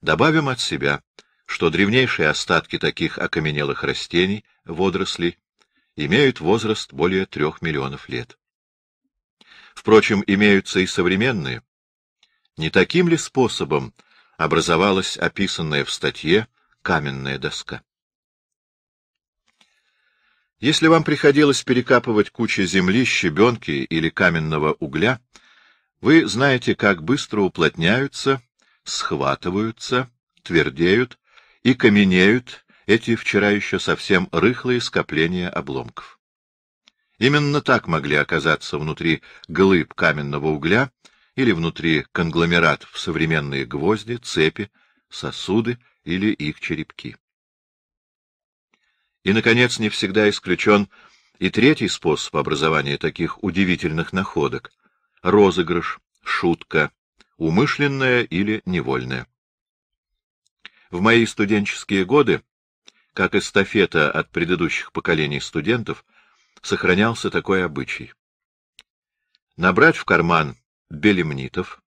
S1: Добавим от себя, что древнейшие остатки таких окаменелых растений, водорослей, имеют возраст более трех миллионов лет. Впрочем, имеются и современные. Не таким ли способом образовалась описанная в статье каменная доска? Если вам приходилось перекапывать кучи земли, щебенки или каменного угля, вы знаете, как быстро уплотняются, схватываются, твердеют и каменеют эти вчера еще совсем рыхлые скопления обломков. Именно так могли оказаться внутри глыб каменного угля или внутри конгломератов современные гвозди, цепи, сосуды или их черепки. И, наконец, не всегда исключен и третий способ образования таких удивительных находок — розыгрыш, шутка, умышленная или невольная. В мои студенческие годы, как эстафета от предыдущих поколений студентов, сохранялся такой обычай. Набрать в карман белемнитов,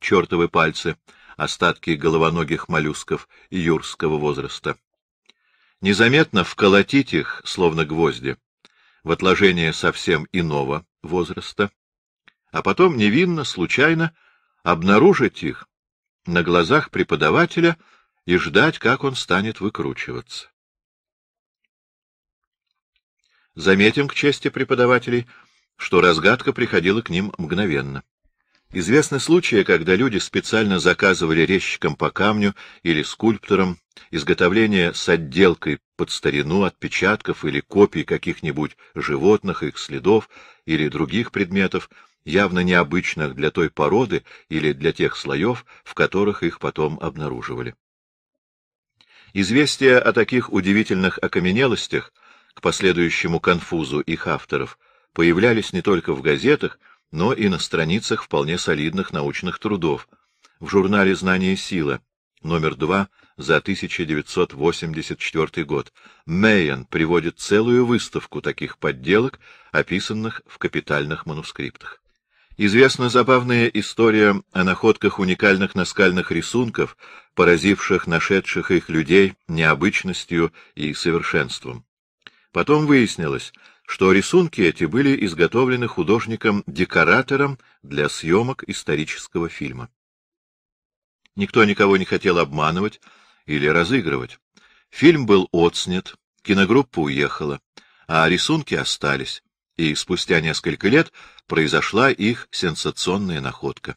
S1: чертовы пальцы, остатки головоногих моллюсков юрского возраста, незаметно вколотить их, словно гвозди, в отложение совсем иного возраста, а потом невинно, случайно обнаружить их на глазах преподавателя и ждать, как он станет выкручиваться. Заметим к чести преподавателей, что разгадка приходила к ним мгновенно. Известны случаи, когда люди специально заказывали резчикам по камню или скульпторам изготовление с отделкой под старину отпечатков или копий каких-нибудь животных, их следов или других предметов, явно необычных для той породы или для тех слоев, в которых их потом обнаруживали. Известия о таких удивительных окаменелостях к последующему конфузу их авторов появлялись не только в газетах, но и на страницах вполне солидных научных трудов в журнале «Знание и сила», номер 2 за 1984 год. Мейен приводит целую выставку таких подделок, описанных в капитальных манускриптах. Известна забавная история о находках уникальных наскальных рисунков, поразивших нашедших их людей необычностью и совершенством. Потом выяснилось, что рисунки эти были изготовлены художником-декоратором для съемок исторического фильма. Никто никого не хотел обманывать или разыгрывать. Фильм был отснят, киногруппа уехала, а рисунки остались, и спустя несколько лет произошла их сенсационная находка.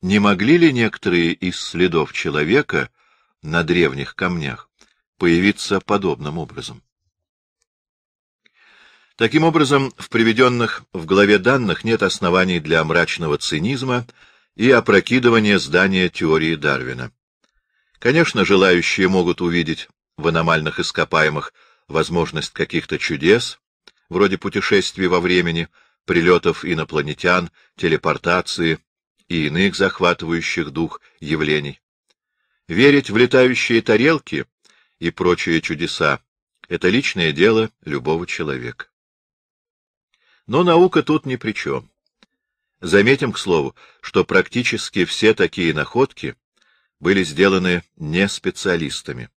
S1: Не могли ли некоторые из следов человека на древних камнях появиться подобным образом? Таким образом, в приведенных в главе данных нет оснований для мрачного цинизма и опрокидывания здания теории Дарвина. Конечно, желающие могут увидеть в аномальных ископаемых возможность каких-то чудес, вроде путешествий во времени, прилетов инопланетян, телепортации и иных захватывающих дух явлений. Верить в летающие тарелки и прочие чудеса — это личное дело любого человека. Но наука тут ни при чем. Заметим, к слову, что практически все такие находки были сделаны не специалистами,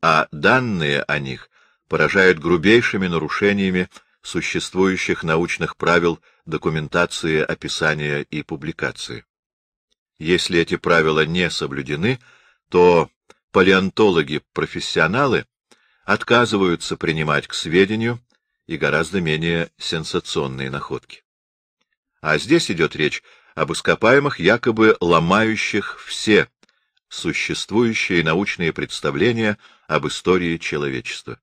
S1: а данные о них поражают грубейшими нарушениями существующих научных правил документации, описания и публикации. Если эти правила не соблюдены, то палеонтологи-профессионалы отказываются принимать к сведению и гораздо менее сенсационные находки. А здесь идет речь об ископаемых, якобы ломающих все существующие научные представления об истории человечества.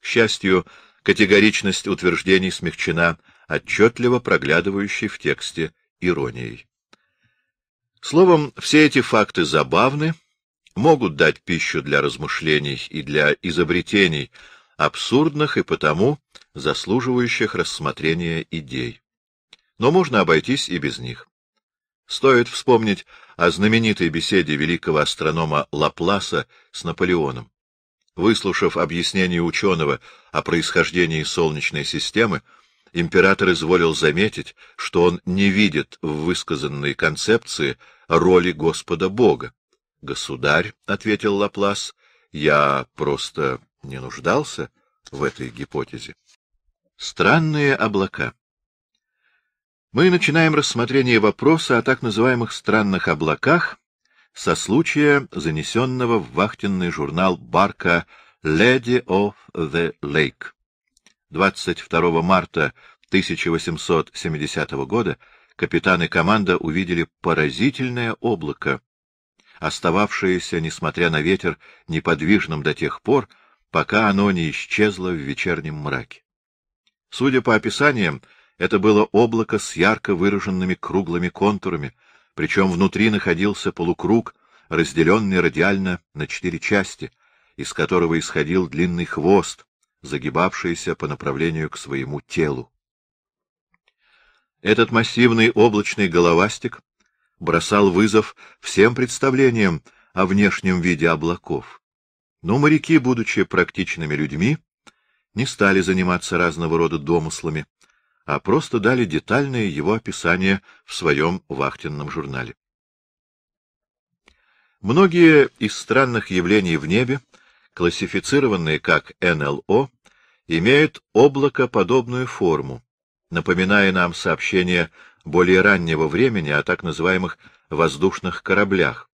S1: К счастью, категоричность утверждений смягчена отчетливо проглядывающей в тексте иронией. Словом, все эти факты забавны, могут дать пищу для размышлений и для изобретений абсурдных и потому заслуживающих рассмотрения идей. Но можно обойтись и без них. Стоит вспомнить о знаменитой беседе великого астронома Лапласа с Наполеоном. Выслушав объяснение ученого о происхождении Солнечной системы, император изволил заметить, что он не видит в высказанной концепции роли Господа Бога. «Государь», — ответил Лаплас, — «я просто не нуждался в этой гипотезе. Странные облака Мы начинаем рассмотрение вопроса о так называемых странных облаках со случая, занесенного в вахтенный журнал Барка «Lady of the Lake». 22 марта 1870 года капитан и команда увидели поразительное облако, остававшееся, несмотря на ветер, неподвижным до тех пор, пока оно не исчезло в вечернем мраке. Судя по описаниям, это было облако с ярко выраженными круглыми контурами, причем внутри находился полукруг, разделенный радиально на четыре части, из которого исходил длинный хвост, загибавшийся по направлению к своему телу. Этот массивный облачный головастик бросал вызов всем представлениям о внешнем виде облаков. Но моряки, будучи практичными людьми, не стали заниматься разного рода домыслами, а просто дали детальное его описание в своем вахтенном журнале. Многие из странных явлений в небе, классифицированные как НЛО, имеют облакоподобную форму, напоминая нам сообщения более раннего времени о так называемых воздушных кораблях,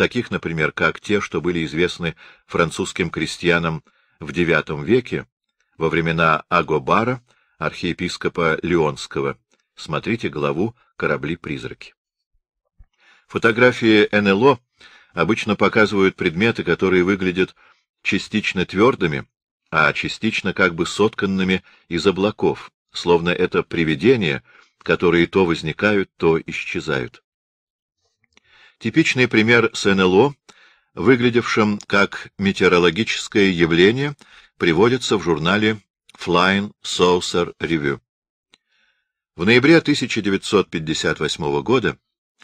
S1: таких, например, как те, что были известны французским крестьянам в IX веке во времена Агобара, архиепископа Леонского. Смотрите главу «Корабли-призраки». Фотографии НЛО обычно показывают предметы, которые выглядят частично твердыми, а частично как бы сотканными из облаков, словно это привидения, которые то возникают, то исчезают. Типичный пример с НЛО, выглядевшим как метеорологическое явление, приводится в журнале Flying Saucer Review. В ноябре 1958 года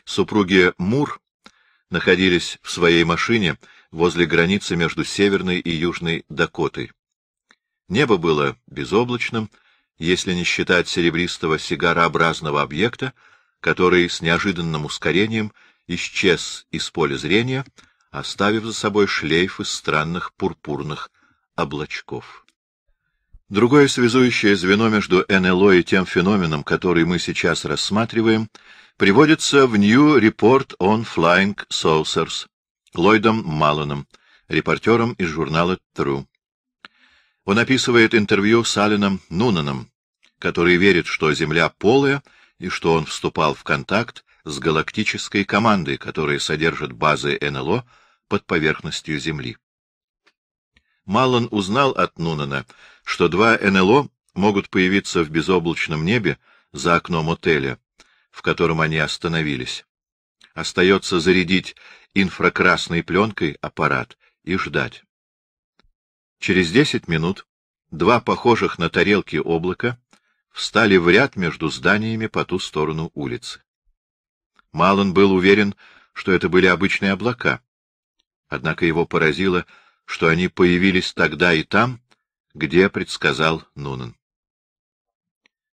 S1: супруги Мур находились в своей машине возле границы между Северной и Южной Дакотой. Небо было безоблачным, если не считать серебристого сигарообразного объекта, который с неожиданным ускорением — исчез из поля зрения, оставив за собой шлейф из странных пурпурных облачков. Другое связующее звено между НЛО и тем феноменом, который мы сейчас рассматриваем, приводится в New Report on Flying Saucers Ллойдом Малланом, репортером из журнала True. Он описывает интервью с Алленом Нунаном, который верит, что Земля полая и что он вступал в контакт с галактической командой, которая содержит базы НЛО под поверхностью Земли. Малон узнал от Нунана, что два НЛО могут появиться в безоблачном небе за окном отеля, в котором они остановились. Остается зарядить инфракрасной пленкой аппарат и ждать. Через десять минут два похожих на тарелки облака встали в ряд между зданиями по ту сторону улицы. Малон был уверен, что это были обычные облака. Однако его поразило, что они появились тогда и там, где предсказал Нунан.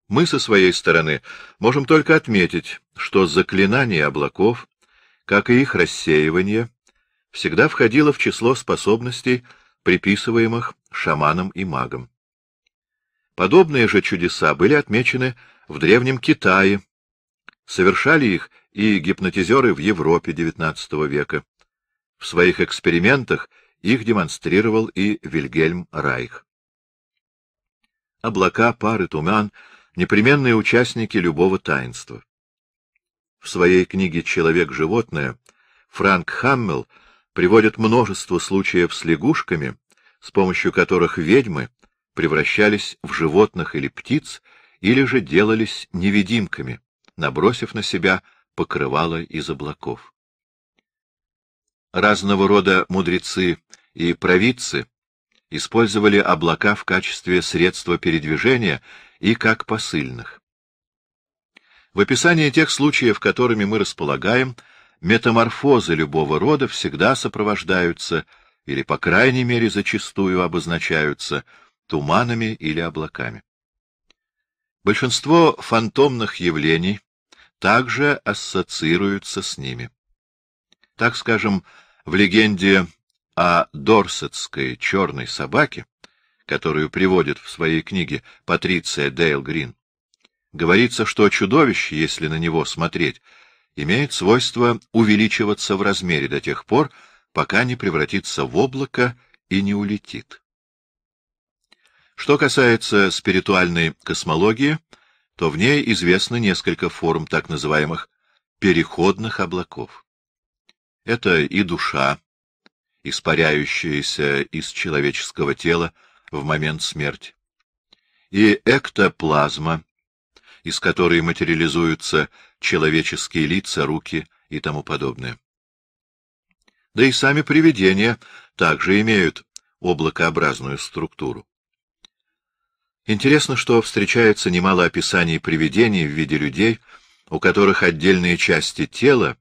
S1: Мы со своей стороны можем только отметить, что заклинание облаков, как и их рассеивание, всегда входило в число способностей, приписываемых шаманам и магам. Подобные же чудеса были отмечены в Древнем Китае Совершали их и гипнотизеры в Европе XIX века. В своих экспериментах их демонстрировал и Вильгельм Райх. Облака, пары, туман — непременные участники любого таинства. В своей книге «Человек-животное» Франк Хаммел приводит множество случаев с лягушками, с помощью которых ведьмы превращались в животных или птиц, или же делались невидимками набросив на себя покрывало из облаков. Разного рода мудрецы и провидцы использовали облака в качестве средства передвижения и как посыльных. В описании тех случаев, которыми мы располагаем, метаморфозы любого рода всегда сопровождаются, или, по крайней мере, зачастую обозначаются, туманами или облаками. Большинство фантомных явлений также ассоциируются с ними. Так скажем, в легенде о дорсетской черной собаке, которую приводит в своей книге Патриция Дейл Грин, говорится, что чудовище, если на него смотреть, имеет свойство увеличиваться в размере до тех пор, пока не превратится в облако и не улетит. Что касается спиритуальной космологии — то в ней известно несколько форм так называемых переходных облаков. Это и душа, испаряющаяся из человеческого тела в момент смерти, и эктоплазма, из которой материализуются человеческие лица, руки и тому подобное. Да и сами привидения также имеют облакообразную структуру. Интересно, что встречается немало описаний привидений в виде людей, у которых отдельные части тела,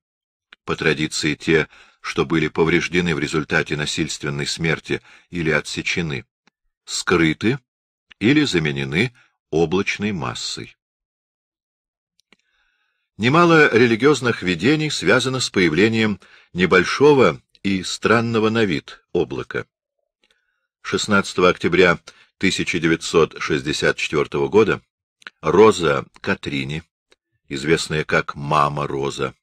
S1: по традиции те, что были повреждены в результате насильственной смерти или отсечены, скрыты или заменены облачной массой. Немало религиозных видений связано с появлением небольшого и странного на вид облака. 16 октября 1964 года Роза Катрини, известная как «Мама Роза»,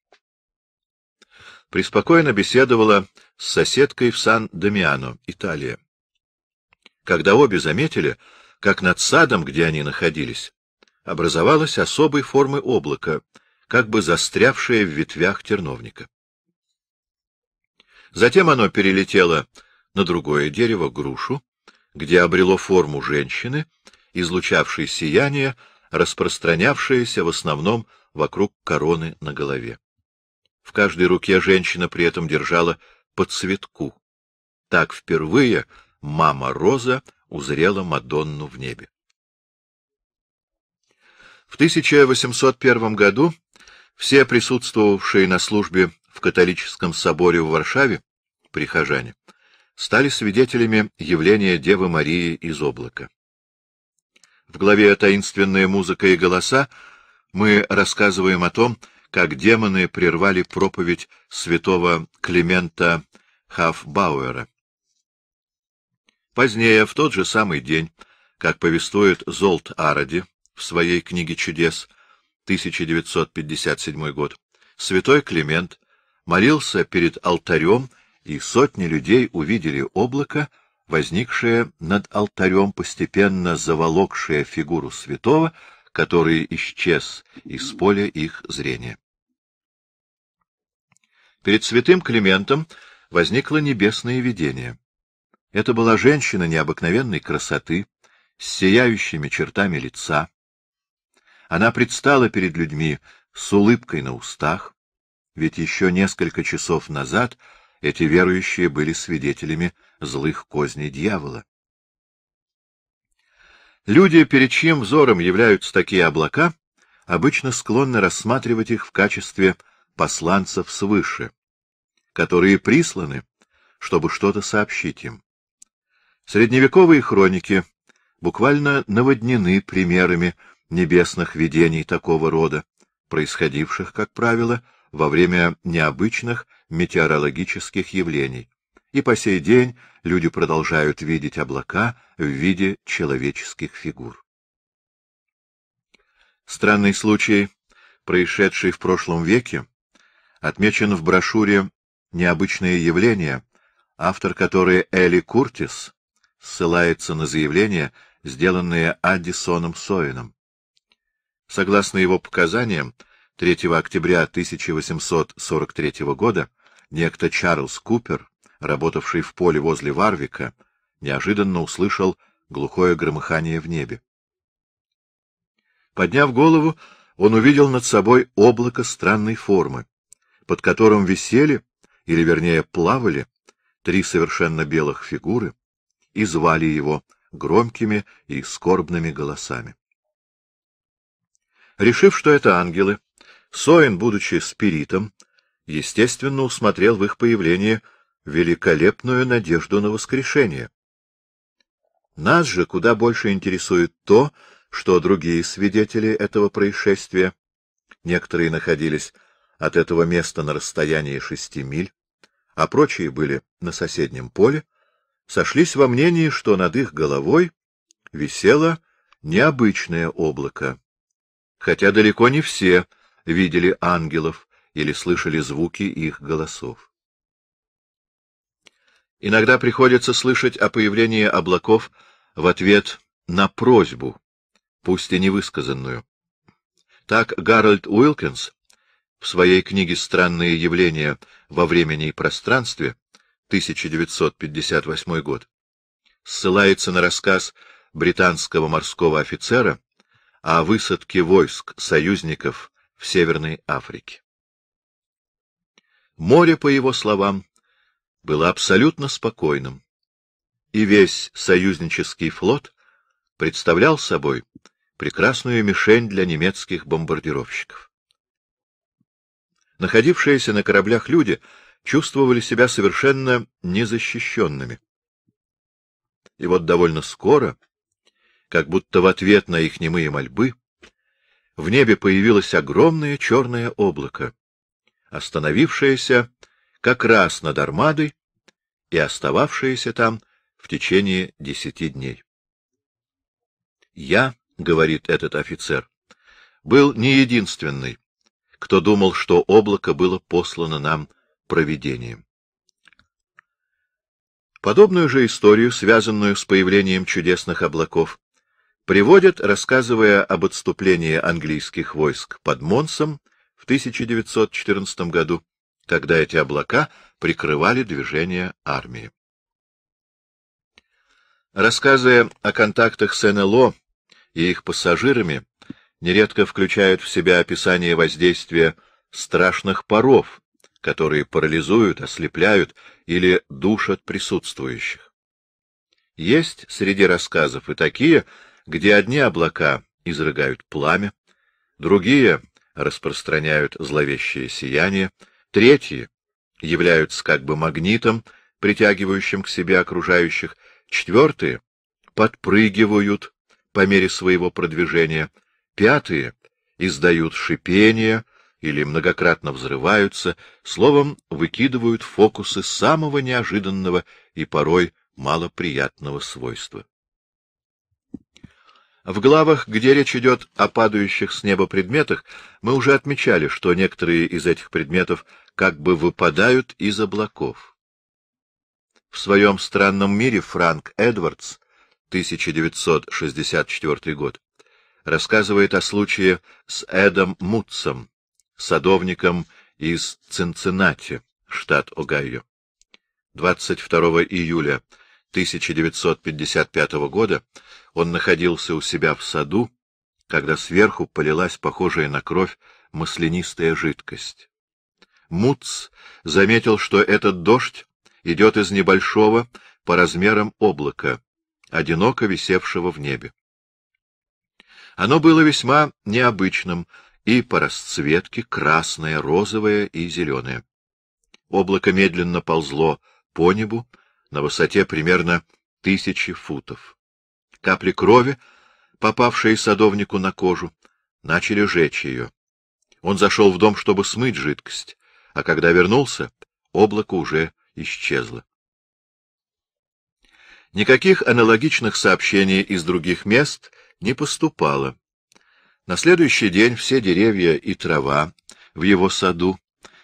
S1: преспокойно беседовала с соседкой в Сан-Дамиано, Италия. Когда обе заметили, как над садом, где они находились, образовалась особой формы облака, как бы застрявшее в ветвях терновника. Затем оно перелетело на другое дерево грушу, где обрело форму женщины, излучавшей сияние, распространявшееся в основном вокруг короны на голове. В каждой руке женщина при этом держала по цветку. Так впервые мама Роза узрела Мадонну в небе. В 1801 году все присутствовавшие на службе в католическом соборе в Варшаве прихожане — стали свидетелями явления Девы Марии из облака. В главе «Таинственная музыка и голоса» мы рассказываем о том, как демоны прервали проповедь святого Климента Хафбауэра. Позднее, в тот же самый день, как повествует Золт Аради в своей книге «Чудес», 1957 год, святой Климент молился перед алтарем и сотни людей увидели облако, возникшее над алтарем, постепенно заволокшее фигуру святого, который исчез из поля их зрения. Перед святым Климентом возникло небесное видение. Это была женщина необыкновенной красоты, с сияющими чертами лица. Она предстала перед людьми с улыбкой на устах, ведь еще несколько часов назад — эти верующие были свидетелями злых козней дьявола. Люди, перед чьим взором являются такие облака, обычно склонны рассматривать их в качестве посланцев свыше, которые присланы, чтобы что-то сообщить им. Средневековые хроники буквально наводнены примерами небесных видений такого рода, происходивших, как правило, во время необычных метеорологических явлений, и по сей день люди продолжают видеть облака в виде человеческих фигур. Странный случай, происшедший в прошлом веке, отмечен в брошюре «Необычные явления», автор которой Элли Куртис ссылается на заявления, сделанные Аддисоном Соином. Согласно его показаниям, 3 октября 1843 года некто Чарльз Купер, работавший в поле возле Варвика, неожиданно услышал глухое громыхание в небе. Подняв голову, он увидел над собой облако странной формы, под которым висели, или вернее плавали, три совершенно белых фигуры и звали его громкими и скорбными голосами. Решив, что это ангелы, Соин, будучи спиритом, естественно, усмотрел в их появлении великолепную надежду на воскрешение. Нас же куда больше интересует то, что другие свидетели этого происшествия, некоторые находились от этого места на расстоянии шести миль, а прочие были на соседнем поле, сошлись во мнении, что над их головой висело необычное облако. Хотя далеко не все видели ангелов, или слышали звуки их голосов. Иногда приходится слышать о появлении облаков в ответ на просьбу, пусть и невысказанную. Так Гарольд Уилкинс в своей книге «Странные явления во времени и пространстве» 1958 год ссылается на рассказ британского морского офицера о высадке войск союзников в Северной Африке. Море, по его словам, было абсолютно спокойным, и весь союзнический флот представлял собой прекрасную мишень для немецких бомбардировщиков. Находившиеся на кораблях люди чувствовали себя совершенно незащищенными. И вот довольно скоро, как будто в ответ на их немые мольбы, в небе появилось огромное черное облако, остановившаяся как раз над Армадой и остававшаяся там в течение десяти дней. «Я», — говорит этот офицер, — «был не единственный, кто думал, что облако было послано нам провидением». Подобную же историю, связанную с появлением чудесных облаков, приводят, рассказывая об отступлении английских войск под Монсом, 1914 году, когда эти облака прикрывали движение армии. Рассказы о контактах с НЛО и их пассажирами нередко включают в себя описание воздействия страшных паров, которые парализуют, ослепляют или душат присутствующих. Есть среди рассказов и такие, где одни облака изрыгают пламя, другие распространяют зловещее сияние, третьи являются как бы магнитом, притягивающим к себе окружающих, четвертые подпрыгивают по мере своего продвижения, пятые издают шипение или многократно взрываются, словом, выкидывают фокусы самого неожиданного и порой малоприятного свойства. В главах, где речь идет о падающих с неба предметах, мы уже отмечали, что некоторые из этих предметов как бы выпадают из облаков. В своем странном мире Франк Эдвардс, 1964 год, рассказывает о случае с Эдом Мутсом, садовником из Цинциннати, штат Огайо. 22 июля 1955 года он находился у себя в саду, когда сверху полилась похожая на кровь маслянистая жидкость. Муц заметил, что этот дождь идет из небольшого по размерам облака, одиноко висевшего в небе. Оно было весьма необычным и по расцветке красное, розовое и зеленое. Облако медленно ползло по небу, на высоте примерно тысячи футов. Капли крови, попавшие садовнику на кожу, начали жечь ее. Он зашел в дом, чтобы смыть жидкость, а когда вернулся, облако уже исчезло. Никаких аналогичных сообщений из других мест не поступало. На следующий день все деревья и трава в его саду,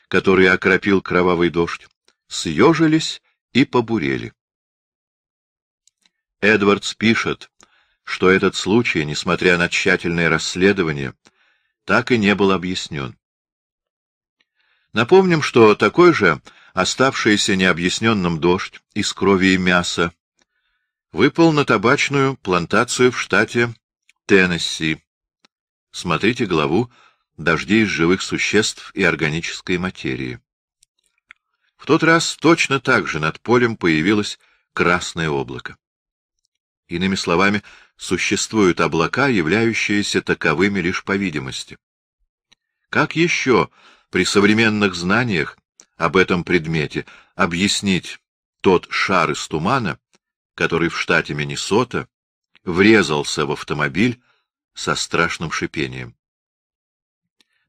S1: которые окропил кровавый дождь, съежились и побурели. Эдвардс пишет, что этот случай, несмотря на тщательное расследование, так и не был объяснен. Напомним, что такой же оставшийся необъясненным дождь из крови и мяса выпал на табачную плантацию в штате Теннесси. Смотрите главу «Дожди из живых существ и органической материи». В тот раз точно так же над полем появилось красное облако. Иными словами, существуют облака, являющиеся таковыми лишь по видимости. Как еще при современных знаниях об этом предмете объяснить тот шар из тумана, который в штате Миннесота врезался в автомобиль со страшным шипением?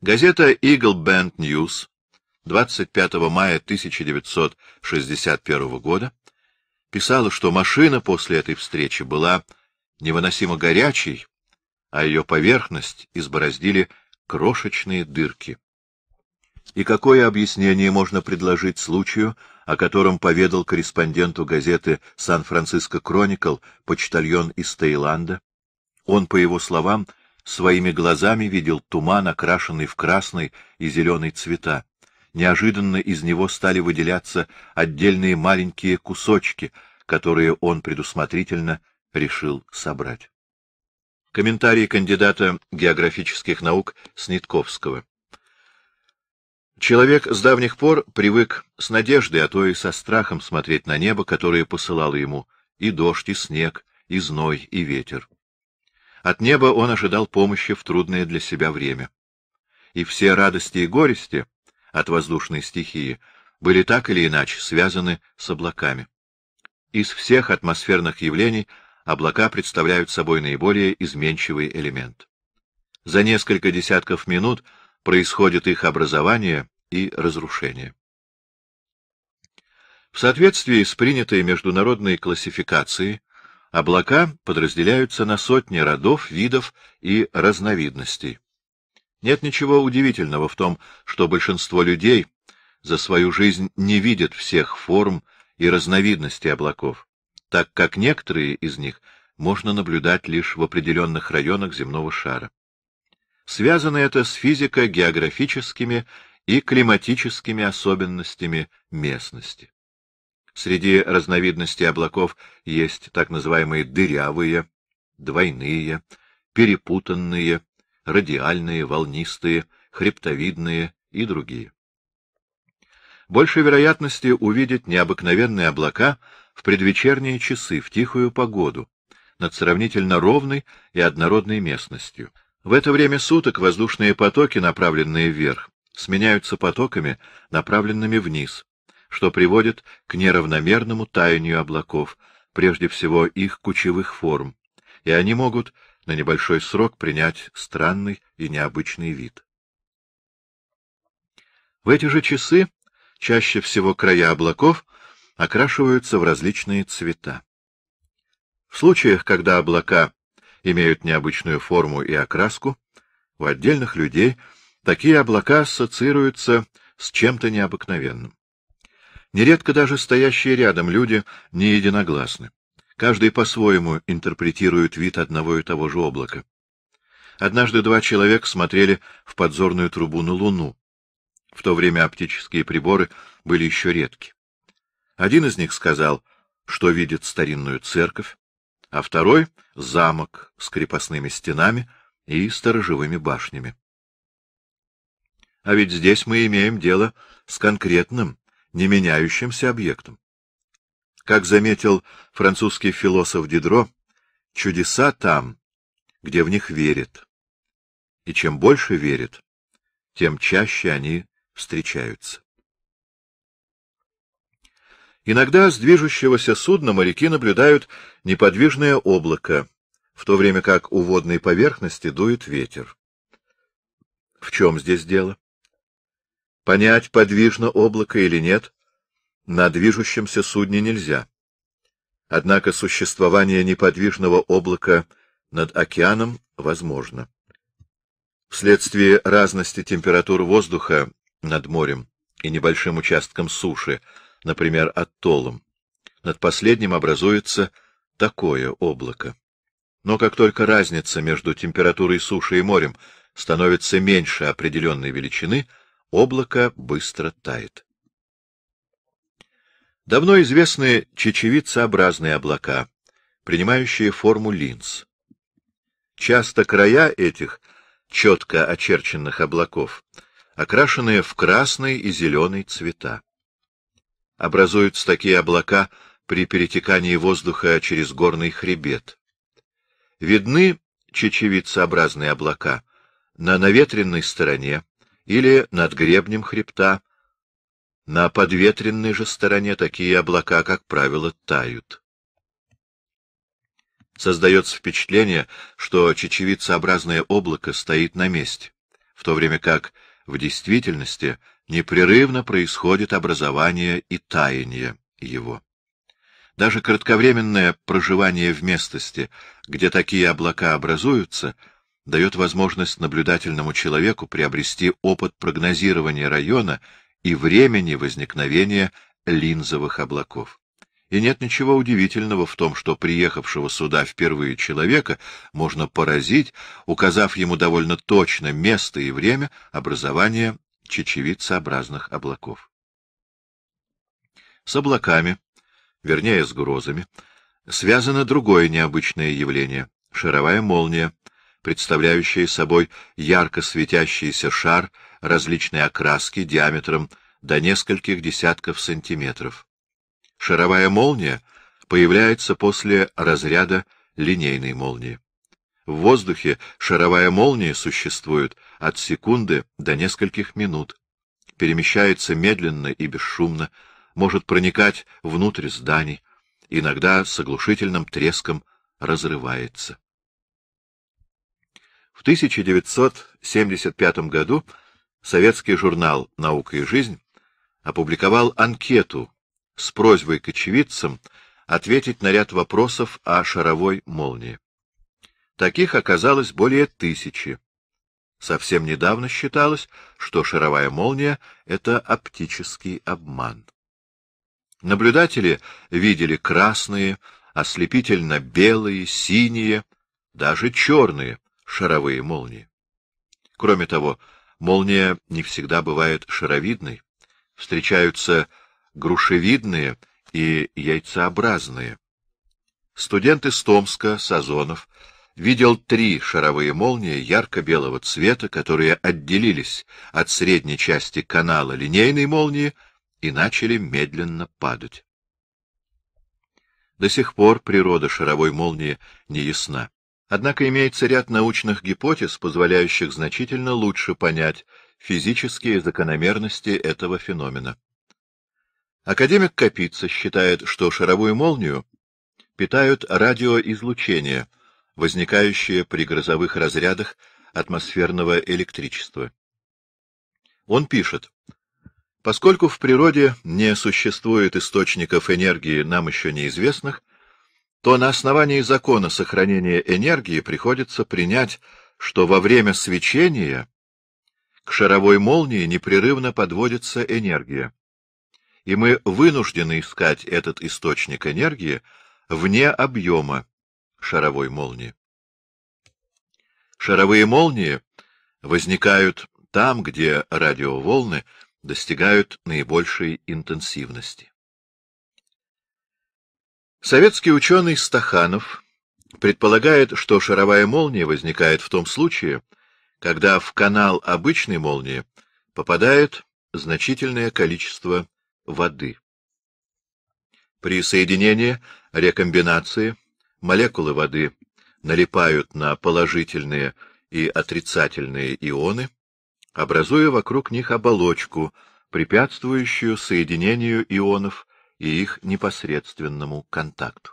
S1: Газета Eagle Band News 25 мая 1961 года, писала, что машина после этой встречи была невыносимо горячей, а ее поверхность избороздили крошечные дырки. И какое объяснение можно предложить случаю, о котором поведал корреспонденту газеты «Сан-Франциско Кроникл» почтальон из Таиланда? Он, по его словам, своими глазами видел туман, окрашенный в красный и зеленый цвета неожиданно из него стали выделяться отдельные маленькие кусочки, которые он предусмотрительно решил собрать. Комментарий кандидата географических наук Снитковского. Человек с давних пор привык с надеждой, а то и со страхом смотреть на небо, которое посылало ему и дождь, и снег, и зной, и ветер. От неба он ожидал помощи в трудное для себя время. И все радости и горести от воздушной стихии, были так или иначе связаны с облаками. Из всех атмосферных явлений облака представляют собой наиболее изменчивый элемент. За несколько десятков минут происходит их образование и разрушение. В соответствии с принятой международной классификацией, облака подразделяются на сотни родов, видов и разновидностей. Нет ничего удивительного в том, что большинство людей за свою жизнь не видят всех форм и разновидностей облаков, так как некоторые из них можно наблюдать лишь в определенных районах земного шара. Связано это с физико-географическими и климатическими особенностями местности. Среди разновидностей облаков есть так называемые дырявые, двойные, перепутанные, радиальные, волнистые, хребтовидные и другие. Большей вероятности увидеть необыкновенные облака в предвечерние часы, в тихую погоду, над сравнительно ровной и однородной местностью. В это время суток воздушные потоки, направленные вверх, сменяются потоками, направленными вниз, что приводит к неравномерному таянию облаков, прежде всего их кучевых форм, и они могут на небольшой срок принять странный и необычный вид. В эти же часы чаще всего края облаков окрашиваются в различные цвета. В случаях, когда облака имеют необычную форму и окраску, у отдельных людей такие облака ассоциируются с чем-то необыкновенным. Нередко даже стоящие рядом люди не единогласны. Каждый по-своему интерпретирует вид одного и того же облака. Однажды два человека смотрели в подзорную трубу на Луну. В то время оптические приборы были еще редки. Один из них сказал, что видит старинную церковь, а второй — замок с крепостными стенами и сторожевыми башнями. А ведь здесь мы имеем дело с конкретным, не меняющимся объектом. Как заметил французский философ Дидро, чудеса там, где в них верят. И чем больше верят, тем чаще они встречаются. Иногда с движущегося судна моряки наблюдают неподвижное облако, в то время как у водной поверхности дует ветер. В чем здесь дело? Понять, подвижно облако или нет, на движущемся судне нельзя. Однако существование неподвижного облака над океаном возможно. Вследствие разности температур воздуха над морем и небольшим участком суши, например, оттолом, над последним образуется такое облако. Но как только разница между температурой суши и морем становится меньше определенной величины, облако быстро тает. Давно известны чечевицеобразные облака, принимающие форму линз. Часто края этих четко очерченных облаков окрашены в красный и зеленый цвета. Образуются такие облака при перетекании воздуха через горный хребет. Видны чечевицеобразные облака на наветренной стороне или над гребнем хребта, на подветренной же стороне такие облака, как правило, тают. Создается впечатление, что чечевицеобразное облако стоит на месте, в то время как в действительности непрерывно происходит образование и таяние его. Даже кратковременное проживание в местности, где такие облака образуются, дает возможность наблюдательному человеку приобрести опыт прогнозирования района и времени возникновения линзовых облаков. И нет ничего удивительного в том, что приехавшего сюда впервые человека можно поразить, указав ему довольно точно место и время образования чечевицеобразных облаков. С облаками, вернее с грозами, связано другое необычное явление — шаровая молния, представляющая собой ярко светящийся шар — различной окраски диаметром до нескольких десятков сантиметров. Шаровая молния появляется после разряда линейной молнии. В воздухе шаровая молния существует от секунды до нескольких минут, перемещается медленно и бесшумно, может проникать внутрь зданий, иногда с оглушительным треском разрывается. В 1975 году советский журнал «Наука и жизнь» опубликовал анкету с просьбой к очевидцам ответить на ряд вопросов о шаровой молнии. Таких оказалось более тысячи. Совсем недавно считалось, что шаровая молния — это оптический обман. Наблюдатели видели красные, ослепительно белые, синие, даже черные шаровые молнии. Кроме того, Молния не всегда бывает шаровидной. Встречаются грушевидные и яйцеобразные. Студент из Томска, Сазонов, видел три шаровые молнии ярко-белого цвета, которые отделились от средней части канала линейной молнии и начали медленно падать. До сих пор природа шаровой молнии не ясна. Однако имеется ряд научных гипотез, позволяющих значительно лучше понять физические закономерности этого феномена. Академик Капица считает, что шаровую молнию питают радиоизлучение, возникающее при грозовых разрядах атмосферного электричества. Он пишет, поскольку в природе не существует источников энергии нам еще неизвестных, то на основании закона сохранения энергии приходится принять, что во время свечения к шаровой молнии непрерывно подводится энергия, и мы вынуждены искать этот источник энергии вне объема шаровой молнии. Шаровые молнии возникают там, где радиоволны достигают наибольшей интенсивности. Советский ученый Стаханов предполагает, что шаровая молния возникает в том случае, когда в канал обычной молнии попадает значительное количество воды. При соединении рекомбинации молекулы воды налипают на положительные и отрицательные ионы, образуя вокруг них оболочку, препятствующую соединению ионов и их непосредственному контакту.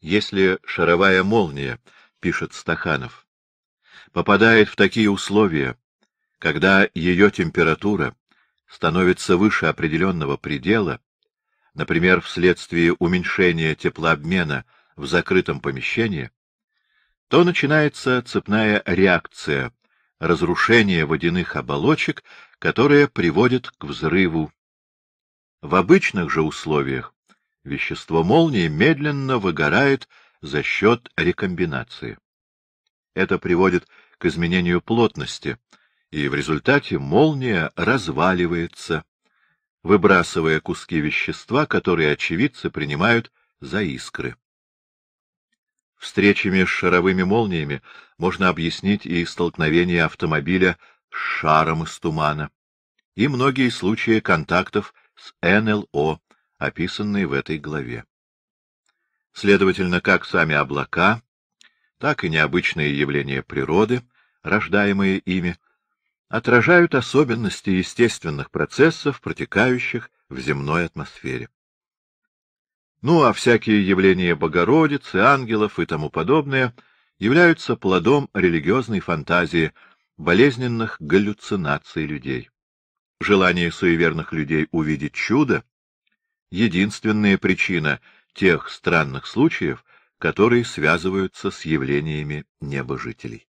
S1: Если шаровая молния, пишет Стаханов, попадает в такие условия, когда ее температура становится выше определенного предела, например, вследствие уменьшения теплообмена в закрытом помещении, то начинается цепная реакция, разрушения водяных оболочек, которая приводит к взрыву в обычных же условиях вещество молнии медленно выгорает за счет рекомбинации. Это приводит к изменению плотности, и в результате молния разваливается, выбрасывая куски вещества, которые очевидцы принимают за искры. Встречами с шаровыми молниями можно объяснить и столкновение автомобиля с шаром из тумана, и многие случаи контактов с НЛО, описанные в этой главе. Следовательно, как сами облака, так и необычные явления природы, рождаемые ими, отражают особенности естественных процессов, протекающих в земной атмосфере. Ну а всякие явления Богородицы, ангелов и тому подобное являются плодом религиозной фантазии, болезненных галлюцинаций людей желание суеверных людей увидеть чудо — единственная причина тех странных случаев, которые связываются с явлениями небожителей.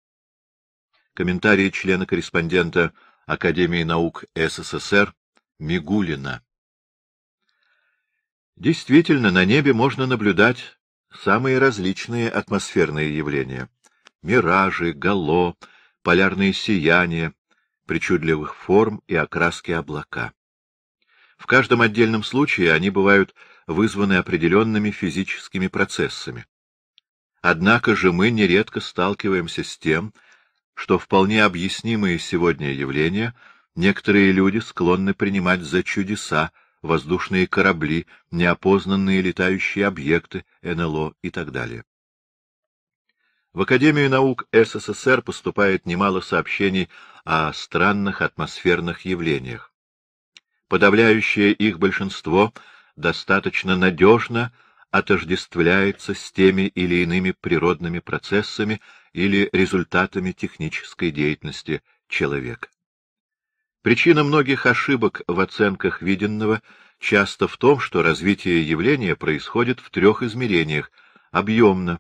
S1: Комментарии члена-корреспондента Академии наук СССР Мигулина. Действительно, на небе можно наблюдать самые различные атмосферные явления — миражи, гало, полярные сияния, причудливых форм и окраски облака. В каждом отдельном случае они бывают вызваны определенными физическими процессами. Однако же мы нередко сталкиваемся с тем, что вполне объяснимые сегодня явления некоторые люди склонны принимать за чудеса, воздушные корабли, неопознанные летающие объекты, НЛО и так далее. В Академию наук СССР поступает немало сообщений о странных атмосферных явлениях. Подавляющее их большинство достаточно надежно отождествляется с теми или иными природными процессами или результатами технической деятельности человека. Причина многих ошибок в оценках виденного часто в том, что развитие явления происходит в трех измерениях — объемно,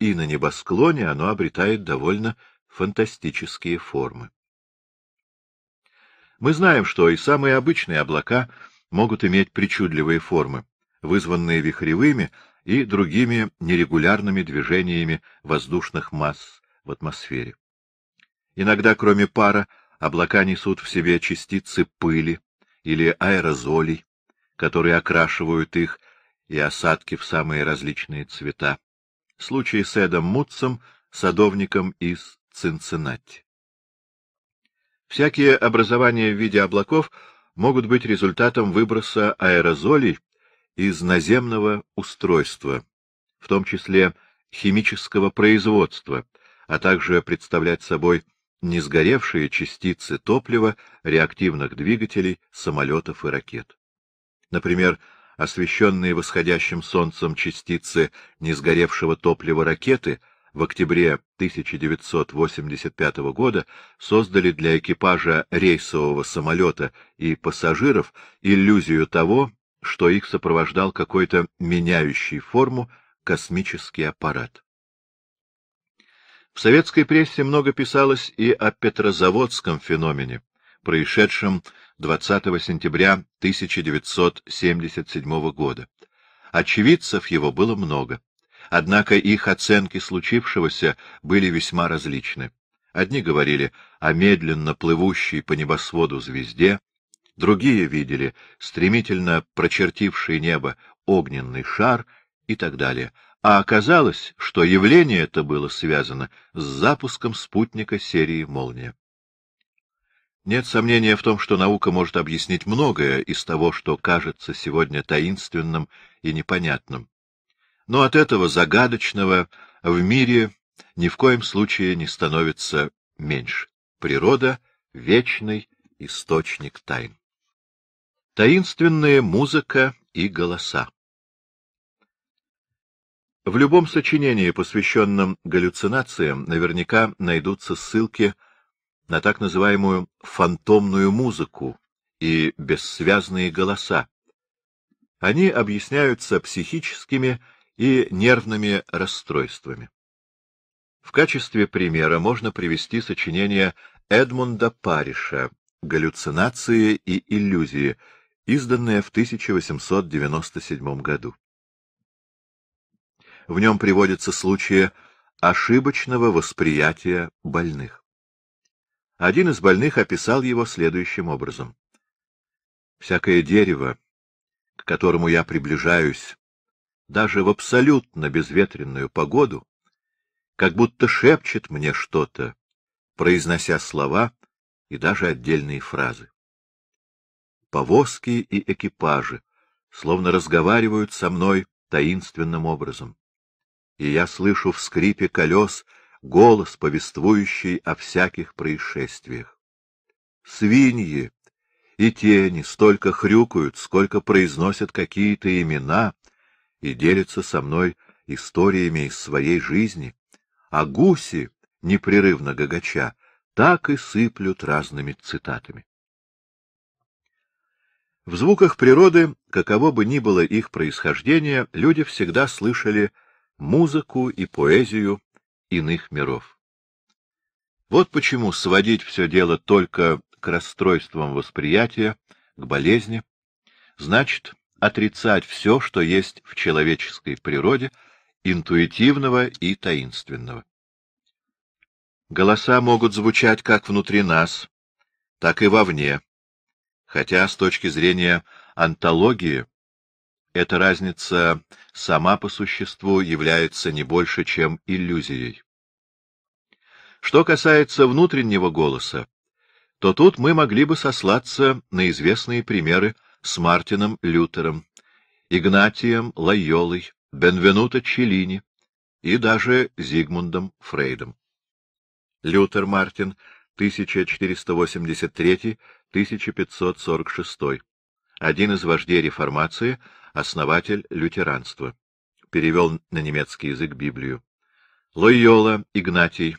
S1: и на небосклоне оно обретает довольно фантастические формы. Мы знаем, что и самые обычные облака могут иметь причудливые формы, вызванные вихревыми и другими нерегулярными движениями воздушных масс в атмосфере. Иногда, кроме пара, облака несут в себе частицы пыли или аэрозолей, которые окрашивают их и осадки в самые различные цвета. Случай с Эдом Мутцем, садовником из Цинциннати. Всякие образования в виде облаков могут быть результатом выброса аэрозолей из наземного устройства, в том числе химического производства, а также представлять собой не сгоревшие частицы топлива реактивных двигателей, самолетов и ракет. Например, освещенные восходящим солнцем частицы несгоревшего топлива ракеты, в октябре 1985 года создали для экипажа рейсового самолета и пассажиров иллюзию того, что их сопровождал какой-то меняющий форму космический аппарат. В советской прессе много писалось и о петрозаводском феномене, происшедшем 20 сентября 1977 года. Очевидцев его было много, однако их оценки случившегося были весьма различны. Одни говорили о медленно плывущей по небосводу звезде, другие видели стремительно прочертивший небо огненный шар и так далее. А оказалось, что явление это было связано с запуском спутника серии «Молния». Нет сомнения в том, что наука может объяснить многое из того, что кажется сегодня таинственным и непонятным. Но от этого загадочного в мире ни в коем случае не становится меньше. Природа — вечный источник тайн. Таинственная музыка и голоса В любом сочинении, посвященном галлюцинациям, наверняка найдутся ссылки на на так называемую фантомную музыку и бессвязные голоса. Они объясняются психическими и нервными расстройствами. В качестве примера можно привести сочинение Эдмунда Париша «Галлюцинации и иллюзии», изданное в 1897 году. В нем приводятся случаи ошибочного восприятия больных. Один из больных описал его следующим образом. «Всякое дерево, к которому я приближаюсь, даже в абсолютно безветренную погоду, как будто шепчет мне что-то, произнося слова и даже отдельные фразы. Повозки и экипажи словно разговаривают со мной таинственным образом, и я слышу в скрипе колес голос, повествующий о всяких происшествиях. Свиньи и тени столько хрюкают, сколько произносят какие-то имена и делятся со мной историями из своей жизни, а гуси, непрерывно гагача, так и сыплют разными цитатами. В звуках природы, каково бы ни было их происхождение, люди всегда слышали музыку и поэзию иных миров. Вот почему сводить все дело только к расстройствам восприятия, к болезни, значит отрицать все, что есть в человеческой природе, интуитивного и таинственного. Голоса могут звучать как внутри нас, так и вовне, хотя с точки зрения антологии эта разница сама по существу является не больше, чем иллюзией. Что касается внутреннего голоса, то тут мы могли бы сослаться на известные примеры с Мартином Лютером, Игнатием Лайолой, Бенвенуто Челлини и даже Зигмундом Фрейдом. Лютер Мартин, 1483-1546, один из вождей реформации, основатель лютеранства. Перевел на немецкий язык Библию. Лойола Игнатий,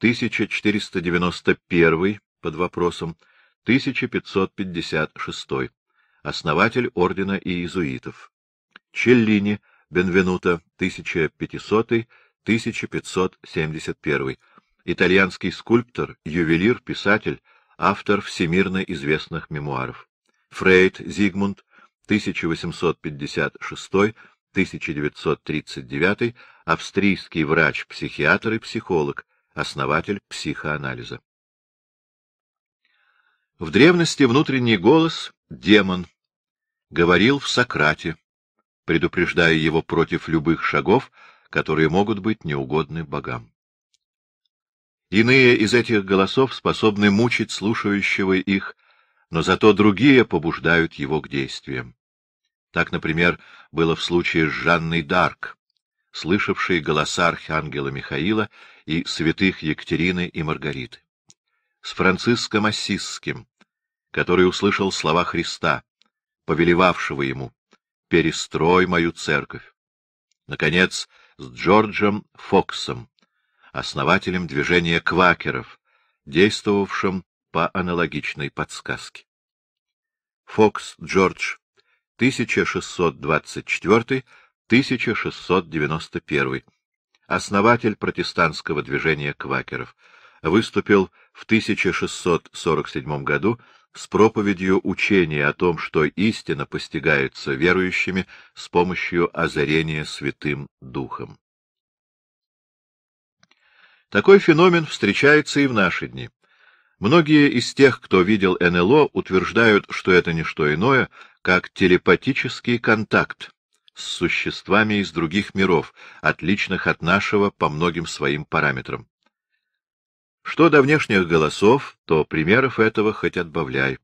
S1: 1491 под вопросом, 1556, основатель ордена иезуитов. Челлини Бенвенуто, 1500-1571, итальянский скульптор, ювелир, писатель, автор всемирно известных мемуаров. Фрейд Зигмунд, 1856-1939, австрийский врач-психиатр и психолог, основатель психоанализа. В древности внутренний голос, демон, говорил в Сократе, предупреждая его против любых шагов, которые могут быть неугодны богам. Иные из этих голосов способны мучить слушающего их, но зато другие побуждают его к действиям. Так, например, было в случае с Жанной Дарк, слышавшей голоса архангела Михаила и святых Екатерины и Маргариты, с Франциском Ассизским, который услышал слова Христа, повелевавшего ему «Перестрой мою церковь», наконец, с Джорджем Фоксом, основателем движения квакеров, действовавшим по аналогичной подсказке. Фокс Джордж 1624-1691, основатель протестантского движения квакеров, выступил в 1647 году с проповедью учения о том, что истина постигается верующими с помощью озарения Святым Духом. Такой феномен встречается и в наши дни. Многие из тех, кто видел НЛО, утверждают, что это не что иное, как телепатический контакт с существами из других миров, отличных от нашего по многим своим параметрам. Что до внешних голосов, то примеров этого хоть отбавляй.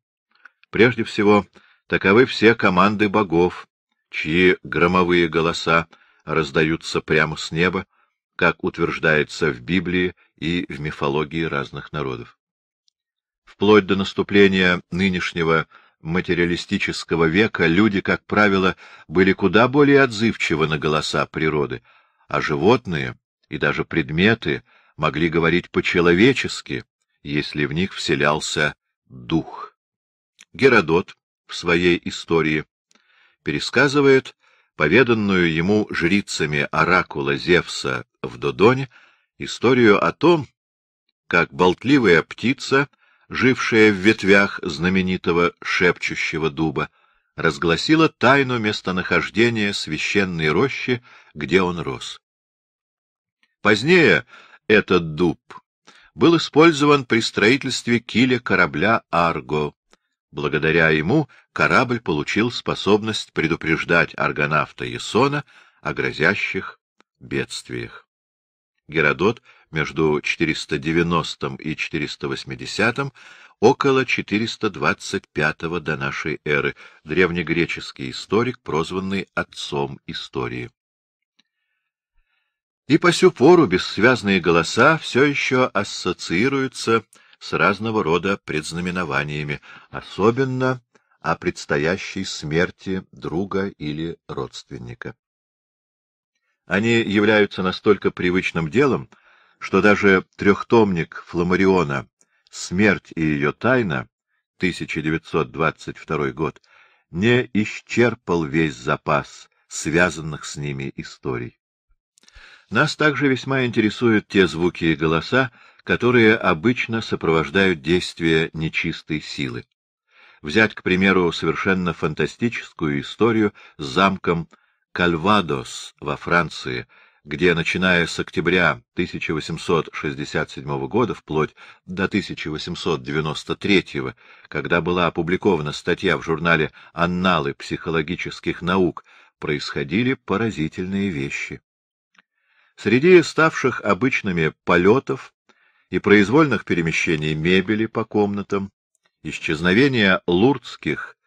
S1: Прежде всего, таковы все команды богов, чьи громовые голоса раздаются прямо с неба, как утверждается в Библии и в мифологии разных народов. Вплоть до наступления нынешнего материалистического века люди, как правило, были куда более отзывчивы на голоса природы, а животные и даже предметы могли говорить по-человечески, если в них вселялся дух. Геродот в своей истории пересказывает поведанную ему жрицами оракула Зевса в Додоне историю о том, как болтливая птица жившая в ветвях знаменитого шепчущего дуба, разгласила тайну местонахождения священной рощи, где он рос. Позднее этот дуб был использован при строительстве киля корабля «Арго». Благодаря ему корабль получил способность предупреждать аргонавта Ясона о грозящих бедствиях. Геродот между 490 и 480 около 425 до нашей эры, древнегреческий историк, прозванный отцом истории. И по сю пору бессвязные голоса все еще ассоциируются с разного рода предзнаменованиями, особенно о предстоящей смерти друга или родственника. Они являются настолько привычным делом, что даже трехтомник Фламариона «Смерть и ее тайна» 1922 год не исчерпал весь запас связанных с ними историй. Нас также весьма интересуют те звуки и голоса, которые обычно сопровождают действия нечистой силы. Взять, к примеру, совершенно фантастическую историю с замком Кальвадос во Франции – где, начиная с октября 1867 года вплоть до 1893, когда была опубликована статья в журнале «Анналы психологических наук», происходили поразительные вещи. Среди ставших обычными полетов и произвольных перемещений мебели по комнатам, исчезновения лурдских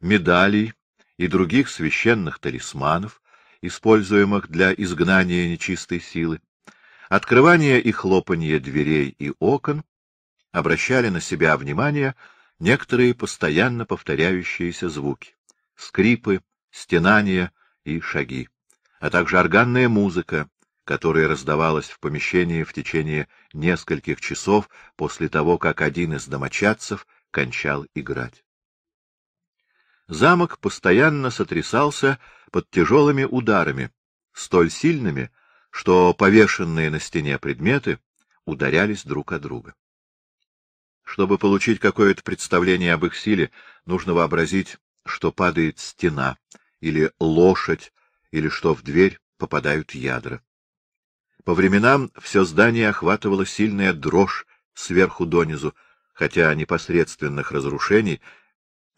S1: медалей и других священных талисманов, используемых для изгнания нечистой силы, открывание и хлопанье дверей и окон обращали на себя внимание некоторые постоянно повторяющиеся звуки — скрипы, стенания и шаги, а также органная музыка, которая раздавалась в помещении в течение нескольких часов после того, как один из домочадцев кончал играть. Замок постоянно сотрясался под тяжелыми ударами, столь сильными, что повешенные на стене предметы ударялись друг о друга. Чтобы получить какое-то представление об их силе, нужно вообразить, что падает стена, или лошадь, или что в дверь попадают ядра. По временам все здание охватывало сильная дрожь сверху донизу, хотя непосредственных разрушений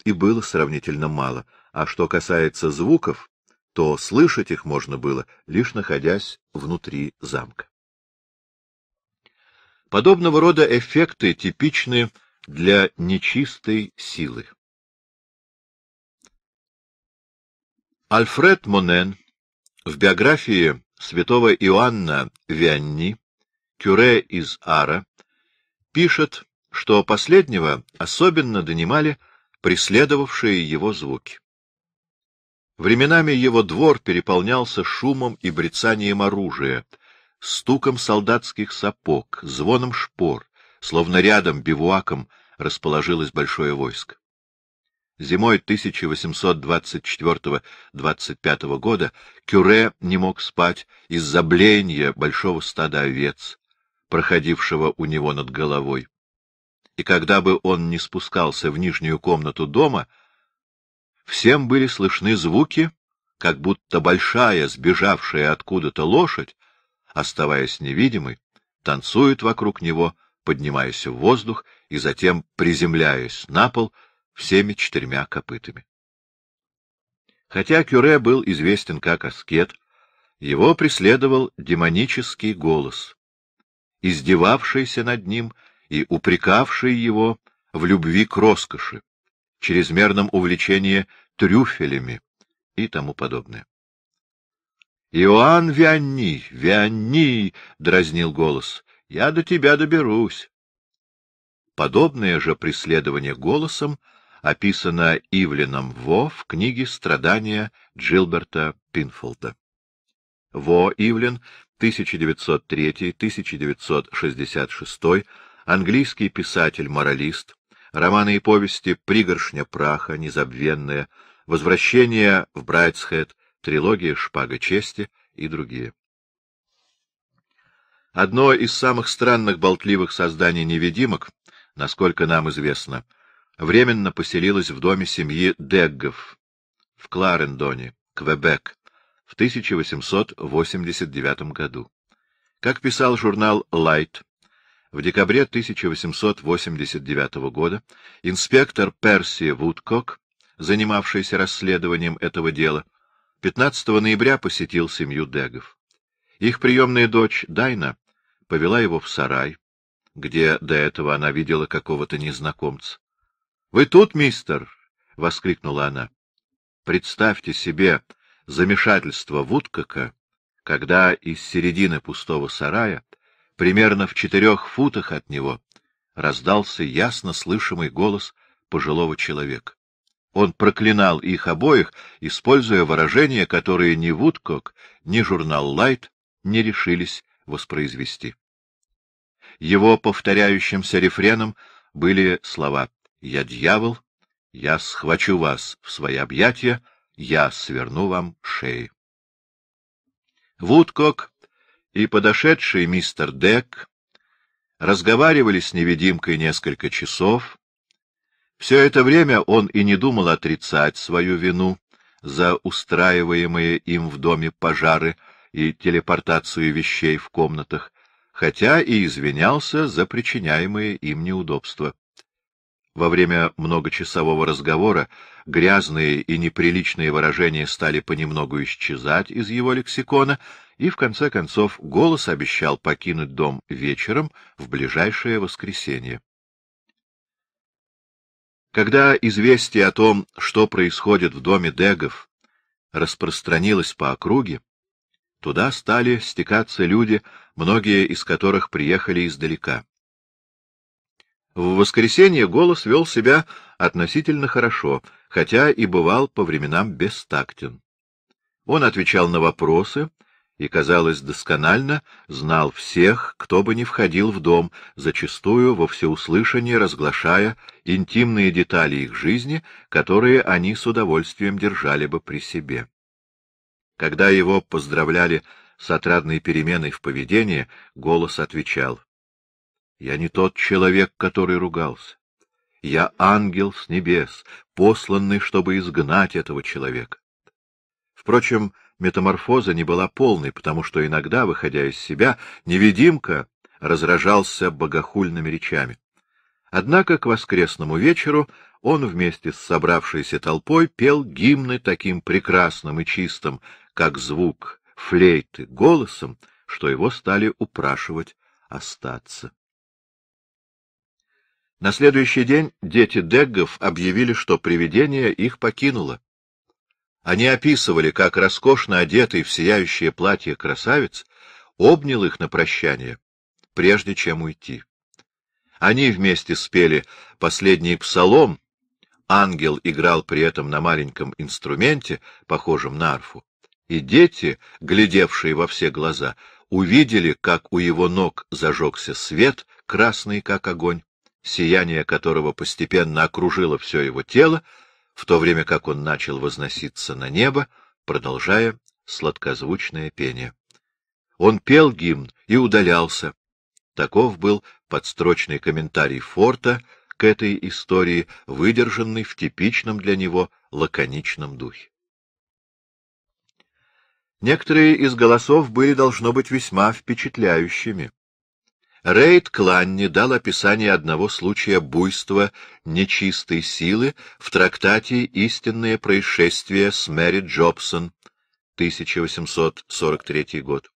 S1: и было сравнительно мало, а что касается звуков, то слышать их можно было, лишь находясь внутри замка. Подобного рода эффекты типичны для нечистой силы. Альфред Монен в биографии святого Иоанна Вианни, кюре из Ара, пишет, что последнего особенно донимали преследовавшие его звуки. Временами его двор переполнялся шумом и брецанием оружия, стуком солдатских сапог, звоном шпор, словно рядом бивуаком расположилось большое войско. Зимой 1824-25 года Кюре не мог спать из-за блеяния большого стада овец, проходившего у него над головой и когда бы он не спускался в нижнюю комнату дома, всем были слышны звуки, как будто большая, сбежавшая откуда-то лошадь, оставаясь невидимой, танцует вокруг него, поднимаясь в воздух и затем приземляясь на пол всеми четырьмя копытами. Хотя Кюре был известен как аскет, его преследовал демонический голос, издевавшийся над ним и упрекавший его в любви к роскоши, чрезмерном увлечении трюфелями и тому подобное. «Иоанн Вианни, Вианни!» — дразнил голос. «Я до тебя доберусь!» Подобное же преследование голосом описано Ивленом Во в книге «Страдания Джилберта Пинфолда». Во Ивлен, 1903-1966, английский писатель-моралист, романы и повести «Пригоршня праха», «Незабвенная», «Возвращение в Брайтсхед», трилогия «Шпага чести» и другие. Одно из самых странных болтливых созданий невидимок, насколько нам известно, временно поселилось в доме семьи Деггов в Кларендоне, Квебек, в 1889 году. Как писал журнал «Лайт», в декабре 1889 года инспектор Перси Вудкок, занимавшийся расследованием этого дела, 15 ноября посетил семью Дегов. Их приемная дочь Дайна повела его в сарай, где до этого она видела какого-то незнакомца. — Вы тут, мистер? — воскликнула она. — Представьте себе замешательство Вудкока, когда из середины пустого сарая примерно в четырех футах от него, раздался ясно слышимый голос пожилого человека. Он проклинал их обоих, используя выражения, которые ни Вудкок, ни журнал «Лайт» не решились воспроизвести. Его повторяющимся рефреном были слова «Я дьявол», «Я схвачу вас в свои объятия», «Я сверну вам шеи». Вудкок и подошедший мистер Дек разговаривали с невидимкой несколько часов. Все это время он и не думал отрицать свою вину за устраиваемые им в доме пожары и телепортацию вещей в комнатах, хотя и извинялся за причиняемые им неудобства. Во время многочасового разговора грязные и неприличные выражения стали понемногу исчезать из его лексикона — и, в конце концов, голос обещал покинуть дом вечером в ближайшее воскресенье. Когда известие о том, что происходит в доме Дегов, распространилось по округе, туда стали стекаться люди, многие из которых приехали издалека. В воскресенье голос вел себя относительно хорошо, хотя и бывал по временам бестактен. Он отвечал на вопросы, и, казалось, досконально знал всех, кто бы ни входил в дом, зачастую во всеуслышание разглашая интимные детали их жизни, которые они с удовольствием держали бы при себе. Когда его поздравляли с отрадной переменой в поведении, голос отвечал. — Я не тот человек, который ругался. Я ангел с небес, посланный, чтобы изгнать этого человека. Впрочем, метаморфоза не была полной, потому что иногда, выходя из себя, невидимка разражался богохульными речами. Однако к воскресному вечеру он вместе с собравшейся толпой пел гимны таким прекрасным и чистым, как звук флейты, голосом, что его стали упрашивать остаться. На следующий день дети Деггов объявили, что привидение их покинуло. Они описывали, как роскошно одетый в сияющее платье красавец обнял их на прощание, прежде чем уйти. Они вместе спели последний псалом, ангел играл при этом на маленьком инструменте, похожем на арфу, и дети, глядевшие во все глаза, увидели, как у его ног зажегся свет, красный как огонь, сияние которого постепенно окружило все его тело, в то время как он начал возноситься на небо, продолжая сладкозвучное пение. Он пел гимн и удалялся. Таков был подстрочный комментарий Форта к этой истории, выдержанный в типичном для него лаконичном духе. Некоторые из голосов были, должно быть, весьма впечатляющими. Рейд Кланни дал описание одного случая буйства нечистой силы в трактате «Истинное происшествие с Мэри Джобсон» 1843 год.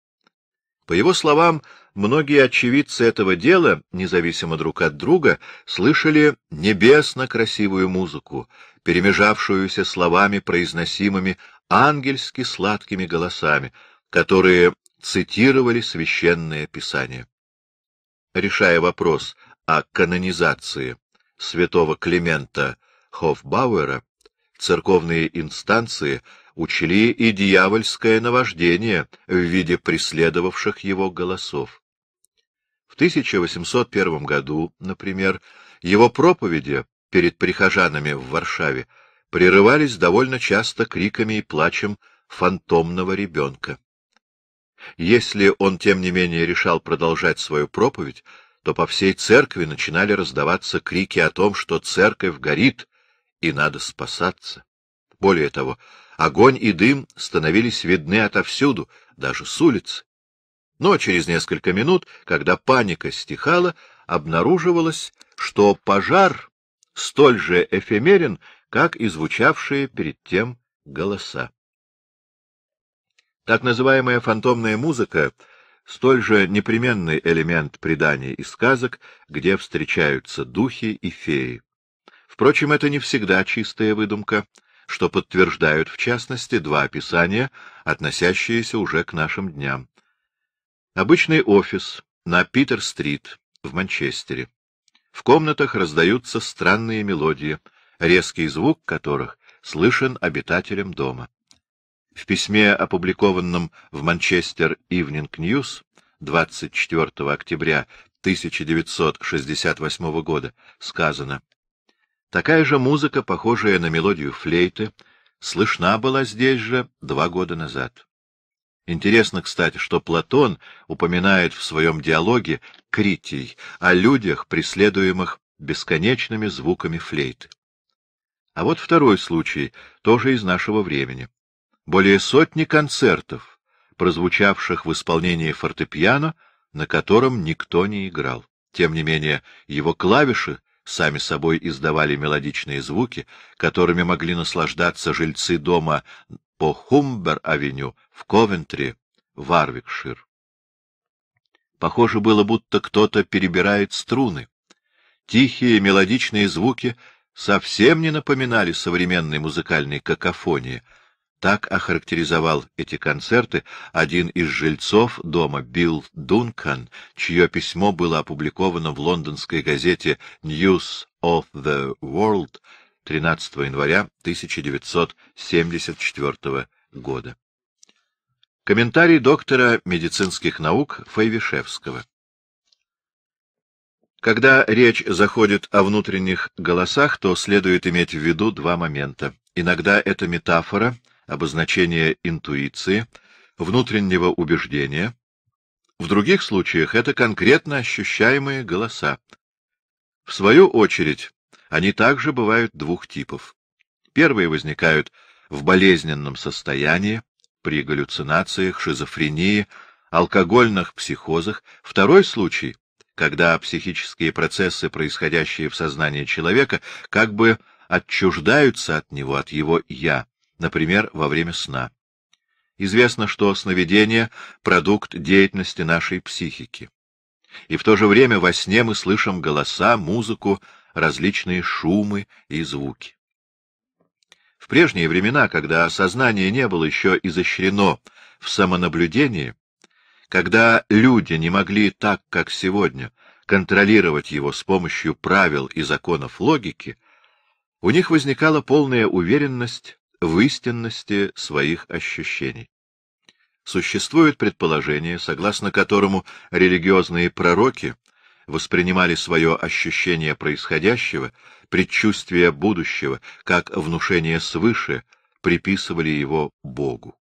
S1: По его словам, многие очевидцы этого дела, независимо друг от друга, слышали небесно красивую музыку, перемежавшуюся словами, произносимыми ангельски сладкими голосами, которые цитировали священное писание решая вопрос о канонизации святого Климента Хофбауэра, церковные инстанции учли и дьявольское наваждение в виде преследовавших его голосов. В 1801 году, например, его проповеди перед прихожанами в Варшаве прерывались довольно часто криками и плачем фантомного ребенка. Если он, тем не менее, решал продолжать свою проповедь, то по всей церкви начинали раздаваться крики о том, что церковь горит и надо спасаться. Более того, огонь и дым становились видны отовсюду, даже с улицы. Но через несколько минут, когда паника стихала, обнаруживалось, что пожар столь же эфемерен, как и звучавшие перед тем голоса. Так называемая фантомная музыка — столь же непременный элемент преданий и сказок, где встречаются духи и феи. Впрочем, это не всегда чистая выдумка, что подтверждают, в частности, два описания, относящиеся уже к нашим дням. Обычный офис на Питер-стрит в Манчестере. В комнатах раздаются странные мелодии, резкий звук которых слышен обитателем дома. В письме, опубликованном в Манчестер Ивнинг Ньюс 24 октября 1968 года, сказано «Такая же музыка, похожая на мелодию флейты, слышна была здесь же два года назад». Интересно, кстати, что Платон упоминает в своем диалоге Критий о людях, преследуемых бесконечными звуками флейты. А вот второй случай, тоже из нашего времени более сотни концертов, прозвучавших в исполнении фортепиано, на котором никто не играл. Тем не менее, его клавиши сами собой издавали мелодичные звуки, которыми могли наслаждаться жильцы дома по Хумбер-авеню в Ковентри, Варвикшир. Похоже было, будто кто-то перебирает струны. Тихие мелодичные звуки совсем не напоминали современной музыкальной какофонии — так охарактеризовал эти концерты один из жильцов дома Билл Дункан, чье письмо было опубликовано в лондонской газете News of the World 13 января 1974 года. Комментарий доктора медицинских наук Файвишевского. Когда речь заходит о внутренних голосах, то следует иметь в виду два момента. Иногда это метафора — обозначение интуиции, внутреннего убеждения. В других случаях это конкретно ощущаемые голоса. В свою очередь, они также бывают двух типов. Первые возникают в болезненном состоянии, при галлюцинациях, шизофрении, алкогольных психозах. Второй случай, когда психические процессы, происходящие в сознании человека, как бы отчуждаются от него, от его «я», например, во время сна. Известно, что сновидение — продукт деятельности нашей психики. И в то же время во сне мы слышим голоса, музыку, различные шумы и звуки. В прежние времена, когда сознание не было еще изощрено в самонаблюдении, когда люди не могли так, как сегодня, контролировать его с помощью правил и законов логики, у них возникала полная уверенность, в истинности своих ощущений. Существует предположение, согласно которому религиозные пророки воспринимали свое ощущение происходящего, предчувствие будущего, как внушение свыше, приписывали его Богу.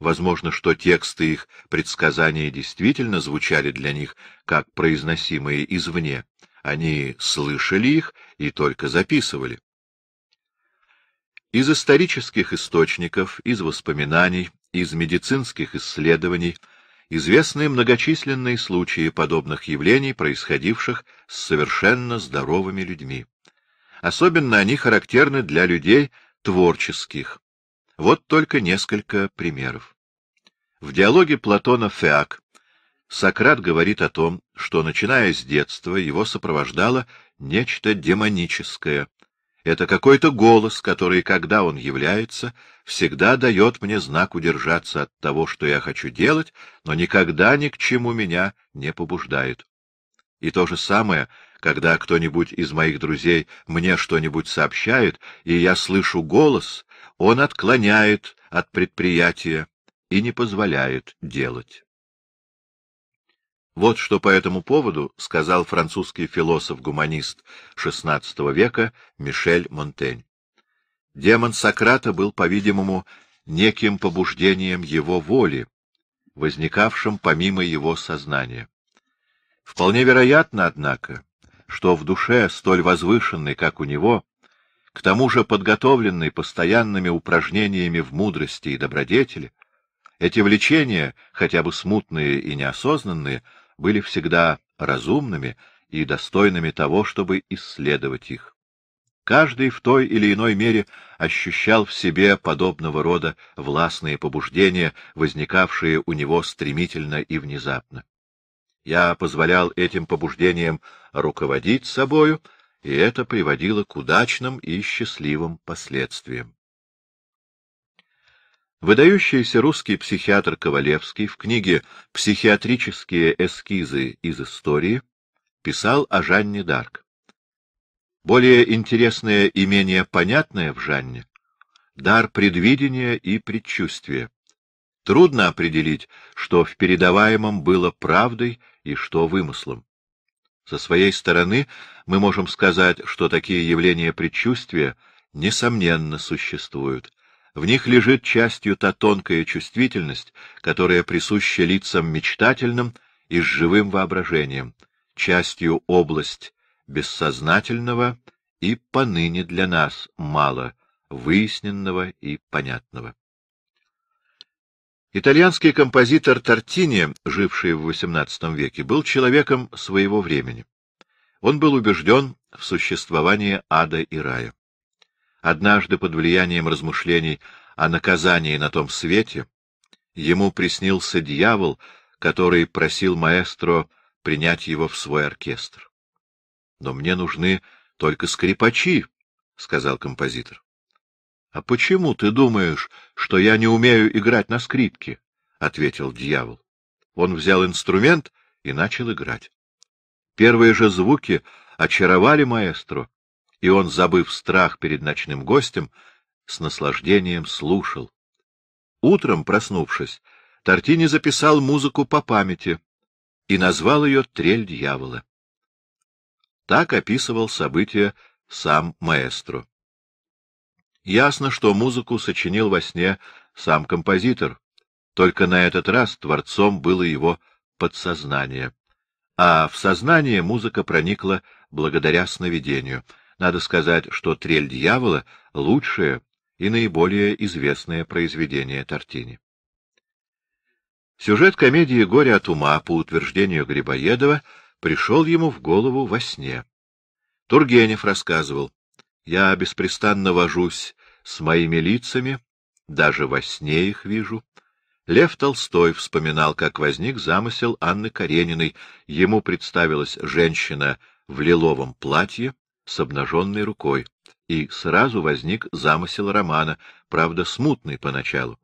S1: Возможно, что тексты их предсказаний действительно звучали для них как произносимые извне. Они слышали их и только записывали. Из исторических источников, из воспоминаний, из медицинских исследований известны многочисленные случаи подобных явлений, происходивших с совершенно здоровыми людьми. Особенно они характерны для людей творческих. Вот только несколько примеров. В диалоге Платона «Феак» Сократ говорит о том, что, начиная с детства, его сопровождало нечто демоническое, это какой-то голос, который, когда он является, всегда дает мне знак удержаться от того, что я хочу делать, но никогда ни к чему меня не побуждает. И то же самое, когда кто-нибудь из моих друзей мне что-нибудь сообщает, и я слышу голос, он отклоняет от предприятия и не позволяет делать. Вот что по этому поводу сказал французский философ-гуманист XVI века Мишель Монтень. Демон Сократа был, по-видимому, неким побуждением его воли, возникавшим помимо его сознания. Вполне вероятно, однако, что в душе, столь возвышенной, как у него, к тому же подготовленной постоянными упражнениями в мудрости и добродетели, эти влечения, хотя бы смутные и неосознанные, — были всегда разумными и достойными того, чтобы исследовать их. Каждый в той или иной мере ощущал в себе подобного рода властные побуждения, возникавшие у него стремительно и внезапно. Я позволял этим побуждениям руководить собою, и это приводило к удачным и счастливым последствиям. Выдающийся русский психиатр Ковалевский в книге «Психиатрические эскизы из истории» писал о Жанне Дарк. Более интересное и менее понятное в Жанне — дар предвидения и предчувствия. Трудно определить, что в передаваемом было правдой и что вымыслом. Со своей стороны мы можем сказать, что такие явления предчувствия, несомненно, существуют — в них лежит частью та тонкая чувствительность, которая присуща лицам мечтательным и с живым воображением, частью область бессознательного и поныне для нас мало выясненного и понятного. Итальянский композитор Тартини, живший в XVIII веке, был человеком своего времени. Он был убежден в существовании ада и рая. Однажды под влиянием размышлений о наказании на том свете ему приснился дьявол, который просил маэстро принять его в свой оркестр. — Но мне нужны только скрипачи, — сказал композитор. — А почему ты думаешь, что я не умею играть на скрипке? — ответил дьявол. Он взял инструмент и начал играть. Первые же звуки очаровали маэстро, и он, забыв страх перед ночным гостем, с наслаждением слушал. Утром, проснувшись, Тортини записал музыку по памяти и назвал ее «Трель дьявола». Так описывал события сам маэстро. Ясно, что музыку сочинил во сне сам композитор, только на этот раз творцом было его подсознание, а в сознание музыка проникла благодаря сновидению — надо сказать, что «Трель дьявола» — лучшее и наиболее известное произведение Тортини. Сюжет комедии «Горе от ума», по утверждению Грибоедова, пришел ему в голову во сне. Тургенев рассказывал, «Я беспрестанно вожусь с моими лицами, даже во сне их вижу». Лев Толстой вспоминал, как возник замысел Анны Карениной. Ему представилась женщина в лиловом платье, с обнаженной рукой, и сразу возник замысел романа, правда, смутный поначалу.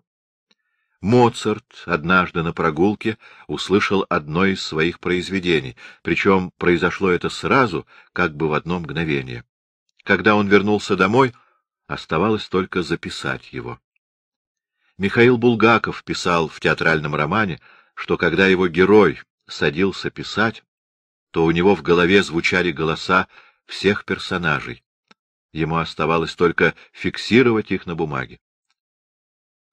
S1: Моцарт однажды на прогулке услышал одно из своих произведений, причем произошло это сразу, как бы в одно мгновение. Когда он вернулся домой, оставалось только записать его. Михаил Булгаков писал в театральном романе, что когда его герой садился писать, то у него в голове звучали голоса всех персонажей. Ему оставалось только фиксировать их на бумаге.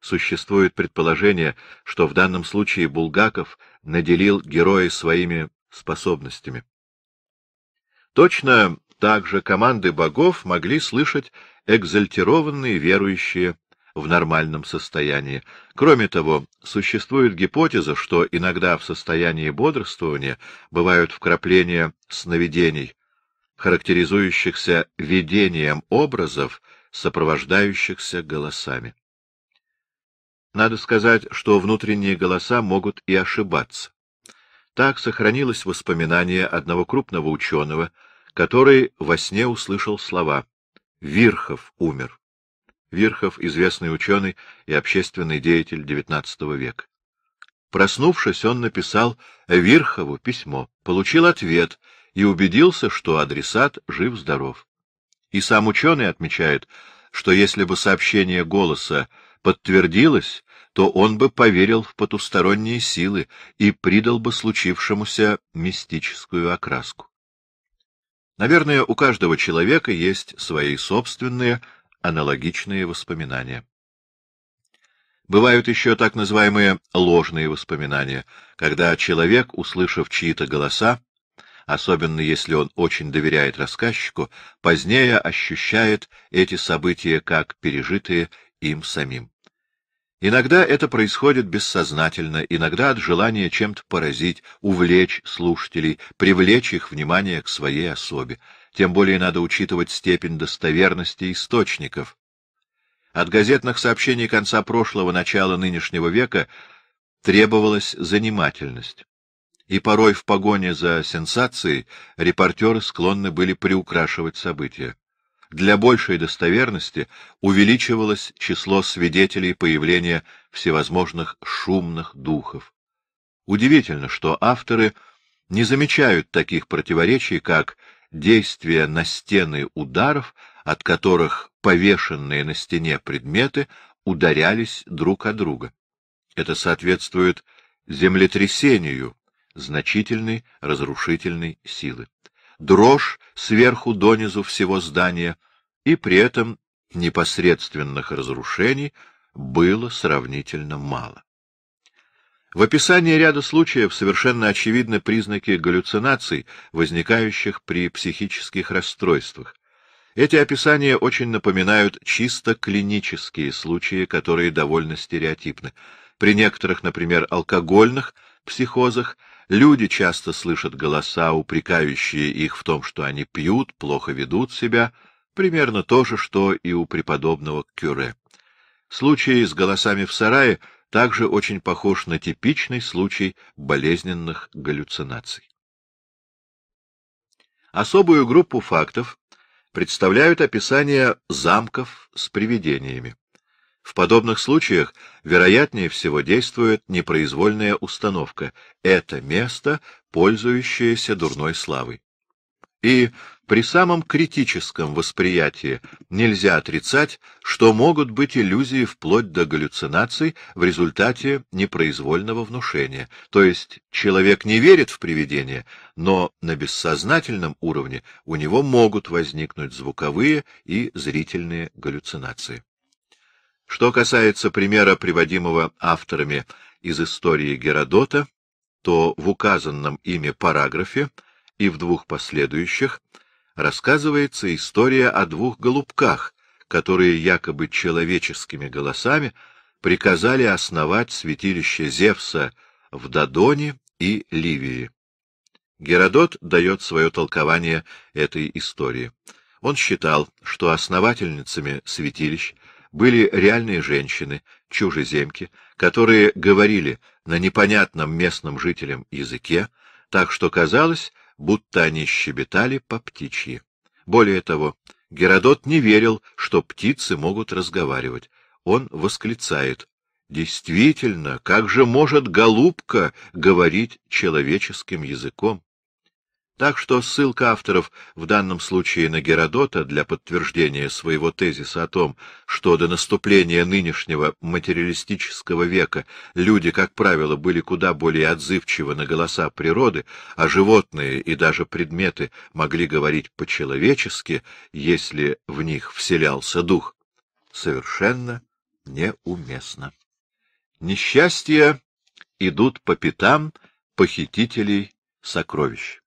S1: Существует предположение, что в данном случае Булгаков наделил героя своими способностями. Точно так же команды богов могли слышать экзальтированные верующие в нормальном состоянии. Кроме того, существует гипотеза, что иногда в состоянии бодрствования бывают вкрапления сновидений, характеризующихся видением образов, сопровождающихся голосами. Надо сказать, что внутренние голоса могут и ошибаться. Так сохранилось воспоминание одного крупного ученого, который во сне услышал слова «Вирхов умер». Вирхов — известный ученый и общественный деятель XIX века. Проснувшись, он написал Вирхову письмо, получил ответ, и убедился, что адресат жив-здоров. И сам ученый отмечает, что если бы сообщение голоса подтвердилось, то он бы поверил в потусторонние силы и придал бы случившемуся мистическую окраску. Наверное, у каждого человека есть свои собственные аналогичные воспоминания. Бывают еще так называемые ложные воспоминания, когда человек, услышав чьи-то голоса, особенно если он очень доверяет рассказчику, позднее ощущает эти события как пережитые им самим. Иногда это происходит бессознательно, иногда от желания чем-то поразить, увлечь слушателей, привлечь их внимание к своей особе. Тем более надо учитывать степень достоверности источников. От газетных сообщений конца прошлого, начала нынешнего века требовалась занимательность и порой в погоне за сенсацией репортеры склонны были приукрашивать события. Для большей достоверности увеличивалось число свидетелей появления всевозможных шумных духов. Удивительно, что авторы не замечают таких противоречий, как действие на стены ударов, от которых повешенные на стене предметы ударялись друг о друга. Это соответствует землетрясению, значительной разрушительной силы. Дрожь сверху донизу всего здания и при этом непосредственных разрушений было сравнительно мало. В описании ряда случаев совершенно очевидны признаки галлюцинаций, возникающих при психических расстройствах. Эти описания очень напоминают чисто клинические случаи, которые довольно стереотипны. При некоторых, например, алкогольных психозах Люди часто слышат голоса, упрекающие их в том, что они пьют, плохо ведут себя, примерно то же, что и у преподобного Кюре. Случай с голосами в сарае также очень похож на типичный случай болезненных галлюцинаций. Особую группу фактов представляют описания замков с привидениями. В подобных случаях, вероятнее всего, действует непроизвольная установка — это место, пользующееся дурной славой. И при самом критическом восприятии нельзя отрицать, что могут быть иллюзии вплоть до галлюцинаций в результате непроизвольного внушения. То есть человек не верит в привидения, но на бессознательном уровне у него могут возникнуть звуковые и зрительные галлюцинации. Что касается примера, приводимого авторами из истории Геродота, то в указанном ими параграфе и в двух последующих рассказывается история о двух голубках, которые якобы человеческими голосами приказали основать святилище Зевса в Додоне и Ливии. Геродот дает свое толкование этой истории. Он считал, что основательницами святилищ — были реальные женщины, чужеземки, которые говорили на непонятном местным жителям языке, так что казалось, будто они щебетали по птичьи. Более того, Геродот не верил, что птицы могут разговаривать. Он восклицает. «Действительно, как же может голубка говорить человеческим языком?» Так что ссылка авторов в данном случае на Геродота для подтверждения своего тезиса о том, что до наступления нынешнего материалистического века люди, как правило, были куда более отзывчивы на голоса природы, а животные и даже предметы могли говорить по-человечески, если в них вселялся дух, совершенно неуместно. Несчастья идут по пятам похитителей сокровищ.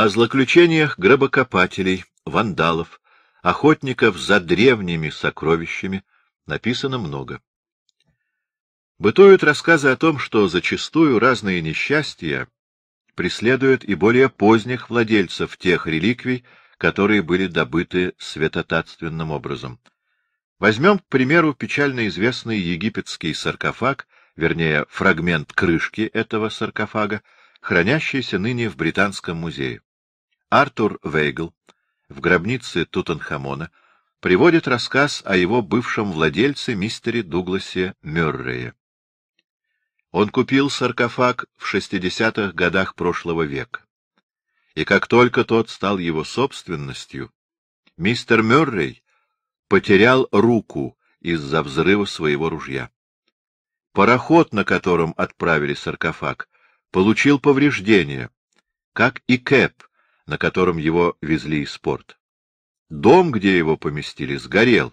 S1: О злоключениях гробокопателей, вандалов, охотников за древними сокровищами написано много. Бытуют рассказы о том, что зачастую разные несчастья преследуют и более поздних владельцев тех реликвий, которые были добыты святотатственным образом. Возьмем, к примеру, печально известный египетский саркофаг, вернее, фрагмент крышки этого саркофага, хранящийся ныне в Британском музее. Артур Вейгл в гробнице Тутанхамона приводит рассказ о его бывшем владельце мистере Дугласе Мюррее. Он купил саркофаг в 60-х годах прошлого века. И как только тот стал его собственностью, мистер Мюррей потерял руку из-за взрыва своего ружья. Пароход, на котором отправили саркофаг, получил повреждения, как и Кэп, на котором его везли из порта. Дом, где его поместили, сгорел,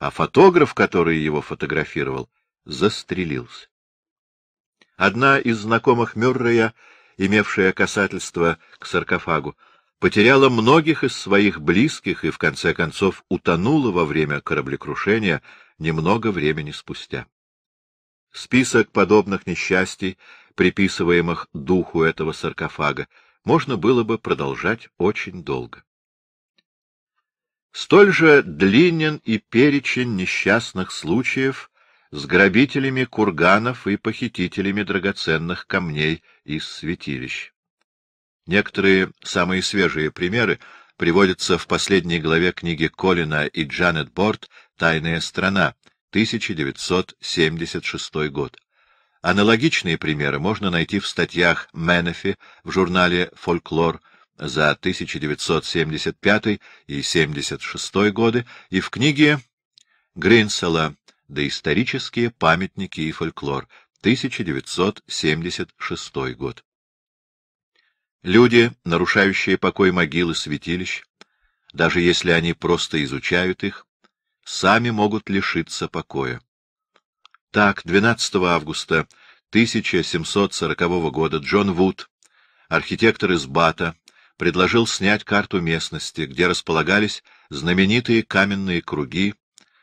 S1: а фотограф, который его фотографировал, застрелился. Одна из знакомых Мюррея, имевшая касательство к саркофагу, потеряла многих из своих близких и, в конце концов, утонула во время кораблекрушения немного времени спустя. Список подобных несчастий, приписываемых духу этого саркофага, можно было бы продолжать очень долго. Столь же длинен и перечень несчастных случаев с грабителями курганов и похитителями драгоценных камней из святилищ. Некоторые самые свежие примеры приводятся в последней главе книги Колина и Джанет Борт «Тайная страна», 1976 год. Аналогичные примеры можно найти в статьях Менефи в журнале «Фольклор» за 1975 и 76 годы и в книге Гринсела «Доисторические памятники и фольклор» 1976 год. Люди, нарушающие покой могилы святилищ, даже если они просто изучают их, сами могут лишиться покоя. Так, 12 августа 1740 года Джон Вуд, архитектор из Бата, предложил снять карту местности, где располагались знаменитые каменные круги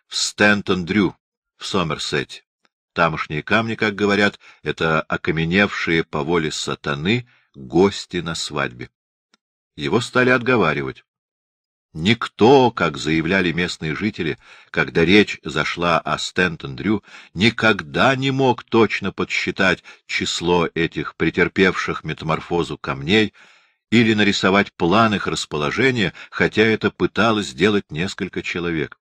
S1: в Стентон-Дрю в Сомерсете. Тамошние камни, как говорят, — это окаменевшие по воле сатаны гости на свадьбе. Его стали отговаривать. Никто, как заявляли местные жители, когда речь зашла о Стентон-Дрю, никогда не мог точно подсчитать число этих претерпевших метаморфозу камней или нарисовать план их расположения, хотя это пыталось сделать несколько человек.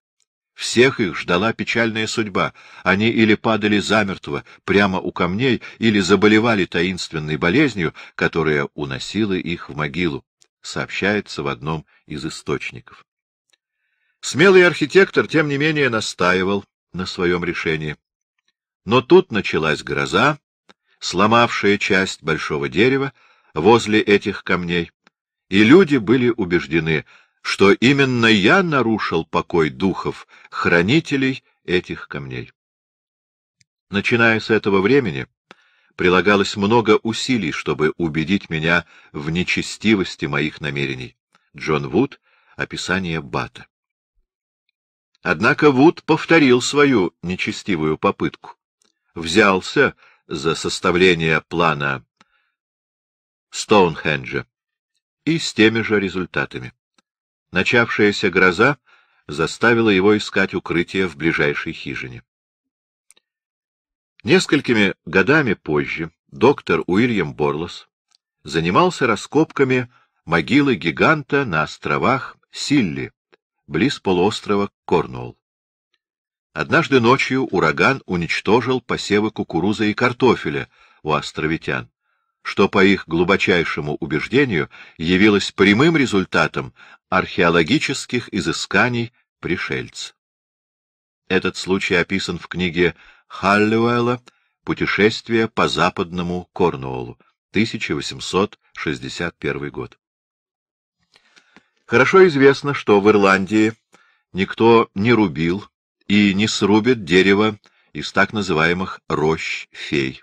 S1: Всех их ждала печальная судьба. Они или падали замертво прямо у камней, или заболевали таинственной болезнью, которая уносила их в могилу сообщается в одном из источников. Смелый архитектор, тем не менее, настаивал на своем решении. Но тут началась гроза, сломавшая часть большого дерева возле этих камней, и люди были убеждены, что именно я нарушил покой духов, хранителей этих камней. Начиная с этого времени, прилагалось много усилий, чтобы убедить меня в нечестивости моих намерений. Джон Вуд. Описание Бата. Однако Вуд повторил свою нечестивую попытку. Взялся за составление плана Стоунхенджа и с теми же результатами. Начавшаяся гроза заставила его искать укрытие в ближайшей хижине. Несколькими годами позже доктор Уильям Борлос занимался раскопками могилы гиганта на островах Силли, близ полуострова Корнуолл. Однажды ночью ураган уничтожил посевы кукурузы и картофеля у островитян, что, по их глубочайшему убеждению, явилось прямым результатом археологических изысканий пришельц. Этот случай описан в книге Халлиуэлла «Путешествие по западному Корнуоллу», 1861 год. Хорошо известно, что в Ирландии никто не рубил и не срубит дерево из так называемых рощ фей.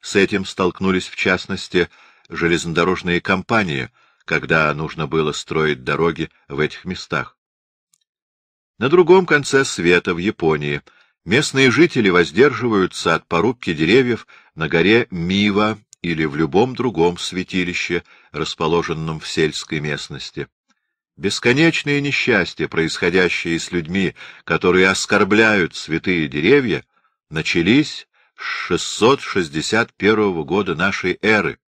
S1: С этим столкнулись, в частности, железнодорожные компании, когда нужно было строить дороги в этих местах. На другом конце света, в Японии, — Местные жители воздерживаются от порубки деревьев на горе Мива или в любом другом святилище, расположенном в сельской местности. Бесконечные несчастья, происходящие с людьми, которые оскорбляют святые деревья, начались с 661 года нашей эры.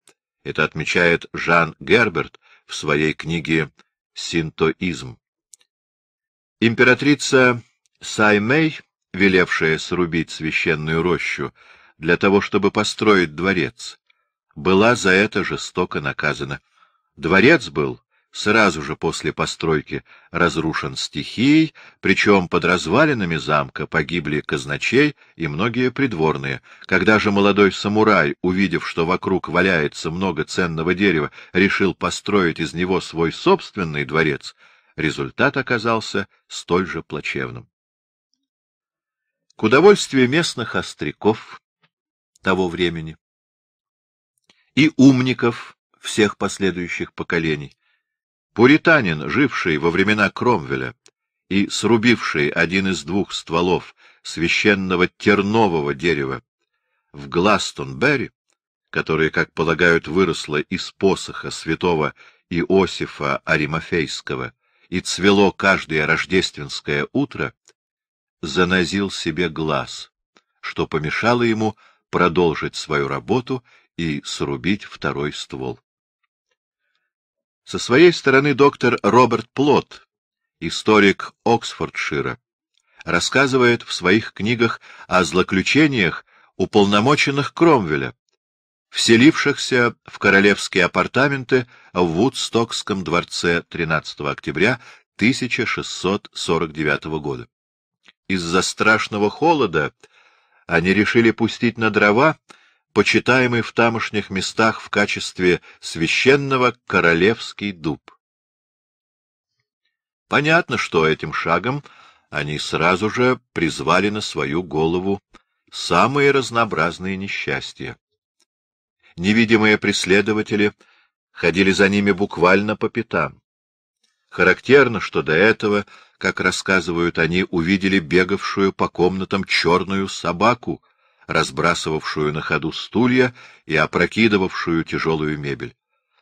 S1: Это отмечает Жан Герберт в своей книге «Синтоизм». Императрица Саймей Велевшая срубить священную рощу для того, чтобы построить дворец, была за это жестоко наказана. Дворец был сразу же после постройки разрушен стихией, причем под развалинами замка погибли казначей и многие придворные. Когда же молодой самурай, увидев, что вокруг валяется много ценного дерева, решил построить из него свой собственный дворец, результат оказался столь же плачевным к удовольствию местных остряков того времени и умников всех последующих поколений. Пуританин, живший во времена Кромвеля и срубивший один из двух стволов священного тернового дерева в Гластонберри, которое, как полагают, выросло из посоха святого Иосифа Аримофейского и цвело каждое рождественское утро, занозил себе глаз, что помешало ему продолжить свою работу и срубить второй ствол. Со своей стороны доктор Роберт Плот, историк Оксфордшира, рассказывает в своих книгах о злоключениях уполномоченных Кромвеля, вселившихся в королевские апартаменты в Вудстокском дворце 13 октября 1649 года из-за страшного холода они решили пустить на дрова, почитаемый в тамошних местах в качестве священного королевский дуб. Понятно, что этим шагом они сразу же призвали на свою голову самые разнообразные несчастья. Невидимые преследователи ходили за ними буквально по пятам. Характерно, что до этого как рассказывают они, увидели бегавшую по комнатам черную собаку, разбрасывавшую на ходу стулья и опрокидывавшую тяжелую мебель.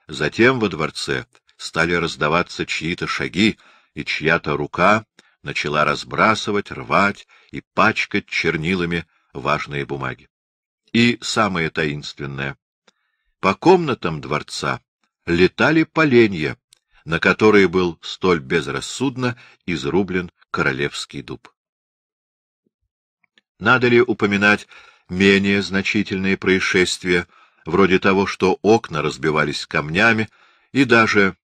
S1: Затем во дворце стали раздаваться чьи-то шаги, и чья-то рука начала разбрасывать, рвать и пачкать чернилами важные бумаги. И самое таинственное. По комнатам дворца летали поленья, на которые был столь безрассудно изрублен королевский дуб. Надо ли упоминать менее значительные происшествия, вроде того, что окна разбивались камнями, и даже,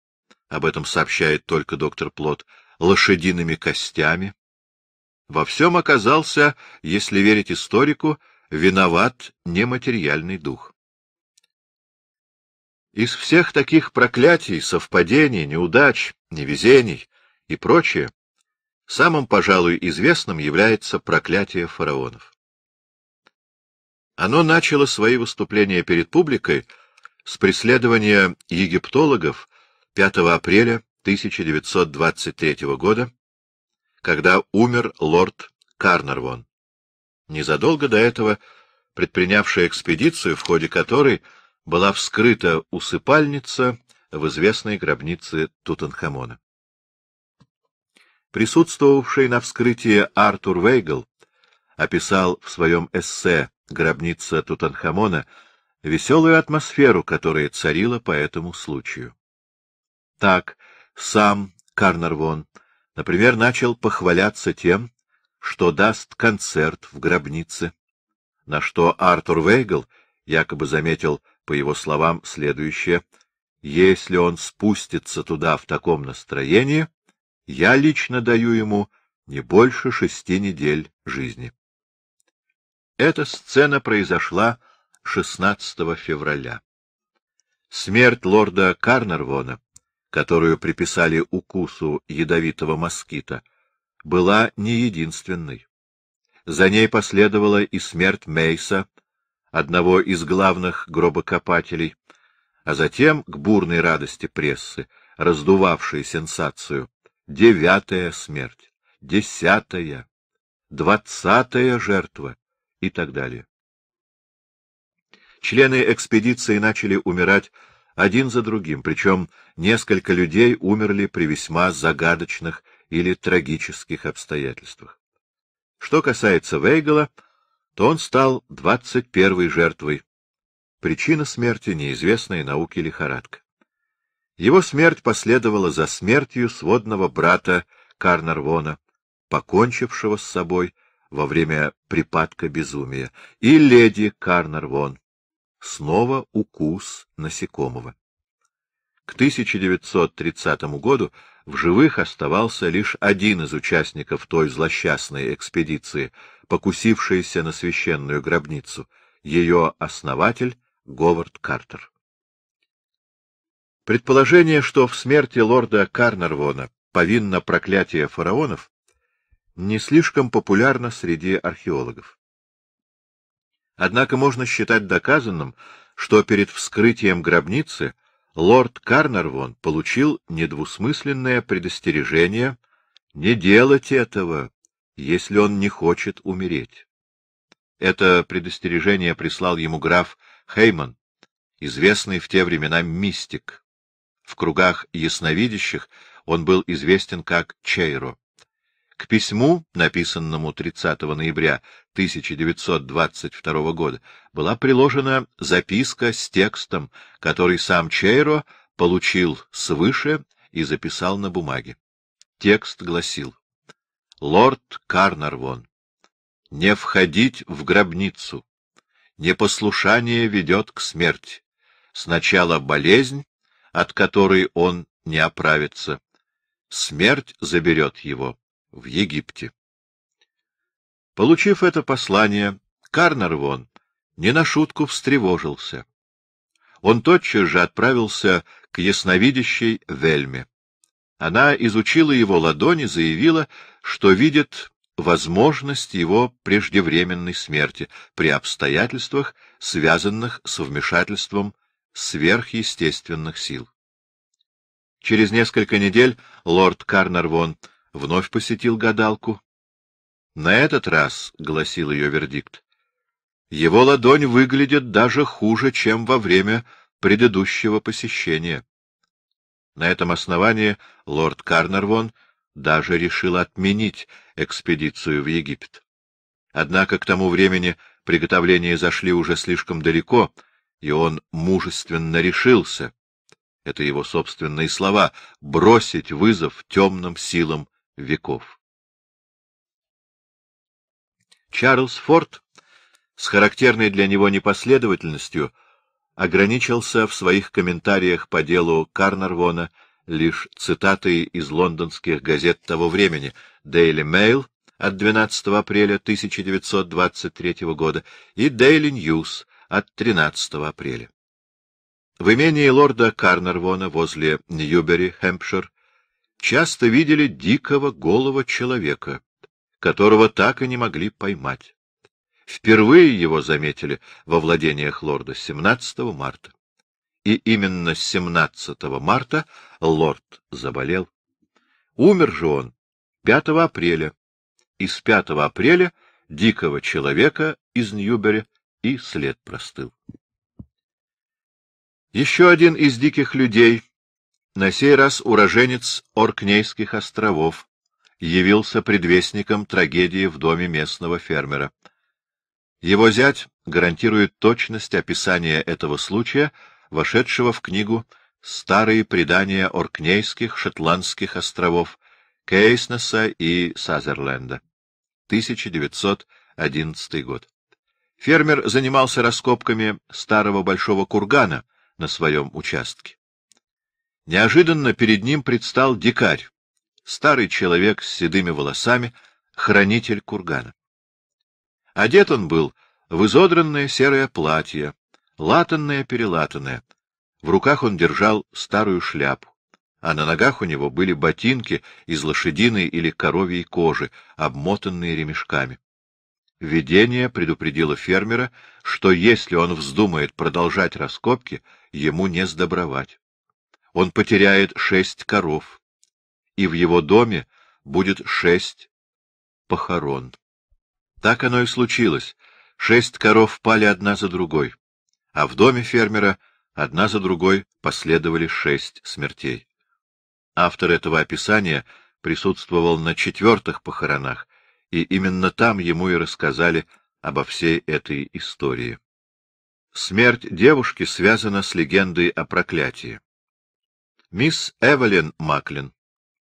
S1: об этом сообщает только доктор Плот, лошадиными костями? Во всем оказался, если верить историку, виноват нематериальный дух. Из всех таких проклятий, совпадений, неудач, невезений и прочее, самым, пожалуй, известным является проклятие фараонов. Оно начало свои выступления перед публикой с преследования египтологов 5 апреля 1923 года, когда умер лорд Карнарвон, незадолго до этого предпринявший экспедицию, в ходе которой – была вскрыта усыпальница в известной гробнице Тутанхамона. Присутствовавший на вскрытии Артур Вейгл описал в своем эссе «Гробница Тутанхамона» веселую атмосферу, которая царила по этому случаю. Так, сам Карнарвон, например, начал похваляться тем, что даст концерт в гробнице, на что Артур Вейгл якобы заметил — по его словам, следующее. Если он спустится туда в таком настроении, я лично даю ему не больше шести недель жизни. Эта сцена произошла 16 февраля. Смерть лорда Карнарвона, которую приписали укусу ядовитого москита, была не единственной. За ней последовала и смерть Мейса, одного из главных гробокопателей, а затем, к бурной радости прессы, раздувавшей сенсацию, девятая смерть, десятая, двадцатая жертва и так далее. Члены экспедиции начали умирать один за другим, причем несколько людей умерли при весьма загадочных или трагических обстоятельствах. Что касается Вейгела, то он стал двадцать первой жертвой. Причина смерти — неизвестная науке лихорадка. Его смерть последовала за смертью сводного брата Карнарвона, покончившего с собой во время припадка безумия, и леди Карнарвон. Снова укус насекомого. К 1930 году в живых оставался лишь один из участников той злосчастной экспедиции, покусившейся на священную гробницу, ее основатель Говард Картер. Предположение, что в смерти лорда Карнарвона повинно проклятие фараонов, не слишком популярно среди археологов. Однако можно считать доказанным, что перед вскрытием гробницы — лорд Карнарвон получил недвусмысленное предостережение не делать этого, если он не хочет умереть. Это предостережение прислал ему граф Хейман, известный в те времена мистик. В кругах ясновидящих он был известен как Чейро. К письму, написанному 30 ноября 1922 года, была приложена записка с текстом, который сам Чейро получил свыше и записал на бумаге. Текст гласил «Лорд Карнарвон, не входить в гробницу. Непослушание ведет к смерти. Сначала болезнь, от которой он не оправится. Смерть заберет его» в Египте. Получив это послание, Карнарвон не на шутку встревожился. Он тотчас же отправился к ясновидящей Вельме. Она изучила его ладони, заявила, что видит возможность его преждевременной смерти при обстоятельствах, связанных с вмешательством сверхъестественных сил. Через несколько недель лорд Карнарвон вновь посетил гадалку. На этот раз, — гласил ее вердикт, — его ладонь выглядит даже хуже, чем во время предыдущего посещения. На этом основании лорд Карнервон даже решил отменить экспедицию в Египет. Однако к тому времени приготовления зашли уже слишком далеко, и он мужественно решился — это его собственные слова — бросить вызов темным силам веков. Чарльз Форд с характерной для него непоследовательностью ограничился в своих комментариях по делу Карнарвона лишь цитатой из лондонских газет того времени Daily Mail от 12 апреля 1923 года и Daily News от 13 апреля. В имении лорда Карнарвона возле Ньюбери, Хэмпшир, часто видели дикого голого человека, которого так и не могли поймать. Впервые его заметили во владениях лорда 17 марта. И именно 17 марта лорд заболел. Умер же он 5 апреля. И с 5 апреля дикого человека из Ньюбери и след простыл. Еще один из диких людей, на сей раз уроженец Оркнейских островов явился предвестником трагедии в доме местного фермера. Его зять гарантирует точность описания этого случая, вошедшего в книгу «Старые предания Оркнейских шотландских островов» Кейснеса и Сазерленда, 1911 год. Фермер занимался раскопками старого большого кургана на своем участке. Неожиданно перед ним предстал дикарь, старый человек с седыми волосами, хранитель кургана. Одет он был в изодранное серое платье, латанное-перелатанное. В руках он держал старую шляпу, а на ногах у него были ботинки из лошадиной или коровьей кожи, обмотанные ремешками. Видение предупредило фермера, что если он вздумает продолжать раскопки, ему не сдобровать он потеряет шесть коров, и в его доме будет шесть похорон. Так оно и случилось. Шесть коров пали одна за другой, а в доме фермера одна за другой последовали шесть смертей. Автор этого описания присутствовал на четвертых похоронах, и именно там ему и рассказали обо всей этой истории. Смерть девушки связана с легендой о проклятии. Мисс Эвелин Маклин,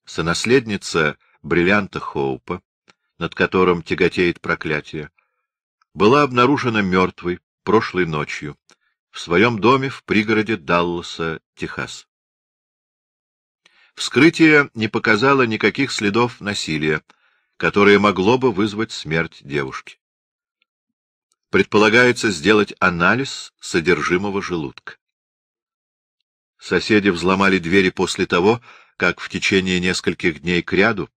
S1: сонаследница бриллианта Хоупа, над которым тяготеет проклятие, была обнаружена мертвой прошлой ночью в своем доме в пригороде Далласа, Техас. Вскрытие не показало никаких следов насилия, которое могло бы вызвать смерть девушки. Предполагается сделать анализ содержимого желудка. Соседи взломали двери после того, как в течение нескольких дней кряду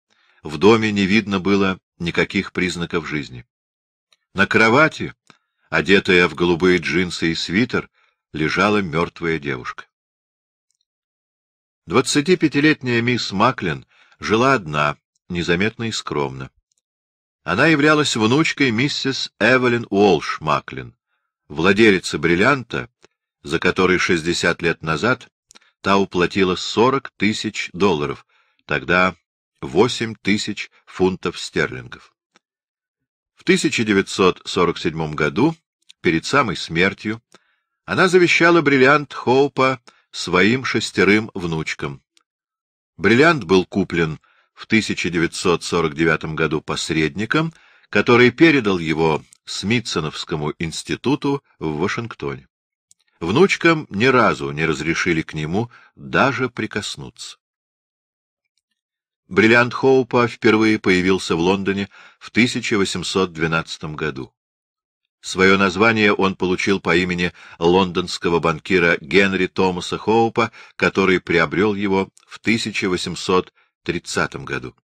S1: в доме не видно было никаких признаков жизни. На кровати, одетая в голубые джинсы и свитер, лежала мертвая девушка. Двадцатипятилетняя мисс Маклин жила одна, незаметно и скромно. Она являлась внучкой миссис Эвелин Уолш Маклин, владелица бриллианта, за который 60 лет назад та уплатила 40 тысяч долларов, тогда 8 тысяч фунтов стерлингов. В 1947 году, перед самой смертью, она завещала бриллиант Хоупа своим шестерым внучкам. Бриллиант был куплен в 1949 году посредником, который передал его Смитсоновскому институту в Вашингтоне. Внучкам ни разу не разрешили к нему даже прикоснуться. Бриллиант Хоупа впервые появился в Лондоне в 1812 году. Свое название он получил по имени лондонского банкира Генри Томаса Хоупа, который приобрел его в 1830 году.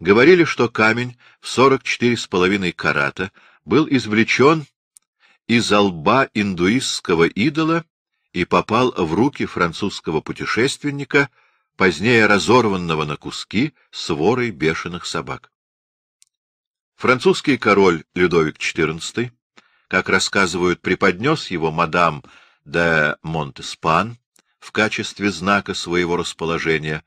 S1: Говорили, что камень в 44,5 карата был извлечен из лба индуистского идола и попал в руки французского путешественника, позднее разорванного на куски сворой бешеных собак. Французский король Людовик XIV, как рассказывают, преподнес его мадам де Монтеспан в качестве знака своего расположения,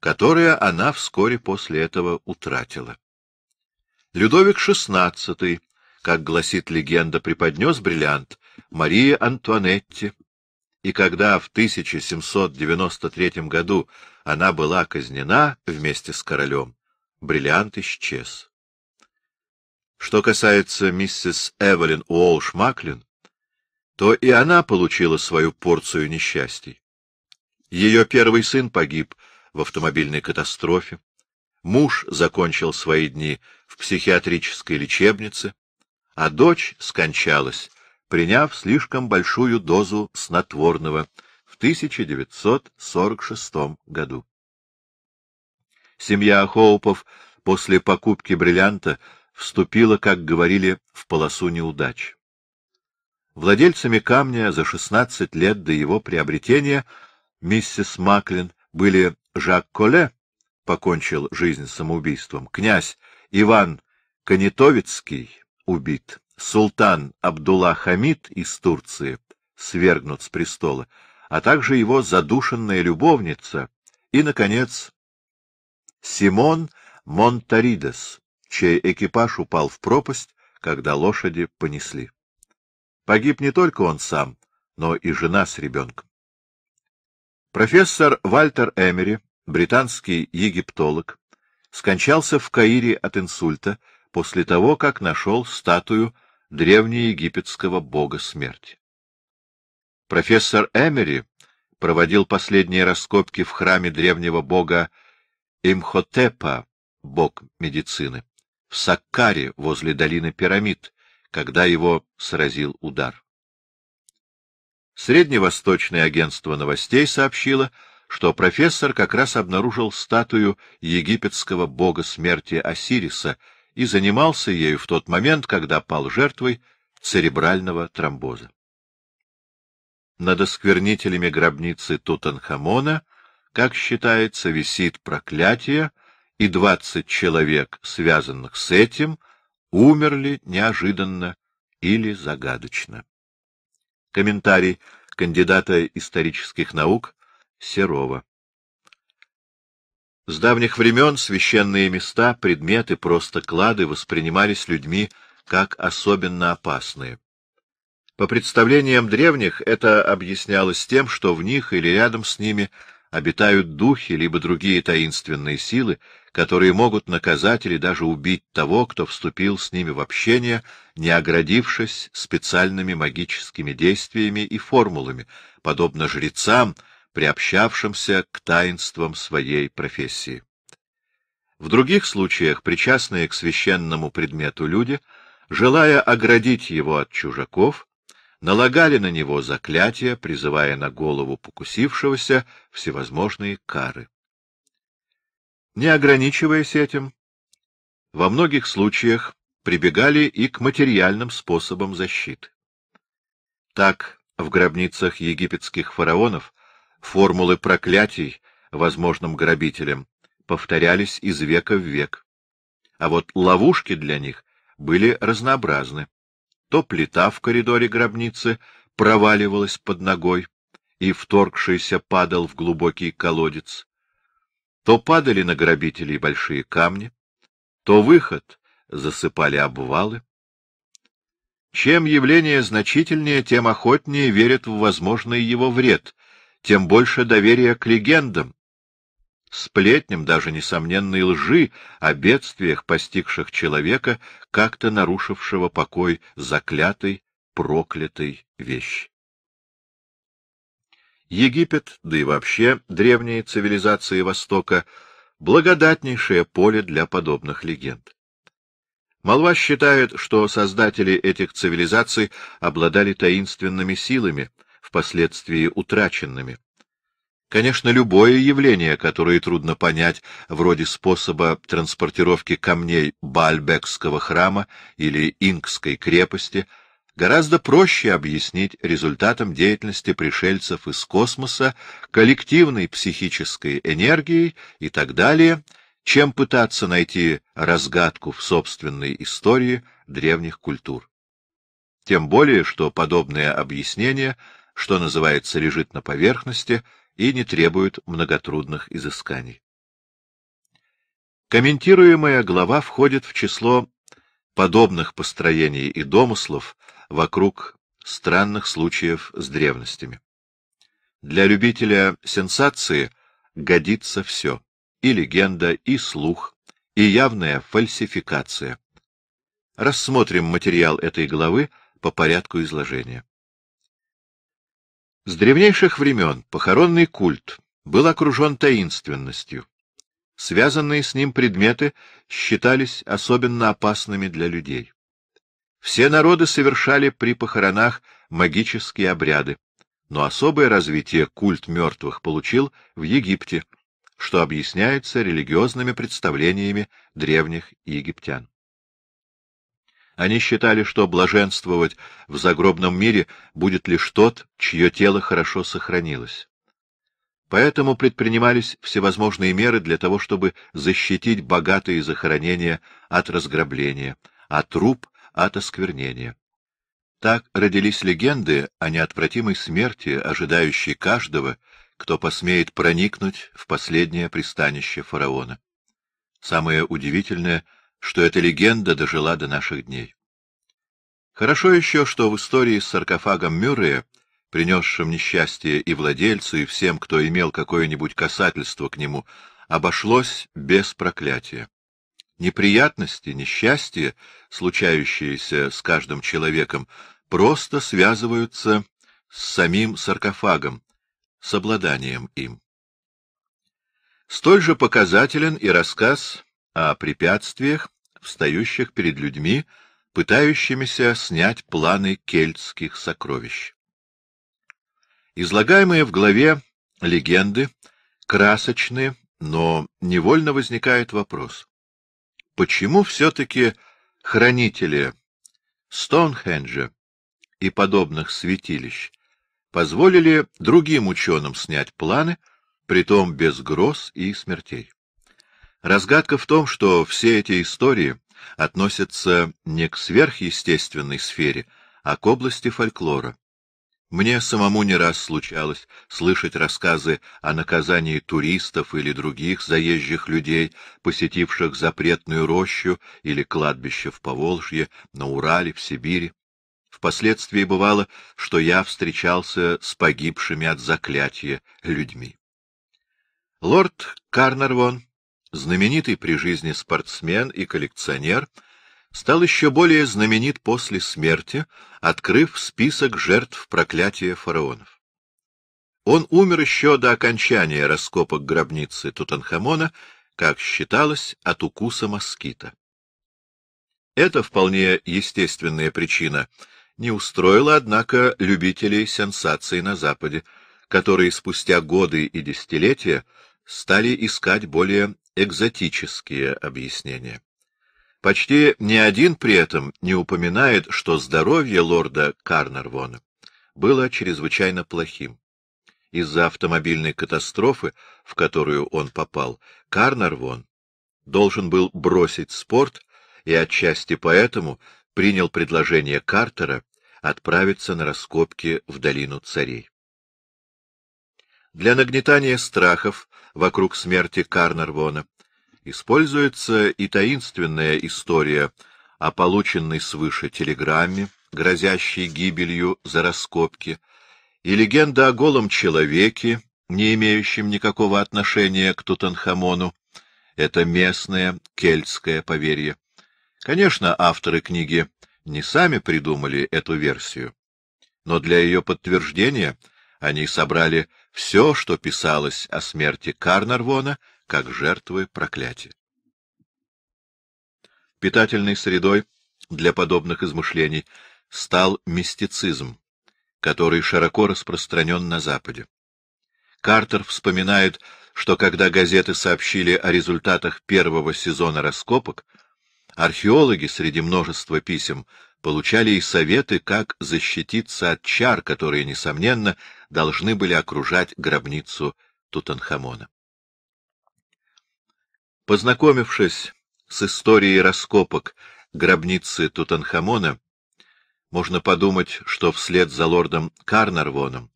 S1: которое она вскоре после этого утратила. Людовик XVI как гласит легенда, преподнес бриллиант Мария Антуанетти. И когда в 1793 году она была казнена вместе с королем, бриллиант исчез. Что касается миссис Эвелин Уолш Маклин, то и она получила свою порцию несчастий. Ее первый сын погиб в автомобильной катастрофе, муж закончил свои дни в психиатрической лечебнице, а дочь скончалась, приняв слишком большую дозу снотворного в 1946 году. Семья Хоупов после покупки бриллианта вступила, как говорили, в полосу неудач. Владельцами камня за 16 лет до его приобретения миссис Маклин были Жак Коле, покончил жизнь самоубийством, князь Иван Конятовицкий, убит, султан Абдулла Хамид из Турции свергнут с престола, а также его задушенная любовница и, наконец, Симон Монтаридес, чей экипаж упал в пропасть, когда лошади понесли. Погиб не только он сам, но и жена с ребенком. Профессор Вальтер Эмери, британский египтолог, скончался в Каире от инсульта после того, как нашел статую древнеегипетского бога смерти. Профессор Эмери проводил последние раскопки в храме древнего бога Имхотепа, бог медицины, в Саккаре возле долины пирамид, когда его сразил удар. Средневосточное агентство новостей сообщило, что профессор как раз обнаружил статую египетского бога смерти Осириса, и занимался ею в тот момент, когда пал жертвой церебрального тромбоза. Над осквернителями гробницы Тутанхамона, как считается, висит проклятие, и двадцать человек, связанных с этим, умерли неожиданно или загадочно. Комментарий кандидата исторических наук Серова. С давних времен священные места, предметы, просто клады воспринимались людьми как особенно опасные. По представлениям древних это объяснялось тем, что в них или рядом с ними обитают духи либо другие таинственные силы, которые могут наказать или даже убить того, кто вступил с ними в общение, не оградившись специальными магическими действиями и формулами, подобно жрецам, приобщавшимся к таинствам своей профессии. В других случаях причастные к священному предмету люди, желая оградить его от чужаков, налагали на него заклятия, призывая на голову покусившегося всевозможные кары. Не ограничиваясь этим, во многих случаях прибегали и к материальным способам защиты. Так, в гробницах египетских фараонов Формулы проклятий возможным грабителям повторялись из века в век. А вот ловушки для них были разнообразны. То плита в коридоре гробницы проваливалась под ногой, и вторгшийся падал в глубокий колодец. То падали на грабителей большие камни, то выход засыпали обвалы. Чем явление значительнее, тем охотнее верят в возможный его вред, тем больше доверия к легендам, сплетням, даже несомненной лжи о бедствиях, постигших человека, как-то нарушившего покой заклятой, проклятой вещи. Египет, да и вообще древние цивилизации Востока — благодатнейшее поле для подобных легенд. Молва считает, что создатели этих цивилизаций обладали таинственными силами — впоследствии утраченными. Конечно, любое явление, которое трудно понять, вроде способа транспортировки камней Бальбекского храма или Инкской крепости, гораздо проще объяснить результатом деятельности пришельцев из космоса, коллективной психической энергией и так далее, чем пытаться найти разгадку в собственной истории древних культур. Тем более, что подобное объяснение — что называется, лежит на поверхности и не требует многотрудных изысканий. Комментируемая глава входит в число подобных построений и домыслов вокруг странных случаев с древностями. Для любителя сенсации годится все — и легенда, и слух, и явная фальсификация. Рассмотрим материал этой главы по порядку изложения. С древнейших времен похоронный культ был окружен таинственностью. Связанные с ним предметы считались особенно опасными для людей. Все народы совершали при похоронах магические обряды, но особое развитие культ мертвых получил в Египте, что объясняется религиозными представлениями древних египтян. Они считали, что блаженствовать в загробном мире будет лишь тот, чье тело хорошо сохранилось. Поэтому предпринимались всевозможные меры для того, чтобы защитить богатые захоронения от разграбления, а труп — от осквернения. Так родились легенды о неотвратимой смерти, ожидающей каждого, кто посмеет проникнуть в последнее пристанище фараона. Самое удивительное — что эта легенда дожила до наших дней. Хорошо еще, что в истории с саркофагом Мюррея, принесшим несчастье и владельцу, и всем, кто имел какое-нибудь касательство к нему, обошлось без проклятия. Неприятности, несчастья, случающиеся с каждым человеком, просто связываются с самим саркофагом, с обладанием им. Столь же показателен и рассказ о препятствиях, стоящих перед людьми, пытающимися снять планы кельтских сокровищ. Излагаемые в главе легенды красочны, но невольно возникает вопрос. Почему все-таки хранители Стоунхенджа и подобных святилищ позволили другим ученым снять планы, притом без гроз и смертей? Разгадка в том, что все эти истории относятся не к сверхъестественной сфере, а к области фольклора. Мне самому не раз случалось слышать рассказы о наказании туристов или других заезжих людей, посетивших запретную рощу или кладбище в Поволжье, на Урале, в Сибири. Впоследствии бывало, что я встречался с погибшими от заклятия людьми. Лорд Карнервон Знаменитый при жизни спортсмен и коллекционер стал еще более знаменит после смерти, открыв список жертв проклятия фараонов. Он умер еще до окончания раскопок гробницы Тутанхамона, как считалось, от укуса москита. Это вполне естественная причина не устроила, однако, любителей сенсаций на Западе, которые спустя годы и десятилетия стали искать более экзотические объяснения. Почти ни один при этом не упоминает, что здоровье лорда Карнарвона было чрезвычайно плохим. Из-за автомобильной катастрофы, в которую он попал, Карнарвон должен был бросить спорт и отчасти поэтому принял предложение Картера отправиться на раскопки в долину царей. Для нагнетания страхов вокруг смерти Карнарвона, используется и таинственная история о полученной свыше телеграмме, грозящей гибелью за раскопки, и легенда о голом человеке, не имеющем никакого отношения к Тутанхамону. Это местное кельтское поверье. Конечно, авторы книги не сами придумали эту версию, но для ее подтверждения они собрали все, что писалось о смерти Карнарвона, как жертвы проклятия. Питательной средой для подобных измышлений стал мистицизм, который широко распространен на Западе. Картер вспоминает, что когда газеты сообщили о результатах первого сезона раскопок, археологи среди множества писем получали и советы, как защититься от чар, которые, несомненно, должны были окружать гробницу Тутанхамона. Познакомившись с историей раскопок гробницы Тутанхамона, можно подумать, что вслед за лордом Карнарвоном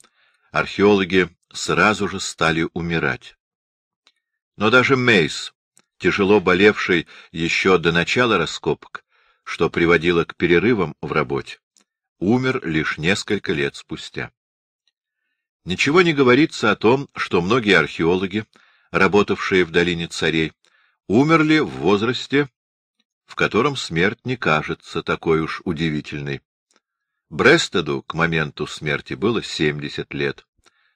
S1: археологи сразу же стали умирать. Но даже Мейс, тяжело болевший еще до начала раскопок, что приводило к перерывам в работе, умер лишь несколько лет спустя. Ничего не говорится о том, что многие археологи, работавшие в долине царей, умерли в возрасте, в котором смерть не кажется такой уж удивительной. Брестеду к моменту смерти было 70 лет,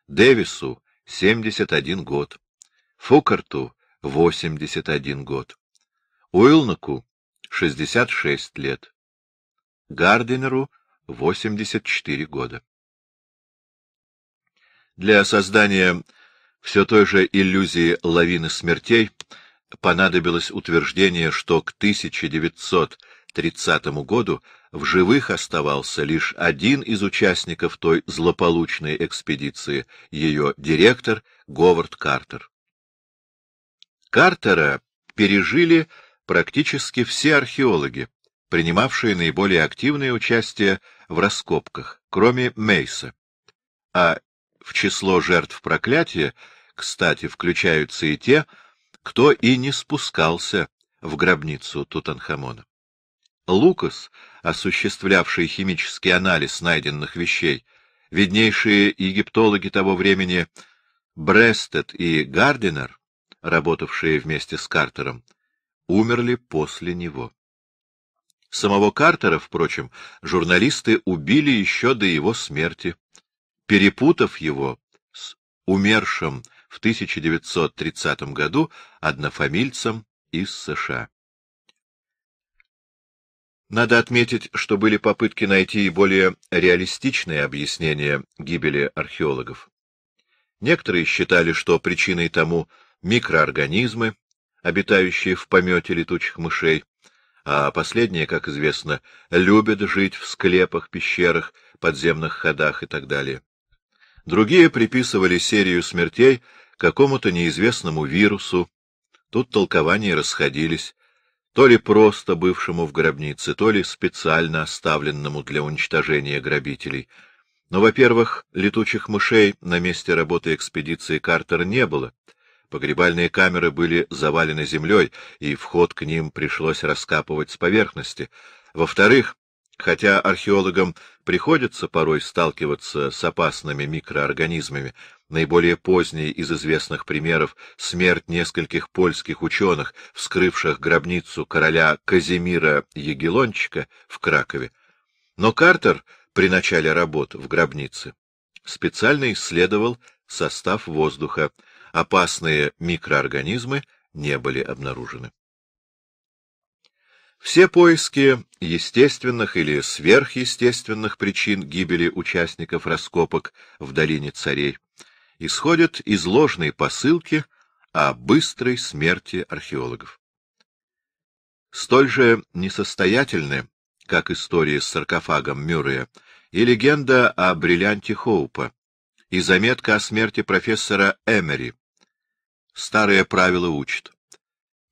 S1: Дэвису — 71 год, Фукарту — 81 год, Уилнаку — 66 лет, Гардинеру — 84 года. Для создания все той же иллюзии лавины смертей понадобилось утверждение, что к 1930 году в живых оставался лишь один из участников той злополучной экспедиции, ее директор Говард Картер. Картера пережили практически все археологи, принимавшие наиболее активное участие в раскопках, кроме Мейса. А в число жертв проклятия, кстати, включаются и те, кто и не спускался в гробницу Тутанхамона. Лукас, осуществлявший химический анализ найденных вещей, виднейшие египтологи того времени Брестед и Гардинер, работавшие вместе с Картером, умерли после него. Самого Картера, впрочем, журналисты убили еще до его смерти, перепутав его с умершим в 1930 году однофамильцем из США. Надо отметить, что были попытки найти и более реалистичные объяснения гибели археологов. Некоторые считали, что причиной тому микроорганизмы, обитающие в помете летучих мышей, а последние, как известно, любят жить в склепах, пещерах, подземных ходах и так далее. Другие приписывали серию смертей какому-то неизвестному вирусу. Тут толкования расходились. То ли просто бывшему в гробнице, то ли специально оставленному для уничтожения грабителей. Но, во-первых, летучих мышей на месте работы экспедиции Картер не было. Погребальные камеры были завалены землей, и вход к ним пришлось раскапывать с поверхности. Во-вторых, Хотя археологам приходится порой сталкиваться с опасными микроорганизмами, наиболее поздние из известных примеров — смерть нескольких польских ученых, вскрывших гробницу короля Казимира Егелончика в Кракове. Но Картер при начале работ в гробнице специально исследовал состав воздуха. Опасные микроорганизмы не были обнаружены. Все поиски естественных или сверхъестественных причин гибели участников раскопок в долине царей исходят из ложной посылки о быстрой смерти археологов. Столь же несостоятельны, как истории с саркофагом Мюррея, и легенда о бриллианте Хоупа, и заметка о смерти профессора Эмери. Старое правило учит.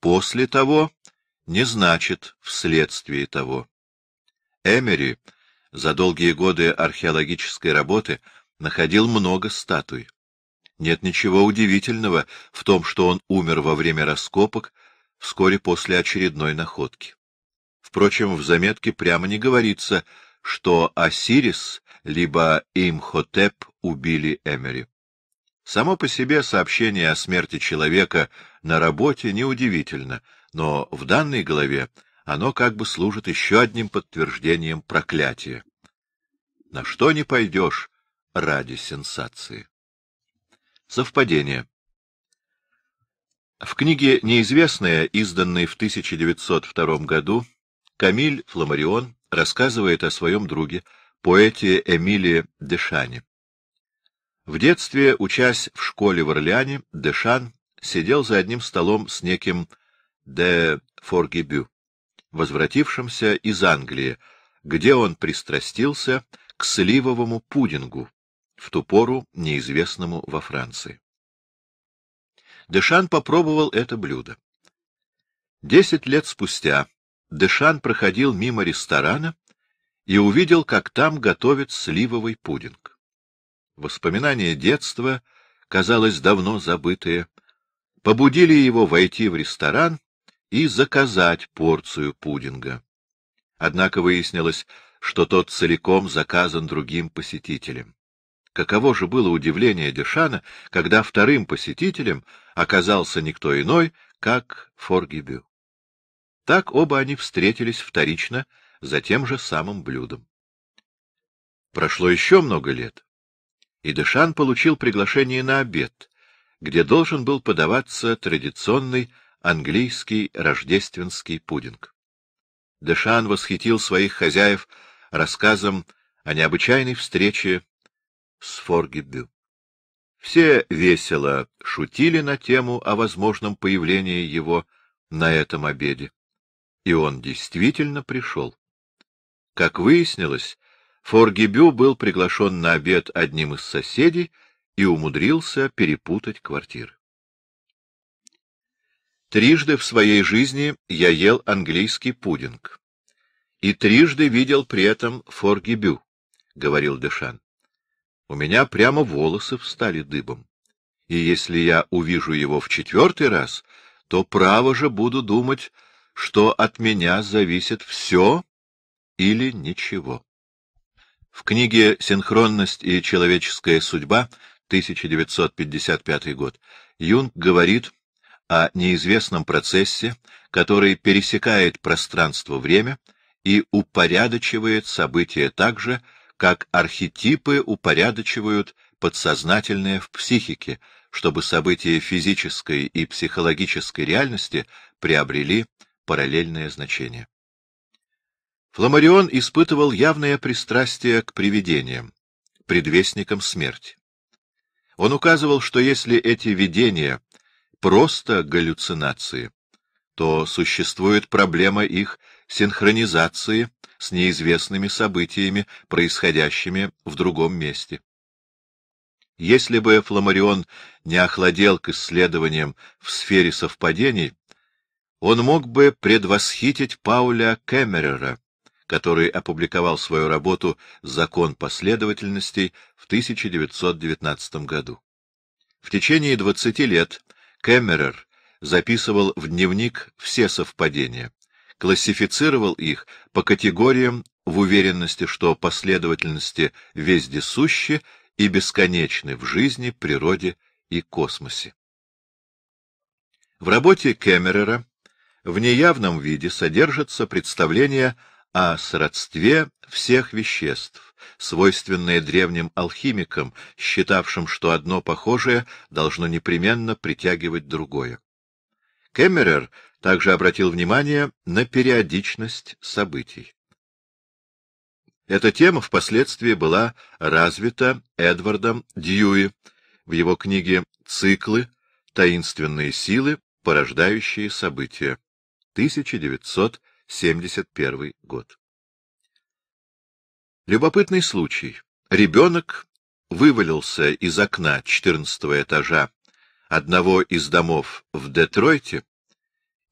S1: После того, не значит вследствие того. Эмери за долгие годы археологической работы находил много статуй. Нет ничего удивительного в том, что он умер во время раскопок вскоре после очередной находки. Впрочем, в заметке прямо не говорится, что Осирис либо Имхотеп убили Эмери. Само по себе сообщение о смерти человека на работе неудивительно — но в данной главе оно как бы служит еще одним подтверждением проклятия. На что не пойдешь ради сенсации. Совпадение. В книге неизвестная, изданной в 1902 году, Камиль Фламарион рассказывает о своем друге, поэте Эмиле Дешане. В детстве, учась в школе в Орлеане, Дешан сидел за одним столом с неким де Форгибю, возвратившимся из Англии, где он пристрастился к сливовому пудингу, в ту пору неизвестному во Франции. Дешан попробовал это блюдо. Десять лет спустя Дешан проходил мимо ресторана и увидел, как там готовят сливовый пудинг. Воспоминания детства, казалось, давно забытые, побудили его войти в ресторан и заказать порцию пудинга. Однако выяснилось, что тот целиком заказан другим посетителем. Каково же было удивление Дешана, когда вторым посетителем оказался никто иной, как Форгибю. Так оба они встретились вторично за тем же самым блюдом. Прошло еще много лет, и Дешан получил приглашение на обед, где должен был подаваться традиционный английский рождественский пудинг. Дешан восхитил своих хозяев рассказом о необычайной встрече с Форгибю. Все весело шутили на тему о возможном появлении его на этом обеде. И он действительно пришел. Как выяснилось, Форгибю был приглашен на обед одним из соседей и умудрился перепутать квартиры. Трижды в своей жизни я ел английский пудинг. И трижды видел при этом форгибю, — говорил Дешан. У меня прямо волосы встали дыбом. И если я увижу его в четвертый раз, то право же буду думать, что от меня зависит все или ничего. В книге «Синхронность и человеческая судьба» 1955 год Юнг говорит, о неизвестном процессе, который пересекает пространство-время и упорядочивает события так же, как архетипы упорядочивают подсознательное в психике, чтобы события физической и психологической реальности приобрели параллельное значение. Фламарион испытывал явное пристрастие к привидениям, предвестникам смерти. Он указывал, что если эти видения просто галлюцинации, то существует проблема их синхронизации с неизвестными событиями, происходящими в другом месте. Если бы Фламарион не охладел к исследованиям в сфере совпадений, он мог бы предвосхитить Пауля Кэмерера, который опубликовал свою работу «Закон последовательностей» в 1919 году. В течение 20 лет Кэмерер записывал в дневник все совпадения, классифицировал их по категориям в уверенности, что последовательности вездесущи и бесконечны в жизни, природе и космосе. В работе Кэмерера в неявном виде содержится представление о сродстве всех веществ, свойственное древним алхимикам, считавшим, что одно похожее должно непременно притягивать другое. Кеммерер также обратил внимание на периодичность событий. Эта тема впоследствии была развита Эдвардом Дьюи в его книге «Циклы. Таинственные силы, порождающие события» 1971 год. Любопытный случай. Ребенок вывалился из окна 14 этажа одного из домов в Детройте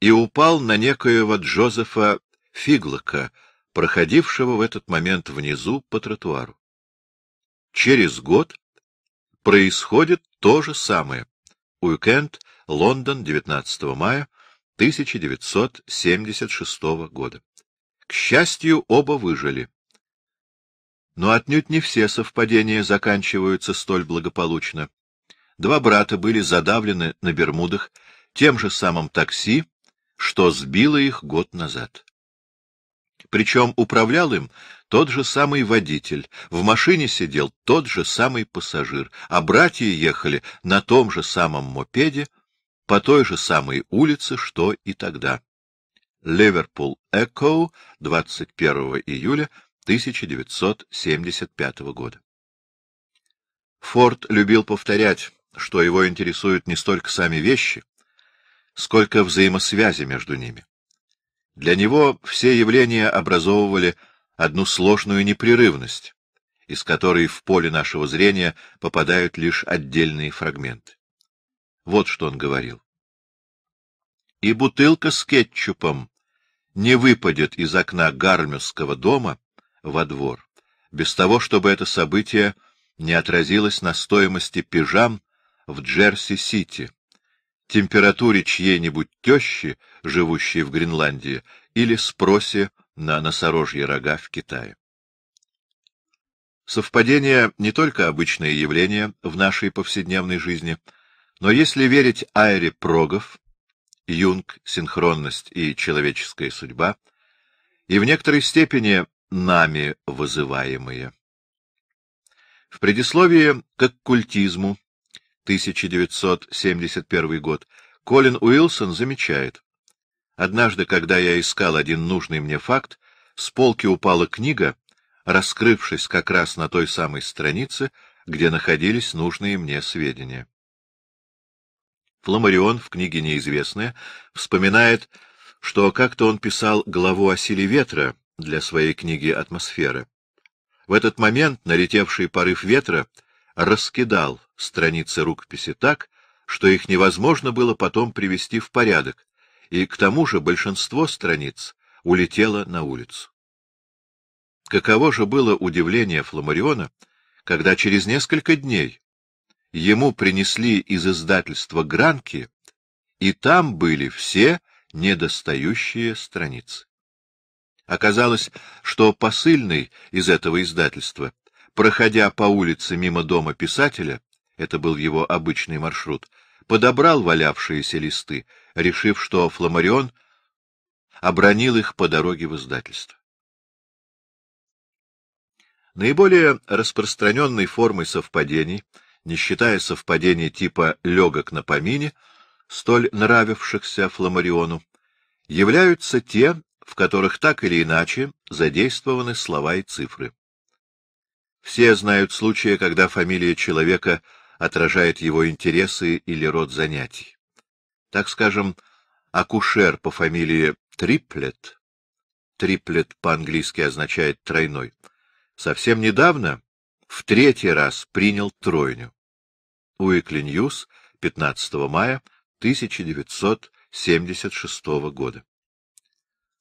S1: и упал на некоего Джозефа Фиглока, проходившего в этот момент внизу по тротуару. Через год происходит то же самое. Уикенд, Лондон, 19 мая 1976 года. К счастью, оба выжили. Но отнюдь не все совпадения заканчиваются столь благополучно. Два брата были задавлены на Бермудах тем же самым такси, что сбило их год назад. Причем управлял им тот же самый водитель, в машине сидел тот же самый пассажир, а братья ехали на том же самом мопеде, по той же самой улице, что и тогда. Ливерпул Эко 21 июля 1975 года. Форд любил повторять, что его интересуют не столько сами вещи, сколько взаимосвязи между ними. Для него все явления образовывали одну сложную непрерывность, из которой в поле нашего зрения попадают лишь отдельные фрагменты. Вот что он говорил. И бутылка с кетчупом не выпадет из окна гармюсского дома, во двор, без того, чтобы это событие не отразилось на стоимости пижам в Джерси-Сити, температуре чьей-нибудь тещи, живущей в Гренландии, или спросе на носорожье рога в Китае. Совпадение — не только обычное явление в нашей повседневной жизни, но если верить Айре Прогов, Юнг, синхронность и человеческая судьба, и в некоторой степени нами вызываемые. В предисловии к оккультизму 1971 год Колин Уилсон замечает. Однажды, когда я искал один нужный мне факт, с полки упала книга, раскрывшись как раз на той самой странице, где находились нужные мне сведения. Фламарион в книге «Неизвестное» вспоминает, что как-то он писал главу о силе ветра, для своей книги «Атмосфера». В этот момент налетевший порыв ветра раскидал страницы рукописи так, что их невозможно было потом привести в порядок, и к тому же большинство страниц улетело на улицу. Каково же было удивление Фламариона, когда через несколько дней ему принесли из издательства «Гранки», и там были все недостающие страницы. Оказалось, что посыльный из этого издательства, проходя по улице мимо дома писателя, это был его обычный маршрут, подобрал валявшиеся листы, решив, что Фламарион обронил их по дороге в издательство. Наиболее распространенной формой совпадений, не считая совпадений типа легок на помине, столь нравившихся Фламариону, являются те, в которых так или иначе задействованы слова и цифры. Все знают случаи, когда фамилия человека отражает его интересы или род занятий. Так скажем, акушер по фамилии Триплет, триплет по-английски означает «тройной», совсем недавно в третий раз принял тройню. Уикли Ньюс, 15 мая 1976 года.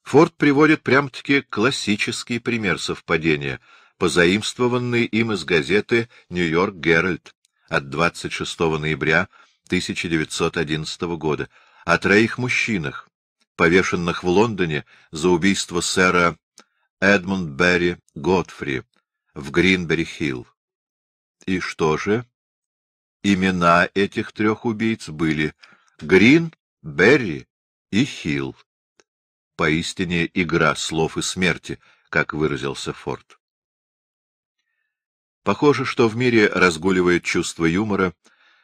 S1: Форд приводит прям-таки классический пример совпадения, позаимствованный им из газеты «Нью-Йорк Геральт» от 26 ноября 1911 года о троих мужчинах, повешенных в Лондоне за убийство сэра Эдмунд Берри Готфри в Гринбери-Хилл. И что же? Имена этих трех убийц были Грин, Берри и Хилл поистине игра слов и смерти, как выразился Форд. Похоже, что в мире разгуливает чувство юмора,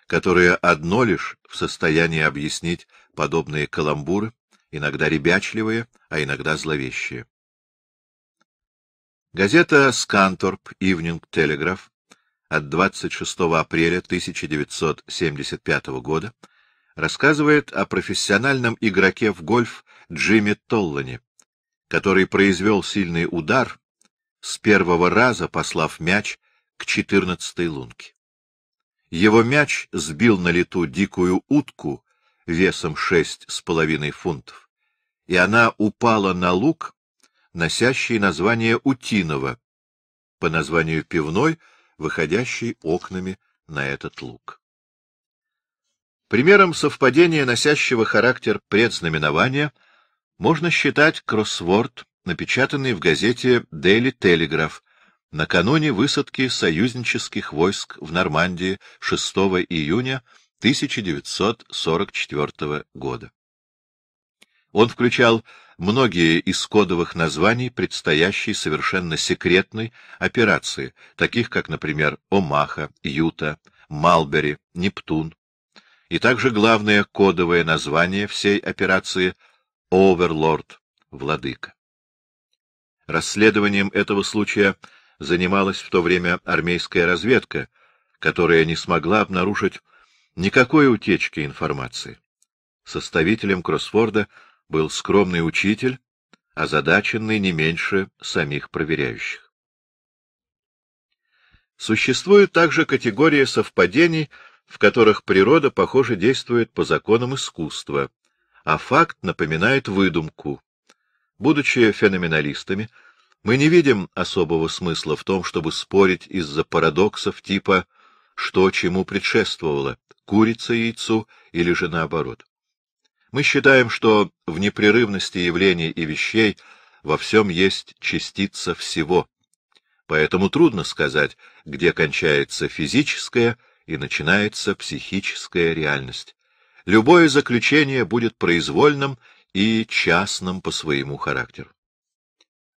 S1: которое одно лишь в состоянии объяснить подобные каламбуры, иногда ребячливые, а иногда зловещие. Газета «Сканторп Ивнинг Телеграф» от 26 апреля 1975 года рассказывает о профессиональном игроке в гольф Джимми Толлане, который произвел сильный удар, с первого раза послав мяч к четырнадцатой лунке. Его мяч сбил на лету дикую утку весом шесть с половиной фунтов, и она упала на лук, носящий название Утиного по названию пивной, выходящий окнами на этот лук. Примером совпадения носящего характер предзнаменования можно считать кроссворд, напечатанный в газете Daily Telegraph накануне высадки союзнических войск в Нормандии 6 июня 1944 года. Он включал многие из кодовых названий предстоящей совершенно секретной операции, таких как, например, Омаха, Юта, Малбери, Нептун, и также главное кодовое название всей операции — «Оверлорд» — «Владыка». Расследованием этого случая занималась в то время армейская разведка, которая не смогла обнаружить никакой утечки информации. Составителем кроссворда был скромный учитель, озадаченный не меньше самих проверяющих. Существует также категория совпадений — в которых природа, похоже, действует по законам искусства, а факт напоминает выдумку. Будучи феноменалистами, мы не видим особого смысла в том, чтобы спорить из-за парадоксов типа «что чему предшествовало» — курица яйцу или же наоборот. Мы считаем, что в непрерывности явлений и вещей во всем есть частица всего. Поэтому трудно сказать, где кончается физическое — и начинается психическая реальность. Любое заключение будет произвольным и частным по своему характеру.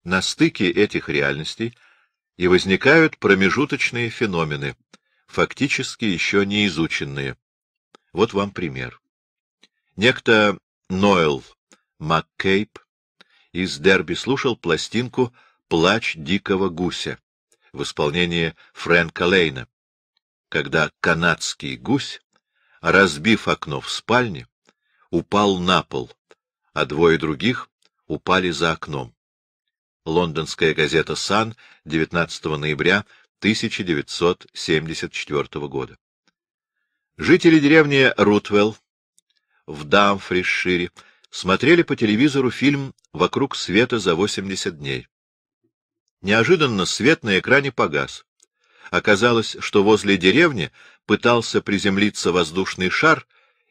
S1: На стыке этих реальностей и возникают промежуточные феномены, фактически еще не изученные. Вот вам пример. Некто Ноэл Маккейп из Дерби слушал пластинку «Плач дикого гуся» в исполнении Фрэнка Лейна когда канадский гусь, разбив окно в спальне, упал на пол, а двое других упали за окном. Лондонская газета «Сан» 19 ноября 1974 года. Жители деревни Рутвелл в Дамфришире смотрели по телевизору фильм «Вокруг света за 80 дней». Неожиданно свет на экране погас. Оказалось, что возле деревни пытался приземлиться воздушный шар,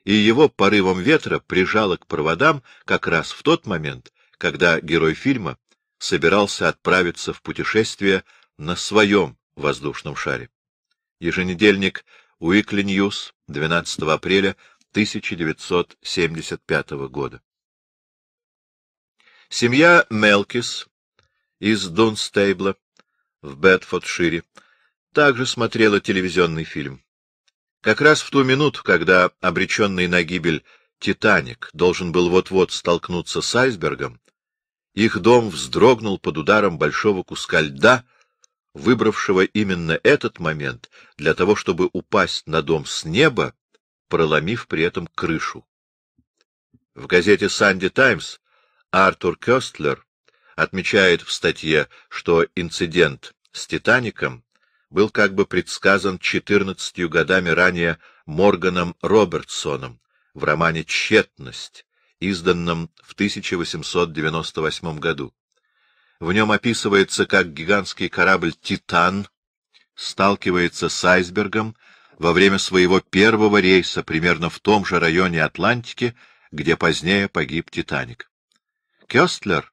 S1: и его порывом ветра прижало к проводам как раз в тот момент, когда герой фильма собирался отправиться в путешествие на своем воздушном шаре. Еженедельник Уикли Ньюс 12 апреля 1975 года. Семья Мелкис из Дунстейбла в Бетфордшире также смотрела телевизионный фильм. Как раз в ту минуту, когда обреченный на гибель «Титаник» должен был вот-вот столкнуться с айсбергом, их дом вздрогнул под ударом большого куска льда, выбравшего именно этот момент для того, чтобы упасть на дом с неба, проломив при этом крышу. В газете «Санди Таймс» Артур Кёстлер отмечает в статье, что инцидент с «Титаником» был как бы предсказан четырнадцатью годами ранее Морганом Робертсоном в романе «Тщетность», изданном в 1898 году. В нем описывается, как гигантский корабль «Титан» сталкивается с айсбергом во время своего первого рейса примерно в том же районе Атлантики, где позднее погиб «Титаник». Кёстлер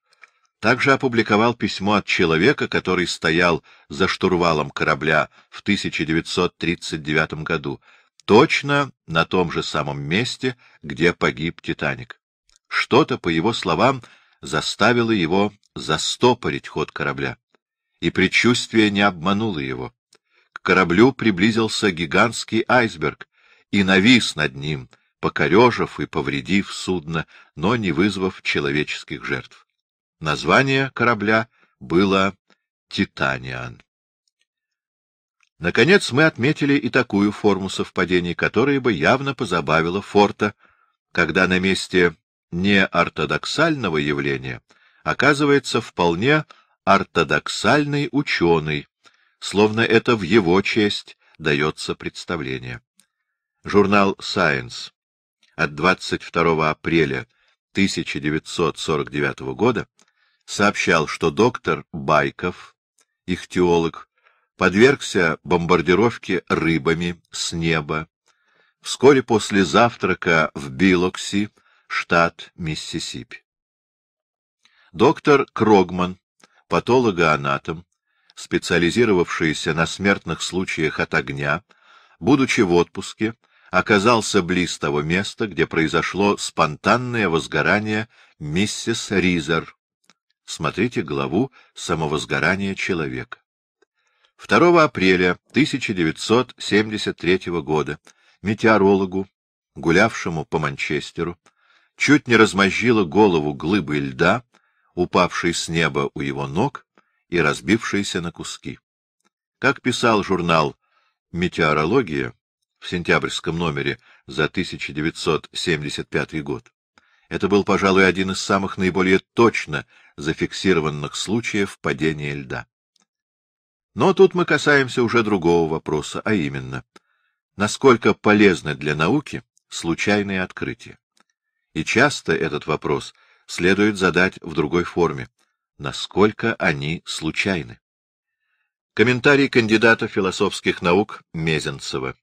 S1: также опубликовал письмо от человека, который стоял за штурвалом корабля в 1939 году, точно на том же самом месте, где погиб «Титаник». Что-то, по его словам, заставило его застопорить ход корабля. И предчувствие не обмануло его. К кораблю приблизился гигантский айсберг и навис над ним, покорежив и повредив судно, но не вызвав человеческих жертв. Название корабля было «Титаниан». Наконец мы отметили и такую форму совпадений, которая бы явно позабавила Форта, когда на месте неортодоксального явления оказывается вполне ортодоксальный ученый, словно это в его честь дается представление. Журнал Science от 22 апреля 1949 года сообщал, что доктор Байков, ихтиолог, подвергся бомбардировке рыбами с неба вскоре после завтрака в Билокси, штат Миссисипи. Доктор Крогман, патологоанатом, специализировавшийся на смертных случаях от огня, будучи в отпуске, оказался близ того места, где произошло спонтанное возгорание миссис Ризер, Смотрите главу «Самовозгорание человека». 2 апреля 1973 года метеорологу, гулявшему по Манчестеру, чуть не размозжило голову глыбой льда, упавшей с неба у его ног и разбившейся на куски. Как писал журнал «Метеорология» в сентябрьском номере за 1975 год, это был, пожалуй, один из самых наиболее точно зафиксированных случаев падения льда. Но тут мы касаемся уже другого вопроса, а именно, насколько полезны для науки случайные открытия. И часто этот вопрос следует задать в другой форме, насколько они случайны. Комментарий кандидата философских наук Мезенцева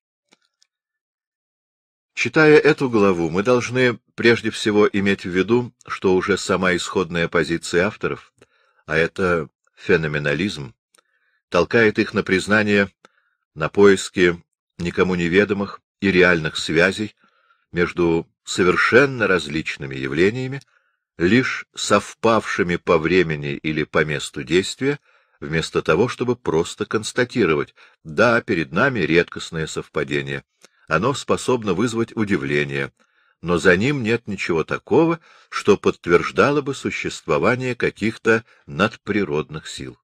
S1: Читая эту главу, мы должны прежде всего иметь в виду, что уже сама исходная позиция авторов, а это феноменализм, толкает их на признание, на поиски никому неведомых и реальных связей между совершенно различными явлениями, лишь совпавшими по времени или по месту действия, вместо того, чтобы просто констатировать, да, перед нами редкостное совпадение — оно способно вызвать удивление, но за ним нет ничего такого, что подтверждало бы существование каких-то надприродных сил.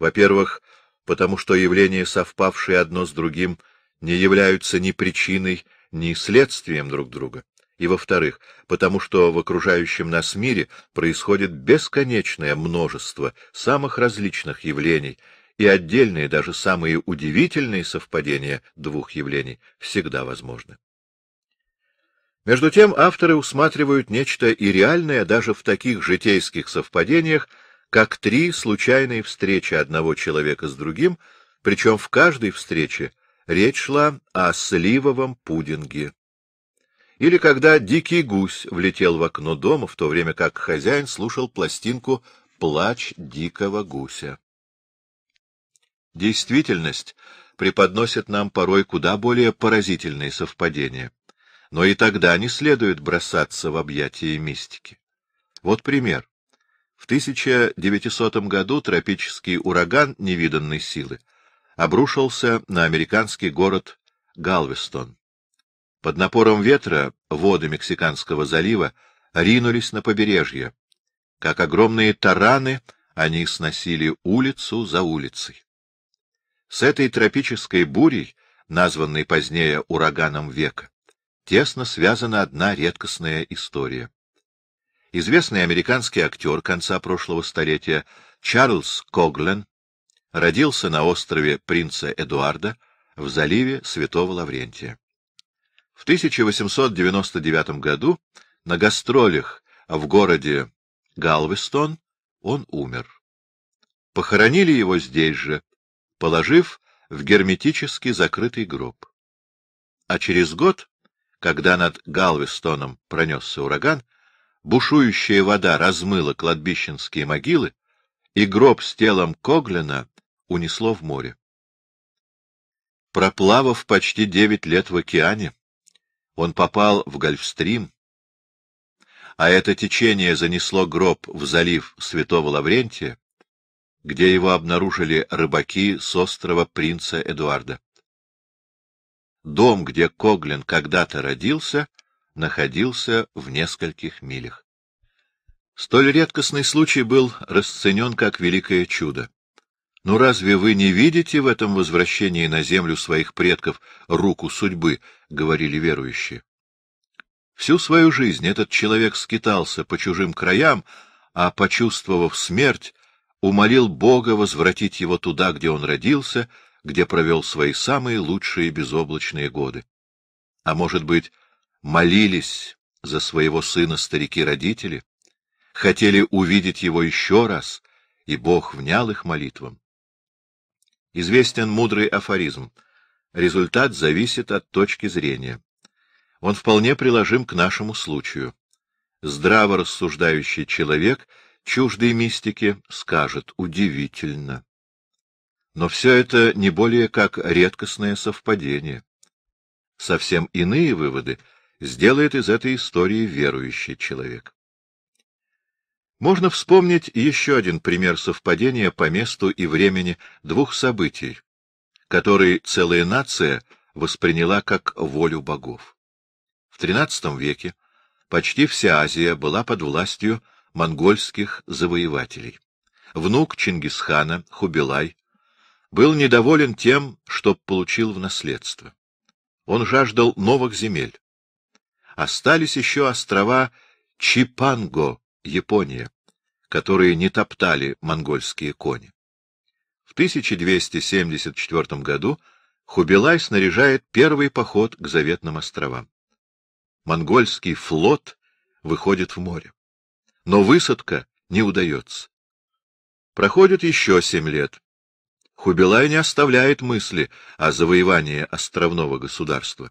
S1: Во-первых, потому что явления, совпавшие одно с другим, не являются ни причиной, ни следствием друг друга. И, во-вторых, потому что в окружающем нас мире происходит бесконечное множество самых различных явлений, и отдельные, даже самые удивительные совпадения двух явлений всегда возможны. Между тем авторы усматривают нечто и реальное даже в таких житейских совпадениях, как три случайные встречи одного человека с другим, причем в каждой встрече речь шла о сливовом пудинге. Или когда дикий гусь влетел в окно дома, в то время как хозяин слушал пластинку «Плач дикого гуся». Действительность преподносит нам порой куда более поразительные совпадения. Но и тогда не следует бросаться в объятия мистики. Вот пример. В 1900 году тропический ураган невиданной силы обрушился на американский город Галвестон. Под напором ветра воды Мексиканского залива ринулись на побережье. Как огромные тараны они сносили улицу за улицей. С этой тропической бурей, названной позднее ураганом века, тесно связана одна редкостная история. Известный американский актер конца прошлого столетия Чарльз Коглен родился на острове принца Эдуарда в заливе Святого Лаврентия. В 1899 году на гастролях в городе Галвестон он умер. Похоронили его здесь же, положив в герметически закрытый гроб. А через год, когда над Галвестоном пронесся ураган, бушующая вода размыла кладбищенские могилы, и гроб с телом Коглина унесло в море. Проплавав почти девять лет в океане, он попал в Гольфстрим, а это течение занесло гроб в залив Святого Лаврентия, где его обнаружили рыбаки с острова принца Эдуарда. Дом, где Коглин когда-то родился, находился в нескольких милях. Столь редкостный случай был расценен как великое чудо. Но ну, разве вы не видите в этом возвращении на землю своих предков руку судьбы, — говорили верующие. Всю свою жизнь этот человек скитался по чужим краям, а, почувствовав смерть, умолил Бога возвратить его туда, где он родился, где провел свои самые лучшие безоблачные годы. А может быть, молились за своего сына старики-родители, хотели увидеть его еще раз, и Бог внял их молитвам. Известен мудрый афоризм. Результат зависит от точки зрения. Он вполне приложим к нашему случаю. Здраво рассуждающий человек — чуждой мистики скажет «удивительно». Но все это не более как редкостное совпадение. Совсем иные выводы сделает из этой истории верующий человек. Можно вспомнить еще один пример совпадения по месту и времени двух событий, которые целая нация восприняла как волю богов. В XIII веке почти вся Азия была под властью монгольских завоевателей. Внук Чингисхана, Хубилай, был недоволен тем, что получил в наследство. Он жаждал новых земель. Остались еще острова Чипанго, Япония, которые не топтали монгольские кони. В 1274 году Хубилай снаряжает первый поход к заветным островам. Монгольский флот выходит в море но высадка не удается. Проходит еще семь лет. Хубилай не оставляет мысли о завоевании островного государства.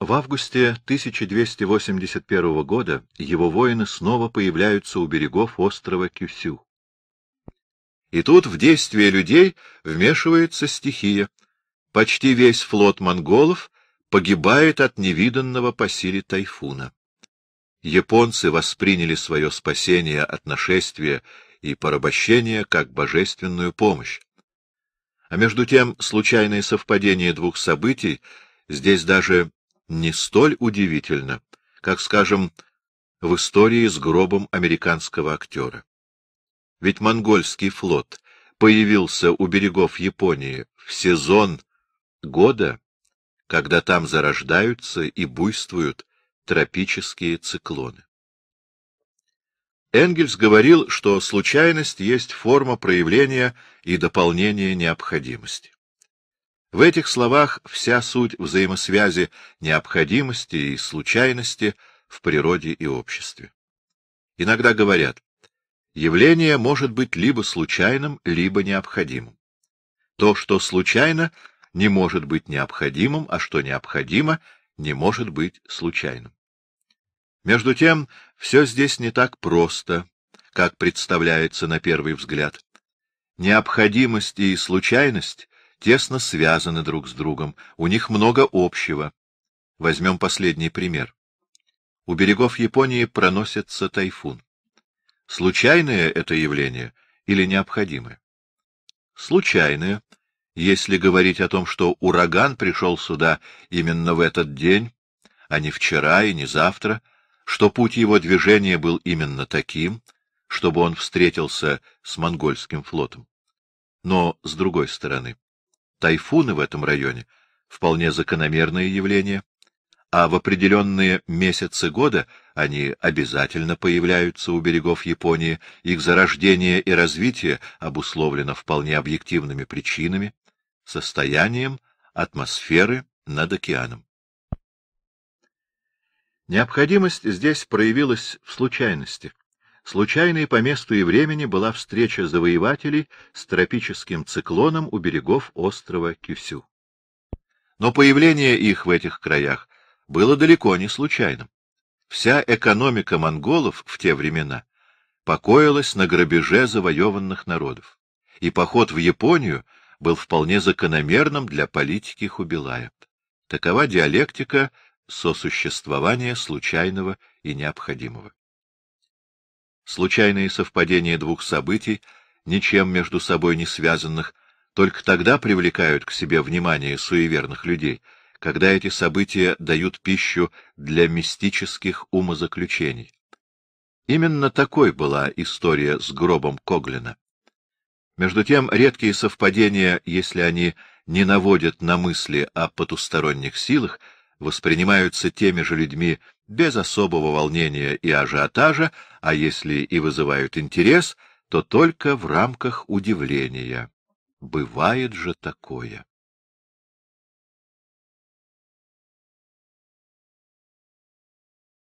S1: В августе 1281 года его воины снова появляются у берегов острова Кюсю. И тут в действие людей вмешивается стихия. Почти весь флот монголов погибает от невиданного по силе тайфуна японцы восприняли свое спасение от нашествия и порабощения как божественную помощь. А между тем, случайное совпадение двух событий здесь даже не столь удивительно, как, скажем, в истории с гробом американского актера. Ведь монгольский флот появился у берегов Японии в сезон года, когда там зарождаются и буйствуют тропические циклоны. Энгельс говорил, что случайность есть форма проявления и дополнения необходимости. В этих словах вся суть взаимосвязи необходимости и случайности в природе и обществе. Иногда говорят, явление может быть либо случайным, либо необходимым. То, что случайно, не может быть необходимым, а что необходимо, не может быть случайным. Между тем, все здесь не так просто, как представляется на первый взгляд. Необходимость и случайность тесно связаны друг с другом, у них много общего. Возьмем последний пример. У берегов Японии проносится тайфун. Случайное это явление или необходимое? Случайное, если говорить о том, что ураган пришел сюда именно в этот день, а не вчера и не завтра, что путь его движения был именно таким, чтобы он встретился с монгольским флотом. Но, с другой стороны, тайфуны в этом районе — вполне закономерное явление, а в определенные месяцы года они обязательно появляются у берегов Японии, их зарождение и развитие обусловлено вполне объективными причинами, состоянием атмосферы над океаном. Необходимость здесь проявилась в случайности. Случайной по месту и времени была встреча завоевателей с тропическим циклоном у берегов острова Кюсю. Но появление их в этих краях было далеко не случайным. Вся экономика монголов в те времена покоилась на грабеже завоеванных народов, и поход в Японию — был вполне закономерным для политики Хубилая. Такова диалектика сосуществования случайного и необходимого. Случайные совпадения двух событий, ничем между собой не связанных, только тогда привлекают к себе внимание суеверных людей, когда эти события дают пищу для мистических умозаключений. Именно такой была история с гробом Коглина. Между тем, редкие совпадения, если они не наводят на мысли о потусторонних силах, воспринимаются теми же людьми без особого волнения и ажиотажа, а если и вызывают интерес, то только в рамках удивления. Бывает же такое.